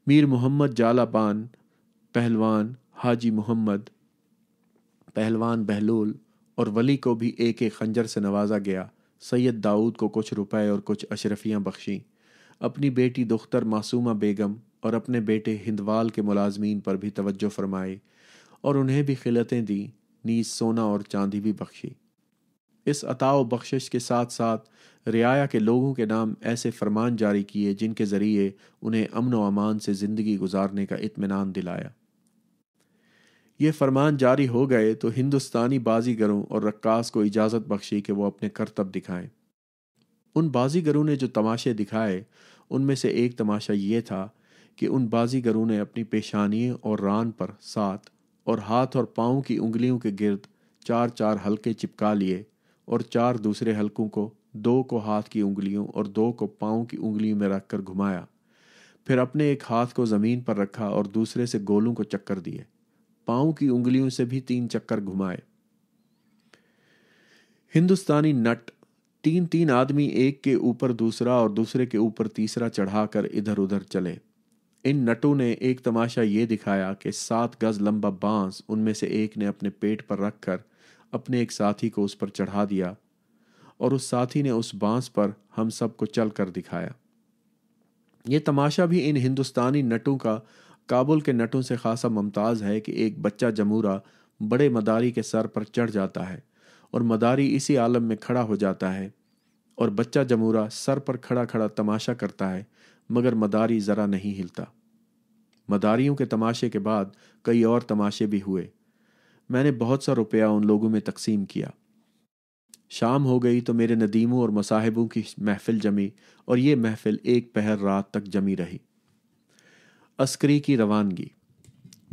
मीर मोहम्मद जालाबान पहलवान हाजी मोहम्मद पहलवान बहलोल और वली को भी एक एक खंजर से नवाजा गया सैयद दाऊद को कुछ रुपए और कुछ अशरफियाँ बख्शीं अपनी बेटी दुख्तर मासूमा बेगम और अपने बेटे हिंदवाल के मुलाजमीन पर भी तवज्जो फरमाई और उन्हें भी खिलतें दी नीज सोना और चांदी भी बख्शी इस अताव बख्शिश के साथ साथ रियाया के लोगों के नाम ऐसे फरमान जारी किए जिनके ज़रिए उन्हें अमन व अमान से ज़िंदगी गुजारने का इत्मीनान दिलाया ये फरमान जारी हो गए तो हिंदुस्तानी बाजीगरों और रक्कास को इजाज़त बख्शी कि वो अपने करतब दिखाएं उन बाजीगरों ने जो तमाशे दिखाए उनमें से एक तमाशा ये था कि उन बाजीगरों ने अपनी पेशानी और रान पर साथ और हाथ और पाँव की उंगलियों के गिर्द चार चार हल्के चिपका लिए और चार दूसरे हलकों को दो को हाथ की उंगलियों और दो को पाँव की उंगलियों में रखकर घुमाया फिर अपने एक हाथ को जमीन पर रखा और दूसरे से गोलों को चक्कर दिए पाँव की उंगलियों से भी तीन चक्कर घुमाए हिंदुस्तानी नट तीन तीन आदमी एक के ऊपर दूसरा और दूसरे के ऊपर तीसरा चढ़ाकर इधर उधर चले इन नटों ने एक तमाशा ये दिखाया कि सात गज लंबा बांस उनमें से एक ने अपने पेट पर रखकर अपने एक साथी को उस पर चढ़ा दिया और उस साथी ने उस बांस पर हम सबको चल कर दिखाया ये तमाशा भी इन हिंदुस्तानी नटों का काबुल के नटों से खासा मुमताज़ है कि एक बच्चा जमूरा बड़े मदारी के सर पर चढ़ जाता है और मदारी इसी आलम में खड़ा हो जाता है और बच्चा जमूरा सर पर खड़ा खड़ा तमाशा करता है मगर मदारी ज़रा नहीं हिलता मदारियों के तमाशे के बाद कई और तमाशे भी हुए मैंने बहुत सा रुपया उन लोगों में तकसीम किया शाम हो गई तो मेरे नदीमों और मसाहिबों की महफिल जमी और ये महफिल एक पहर रात तक जमी रही अस्करी की रवानगी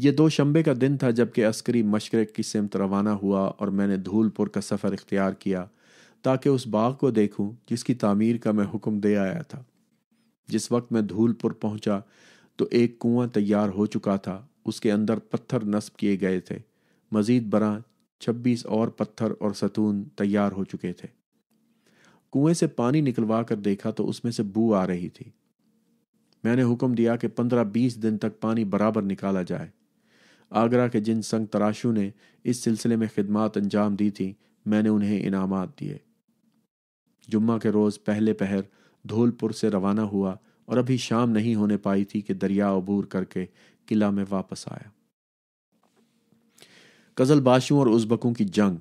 ये दो शंबे का दिन था जबकि अस्करी मशरक़ की सिमत रवाना हुआ और मैंने धूलपुर का सफ़र इख्तियार किया ताकि उस बाग को देखूं जिसकी तामीर का मैं हुक्म दे आया था जिस वक्त मैं धूलपुर पहुंचा तो एक कुआं तैयार हो चुका था उसके अंदर पत्थर नस्ब किए गए थे मजीद बरा छब्बीस और पत्थर और सतून तैयार हो चुके थे कुएं से पानी निकलवा कर देखा तो उसमें से बू आ रही थी मैंने हुक्म दिया कि पंद्रह बीस दिन तक पानी बराबर निकाला जाए आगरा के जिन संग तराशू ने इस सिलसिले में खिदमात अंजाम दी थी मैंने उन्हें इनाम दिए जुम्मा के रोज़ पहले पहर धौलपुर से रवाना हुआ और अभी शाम नहीं होने पाई थी कि दरिया अबूर करके किला में वापस आया बाशों और उज़बकों की जंग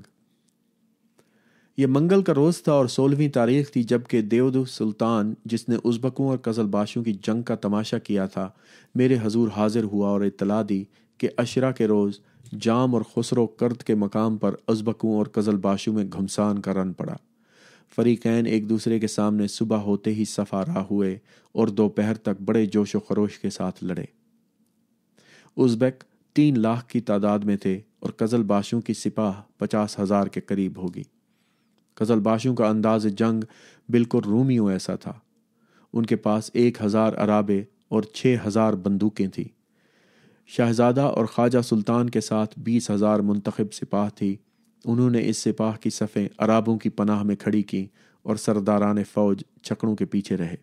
ये मंगल का रोज़ था और सोलहवीं तारीख थी जबकि देवद सुल्तान जिसने उज़बकों और कजलबाशों की जंग का तमाशा किया था मेरे हजूर हाजिर हुआ और इतला दी कि अशरा के रोज़ जाम और खुसरो कर्द के मकाम पर उज़बकों और कजलबाशों में घमसान का रन पड़ा फरीकैन एक दूसरे के सामने सुबह होते ही सफा रहा हुए और दोपहर तक बड़े जोश व खरोश के साथ लड़े उजबक तीन लाख की तादाद में थे और कजलबाशियों की सिपाह पचास हजार के करीब होगी कजलबाशियों का अंदाज जंग बिल्कुल रूमियों ऐसा था उनके पास एक हजार अराबे और छह हजार बंदूकें थीं शहजादा और ख्वाजा सुल्तान के साथ बीस हजार मुंतखब सिपाह थी उन्होंने इस सिपाह की सफ़ें अराबों की पनाह में खड़ी की और सरदारान फ़ौज छकड़ों के पीछे रहे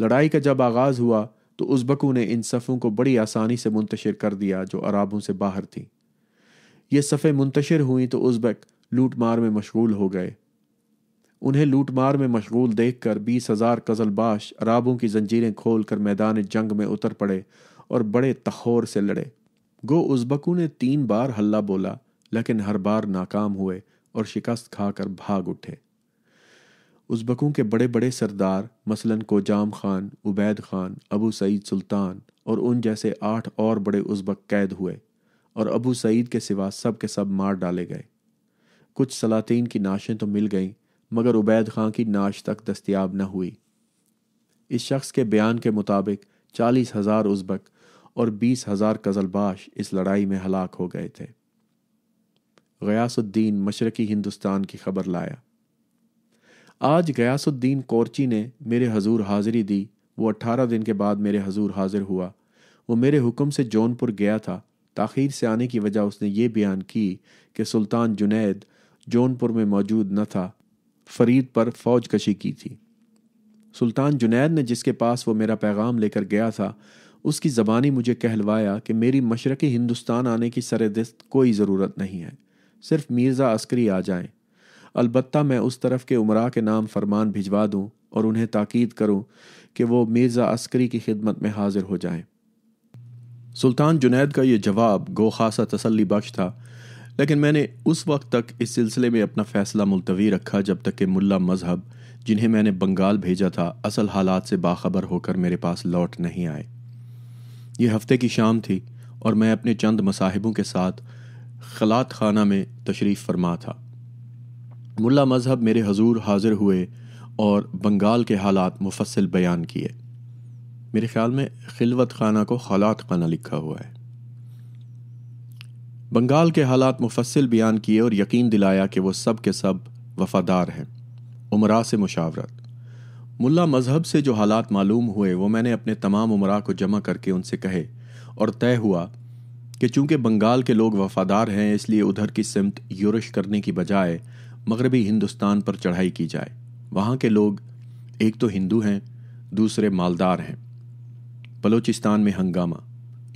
लड़ाई का जब आगाज़ हुआ तो उजबकू ने इन सफ़ों को बड़ी आसानी से मुंतशिर कर दिया जो अरबों से बाहर थी ये सफ़े मुंतशिर हुई तो उजबक लूट मार में मशगूल हो गए उन्हें लूट मार में मशगूल देख कर बीस हज़ार कजलबाश अराबों की जंजीरें खोल कर मैदान जंग में उतर पड़े और बड़े तहोर से लड़े गो उजबकू ने तीन बार हल्ला बोला लेकिन हर बार नाकाम हुए और शिकस्त खाकर भाग उठे उज़्बकों के बड़े बड़े सरदार मसलन कोजाम खान उबैद खान अबू सईद सुल्तान और उन जैसे आठ और बड़े उज़्बक कैद हुए और अबू सईद के सिवा सब के सब मार डाले गए कुछ सलातीन की नाशें तो मिल गईं मगर उबैद खां की नाश तक दस्तियाब न हुई इस शख्स के बयान के मुताबिक चालीस हज़ार उज़्बक और बीस हज़ार कजलबाश इस लड़ाई में हलाक हो गए थे गयासुद्दीन मशरकी हिंदुस्तान की खबर लाया आज गयासुद्दीन कोरची ने मेरे हजूर हाजिरी दी वो अट्ठारह दिन के बाद मेरे हजूर हाजिर हुआ वो मेरे हुक्म से जौनपुर गया था तख़िर से आने की वजह उसने ये बयान की कि सुल्तान जुनैद जौनपुर में मौजूद न था फरीद पर फौज कशी की थी सुल्तान जुनैद ने जिसके पास वो मेरा पैगाम लेकर गया था उसकी ज़बानी मुझे कहलवाया कि मेरी मशरक़ी हिंदुस्तान आने की सरदस्त कोई ज़रूरत नहीं है सिर्फ मिर्ज़ा अस्करी आ जाएं अलबत् मैं उस तरफ के उमरा के नाम फरमान भिजवा दूँ और उन्हें ताक़द करूँ कि वो मिर्ज़ा अस्करी की खिदमत में हाजिर हो जाए सुल्तान जुनैद का यह जवाब गो खासा तसली बख्श था लेकिन मैंने उस वक्त तक इस सिलसिले में अपना फ़ैसला मुलतवी रखा जब तक कि मुला मजहब जिन्हें मैंने बंगाल भेजा था असल हालात से बाखबर होकर मेरे पास लौट नहीं आए ये हफ्ते की शाम थी और मैं अपने चंद मसाहिबों के साथ खलात खाना में तशरीफ़ फरमा था मुल्ला मज़हब मेरे हजूर हाजिर हुए और बंगाल के हालात मुफसल बयान किए मेरे ख्याल में खिलवत खाना को हालात खाना लिखा हुआ है बंगाल के हालात मुफसल बयान किए और यकीन दिलाया कि वो सब के सब वफादार हैं उमरा से मुशावरत मुल्ला मज़हब से जो हालात मालूम हुए वो मैंने अपने तमाम उमरा को जमा करके उनसे कहे और तय हुआ कि चूंकि बंगाल के लोग वफादार हैं इसलिए उधर की सिमत यूरश करने की बजाय मगरबी हिंदुस्तान पर चढ़ाई की जाए वहां के लोग एक तो हिंदू हैं दूसरे मालदार हैं बलोचिस्तान में हंगामा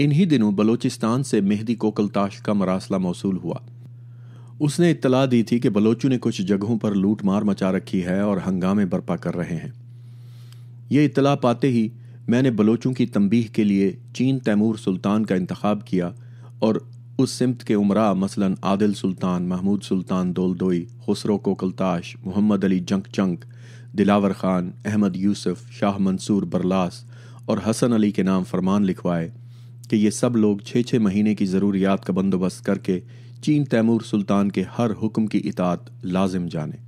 इन्हीं दिनों बलोचिस्तान से मेहदी कोकलताश का मरासला मौसू हुआ उसने इतला दी थी कि बलोचू ने कुछ जगहों पर लूट मार मचा रखी है और हंगामे बर्पा कर रहे हैं ये इतला पाते ही मैंने बलोचों की तंबीह के लिए चीन तैमूर सुल्तान का इंतखब किया और उस सिमत के उमरा मसलन आदिल सुल्तान महमूद सुल्तान दोलदोई हसरो कोकलताश मोहम्मद अली जंक चंक दिलावर खान अहमद यूसुफ शाह मंसूर बरलास और हसन अली के नाम फरमान लिखवाए कि ये सब लोग छः छः महीने की ज़रूरियात का बंदोबस्त करके चीन तैमूर सुल्तान के हर हुक्म की इतात लाजिम जाने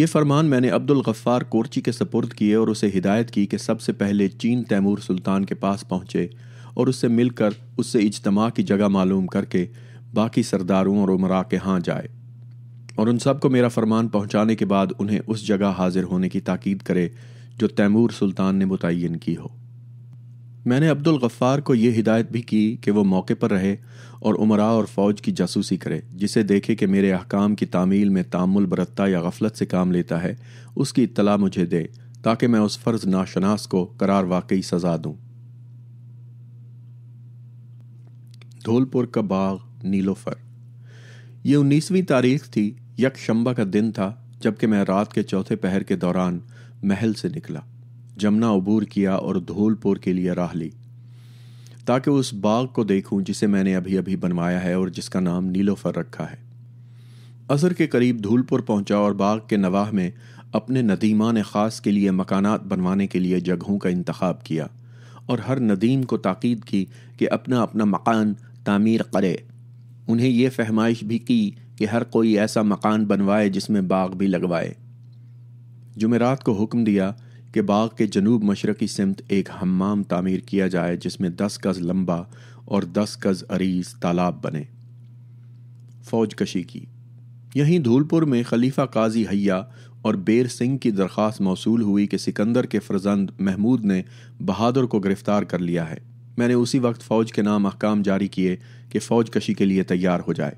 ये फरमान मैंने अब्दुल गफ्फार कोरची के सपुर्द किए और उसे हिदायत की कि सबसे पहले चीन तैमूर सुल्तान के पास पहुँचे और उससे मिलकर उससे इजतमा की जगह मालूम करके बाकी सरदारों और उमरा के हाँ जाए और उन सबको मेरा फरमान पहुंचाने के बाद उन्हें उस जगह हाजिर होने की ताकीद करे जो तैमूर सुल्तान ने मुतन की हो मैंने अब्दुल गफ्फार को यह हिदायत भी की कि वो मौके पर रहे और उमरा और फ़ौज की जासूसी करे जिसे देखे कि मेरे अहकाम की तामील में तामुल बरतता या गफलत से काम लेता है उसकी इतला मुझे दे ताकि मैं उस फ़र्ज़ नाशनास को करार वाकई सज़ा दूँ धौलपुर का बाग नीलोफर ये उन्नीसवीं तारीख थी यकशंबा का दिन था जबकि मैं रात के चौथे पहर के दौरान महल से निकला जमुना अबूर किया और धौलपुर के लिए राह ली ताकि उस बाग को देखूं जिसे मैंने अभी अभी बनवाया है और जिसका नाम नीलोफर रखा है असर के करीब धूलपुर पहुंचा और बाग के नवाह में अपने नदीमा ने ख़ास के लिए मकानात बनवाने के लिए जगहों का इंतखब किया और हर नदीम को ताकीद की कि अपना अपना मकान तामीर करे उन्हें यह फहमाइश भी की कि हर कोई ऐसा मकान बनवाए जिसमें बाग भी लगवाए जुमेरात को हुक्म दिया कि बाग के जनूब मशरकी समत एक हमाम तामीर किया जाए जिसमें दस गज़ लंबा और दस गज़ अरीज तालाब बने फौज कशी की यहीं धूलपुर में खलीफा काजी हैया और बेर सिंह की दरख्वास्त मौसू हुई कि सिकंदर के फर्जंद महमूद ने बहादुर को गिरफ्तार कर लिया है मैंने उसी वक्त फ़ौज के नाम अहकाम जारी किए कि फ़ौज कशी के लिए तैयार हो जाए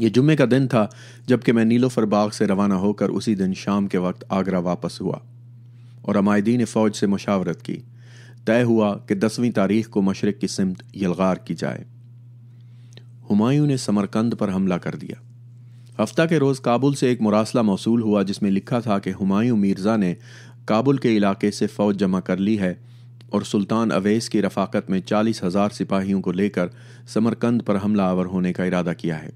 ये जुम्मे का दिन था जबकि मैं नीलोफर बाग से रवाना होकर उसी दिन शाम के वक्त आगरा वापस हुआ और अमायदी ने फ़ौज से मशावरत की तय हुआ कि दसवीं तारीख को मशरक़ की सिमत यलगार की जाए हमायूं ने समरकंद पर हमला कर दिया हफ्ता के रोज़ काबुल से एक मुरासला मौसू हुआ जिसमें लिखा था कि हुमायूं मिर्ज़ा ने काबुल के इलाके से फ़ौज जमा कर ली है और सुल्तान अवेस की रफाकत में चालीस हजार सिपाहियों को लेकर समरकंद पर हमला आवर होने का इरादा किया है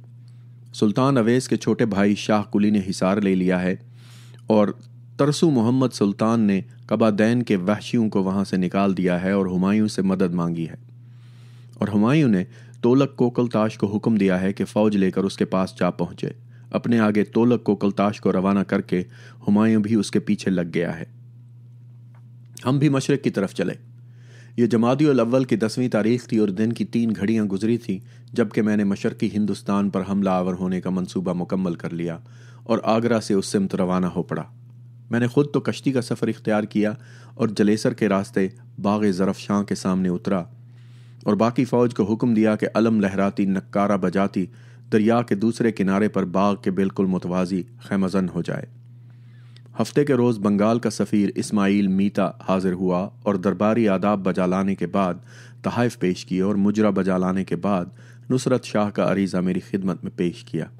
सुल्तान अवेस के छोटे भाई शाह कुली ने हिसार ले लिया है और तरसू मोहम्मद सुल्तान ने कबादैन के वहशियों को वहां से निकाल दिया है और हुमायूं से मदद मांगी है और हुमायूं ने तोलक कोकलताश को हुक्म दिया है कि फौज लेकर उसके पास जा पहुंचे अपने आगे तोलक कोकलताश को रवाना करके हुमायूं भी उसके पीछे लग गया है हम भी मशरक़ की तरफ चले ये जमादी अव्वल की दसवीं तारीख थी और दिन की तीन घड़ियां गुजरी थीं जबकि मैंने मशरक़ी हिंदुस्तान पर हमला आवर होने का मनसूबा मुकम्मल कर लिया और आगरा से उस सिमत रवाना हो पड़ा मैंने खुद तो कश्ती का सफ़र इख्तियार किया और जलेसर के रास्ते बाग ज़रफ शाह के सामने उतरा और बाकी फ़ौज को हुक्म दिया कि अलम लहराती नक्कारा बजाती दरिया के दूसरे किनारे पर बाग के बिल्कुल मुतवाजी खैमजन हो जाए हफ्ते के रोज़ बंगाल का सफ़ीर इस्माइल मीता हाजिर हुआ और दरबारी आदाब बजा लाने के बाद तहाइफ पेश किए और मुजरा बजा लाने के बाद नुसरत शाह का अरीज़ा मेरी खिदमत में पेश किया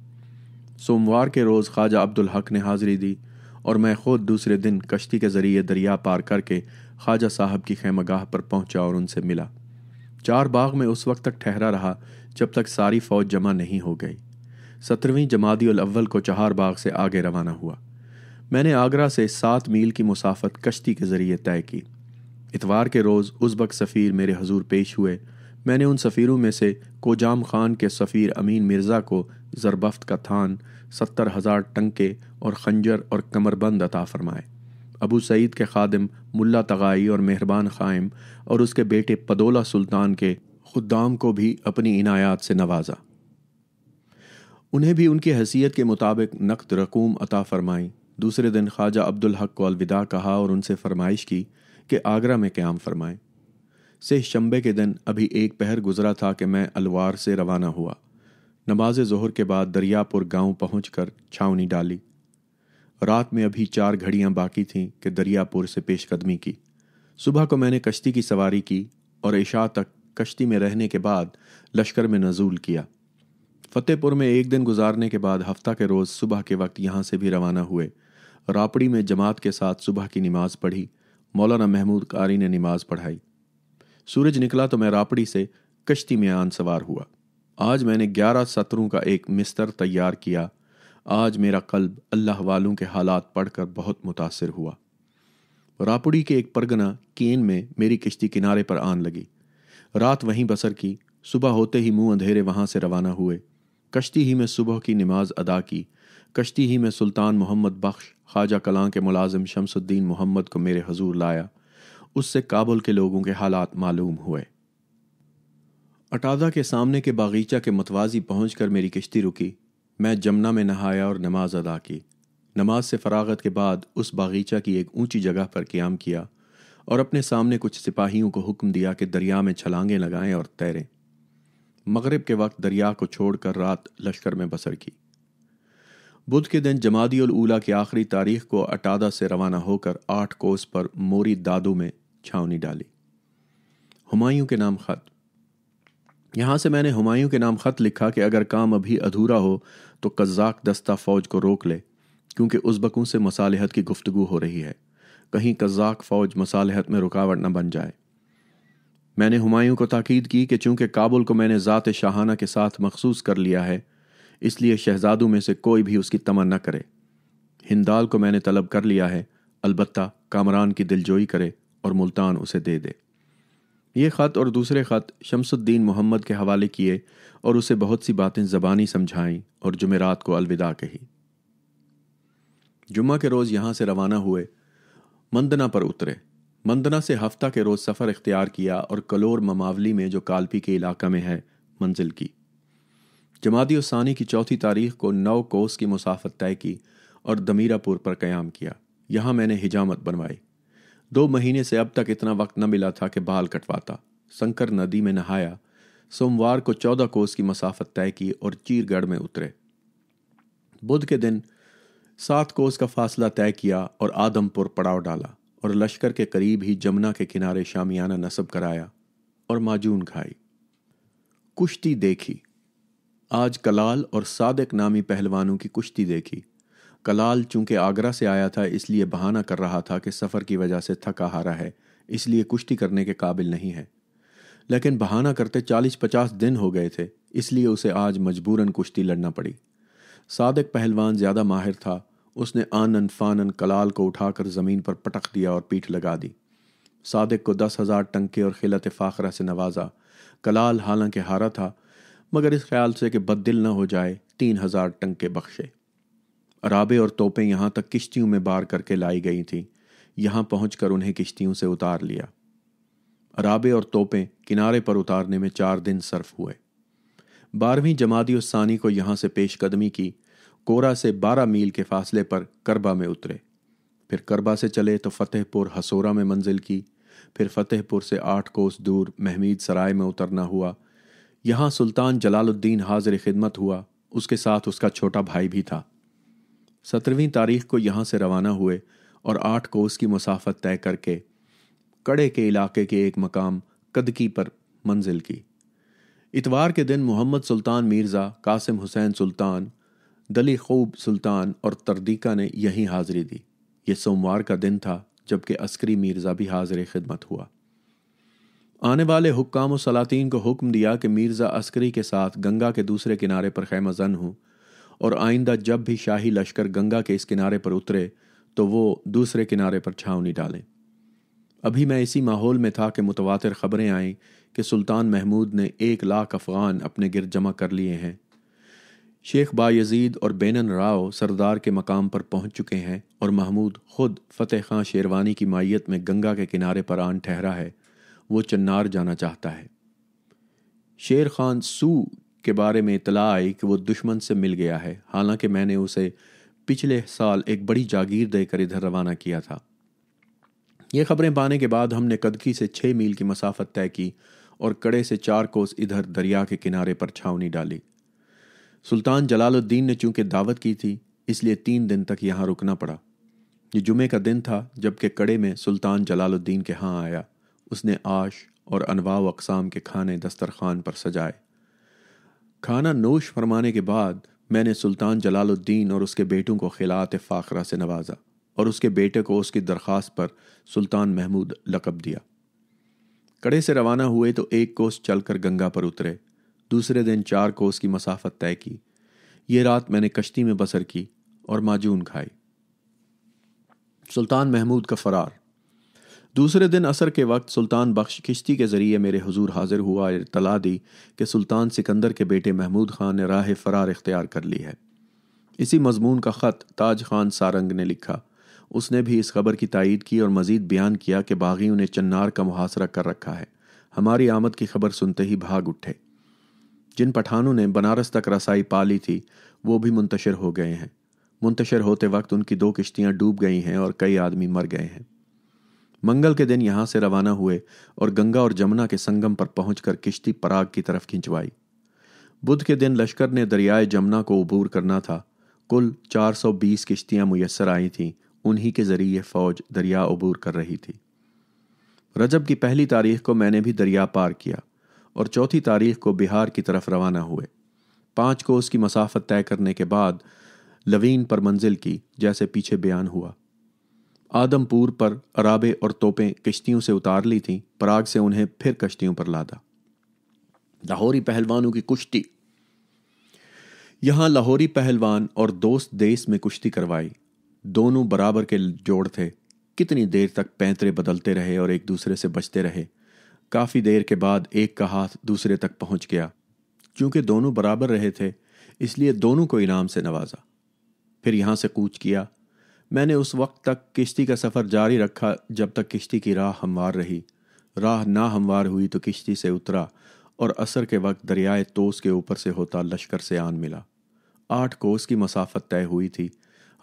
सोमवार के रोज़ ख्वाजा अब्दुल हक ने हाज़िरी दी और मैं ख़ुद दूसरे दिन कश्ती के ज़रिए दरिया पार करके ख्वाजा साहब की खेमगाह पर पहुंचा और उनसे मिला चार बाग में उस वक्त तक ठहरा रहा जब तक सारी फ़ौज जमा नहीं हो गई सत्रहवीं जमादी अव्वल को चार बाग से आगे रवाना हुआ मैंने आगरा से सात मील की मुसाफत कश्ती के ज़रिए तय की इतवार के रोज़ उस बक सफ़ीर मेरे हजूर पेश हुए मैंने उन सफ़ीरों में से कोजाम खान के सफ़ीर अमीन मिर्ज़ा को ज़रबफ्त का थान सत्तर हज़ार टंके और खंजर और कमरबंद अता फरमाए अबू सईद के खादिम मुल्ला तगाई और मेहरबान ख़ाइम और उसके बेटे पदोला सुल्तान के खुदाम को भी अपनी इनायात से नवाजा उन्हें भी उनकी हैसियत के मुताबिक नकद रकूम अता फरमाई दूसरे दिन ख्वाजा अब्दुल हक को अलविदा कहा और उनसे फरमाइश की कि आगरा में क्याम फरमाएं से शंबे के दिन अभी एक पहर गुजरा था कि मैं अलवार से रवाना हुआ नमाज जहर के बाद दरियापुर गांव पहुंचकर छावनी डाली रात में अभी चार घड़ियां बाकी थीं कि दरियापुर से पेशकदमी की सुबह को मैंने कश्ती की सवारी की और इशा तक कश्ती में रहने के बाद लश्कर में नजूल किया फतेहपुर में एक दिन गुजारने के बाद हफ्ता के रोज़ सुबह के वक्त यहाँ से भी रवाना हुए रापड़ी में जमात के साथ सुबह की नमाज पढ़ी मौलाना महमूद कारी ने नमाज पढ़ाई सूरज निकला तो मैं रापड़ी से कश्ती में आन सवार हुआ आज मैंने ग्यारह सत्रों का एक मिस्तर तैयार किया आज मेरा कल्ब अल्लाह वालों के हालात पढ़कर बहुत मुतासर हुआ रापड़ी के एक परगना केन में मेरी किश्ती किनारे पर आन लगी रात वहीं बसर की सुबह होते ही मुंह अंधेरे वहां से रवाना हुए कश्ती ही में सुबह की नमाज अदा की कश्ती ही में सुल्तान मोहम्मद बख्श ख्वाजा कलां के मुलाजिम शमसुद्दीन मोहम्मद को मेरे हजूर लाया उससे काबुल के लोगों के हालात मालूम हुए अटादा के सामने के बागीचा के मतवाजी पहुँच कर मेरी किश्ती रुकी मैं जमुना में नहाया और नमाज अदा की नमाज से फरागत के बाद उस बागीचा की एक ऊंची जगह पर क्याम किया और अपने सामने कुछ सिपाहियों को हुक्म दिया कि दरिया में छलांगें लगाएं और तैरें मगरब के वक्त दरिया को छोड़कर रात लश्कर में बसर की बुध के दिन जमादी उला की आखिरी तारीख को अटादा से रवाना होकर आठ कोस पर मोरी दादू में छावनी डाली हुमायूं के नाम खत यहां से मैंने हुमायूं के नाम खत लिखा कि अगर काम अभी अधूरा हो तो कज़ाक दस्ता फौज को रोक ले क्योंकि उज़बकों से मसालहत की गुफ्तगु हो रही है कहीं कज़ाक फौज मसालहत में रुकावट न बन जाए मैंने हुमायूं को ताकीद की कि चूंकि काबुल को मैंने ज़ात शाहाना के साथ मखसूस कर लिया है इसलिए शहजादों में से कोई भी उसकी तमन्ना करे हिंदाल को मैंने तलब कर लिया है अलबत् कामरान की दिलजोई करे और मुल्तान उसे दे दे ये ख़त और दूसरे ख़त शमसुद्दीन मोहम्मद के हवाले किए और उसे बहुत सी बातें ज़बानी समझाईं और जुमेरात को अलविदा कही जुम्मा के रोज़ यहाँ से रवाना हुए मंदना पर उतरे मंदना से हफ्ता के रोज़ सफ़र इख्तियार किया और कलोर ममावली में जो कालपी के इलाका में है मंजिल की जमादी उसानी की चौथी तारीख को नौ कोस की मुसाफत तय की और दमीरापुर पर क्याम किया यहाँ मैंने हिजामत बनवाई दो महीने से अब तक इतना वक्त न मिला था कि बाल कटवाता शंकर नदी में नहाया सोमवार को चौदह कोस की मसाफत तय की और चीरगढ़ में उतरे बुध के दिन सात कोस का फासला तय किया और आदमपुर पड़ाव डाला और लश्कर के करीब ही जमुना के किनारे शामियाना नसब कराया और माजून खाई कुश्ती देखी आज कलाल और सादक नामी पहलवानों की कुश्ती देखी कलाल चूंकि आगरा से आया था इसलिए बहाना कर रहा था कि सफ़र की वजह से थका हारा है इसलिए कुश्ती करने के काबिल नहीं है लेकिन बहाना करते चालीस पचास दिन हो गए थे इसलिए उसे आज मजबूरन कुश्ती लड़ना पड़ी सादक पहलवान ज़्यादा माहिर था उसने आनन फानन कलाल को उठाकर ज़मीन पर पटक दिया और पीठ लगा दी सादक को दस हज़ार टंके और खिलत फ़ाखरा से नवाजा कलाल हालांकि हारा था मगर इस ख्याल से कि बददिल न हो जाए तीन हजार टंके बख्शे अराबे और तोपे यहां तक किश्तियों में बार करके लाई गई थी यहां पहुंचकर उन्हें किश्तियों से उतार लिया अराबे और तोपे किनारे पर उतारने में चार दिन सर्फ हुए बारहवीं जमादी उस्सानी को यहाँ से पेशकदमी की कोरा से बारह मील के फासले पर करबा में उतरे फिर करबा से चले तो फतेहपुर हसोरा में मंजिल की फिर फतेहपुर से आठ कोस दूर महमीद सराय में उतरना हुआ यहाँ सुल्तान जलालुद्दीन हाजिर खिदमत हुआ उसके साथ उसका छोटा भाई भी था सत्रहवीं तारीख को यहाँ से रवाना हुए और आठ को उसकी मुसाफत तय करके कड़े के इलाके के एक मकाम कदकी पर मंजिल की इतवार के दिन मोहम्मद सुल्तान मिर्ज़ा कासिम हुसैन सुल्तान दली खूब सुल्तान और तरदीका ने यहीं हाजिरी दी ये सोमवार का दिन था जबकि अस्करी मिर्ज़ा भी हाजिर खिदमत हुआ आने वाले हुक्काम व सलातीन को हुक्म दिया कि मिर्ज़ा अस्करी के साथ गंगा के दूसरे किनारे पर ख़ैम जन हूँ और आइंदा जब भी शाही लश्कर गंगा के इस किनारे पर उतरे तो वो दूसरे किनारे पर छावनी डालें अभी मैं इसी माहौल में था कि मुतवातर खबरें आईं कि सुल्तान महमूद ने एक लाख अफगान अपने गिर जमा कर लिए हैं शेख बायजीद और बेनन राव सरदार के मकाम पर पहुंच चुके हैं और महमूद खुद फतेह खां शेरवानी की माइत में गंगा के किनारे पर आन ठहरा है वो चन्नार जाना चाहता है शेर खान सू के बारे में इतला आई कि वो दुश्मन से मिल गया है हालांकि मैंने उसे पिछले साल एक बड़ी जागीर देकर इधर रवाना किया था ये खबरें पाने के बाद हमने कदकी से छः मील की मसाफत तय की और कड़े से चार कोस इधर दरिया के किनारे पर छावनी डाली सुल्तान जलालुद्दीन ने चूंकि दावत की थी इसलिए तीन दिन तक यहाँ रुकना पड़ा ये जुमे का दिन था जबकि कड़े में सुल्तान जलालुद्दीन के यहाँ आया उसने आश और अनवा अकसाम के खाने दस्तरखान पर सजाए खाना नोश फरमाने के बाद मैंने सुल्तान जलालुद्दीन और उसके बेटों को खिलात फ़ाखरा से नवाजा और उसके बेटे को उसकी दरख्वास्त पर सुल्तान महमूद लकब दिया कड़े से रवाना हुए तो एक कोस चलकर गंगा पर उतरे दूसरे दिन चार कोस की मसाफत तय की ये रात मैंने कश्ती में बसर की और माजून खाई सुल्तान महमूद का फरार दूसरे दिन असर के वक्त सुल्तान बख्श किश्ती के ज़रिए मेरे हजूर हाजिर हुआ इतला दी कि सुल्तान सिकंदर के बेटे महमूद ख़ान ने राह फ़रार इख्तियार कर ली है इसी मजमून का ख़त ताज खान सारंग ने लिखा उसने भी इस खबर की तायद की और मज़ीद बयान किया कि बागियों ने चन्नार का मुहासरा कर रखा है हमारी आमद की खबर सुनते ही भाग उठे जिन पठानों ने बनारस तक रसाई पा ली थी वो भी मुंतशर हो गए हैं मुंतशर होते वक्त उनकी दो किश्तियाँ डूब गई हैं और कई आदमी मर गए हैं मंगल के दिन यहाँ से रवाना हुए और गंगा और जमुना के संगम पर पहुंचकर किश्ती पराग की तरफ खिंचवाई बुध के दिन लश्कर ने दरियाए जमुना को उबूर करना था कुल 420 किश्तियां मुयसर आई थीं उन्हीं के जरिए फौज दरिया उबूर कर रही थी रजब की पहली तारीख को मैंने भी दरिया पार किया और चौथी तारीख को बिहार की तरफ रवाना हुए पांच को उसकी मसाफत तय करने के बाद लवीन पर मंजिल की जैसे पीछे बयान हुआ आदमपुर पर अराबे और तोपें किश्तियों से उतार ली थीं पराग से उन्हें फिर कश्तियों पर लादा लाहौरी पहलवानों की कुश्ती यहां लाहौरी पहलवान और दोस्त देश में कुश्ती करवाई दोनों बराबर के जोड़ थे कितनी देर तक पैंतरे बदलते रहे और एक दूसरे से बचते रहे काफ़ी देर के बाद एक का हाथ दूसरे तक पहुंच गया क्योंकि दोनों बराबर रहे थे इसलिए दोनों को इनाम से नवाजा फिर यहां से कूच किया मैंने उस वक्त तक किश्ती का सफ़र जारी रखा जब तक किश्ती की राह हमवार रही राह ना हमवार हुई तो किश्ती से उतरा और असर के वक्त दरियाए तोस के ऊपर से होता लश्कर से आन मिला आठ कोस की मसाफत तय हुई थी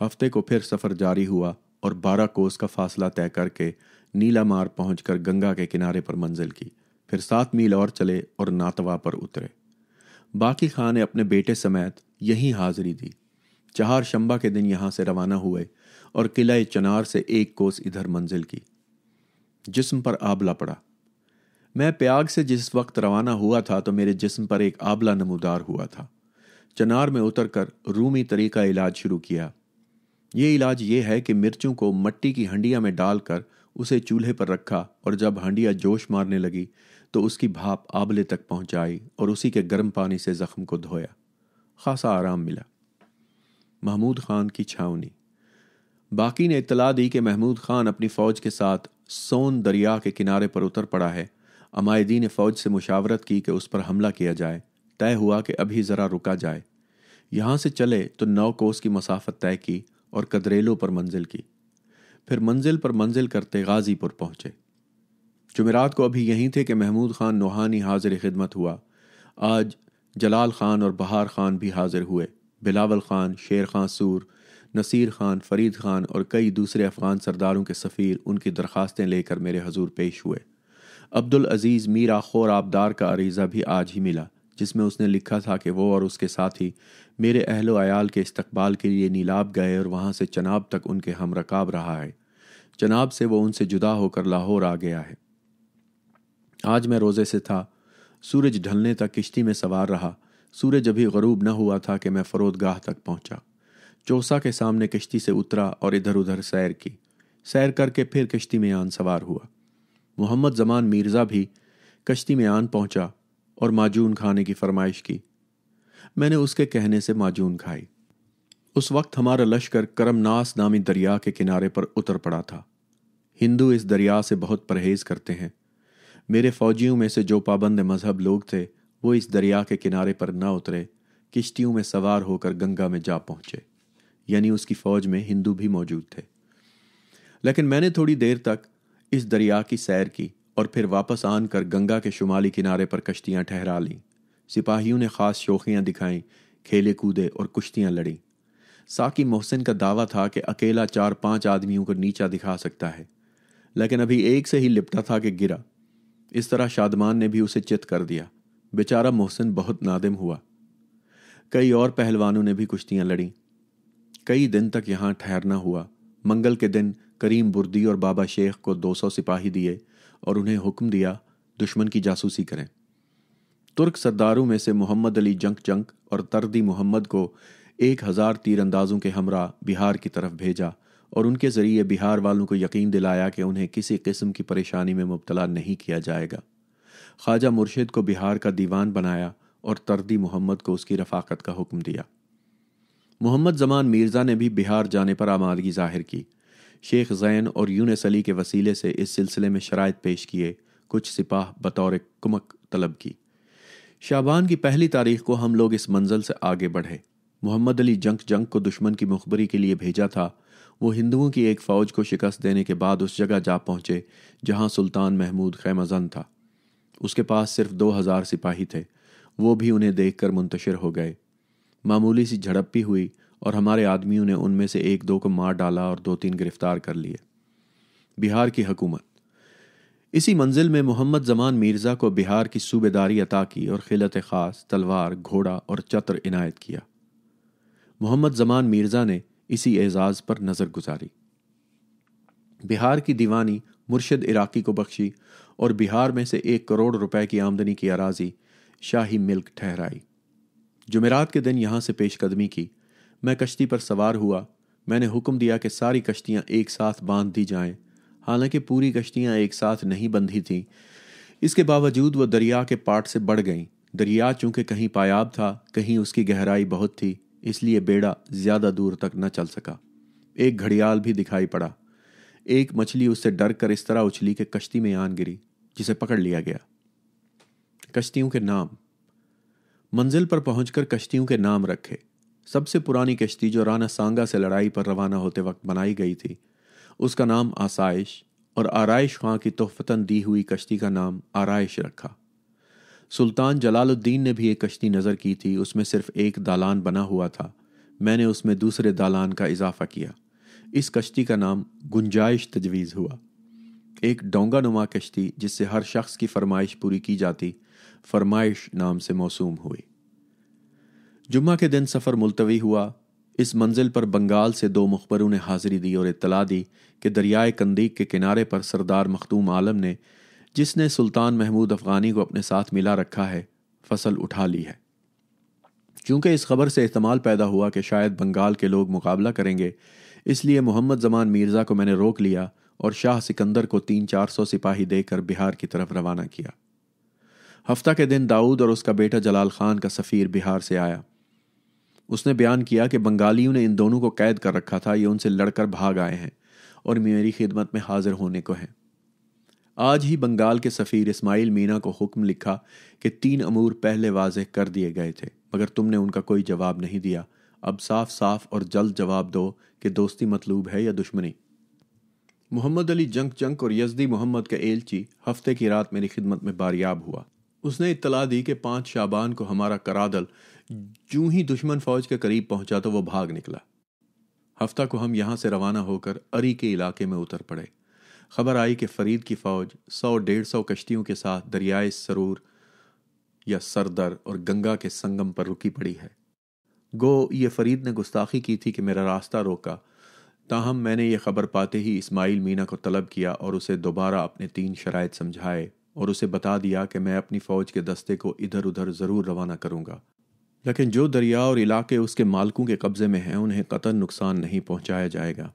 हफ्ते को फिर सफ़र जारी हुआ और बारह कोस का फासला तय करके नीलामार पहुंचकर गंगा के किनारे पर मंजिल की फिर सात मील और चले और नातवा पर उतरे बाकी खां ने अपने बेटे समेत यहीं हाजिरी दी चार शंबा के दिन यहाँ से रवाना हुए और किलाए चनार से एक कोस इधर मंजिल की जिस्म पर आबला पड़ा मैं प्याग से जिस वक्त रवाना हुआ था तो मेरे जिस्म पर एक आबला नमूदार हुआ था चनार में उतरकर रूमी तरीका इलाज शुरू किया ये इलाज ये है कि मिर्चों को मट्टी की हंडिया में डालकर उसे चूल्हे पर रखा और जब हंडिया जोश मारने लगी तो उसकी भाप आबले तक पहुंचाई और उसी के गर्म पानी से जख्म को धोया खासा आराम मिला महमूद खान की छावनी बाकी ने इतला दी कि महमूद खान अपनी फ़ौज के साथ सोन दरिया के किनारे पर उतर पड़ा है अमायदी ने फ़ौज से मुशावरत की कि उस पर हमला किया जाए तय हुआ कि अभी ज़रा रुका जाए यहां से चले तो नौ कोस की मसाफत तय की और कदरेलों पर मंजिल की फिर मंजिल पर मंजिल करते गाजीपुर पहुंचे जुमेरात को अभी यहीं थे कि महमूद खान नोहानी हाजिर खिदमत हुआ आज जलाल खान और बहार खान भी हाजिर हुए बिलावल खान शेर खान सूर नसीर खान फरीद खान और कई दूसरे अफगान सरदारों के सफ़ीर उनकी दरख्वास्तें लेकर मेरे हजूर पेश हुए अब्दुल अजीज़ मीरा खोर आबदार का अरीज़ा भी आज ही मिला जिसमें उसने लिखा था कि वो और उसके साथी मेरे अहलो आयाल के इस्तकबाल के लिए नीलाब गए और वहाँ से चनाब तक उनके हम रकाब रहा है चनाब से वो उनसे जुदा होकर लाहौर आ गया है आज मैं रोज़े से था सूरज ढलने तक किश्ती में सवार रहा सूरज अभी गरूब न हुआ था कि मैं फरोदगाह तक पहुंचा चौसा के सामने किश्ती से उतरा और इधर उधर सैर की सैर करके फिर कश्ती में आन सवार हुआ मोहम्मद जमान मिर्ज़ा भी कश्ती में आन पहुंचा और माजून खाने की फरमाइश की मैंने उसके कहने से माजून खाई उस वक्त हमारा लश्कर करमनास नामी दरिया के किनारे पर उतर पड़ा था हिंदू इस दरिया से बहुत परहेज करते हैं मेरे फौजियों में से जो पाबंद मजहब लोग थे वो इस दरिया के किनारे पर ना उतरे किश्तियों में सवार होकर गंगा में जा पहुंचे यानी उसकी फौज में हिंदू भी मौजूद थे लेकिन मैंने थोड़ी देर तक इस दरिया की सैर की और फिर वापस आनकर गंगा के शुमाली किनारे पर कश्तियां ठहरा लीं सिपाहियों ने खास शोखियां दिखाई खेले कूदे और कुश्तियां लड़ी साकी मोहसिन का दावा था कि अकेला चार पांच आदमियों को नीचा दिखा सकता है लेकिन अभी एक से ही लिपटा था कि गिरा इस तरह शादमान ने भी उसे चित कर दिया बेचारा मोहसिन बहुत नादिम हुआ कई और पहलवानों ने भी कुश्तियां लड़ीं कई दिन तक यहाँ ठहरना हुआ मंगल के दिन करीम बुर्दी और बाबा शेख को 200 सिपाही दिए और उन्हें हुक्म दिया दुश्मन की जासूसी करें तुर्क सरदारों में से मोहम्मद अली जंक जंक और तर्दी मोहम्मद को एक हज़ार तीरंदाजों के हमरा बिहार की तरफ भेजा और उनके ज़रिए बिहार वालों को यकीन दिलाया कि उन्हें किसी किस्म की परेशानी में मुबतला नहीं किया जाएगा ख्वाजा मुर्शिद को बिहार का दीवान बनाया और तरदी मोहम्मद को उसकी रफाकत का हुक्म दिया मोहम्मद जमान मिर्ज़ा ने भी बिहार जाने पर आमादगी जाहिर की शेख जैन और यूनस अली के वसीले से इस सिलसिले में शरात पेश किए कुछ सिपाह बतौर कुमक तलब की शाबान की पहली तारीख को हम लोग इस मंजिल से आगे बढ़े मोहम्मद अली जंक जंग को दुश्मन की मुखबरी के लिए भेजा था वो हिंदुओं की एक फ़ौज को शिकस्त देने के बाद उस जगह जा पहुंचे जहाँ सुल्तान महमूद खैमजन था उसके पास सिर्फ दो हज़ार सिपाही थे वो भी उन्हें देख कर हो गए मामूली सी झड़प भी हुई और हमारे आदमियों ने उनमें से एक दो को मार डाला और दो तीन गिरफ्तार कर लिए बिहार की हकूमत इसी मंजिल में मोहम्मद जमान मिर्ज़ा को बिहार की सूबेदारी अता की और खिलत खास तलवार घोड़ा और चत्र इनायत किया मोहम्मद जमान मिर्ज़ा ने इसी एजाज़ पर नज़र गुजारी बिहार की दीवानी मुर्शद इराकी को बख्शी और बिहार में से एक करोड़ रुपए की आमदनी की अराजी शाही मिल्क ठहराई जुमेरात के दिन यहाँ से पेशकदमी की मैं कश्ती पर सवार हुआ मैंने हुक्म दिया कि सारी कश्तियाँ एक साथ बांध दी जाएं हालांकि पूरी कश्तियाँ एक साथ नहीं बंधी थीं इसके बावजूद वह दरिया के पाट से बढ़ गईं दरिया चूंकि कहीं पायाब था कहीं उसकी गहराई बहुत थी इसलिए बेड़ा ज़्यादा दूर तक न चल सका एक घड़ियाल भी दिखाई पड़ा एक मछली उससे डर कर इस तरह उछली कि कश्ती में आन गिरी जिसे पकड़ लिया गया कश्तियों के नाम मंजिल पर पहुंचकर कश्तियों के नाम रखे सबसे पुरानी कश्ती जो राना सांगा से लड़ाई पर रवाना होते वक्त बनाई गई थी उसका नाम आसाइश और आरइश खां की तोहफतन दी हुई कश्ती का नाम आरइश रखा सुल्तान जलालुद्दीन ने भी एक कश्ती नज़र की थी उसमें सिर्फ एक दालान बना हुआ था मैंने उसमें दूसरे दालान का इजाफा किया इस कश्ती का नाम गुंजाइश तजवीज़ हुआ एक डोंगा नुमा कश्ती जिससे हर शख्स की फरमाइश पूरी की जाती फरमाइश नाम से मौसूम हुई जुम्मा के दिन सफ़र मुलतवी हुआ इस मंजिल पर बंगाल से दो मुखबरों ने हाजिरी दी और इतला दी कि दरियाए कंदीक के किनारे पर सरदार मखदूम आलम ने जिसने सुल्तान महमूद अफ़गानी को अपने साथ मिला रखा है फसल उठा ली है चूंकि इस खबर से इस्तेमाल पैदा हुआ कि शायद बंगाल के लोग मुकाबला करेंगे इसलिए मोहम्मद जमान मिर्ज़ा को मैंने रोक लिया और शाह सिकंदर को तीन चार सौ सिपाही देकर बिहार की तरफ रवाना किया हफ्ता के दिन दाऊद और उसका बेटा जलाल खान का सफ़ीर बिहार से आया उसने बयान किया कि बंगालियों ने इन दोनों को कैद कर रखा था ये उनसे लड़कर भाग आए हैं और मेरी खिदमत में हाजिर होने को हैं आज ही बंगाल के सफ़ीर इस्माइल मीना को हुक्म लिखा कि तीन अमूर पहले वाजह कर दिए गए थे मगर तुमने उनका कोई जवाब नहीं दिया अब साफ साफ और जल्द जवाब दो कि दोस्ती मतलूब है या दुश्मनी मोहम्मद अली जंग जंग और यजदी मोहम्मद का एलची हफ्ते की रात मेरी खिदमत में बारियाब हुआ उसने इतला दी कि पांच शाबान को हमारा करादल जू ही दुश्मन फौज के करीब पहुंचा तो वो भाग निकला हफ्ता को हम यहां से रवाना होकर अरी के इलाके में उतर पड़े खबर आई कि फरीद की फौज सौ डेढ़ सौ कश्तियों के साथ दरियाए सरूर या सरदर और गंगा के संगम पर रुकी पड़ी है गो ये फरीद ने गुस्ताखी की थी कि मेरा रास्ता रोका ताहम मैंने ये खबर पाते ही इस्माइल मीना को तलब किया और उसे दोबारा अपने तीन शराय समझाए और उसे बता दिया कि मैं अपनी फौज के दस्ते को इधर उधर ज़रूर रवाना करूंगा लेकिन जो दरिया और इलाके उसके मालकों के कब्ज़े में हैं उन्हें कतन नुकसान नहीं पहुंचाया जाएगा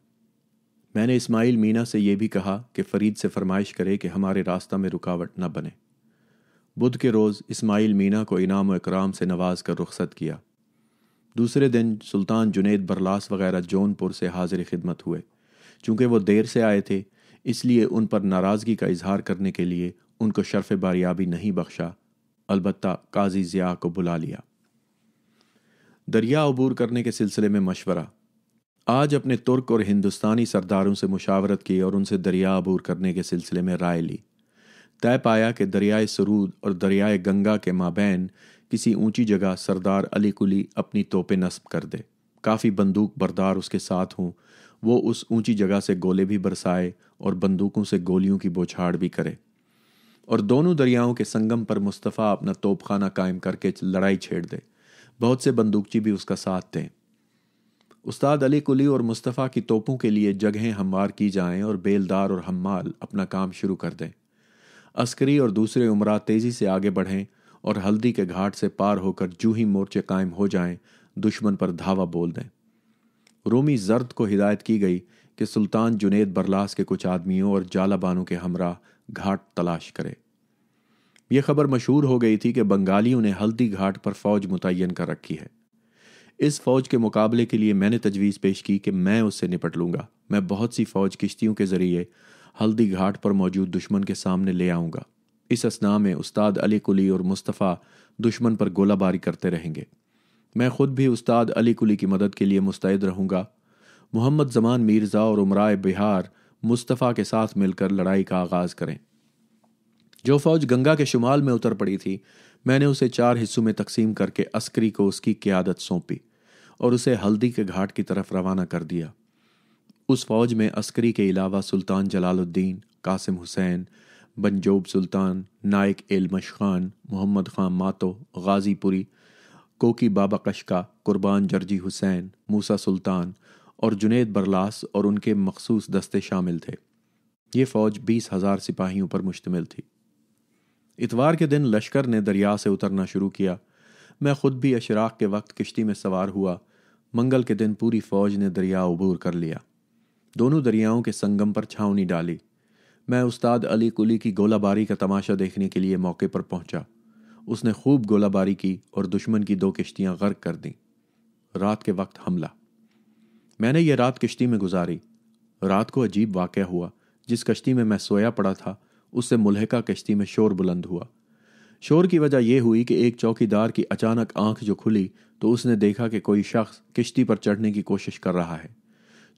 मैंने इस्माइल मीना से यह भी कहा कि फरीद से फरमाइश करे कि हमारे रास्ता में रुकावट न बने बुध के रोज़ इस्माइल मीना को इनाम इकराम से नवाज कर रुखसत किया दूसरे दिन सुल्तान जुनेद बरलास वगैरह जौनपुर से हाजिर खिदमत हुए चूँकि वो देर से आए थे इसलिए उन पर नाराज़गी का इजहार करने के लिए उनको शर्फ बारियाबी नहीं बख्शा अलबत् काजी ज़िया को बुला लिया दरिया अबूर करने के सिलसिले में मशवरा आज अपने तुर्क और हिंदुस्तानी सरदारों से मुशावरत की और उनसे दरिया अबूर करने के सिलसिले में राय ली तय पाया कि दरियाए सरूद और दरियाए गंगा के माबैन किसी ऊंची जगह सरदार अली कुली अपनी तोपे नस्ब कर दे काफ़ी बंदूक बरदार उसके साथ हों वो उस ऊंची जगह से गोले भी बरसाए और बंदूकों से गोलियों की बौछाड़ भी करे और दोनों दरियाओं के संगम पर मुस्तफ़ा अपना तोपखाना कायम करके लड़ाई छेड़ दे बहुत से बंदूकची भी उसका साथ दें उस्ताद अली कुली और मुस्तफ़ा की तोपों के लिए जगहें हमवार की जाएं और बेलदार और हम्माल अपना काम शुरू कर दें अस्करी और दूसरे उमरा तेज़ी से आगे बढ़ें और हल्दी के घाट से पार होकर जूही मोर्चे कायम हो जाएं दुश्मन पर धावा बोल दें रोमी जर्द को हिदायत की गई कि सुल्तान जुनेद बरलास के कुछ आदमियों और जालाबानों के हमरा घाट तलाश करे यह खबर मशहूर हो गई थी कि बंगालियों ने हल्दी घाट पर फौज मुतन कर रखी है इस फौज के मुकाबले के लिए मैंने तजवीज़ पेश की कि मैं उससे निपट लूंगा मैं बहुत सी फौज किश्तियों के ज़रिए हल्दी घाट पर मौजूद दुश्मन के सामने ले आऊँगा इस असना में उस्ताद अली कुली और मुस्तफ़ा दुश्मन पर गोलाबारी करते रहेंगे मैं खुद भी उस्ताद अली कुली की मदद के लिए मुस्तैद रहूंगा मोहम्मद जमान मिर्ज़ा और उमराय बिहार मुस्तफ़ा के साथ मिलकर लड़ाई का आगाज़ करें जो फौज गंगा के शुमाल में उतर पड़ी थी मैंने उसे चार हिस्सों में तकसीम करके अस्करी को उसकी क्यादत सौंपी और उसे हल्दी के घाट की तरफ रवाना कर दिया उस फौज में अस्करी के अलावा सुल्तान जलालुद्दीन कासिम हुसैन बंजोब सुल्तान नायक एलमश खान मोहम्मद खान मातो गाजीपुरी कोकी बाबा कशका कुर्बान जर्जी हुसैन मूसा सुल्तान और जुनेद बरलास और उनके मखसूस दस्ते शामिल थे ये फौज बीस हजार सिपाहियों पर मुश्तमिल थी इतवार के दिन लश्कर ने दरिया से उतरना शुरू किया मैं खुद भी अशराक के वक्त किश्ती में सवार हुआ मंगल के दिन पूरी फौज ने दरिया अबूर कर लिया दोनों दरियाओं के संगम पर छावनी डाली मैं उस्ताद अली कुली की गोलाबारी का तमाशा देखने के लिए मौके पर पहुंचा उसने खूब गोलाबारी की और दुश्मन की दो किश्तियां गर्क कर दीं रात के वक्त हमला मैंने ये रात किश्ती में गुजारी रात को अजीब वाक़ हुआ जिस कश्ती में मैं सोया पड़ा था उससे मुल्हका कश्ती में शोर बुलंद हुआ शोर की वजह यह हुई कि एक चौकीदार की अचानक आंख जो खुली तो उसने देखा कि कोई शख्स किश्ती पर चढ़ने की कोशिश कर रहा है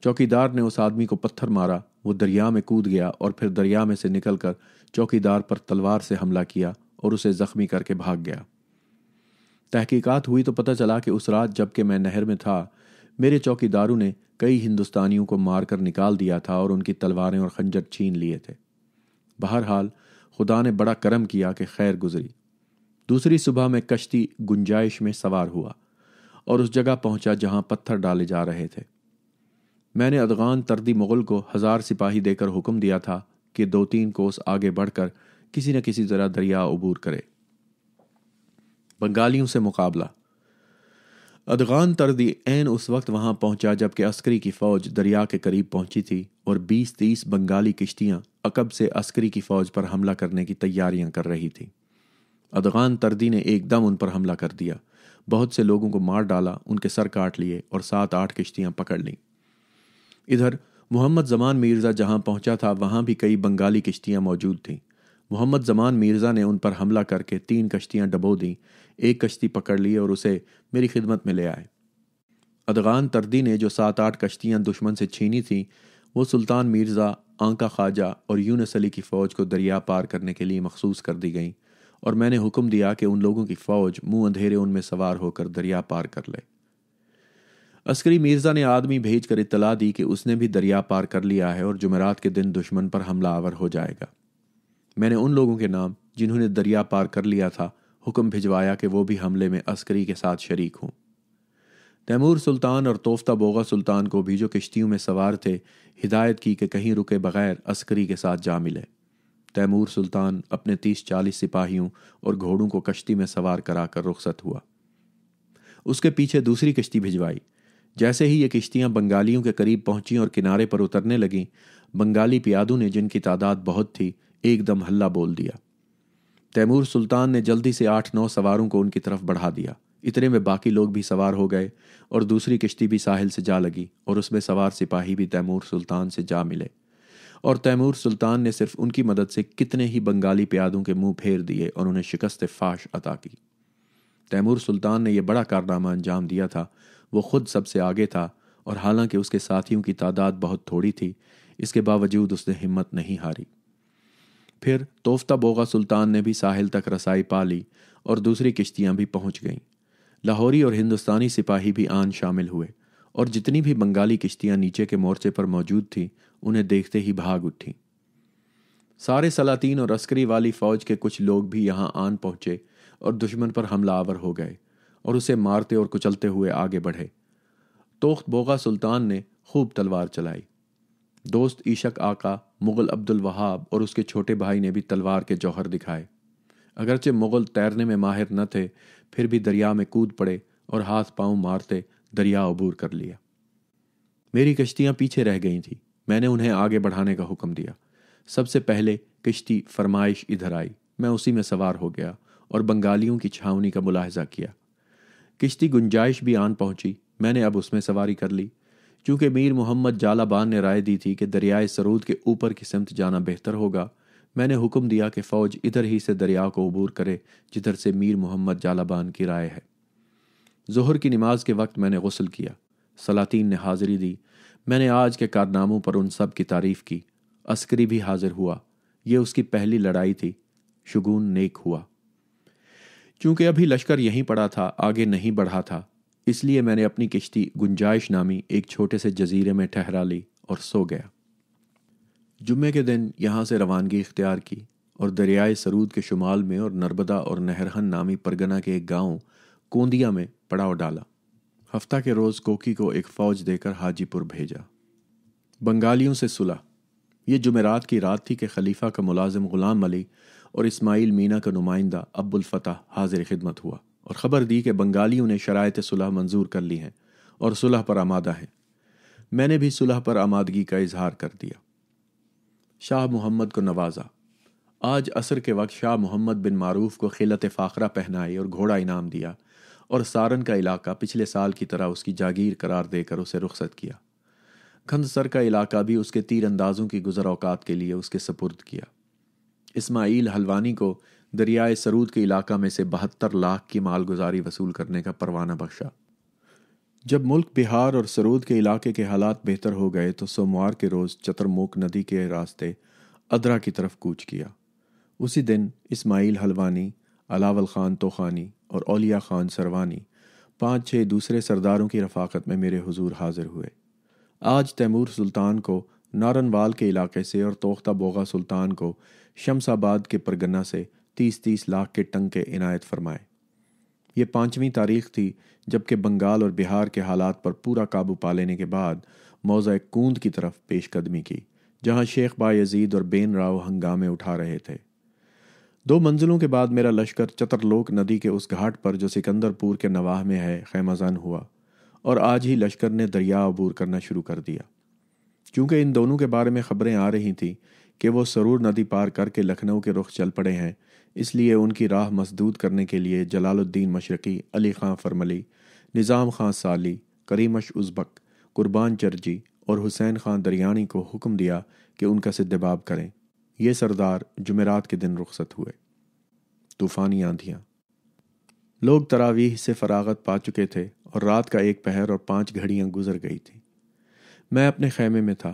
चौकीदार ने उस आदमी को पत्थर मारा वो दरिया में कूद गया और फिर दरिया में से निकलकर चौकीदार पर तलवार से हमला किया और उसे जख्मी करके भाग गया तहकीकात हुई तो पता चला कि उस रात जबकि मैं नहर में था मेरे चौकीदारों ने कई हिंदुस्तानियों को मारकर निकाल दिया था और उनकी तलवारें और खंजर छीन लिए थे बहरहाल खुदा ने बड़ा करम किया कि खैर गुजरी दूसरी सुबह में कश्ती गुंजाइश में सवार हुआ और उस जगह पहुंचा जहां पत्थर डाले जा रहे थे मैंने अदगान तरदी मुगल को हजार सिपाही देकर हुक्म दिया था कि दो तीन कोस आगे बढ़कर किसी न किसी तरह दरिया अबूर करे बंगालियों से मुकाबला अदगान तर्दी एन उस वक्त वहां पहुंचा जबकि अस्करी की फौज दरिया के करीब पहुंची थी और 20-30 बंगाली किश्तियां अकब से अस्करी की फौज पर हमला करने की तैयारियां कर रही थीं अदगान तर्दी ने एकदम उन पर हमला कर दिया बहुत से लोगों को मार डाला उनके सर काट लिए और सात आठ किश्तियां पकड़ लीं इधर मोहम्मद जमान मिर्ज़ा जहां पहुंचा था वहां भी कई बंगाली किश्तियां मौजूद थीं मोहम्मद जमान मिर्ज़ा ने उन पर हमला करके तीन कश्तियां डबो दीं एक कश्ती पकड़ ली और उसे मेरी खिदमत में ले आए अदगान तरदी ने जो सात आठ कश्तियां दुश्मन से छीनी थीं वो सुल्तान मिर्ज़ा आंका ख्वाजा और यूनस अली की फ़ौज को दरिया पार करने के लिए मखसूस कर दी गईं और मैंने हुक्म दिया कि उन लोगों की फ़ौज मुंह अंधेरे उनमें सवार होकर दरिया पार कर ले अस्करी मिर्ज़ा ने आदमी भेज कर इतला दी कि उसने भी दरिया पार कर लिया है और जुमेरात के दिन दुश्मन पर हमला आवर हो जाएगा मैंने उन लोगों के नाम जिन्होंने दरिया पार कर लिया था हुक्म भिजवाया कि वो भी हमले में अस्करी के साथ शरीक हों तैमूर सुल्तान और तोफ्ता बोगा सुल्तान को भी जो किश्तियों में सवार थे हिदायत की कि कहीं रुके बगैर अस्करी के साथ जा मिले तैमूर सुल्तान अपने तीस चालीस सिपाहियों और घोड़ों को कश्ती में सवार कराकर रुखसत हुआ उसके पीछे दूसरी कश्ती भिजवाई जैसे ही ये किश्तियां बंगालियों के करीब पहुंची और किनारे पर उतरने लगीं बंगाली प्यादों ने जिनकी तादाद बहुत थी एकदम हल्ला बोल दिया तैमूर सुल्तान ने जल्दी से आठ नौ सवारों को उनकी तरफ बढ़ा दिया इतने में बाकी लोग भी सवार हो गए और दूसरी किश्ती भी साहिल से जा लगी और उसमें सवार सिपाही भी तैमूर सुल्तान से जा मिले और तैमूर सुल्तान ने सिर्फ उनकी मदद से कितने ही बंगाली प्यादों के मुंह फेर दिए और उन्हें शिकस्त फाश अता की तैमूर सुल्तान ने यह बड़ा कारनामा अंजाम दिया था वो खुद सबसे आगे था और हालांकि उसके साथियों की तादाद बहुत थोड़ी थी इसके बावजूद उसने हिम्मत नहीं हारी फिर तोफ्ता बोगा सुल्तान ने भी साहिल तक रसाई पा ली और दूसरी किश्तियां भी पहुंच गईं लाहौरी और हिंदुस्तानी सिपाही भी आन शामिल हुए और जितनी भी बंगाली किश्तियां नीचे के मोर्चे पर मौजूद थीं उन्हें देखते ही भाग उठी सारे सलातीन और अस्करी वाली फौज के कुछ लोग भी यहां आन पहुंचे और दुश्मन पर हमलावर हो गए और उसे मारते और कुचलते हुए आगे बढ़े तोख्त बोगा सुल्तान ने खूब तलवार चलाई दोस्त ईशक आका मुग़ल अब्दुल वहाब और उसके छोटे भाई ने भी तलवार के जौहर दिखाए अगरचे मुग़ल तैरने में माहिर न थे फिर भी दरिया में कूद पड़े और हाथ पांव मारते दरिया अबूर कर लिया मेरी कश्तियाँ पीछे रह गई थी मैंने उन्हें आगे बढ़ाने का हुक्म दिया सबसे पहले किश्ती फरमाइश इधर आई मैं उसी में सवार हो गया और बंगालियों की छावनी का मुलाहजा किया किश्ती गुंजाइश भी आन पहुंची मैंने अब उसमें सवारी कर ली चूंकि मीर मोहम्मद जालाबान ने राय दी थी कि दरियाए सरूद के ऊपर की सिमत जाना बेहतर होगा मैंने हुक्म दिया कि फ़ौज इधर ही से दरिया को अबूर करे जिधर से मीर मोहम्मद जालाबान की राय है जहर की नमाज के वक्त मैंने गसल किया सलातीन ने हाजिरी दी मैंने आज के कारनामों पर उन सब की तारीफ़ की अस्करी भी हाजिर हुआ यह उसकी पहली लड़ाई थी शगुन नेक हुआ चूंकि अभी लश्कर यहीं पड़ा था आगे नहीं बढ़ा था इसलिए मैंने अपनी किश्ती गुंजाइश नामी एक छोटे से जजीरे में ठहरा ली और सो गया जुम्मे के दिन यहाँ से रवानगी इख्तियार की और दरियाए सरूद के शुमाल में और नर्मदा और नहरहन नामी परगना के एक गांव कोंदिया में पड़ाव डाला हफ्ता के रोज़ कोकी को एक फ़ौज देकर हाजीपुर भेजा बंगालियों से सुला ये जुमेरात की रात थी कि खलीफा का मुलाजिम ग़ुलाम अली और इस्माइल मीना का नुमाइंदा अब्बुल फतह हाजिर खिदमत हुआ और ख़बर दी कि बंगालियों ने शरात सुलह मंजूर कर ली है और सुलह पर आमादा हैं मैंने भी सुलह पर आमादगी का इजहार कर दिया शाह मोहम्मद को नवाजा आज असर के वक्त शाह मोहम्मद बिन मारूफ को खिलत फ़ाखरा पहनाई और घोड़ा इनाम दिया और सारन का इलाका पिछले साल की तरह उसकी जागीर करार देकर उसे रुख्सत किया खंदसर का इलाका भी उसके तीर अंदाजों की गुजर अवकात के लिए उसके सपुर्द किया इस्माइल हलवानी को दरियाए सरूद के इलाका में से बहत्तर लाख की मालगुजारी वसूल करने का परवाना बख्शा जब मुल्क बिहार और सरूद के इलाके के हालात बेहतर हो गए तो सोमवार के रोज़ चतरमोक नदी के रास्ते अदरा की तरफ कूच किया उसी दिन इस्माइल हलवानी अलावल ख़ान तोखानी और औलिया ख़ान सरवानी पाँच छः दूसरे सरदारों की रफाकत में मेरे हुजूर हाजिर हुए आज तैमूर सुल्तान को नारनवाल के इलाके से और तोख्ता बोगा सुल्तान को शमसाबाद के परगना से तीस तीस लाख के टंके इनायत फरमाए ये पाँचवीं तारीख थी जबकि बंगाल और बिहार के हालात पर पूरा काबू पा लेने के बाद मौजा कूंद की तरफ पेशकदमी की जहां शेख बायजीद और बेन राव हंगामे उठा रहे थे दो मंजिलों के बाद मेरा लश्कर चतरलोक नदी के उस घाट पर जो सिकंदरपुर के नवाह में है खैमाजान हुआ और आज ही लश्कर ने दरिया अबूर करना शुरू कर दिया क्योंकि इन दोनों के बारे में खबरें आ रही थीं कि वो सरूर नदी पार करके लखनऊ के रुख चल पड़े हैं इसलिए उनकी राह मसदूद करने के लिए जलालुद्दीन मशरक़ी अली खां फरमली निज़ाम खां साली करीमश उज़बक कुर्बान चर्जी और हुसैन खां दरियानी को हुक्म दिया कि उनका सिद्धबाब करें ये सरदार जुमेरात के दिन रुखसत हुए तूफ़ानी आंधियाँ लोग तरावीह से फरागत पा चुके थे और रात का एक पहर और पांच घड़ियां गुजर गई थी मैं अपने खैमे में था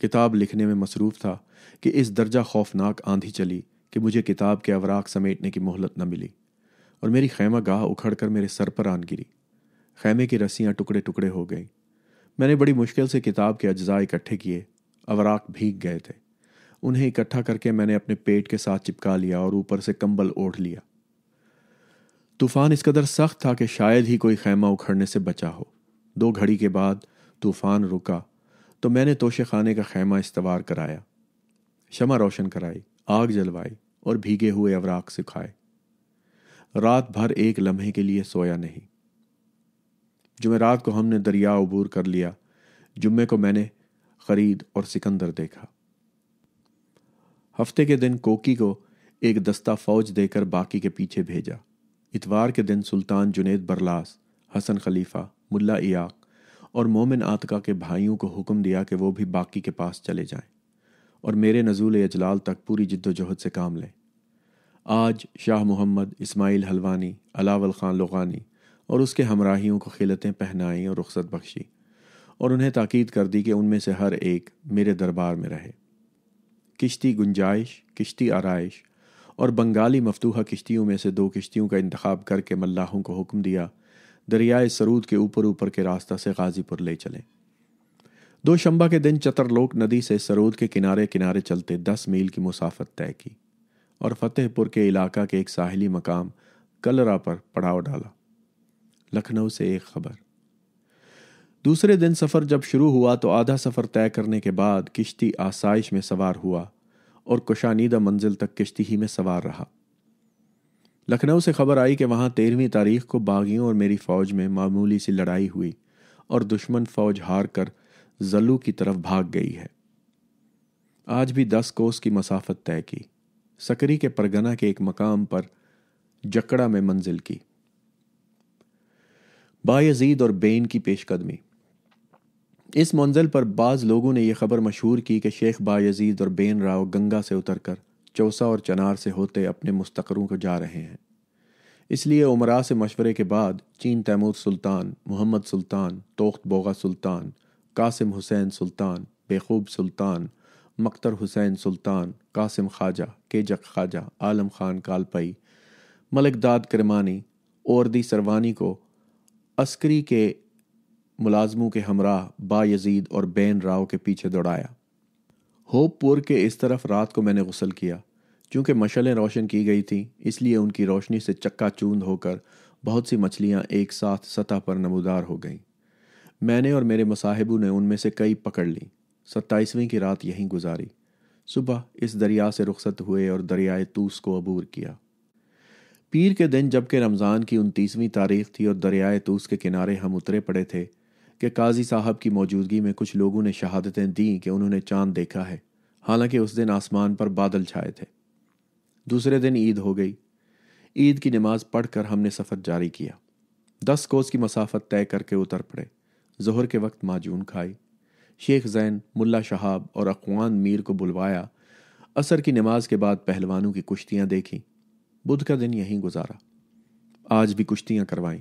किताब लिखने में मसरूफ़ था कि इस दर्जा खौफनाक आंधी चली कि मुझे किताब के अवराक समेटने की मोहलत न मिली और मेरी खैमा गाह उखड़ कर मेरे सर पर आन गिरी खैमे की रस्सियाँ टुकड़े टुकड़े हो गईं मैंने बड़ी मुश्किल से किताब के अज्जा इकट्ठे किए अवराक भीग गए थे उन्हें इकट्ठा करके मैंने अपने पेट के साथ चिपका लिया और ऊपर से कंबल ओढ़ लिया तूफान इस कदर सख्त था कि शायद ही कोई खैमा उखड़ने से बचा हो दो घड़ी के बाद तूफान रुका तो मैंने तोशे खाने का खैमा इस्तवार कराया शमा रोशन कराई आग जलवाई और भीगे हुए अवराक से खाए रात भर एक लम्हे के लिए सोया नहीं जुमेरात को हमने दरिया उबूर कर लिया जुम्मे को मैंने खरीद और सिकंदर देखा हफ्ते के दिन कोकी को एक दस्ता फौज देकर बाकी के पीछे भेजा इतवार के दिन सुल्तान जुनेद बरलास हसन खलीफा मुल्ला इयाक और मोमिन आतका के भाइयों को हुक्म दिया कि वो भी बाकी के पास चले जाएं। और मेरे नजूल अजलाल तक पूरी जद्दोजहद से काम लें आज शाह मोहम्मद इस्माइल हलवानी अलावल ख़ान लगानी और उसके हमराहियों को खिलतें पहनाई और रुख्सत बख्शी और उन्हें ताकीद कर दी कि उनमें से हर एक मेरे दरबार में रहे किश्ती गुंजाइश किश्ती आरइश और बंगाली मफतूहा किश्तियों में से दो किश्तियों का इंतखब करके मल्लाहों को हुक्म दिया दरियाए सरूद के ऊपर ऊपर के रास्ता से गाजीपुर ले चलें दो शंबा के दिन चतरलोक नदी से सरोद के किनारे किनारे चलते दस मील की मुसाफत तय की और फतेहपुर के इलाका के एक साहिली मकाम कलरा पर पड़ाव डाला लखनऊ से एक खबर दूसरे दिन सफ़र जब शुरू हुआ तो आधा सफ़र तय करने के बाद किश्ती आसाइश में सवार हुआ और कुशानीदा मंजिल तक किश्ती ही में सवार रहा लखनऊ से खबर आई कि वहां तेरहवीं तारीख को बागियों और मेरी फौज में मामूली सी लड़ाई हुई और दुश्मन फौज हार कर जल्लू की तरफ भाग गई है आज भी दस कोस की मसाफत तय की सकरी के परगना के एक मकाम पर जकड़ा में मंजिल की बायजीद और बेन की पेशकदमी इस मंजिल पर बाज लोगों ने यह खबर मशहूर की कि शेख बायजीद और बेन राव गंगा से उतरकर चौसा और चनार से होते अपने मुस्तकरों को जा रहे हैं इसलिए उमरा से मशवरे के बाद चीन तैमूर सुल्तान मोहम्मद सुल्तान तोख्त बोगा सुल्तान कासिम हुसैन सुल्तान बेखूब सुल्तान मख्तर हुसैन सुल्तान कासिम ख्वाजा केजक ख्वाजा आलम खान कालपई मलिक दाद करमानी दी सरवानी को अस्करी के मुलाजमों के हमराह बायजीद और बैन राव के पीछे दौड़ाया होपपुर के इस तरफ रात को मैंने गसल किया क्योंकि मशलें रोशन की गई थीं इसलिए उनकी रोशनी से चक्का चूंद होकर बहुत सी मछलियाँ एक साथ सतह पर नमोदार हो गईं मैंने और मेरे मसाहिबों ने उनमें से कई पकड़ ली सत्ताईसवीं की रात यहीं गुजारी सुबह इस दरिया से रुखसत हुए और दरियाए तूस को अबूर किया पीर के दिन जबकि रमज़ान की उनतीसवीं तारीख थी और दरियाए तूस के किनारे हम उतरे पड़े थे कि काजी साहब की मौजूदगी में कुछ लोगों ने शहादतें दीं कि उन्होंने चांद देखा है हालांकि उस दिन आसमान पर बादल छाए थे दूसरे दिन ईद हो गई ईद की नमाज पढ़कर हमने सफ़र जारी किया दस कोस की मसाफत तय करके उतर पड़े जहर के वक्त माजून खाई शेख जैन मुल्ला शहाब और अकवान मीर को बुलवाया असर की नमाज के बाद पहलवानों की कुश्तियां देखी बुध का दिन यहीं गुजारा आज भी कुश्तियां करवाईं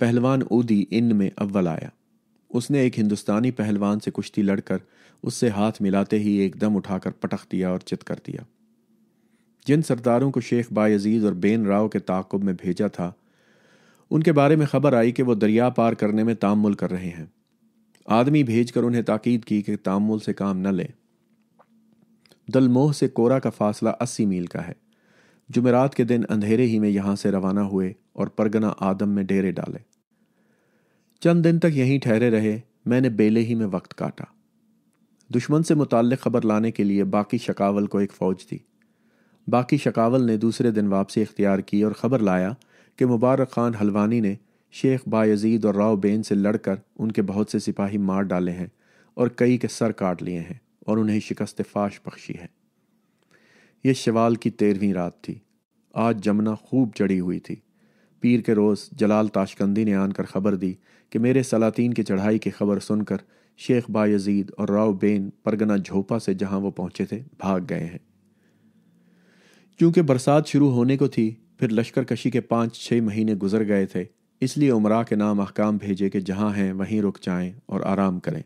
पहलवान ऊदी इन में अव्वल आया उसने एक हिंदुस्तानी पहलवान से कुश्ती लड़कर उससे हाथ मिलाते ही एकदम उठाकर पटक दिया और चित कर दिया जिन सरदारों को शेख बायजीज और बेन राव के ताकुब में भेजा था उनके बारे में खबर आई कि वो दरिया पार करने में तामुल कर रहे हैं आदमी भेजकर उन्हें ताकीद की कि तामुल से काम न लें दलमोह से कोरा का फासला अस्सी मील का है जुमेरात के दिन अंधेरे ही में यहां से रवाना हुए और परगना आदम में डेरे डाले चंद दिन तक यहीं ठहरे रहे मैंने बेले ही में वक्त काटा दुश्मन से मुतल खबर लाने के लिए बाकी शकावल को एक फ़ौज दी बाकी शकावल ने दूसरे दिन वापसी इख्तियार की और ख़बर लाया कि मुबारक खान हलवानी ने शेख बायजीद और राव बेन से लड़कर उनके बहुत से सिपाही मार डाले हैं और कई के सर काट लिए हैं और उन्हें शिकस्त फाश बख्शी है यह शवाल की तेरहवीं रात थी आज जमुना खूब चढ़ी हुई थी पीर के रोज़ जलाल ताशकंदी ने आनकर खबर दी कि मेरे सलातीन की चढ़ाई की खबर सुनकर शेख बाजीद और राव बेन परगना झोपा से जहां वो पहुंचे थे भाग गए हैं क्योंकि बरसात शुरू होने को थी फिर लश्कर कशी के पाँच छः महीने गुजर गए थे इसलिए उमरा के नाम अहकाम भेजे कि जहाँ हैं वहीं रुक जाएं और आराम करें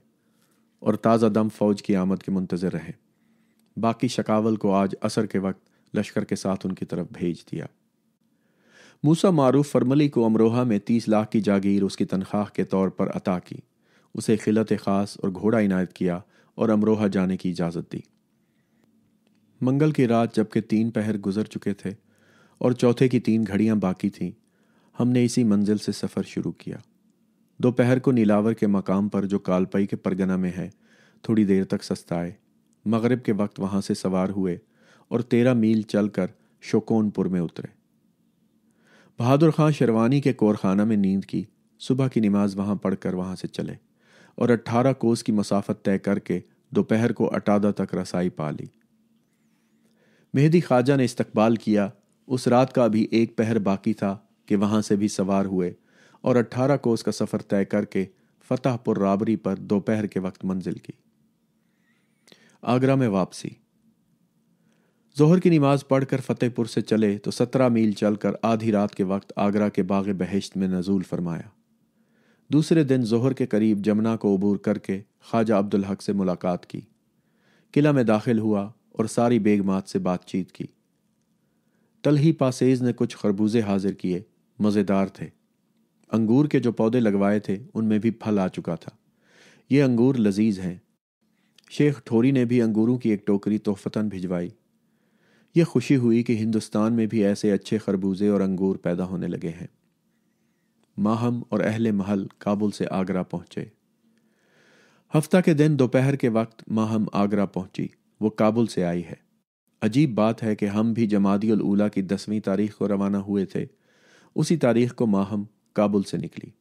और ताज़ा दम फौज की आमद के मुंतज़र रहे बाकी शकावल को आज असर के वक्त लश्कर के साथ उनकी तरफ भेज दिया मूसा मारूफ फरमली को अमरोहा में तीस लाख की जागीर उसकी तनख्वाह के तौर पर अता की उसे खिलत खास और घोड़ा इनायत किया और अमरोहा जाने की इजाज़त दी मंगल की रात जबकि तीन पहर गुजर चुके थे और चौथे की तीन घड़ियां बाकी थीं हमने इसी मंजिल से सफ़र शुरू किया दोपहर को नीलावर के मकाम पर जो कालपई के परगना में है थोड़ी देर तक सस्ताए मगरिब के वक्त वहाँ से सवार हुए और तेरह मील चलकर शोकोनपुर में उतरे बहादुर खां शेरवानी के कोरखाना में नींद की सुबह की नमाज वहाँ पढ़कर वहाँ से चले और अट्ठारह कोस की मसाफत तय करके दोपहर को अटादा तक रसाई पा ली मेहदी ख्वाजा ने इस्तकबाल किया उस रात का अभी एक पहर बाकी था कि वहां से भी सवार हुए और अट्ठारह को उसका सफ़र तय करके फतेहपुर राबरी पर दोपहर के वक्त मंजिल की आगरा में वापसी जोहर की नमाज पढ़कर फतेहपुर से चले तो सत्रह मील चलकर आधी रात के वक्त आगरा के बाग बहिश्त में नजूल फरमाया दूसरे दिन जोहर के करीब जमुना को अबूर करके ख्वाजा अब्दुल हक से मुलाकात की किला में दाखिल हुआ और सारी बेगमात से बातचीत की तलही पासेज ने कुछ खरबूजे हाजिर किए मज़ेदार थे अंगूर के जो पौधे लगवाए थे उनमें भी फल आ चुका था ये अंगूर लजीज हैं शेख ठोरी ने भी अंगूरों की एक टोकरी तोहफतन भिजवाई यह खुशी हुई कि हिंदुस्तान में भी ऐसे अच्छे खरबूजे और अंगूर पैदा होने लगे हैं माहम और अहले महल काबुल से आगरा पहुंचे हफ्ता के दिन दोपहर के वक्त माहम आगरा पहुंची वो काबुल से आई है अजीब बात है कि हम भी जमादी उला की दसवीं तारीख को रवाना हुए थे उसी तारीख को माहम काबुल से निकली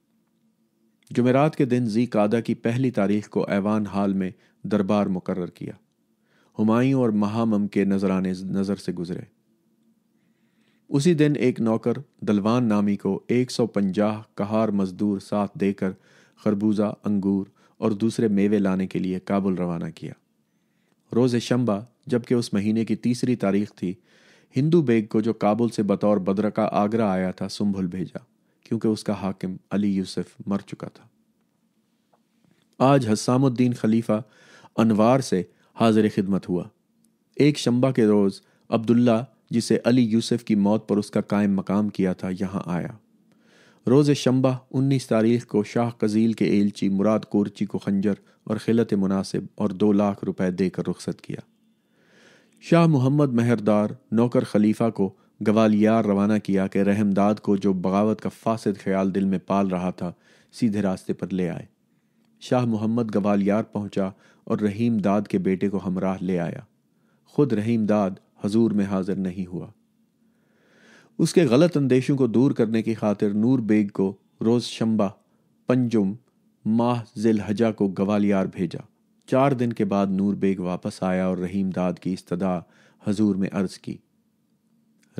जुमेरात के दिन जी कादा की पहली तारीख को ऐवान हाल में दरबार मुकर किया हुमायूं और महामम के नजराने नज़र से गुजरे उसी दिन एक नौकर दलवान नामी को एक सौ पंजाह कहार मजदूर साथ देकर खरबूजा अंगूर और दूसरे मेवे लाने के लिए काबुल रवाना किया रोज़ शंबा जबकि उस महीने की तीसरी तारीख थी हिंदू बेग को जो काबुल से बतौर बदरका आगरा आया था सुम्भुल भेजा क्योंकि उसका हाकिम अली यूसुफ मर चुका था आज हसामुद्दीन खलीफा अनवार से हाजिर खिदमत हुआ एक शंबा के रोज़ अब्दुल्ला जिसे अली यूसुफ की मौत पर उसका कायम मकाम किया था यहाँ आया रोज़ शंबा उन्नीस तारीख को शाह कजील के एलची मुराद कोरची को खंजर और खिलत मुनासिब और दो लाख रुपए देकर रुख्सत किया शाह मोहम्मद मेहरदार नौकर खलीफा को गवालियार रवाना किया कि रहमदाद को जो बगावत का फासद ख्याल दिल में पाल रहा था सीधे रास्ते पर ले आए शाह मोहम्मद गवालियार पहुंचा और रहीम दाद के बेटे को हमराह ले आया खुद रहीम दाद हजूर में हाजिर नहीं हुआ उसके गलत अंदेशों को दूर करने की खातिर नूर बेग को रोज़ शंबा पंजुम माह हजा को गवालियार भेजा चार दिन के बाद नूर बेग वापस आया और रहीम दाद की इस्तदा हजूर में अर्ज की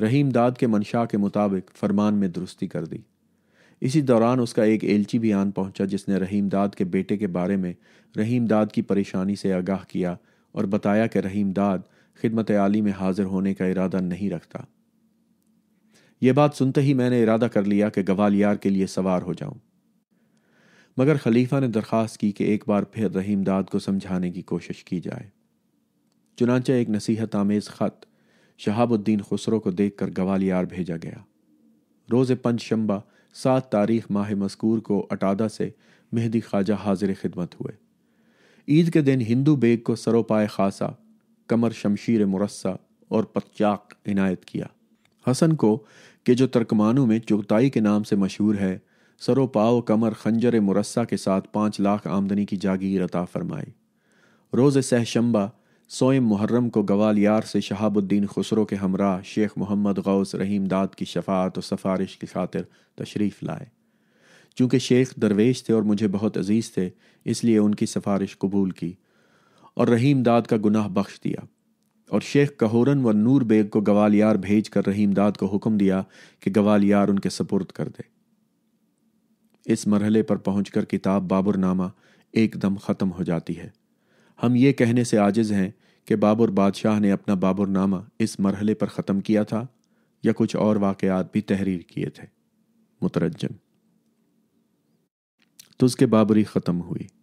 रहीम दाद के मंशा के मुताबिक फरमान में दुरुस्ती कर दी इसी दौरान उसका एक एलची भी आन पहुंचा जिसने रहीम दाद के बेटे के बारे में रहीम दाद की परेशानी से आगाह किया और बताया कि रहीम दाद खिदमत आली में हाजिर होने का इरादा नहीं रखता यह बात सुनते ही मैंने इरादा कर लिया कि गवालियार के लिए सवार हो जाऊं मगर खलीफा ने दरख्वास्त की कि एक बार फिर रहीम दाद को समझाने की कोशिश की जाए चुनाचा एक नसीहत आमेज खत शहाबुद्दीन खुसरो को देखकर गवालियार भेजा गया रोज़ पंचशंबा सात तारीख माह मस्कूर को अटादा से मेहदी ख्वाजा हाजिर खिदमत हुए ईद के दिन हिंदू बेग को सरोपाए खासा कमर शमशीर मुरस्सा और पचाक इनायत किया हसन को कि जो तर्कमानों में चुगताई के नाम से मशहूर है सरो पाओ कमर खंजर मुरस्सा के साथ पाँच लाख आमदनी की जागीर अता फरमाई रोज़ सहशंबा सोएम मुहर्रम को गवालियार से शहाबुद्दीन खुसरो के हमरा शेख मोहम्मद गौस रहीम दाद की शफात और सफारिश की खातिर तशरीफ़ लाए चूंकि शेख दरवेश थे और मुझे बहुत अजीज़ थे इसलिए उनकी सिफारिश कबूल की और रहीम दाद का गुनाह बख्श दिया और शेख कहोरन व नूर बेग को गवालियार भेज कर रहीम दाद को हुक्म दिया कि गवालियार उनके सपुर्द कर दे इस मरहले पर पहुंचकर किताब नामा एकदम ख़त्म हो जाती है हम ये कहने से आजिज़ हैं कि बाबुर बादशाह ने अपना बाबुरनामा इस मरहले पर ख़त्म किया था या कुछ और वाकयात भी तहरीर किए थे मुतरजन तो उसके बाबरी ख़त्म हुई